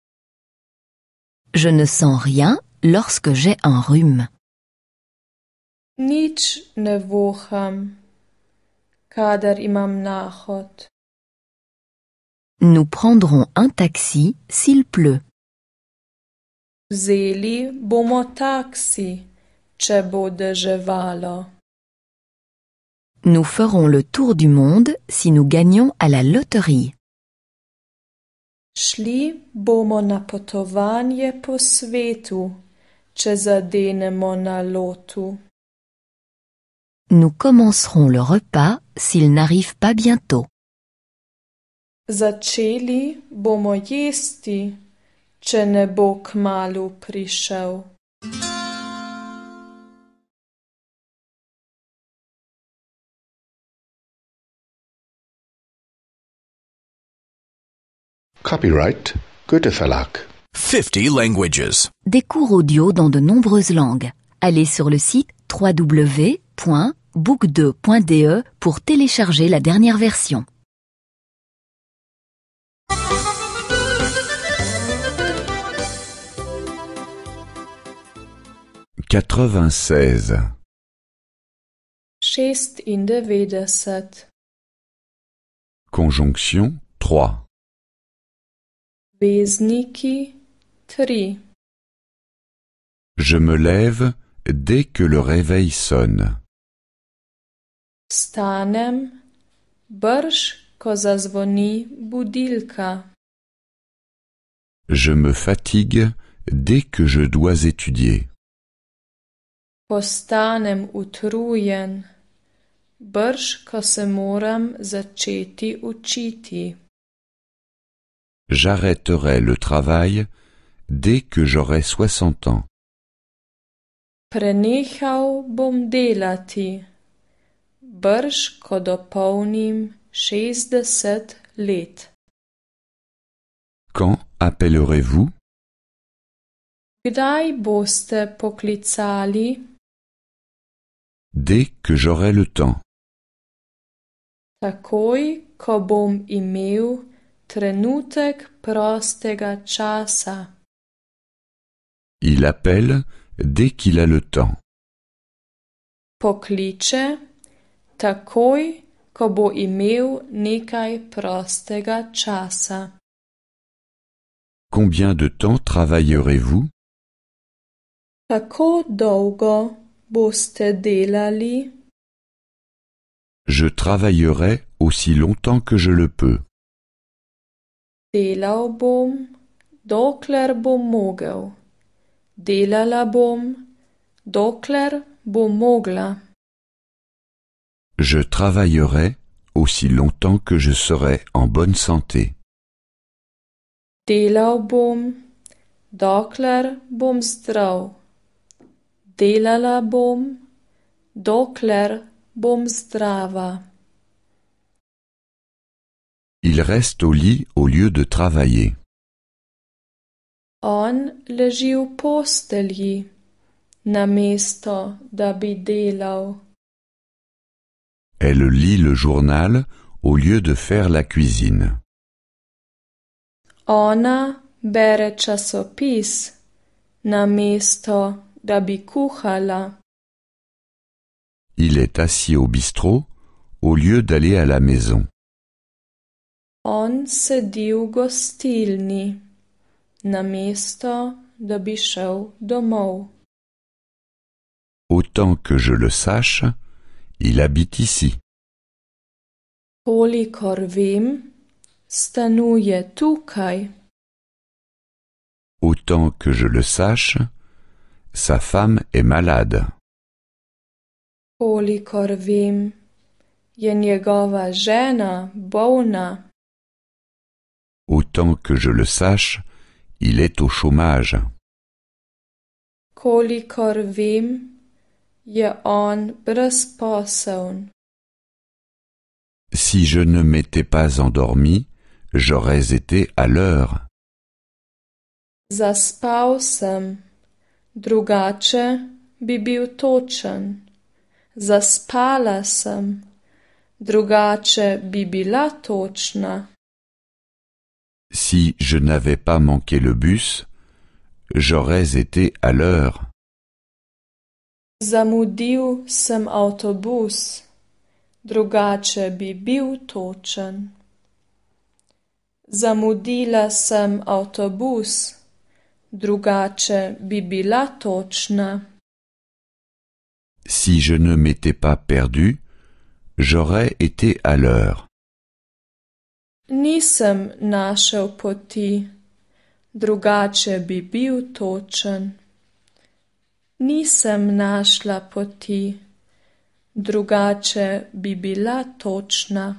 Je ne sens rien lorsque j'ai un rhume. Nous prendrons un taxi s'il pleut. Nous ferons le tour du monde si nous gagnons à la loterie.
Šli bomo na potovanje po svetu, če zadenemo na lotu.
Nous commencerons le repas s'il n'arrive pas bientôt.
Začeli bomo jesti, če ne bo kmalu prišel. thank you
Copyright Goethe Verlag. 50 languages.
Des cours audio dans de nombreuses langues. Allez sur le site www.book2.de pour télécharger la dernière version.
96
vingt
Conjonction 3
Vezniki tri.
Je me lève dès que le réveil sonne.
Stanem brš ko zazvoni budilka.
Je me fatigue
dès que je dois étudier.
Postanem utrujen, brš ko se moram začeti učiti.
J'arrêterai le travail dès que j'aurai soixante ans.
Prenechau bom delati, brž ko dopolnim šestdeset let.
Quand appellerez-vous?
Kdaj boste poklicali?
Dès que j'aurai le temps.
Takoj, ko bom imel trenutek prostega časa.
Il appelle dès qu'il a le temps.
Pokliče takoj, ko bo imel nekaj prostega časa.
Combien de temps travaillerez-vous?
Kako dolgo boste delali?
Je travaillerai aussi longtemps que je le peux.
Delal dokler bom mogel. dokler bom
Je travaillerai aussi longtemps que je serai en bonne santé.
Delal dokler bom zdrav. Delala dokler bom
il reste au lit au lieu de travailler.
On da
Elle lit le journal au lieu de faire la
cuisine.
Ona bere časopis, da
Il est assis au bistrot au lieu d'aller à la maison.
On sedi v gostilni, namesto da bi šel domov.
Autant que je le
sache, il habite ici.
Kolikor vem, stanuje tukaj.
Autant
que je le sache, sa femme est malade.
Kolikor vem, je njegova žena bolna.
Autant que je le sache, il est au chômage.
Kolikor vim, je on brezposeln.
Si je ne m'étais pas endormi, j'aurais été à l'heure.
Zaspal sem, drugače bi bil točen. Zaspala sem, drugače bi bila točna.
Si je n'avais pas manqué le bus, j'aurais été à l'heure.
Zamudil sem autobus, drugače bi bil točen. Zamudila sem autobus, drugače bi bila točna.
Si je ne m'étais pas perdu, j'aurais été à l'heure.
Nisem našel poti, drugače bi bil točen. Nisem našla poti, drugače bi bila točna.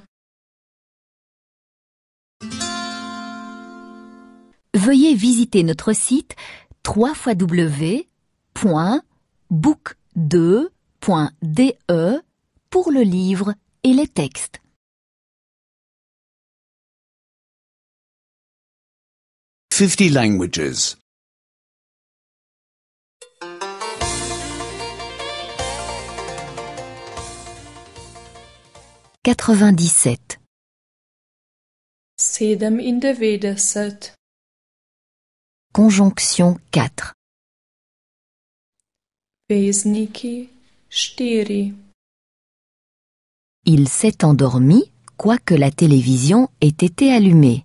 Veuillez visiter notre site www.book2.de pour le livre et les textes. 50 languages. 97
Sedem in de
Conjonction 4
Vezniki shtiri.
Il s'est endormi quoique la télévision ait été allumée.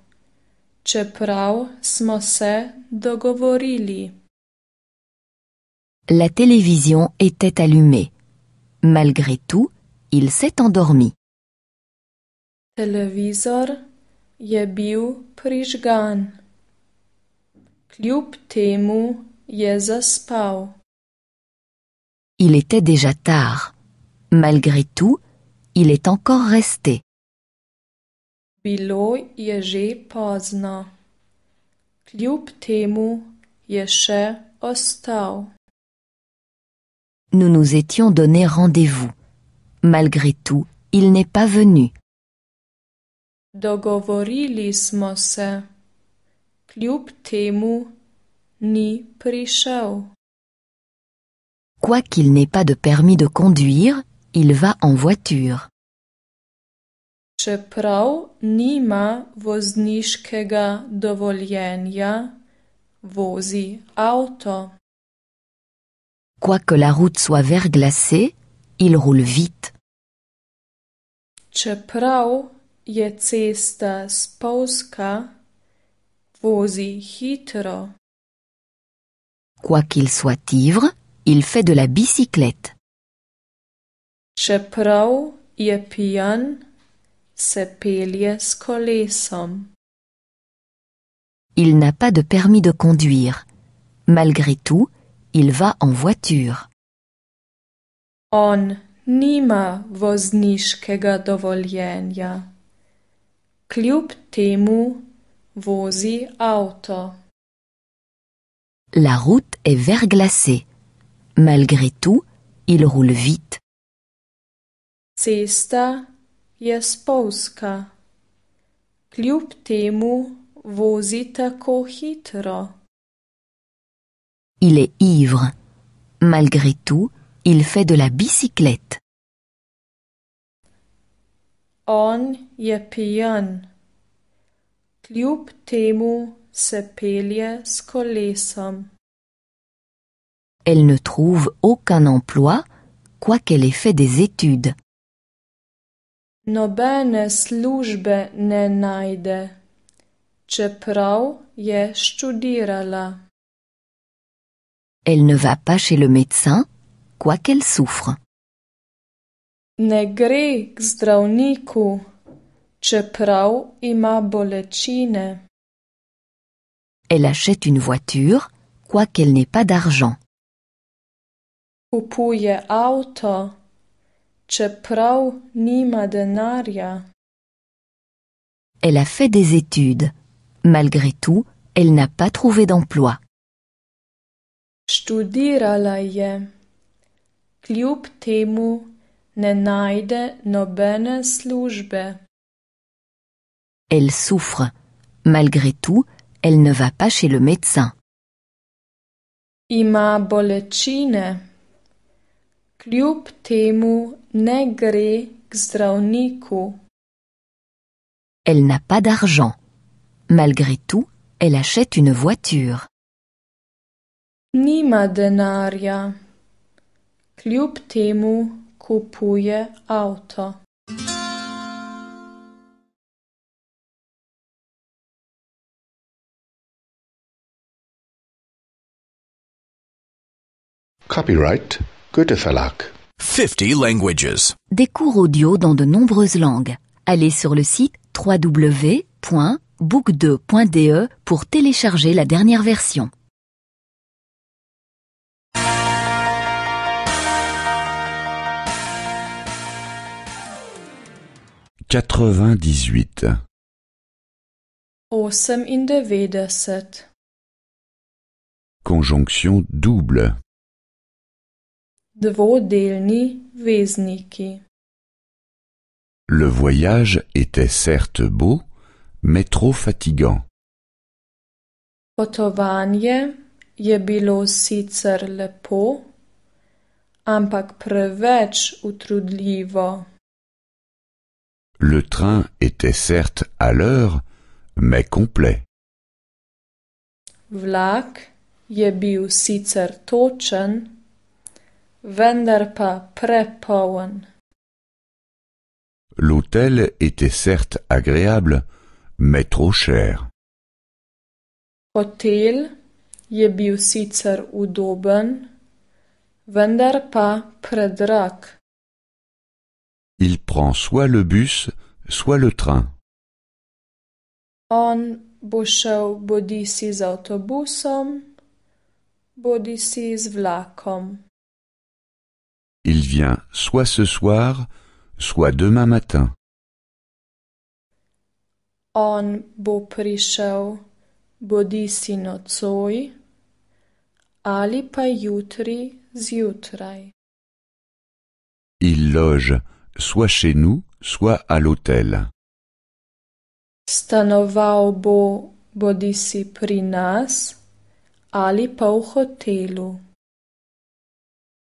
La télévision était allumée. Malgré tout, il s'est endormi. Il était déjà tard. Malgré tout, il est encore resté. Nous nous étions donné rendez-vous. Malgré tout, il n'est pas venu.
temu ni
Quoiqu'il n'ait pas de permis de conduire, il va en voiture.
Čeprav nima vozniškega dovoljenja, vozi avto.
Quoique la route soit verglacée, il roule vite.
Čeprav je cesta spolska, vozi hitro.
Quoi qu'il soit ivre, il fait de la bicyclette.
Čeprav je pijan,
il n'a pas de permis de conduire. Malgré tout, il va en voiture.
On nima
La route est verglacée. Malgré tout, il roule vite. Il est ivre. Malgré tout, il fait de la bicyclette.
Elle
ne trouve aucun emploi, quoiqu'elle ait fait des études
službe ne
Elle ne va pas chez le médecin, quoiqu'elle souffre.
Ne gre k zdravniku, čeprav ima bolečine.
Elle achète une voiture, quoiqu'elle n'ait pas d'argent.
auto, elle
a fait des études. Malgré tout, elle n'a pas trouvé d'emploi. Elle souffre. Malgré tout, elle ne va pas chez le médecin.
Kljub temu negre gre
Elle n'a pas d'argent. Malgré tout, elle achète une voiture.
Nima denaria. Kljub temu kupuje auto.
Copyright 50 languages.
Des cours audio dans de nombreuses langues. Allez sur le site www.book2.de pour télécharger la dernière version.
Quatre-vingt-dix-huit. Conjonction double.
Dvodelni vezniki.
Le voyage était certes beau, mais trop fatigant.
Potovanje je bilo sicer lepo, ampak preveč utrudljivo.
Le train était certes à l'heure, mais
complet. Vlak je bil sicer točen, pa prepowen.
L'hôtel était certes agréable, mais trop cher.
Hotel je bil sicer udoben, vendar pa predrag.
Il prend soit le bus, soit le train.
On bo šel bodisi z avtobusom, vlakom.
Il vient soit ce soir, soit demain matin.
On bo prišel bodisi ali pa jutri zjutraj.
Il loge soit chez nous, soit à l'hôtel.
Stanovao bo bodisi pri nas ali pa hotelu.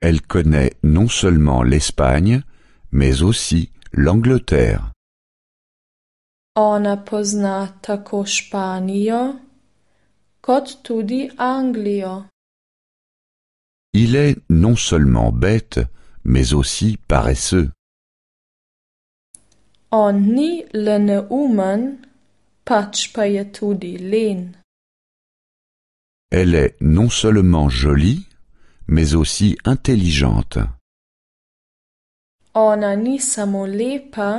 Elle connaît non seulement l'Espagne, mais aussi l'Angleterre.
Il
est non seulement bête, mais aussi paresseux.
On ni
Elle est non seulement jolie, mais aussi
intelligente.
Ona ni lepa,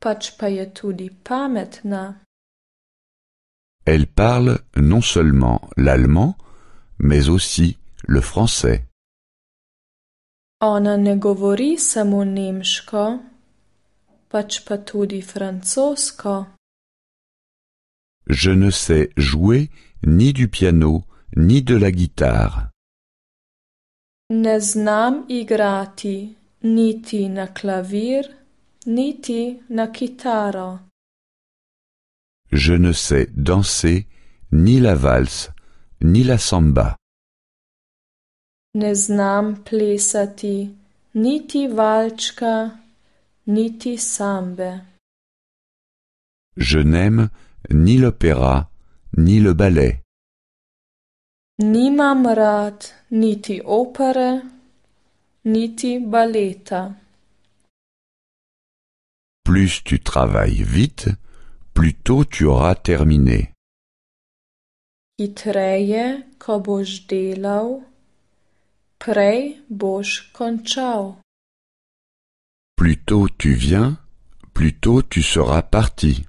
pač pametna.
Elle
parle non seulement l'allemand, mais aussi le français. ne Je ne sais jouer ni du piano, ni de la guitare.
Ne znam igrati niti na klavir, niti na kitaro.
Je ne sais danser ni la valse, ni la samba.
Ne znam plesati niti valčka, niti sambe.
Je n'aime ni l'opéra, ni le ballet.
Nimam rad niti opere niti baleta.
Plus tu travailles vite, plus tôt tu auras terminé.
Hitreje, ko boš delal, prej boš končal.
Plus tôt tu viens, plus tôt tu seras parti.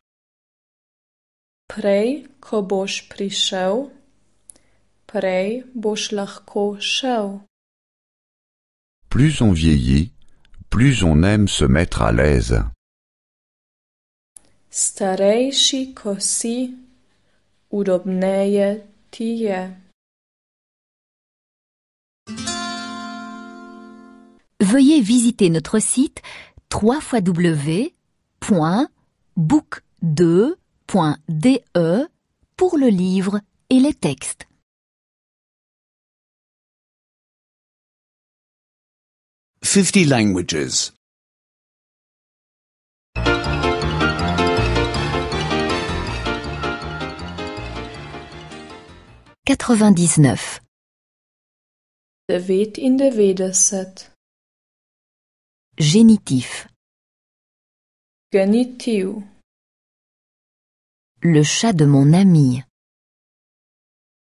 Prej, ko boš prišel,
plus on vieillit, plus on aime se mettre à l'aise.
Veuillez visiter notre site www.book2.de pour le livre et les textes.
50 languages.
99.
Der Ved in
der Vedersat. Génitif.
Genitiv.
Le chat de mon ami.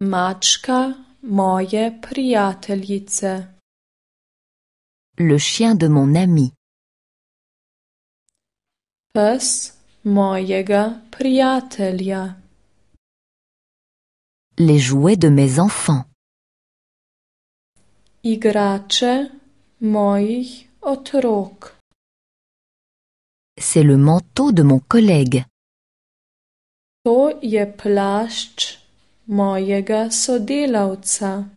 Mačka moje priateljice.
Le chien de mon ami.
Pes mojega priatelia.
Les jouets de mes enfants.
Igrače moich otrok.
C'est le manteau de mon collègue.
To je plašč mojega sodelavca.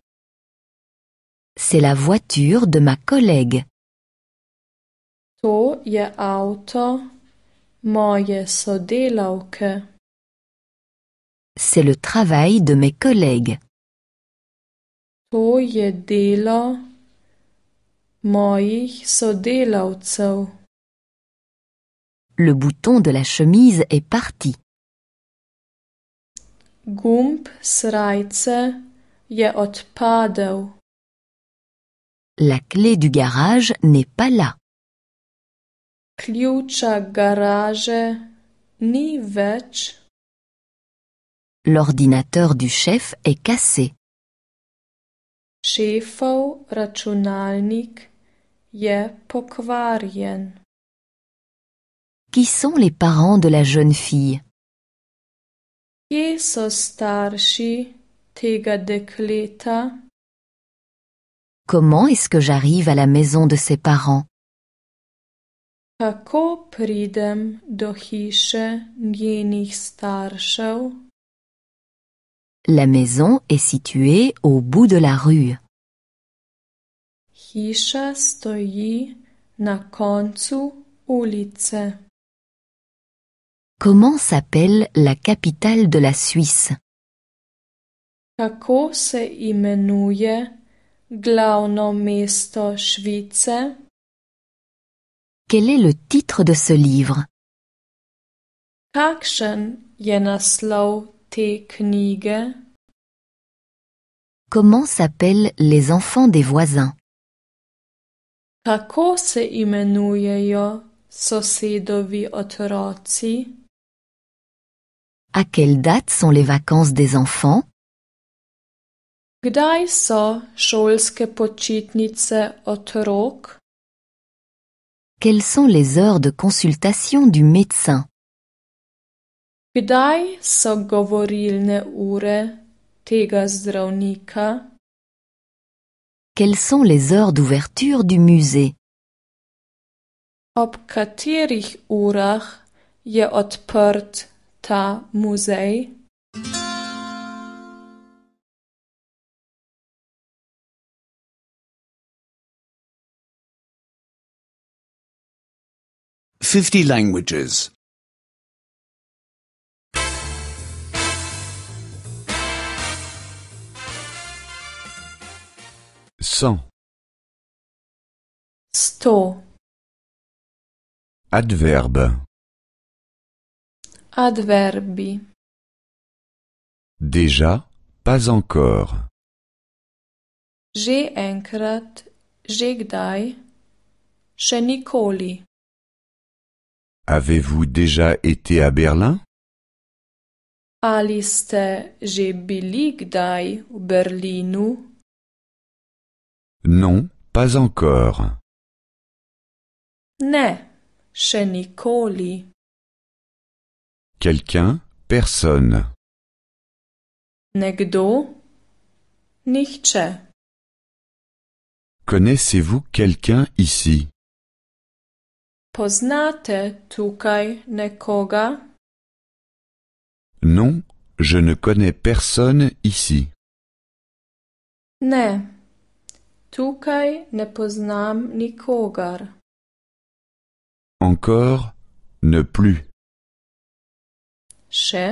C'est la voiture de ma collègue.
To je auto moje sodelavke.
C'est le travail de mes collègues.
To je delo mojih sodelavcev.
Le bouton de la chemise est parti.
Gump srajce je odpadel.
La clé du garage n'est pas là.
Kliucha garage ni več.
L'ordinateur du chef est cassé.
Šefov računalnik je pokvarjen.
Qui sont les parents de la jeune fille?
Kje so starši tega dekleta?
Comment est-ce que j'arrive à la maison de ses parents La maison est située au bout de la rue. Comment s'appelle la capitale de la Suisse?
Glauno mesto Schwitze.
Quel est le titre de ce livre
te
Comment s'appellent les enfants des voisins À quelle date sont les vacances des enfants
Kdaj so šolske počitnice otrok?
Quelles sont les heures de consultation du médecin?
Kdaj so govorilne ure tega zdravnika?
Quelles sont les heures d'ouverture du musée?
Ob katerih urah je odprt ta muzej?
50
languages. 100.
Sto.
Adverbe.
Adverbi. Déjà, pas encore.
J'ai enkrat, j'ai gdaj, še nikoli.
Avez-vous déjà été à Berlin?
Aliste ste biligdai bili Berlinu?
Non,
pas encore.
Ne, še nikoli.
Quelqu'un, personne.
Negdo, nihče.
Connaissez-vous quelqu'un ici?
Poznate tukaj nekoga?
Non, je ne connais personne ici.
Ne, tukaj ne poznam nikogar.
Encore, ne plus.
Še,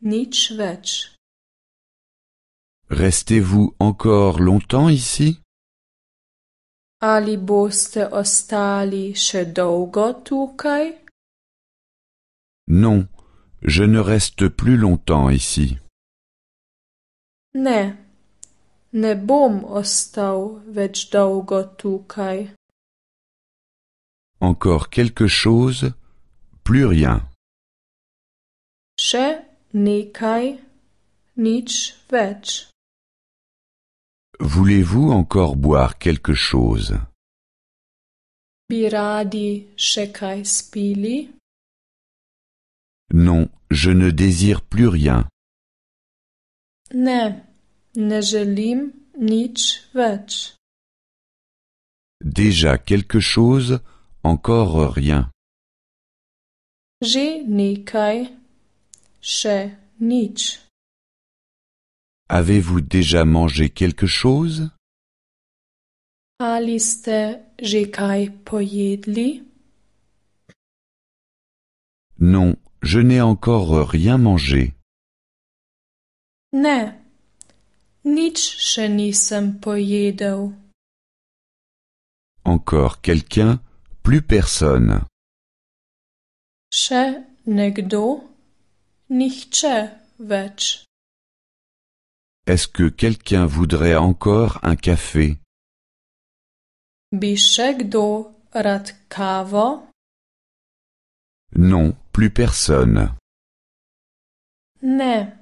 nič več.
Restez-vous encore longtemps ici?
Ali boste ostali še dolgo
Non, je ne reste plus longtemps ici.
Ne, ne bom ostao več dolgo tukaj.
Encore quelque chose, plus rien.
Še nekaj, nič več.
Voulez-vous encore boire quelque chose?
Biradi spili?
Non, je ne désire plus rien.
Ne, ne
Déjà quelque chose, encore rien.
ni nič.
Avez-vous déjà mangé quelque chose
Aliste ste je pojedli
Non, je n'ai encore rien mangé.
Ne, nič še nisem pojedel.
Encore quelqu'un, plus personne.
Še nekdo, nihče več.
Est-ce que quelqu'un voudrait encore un café?
Non, plus personne. Ne,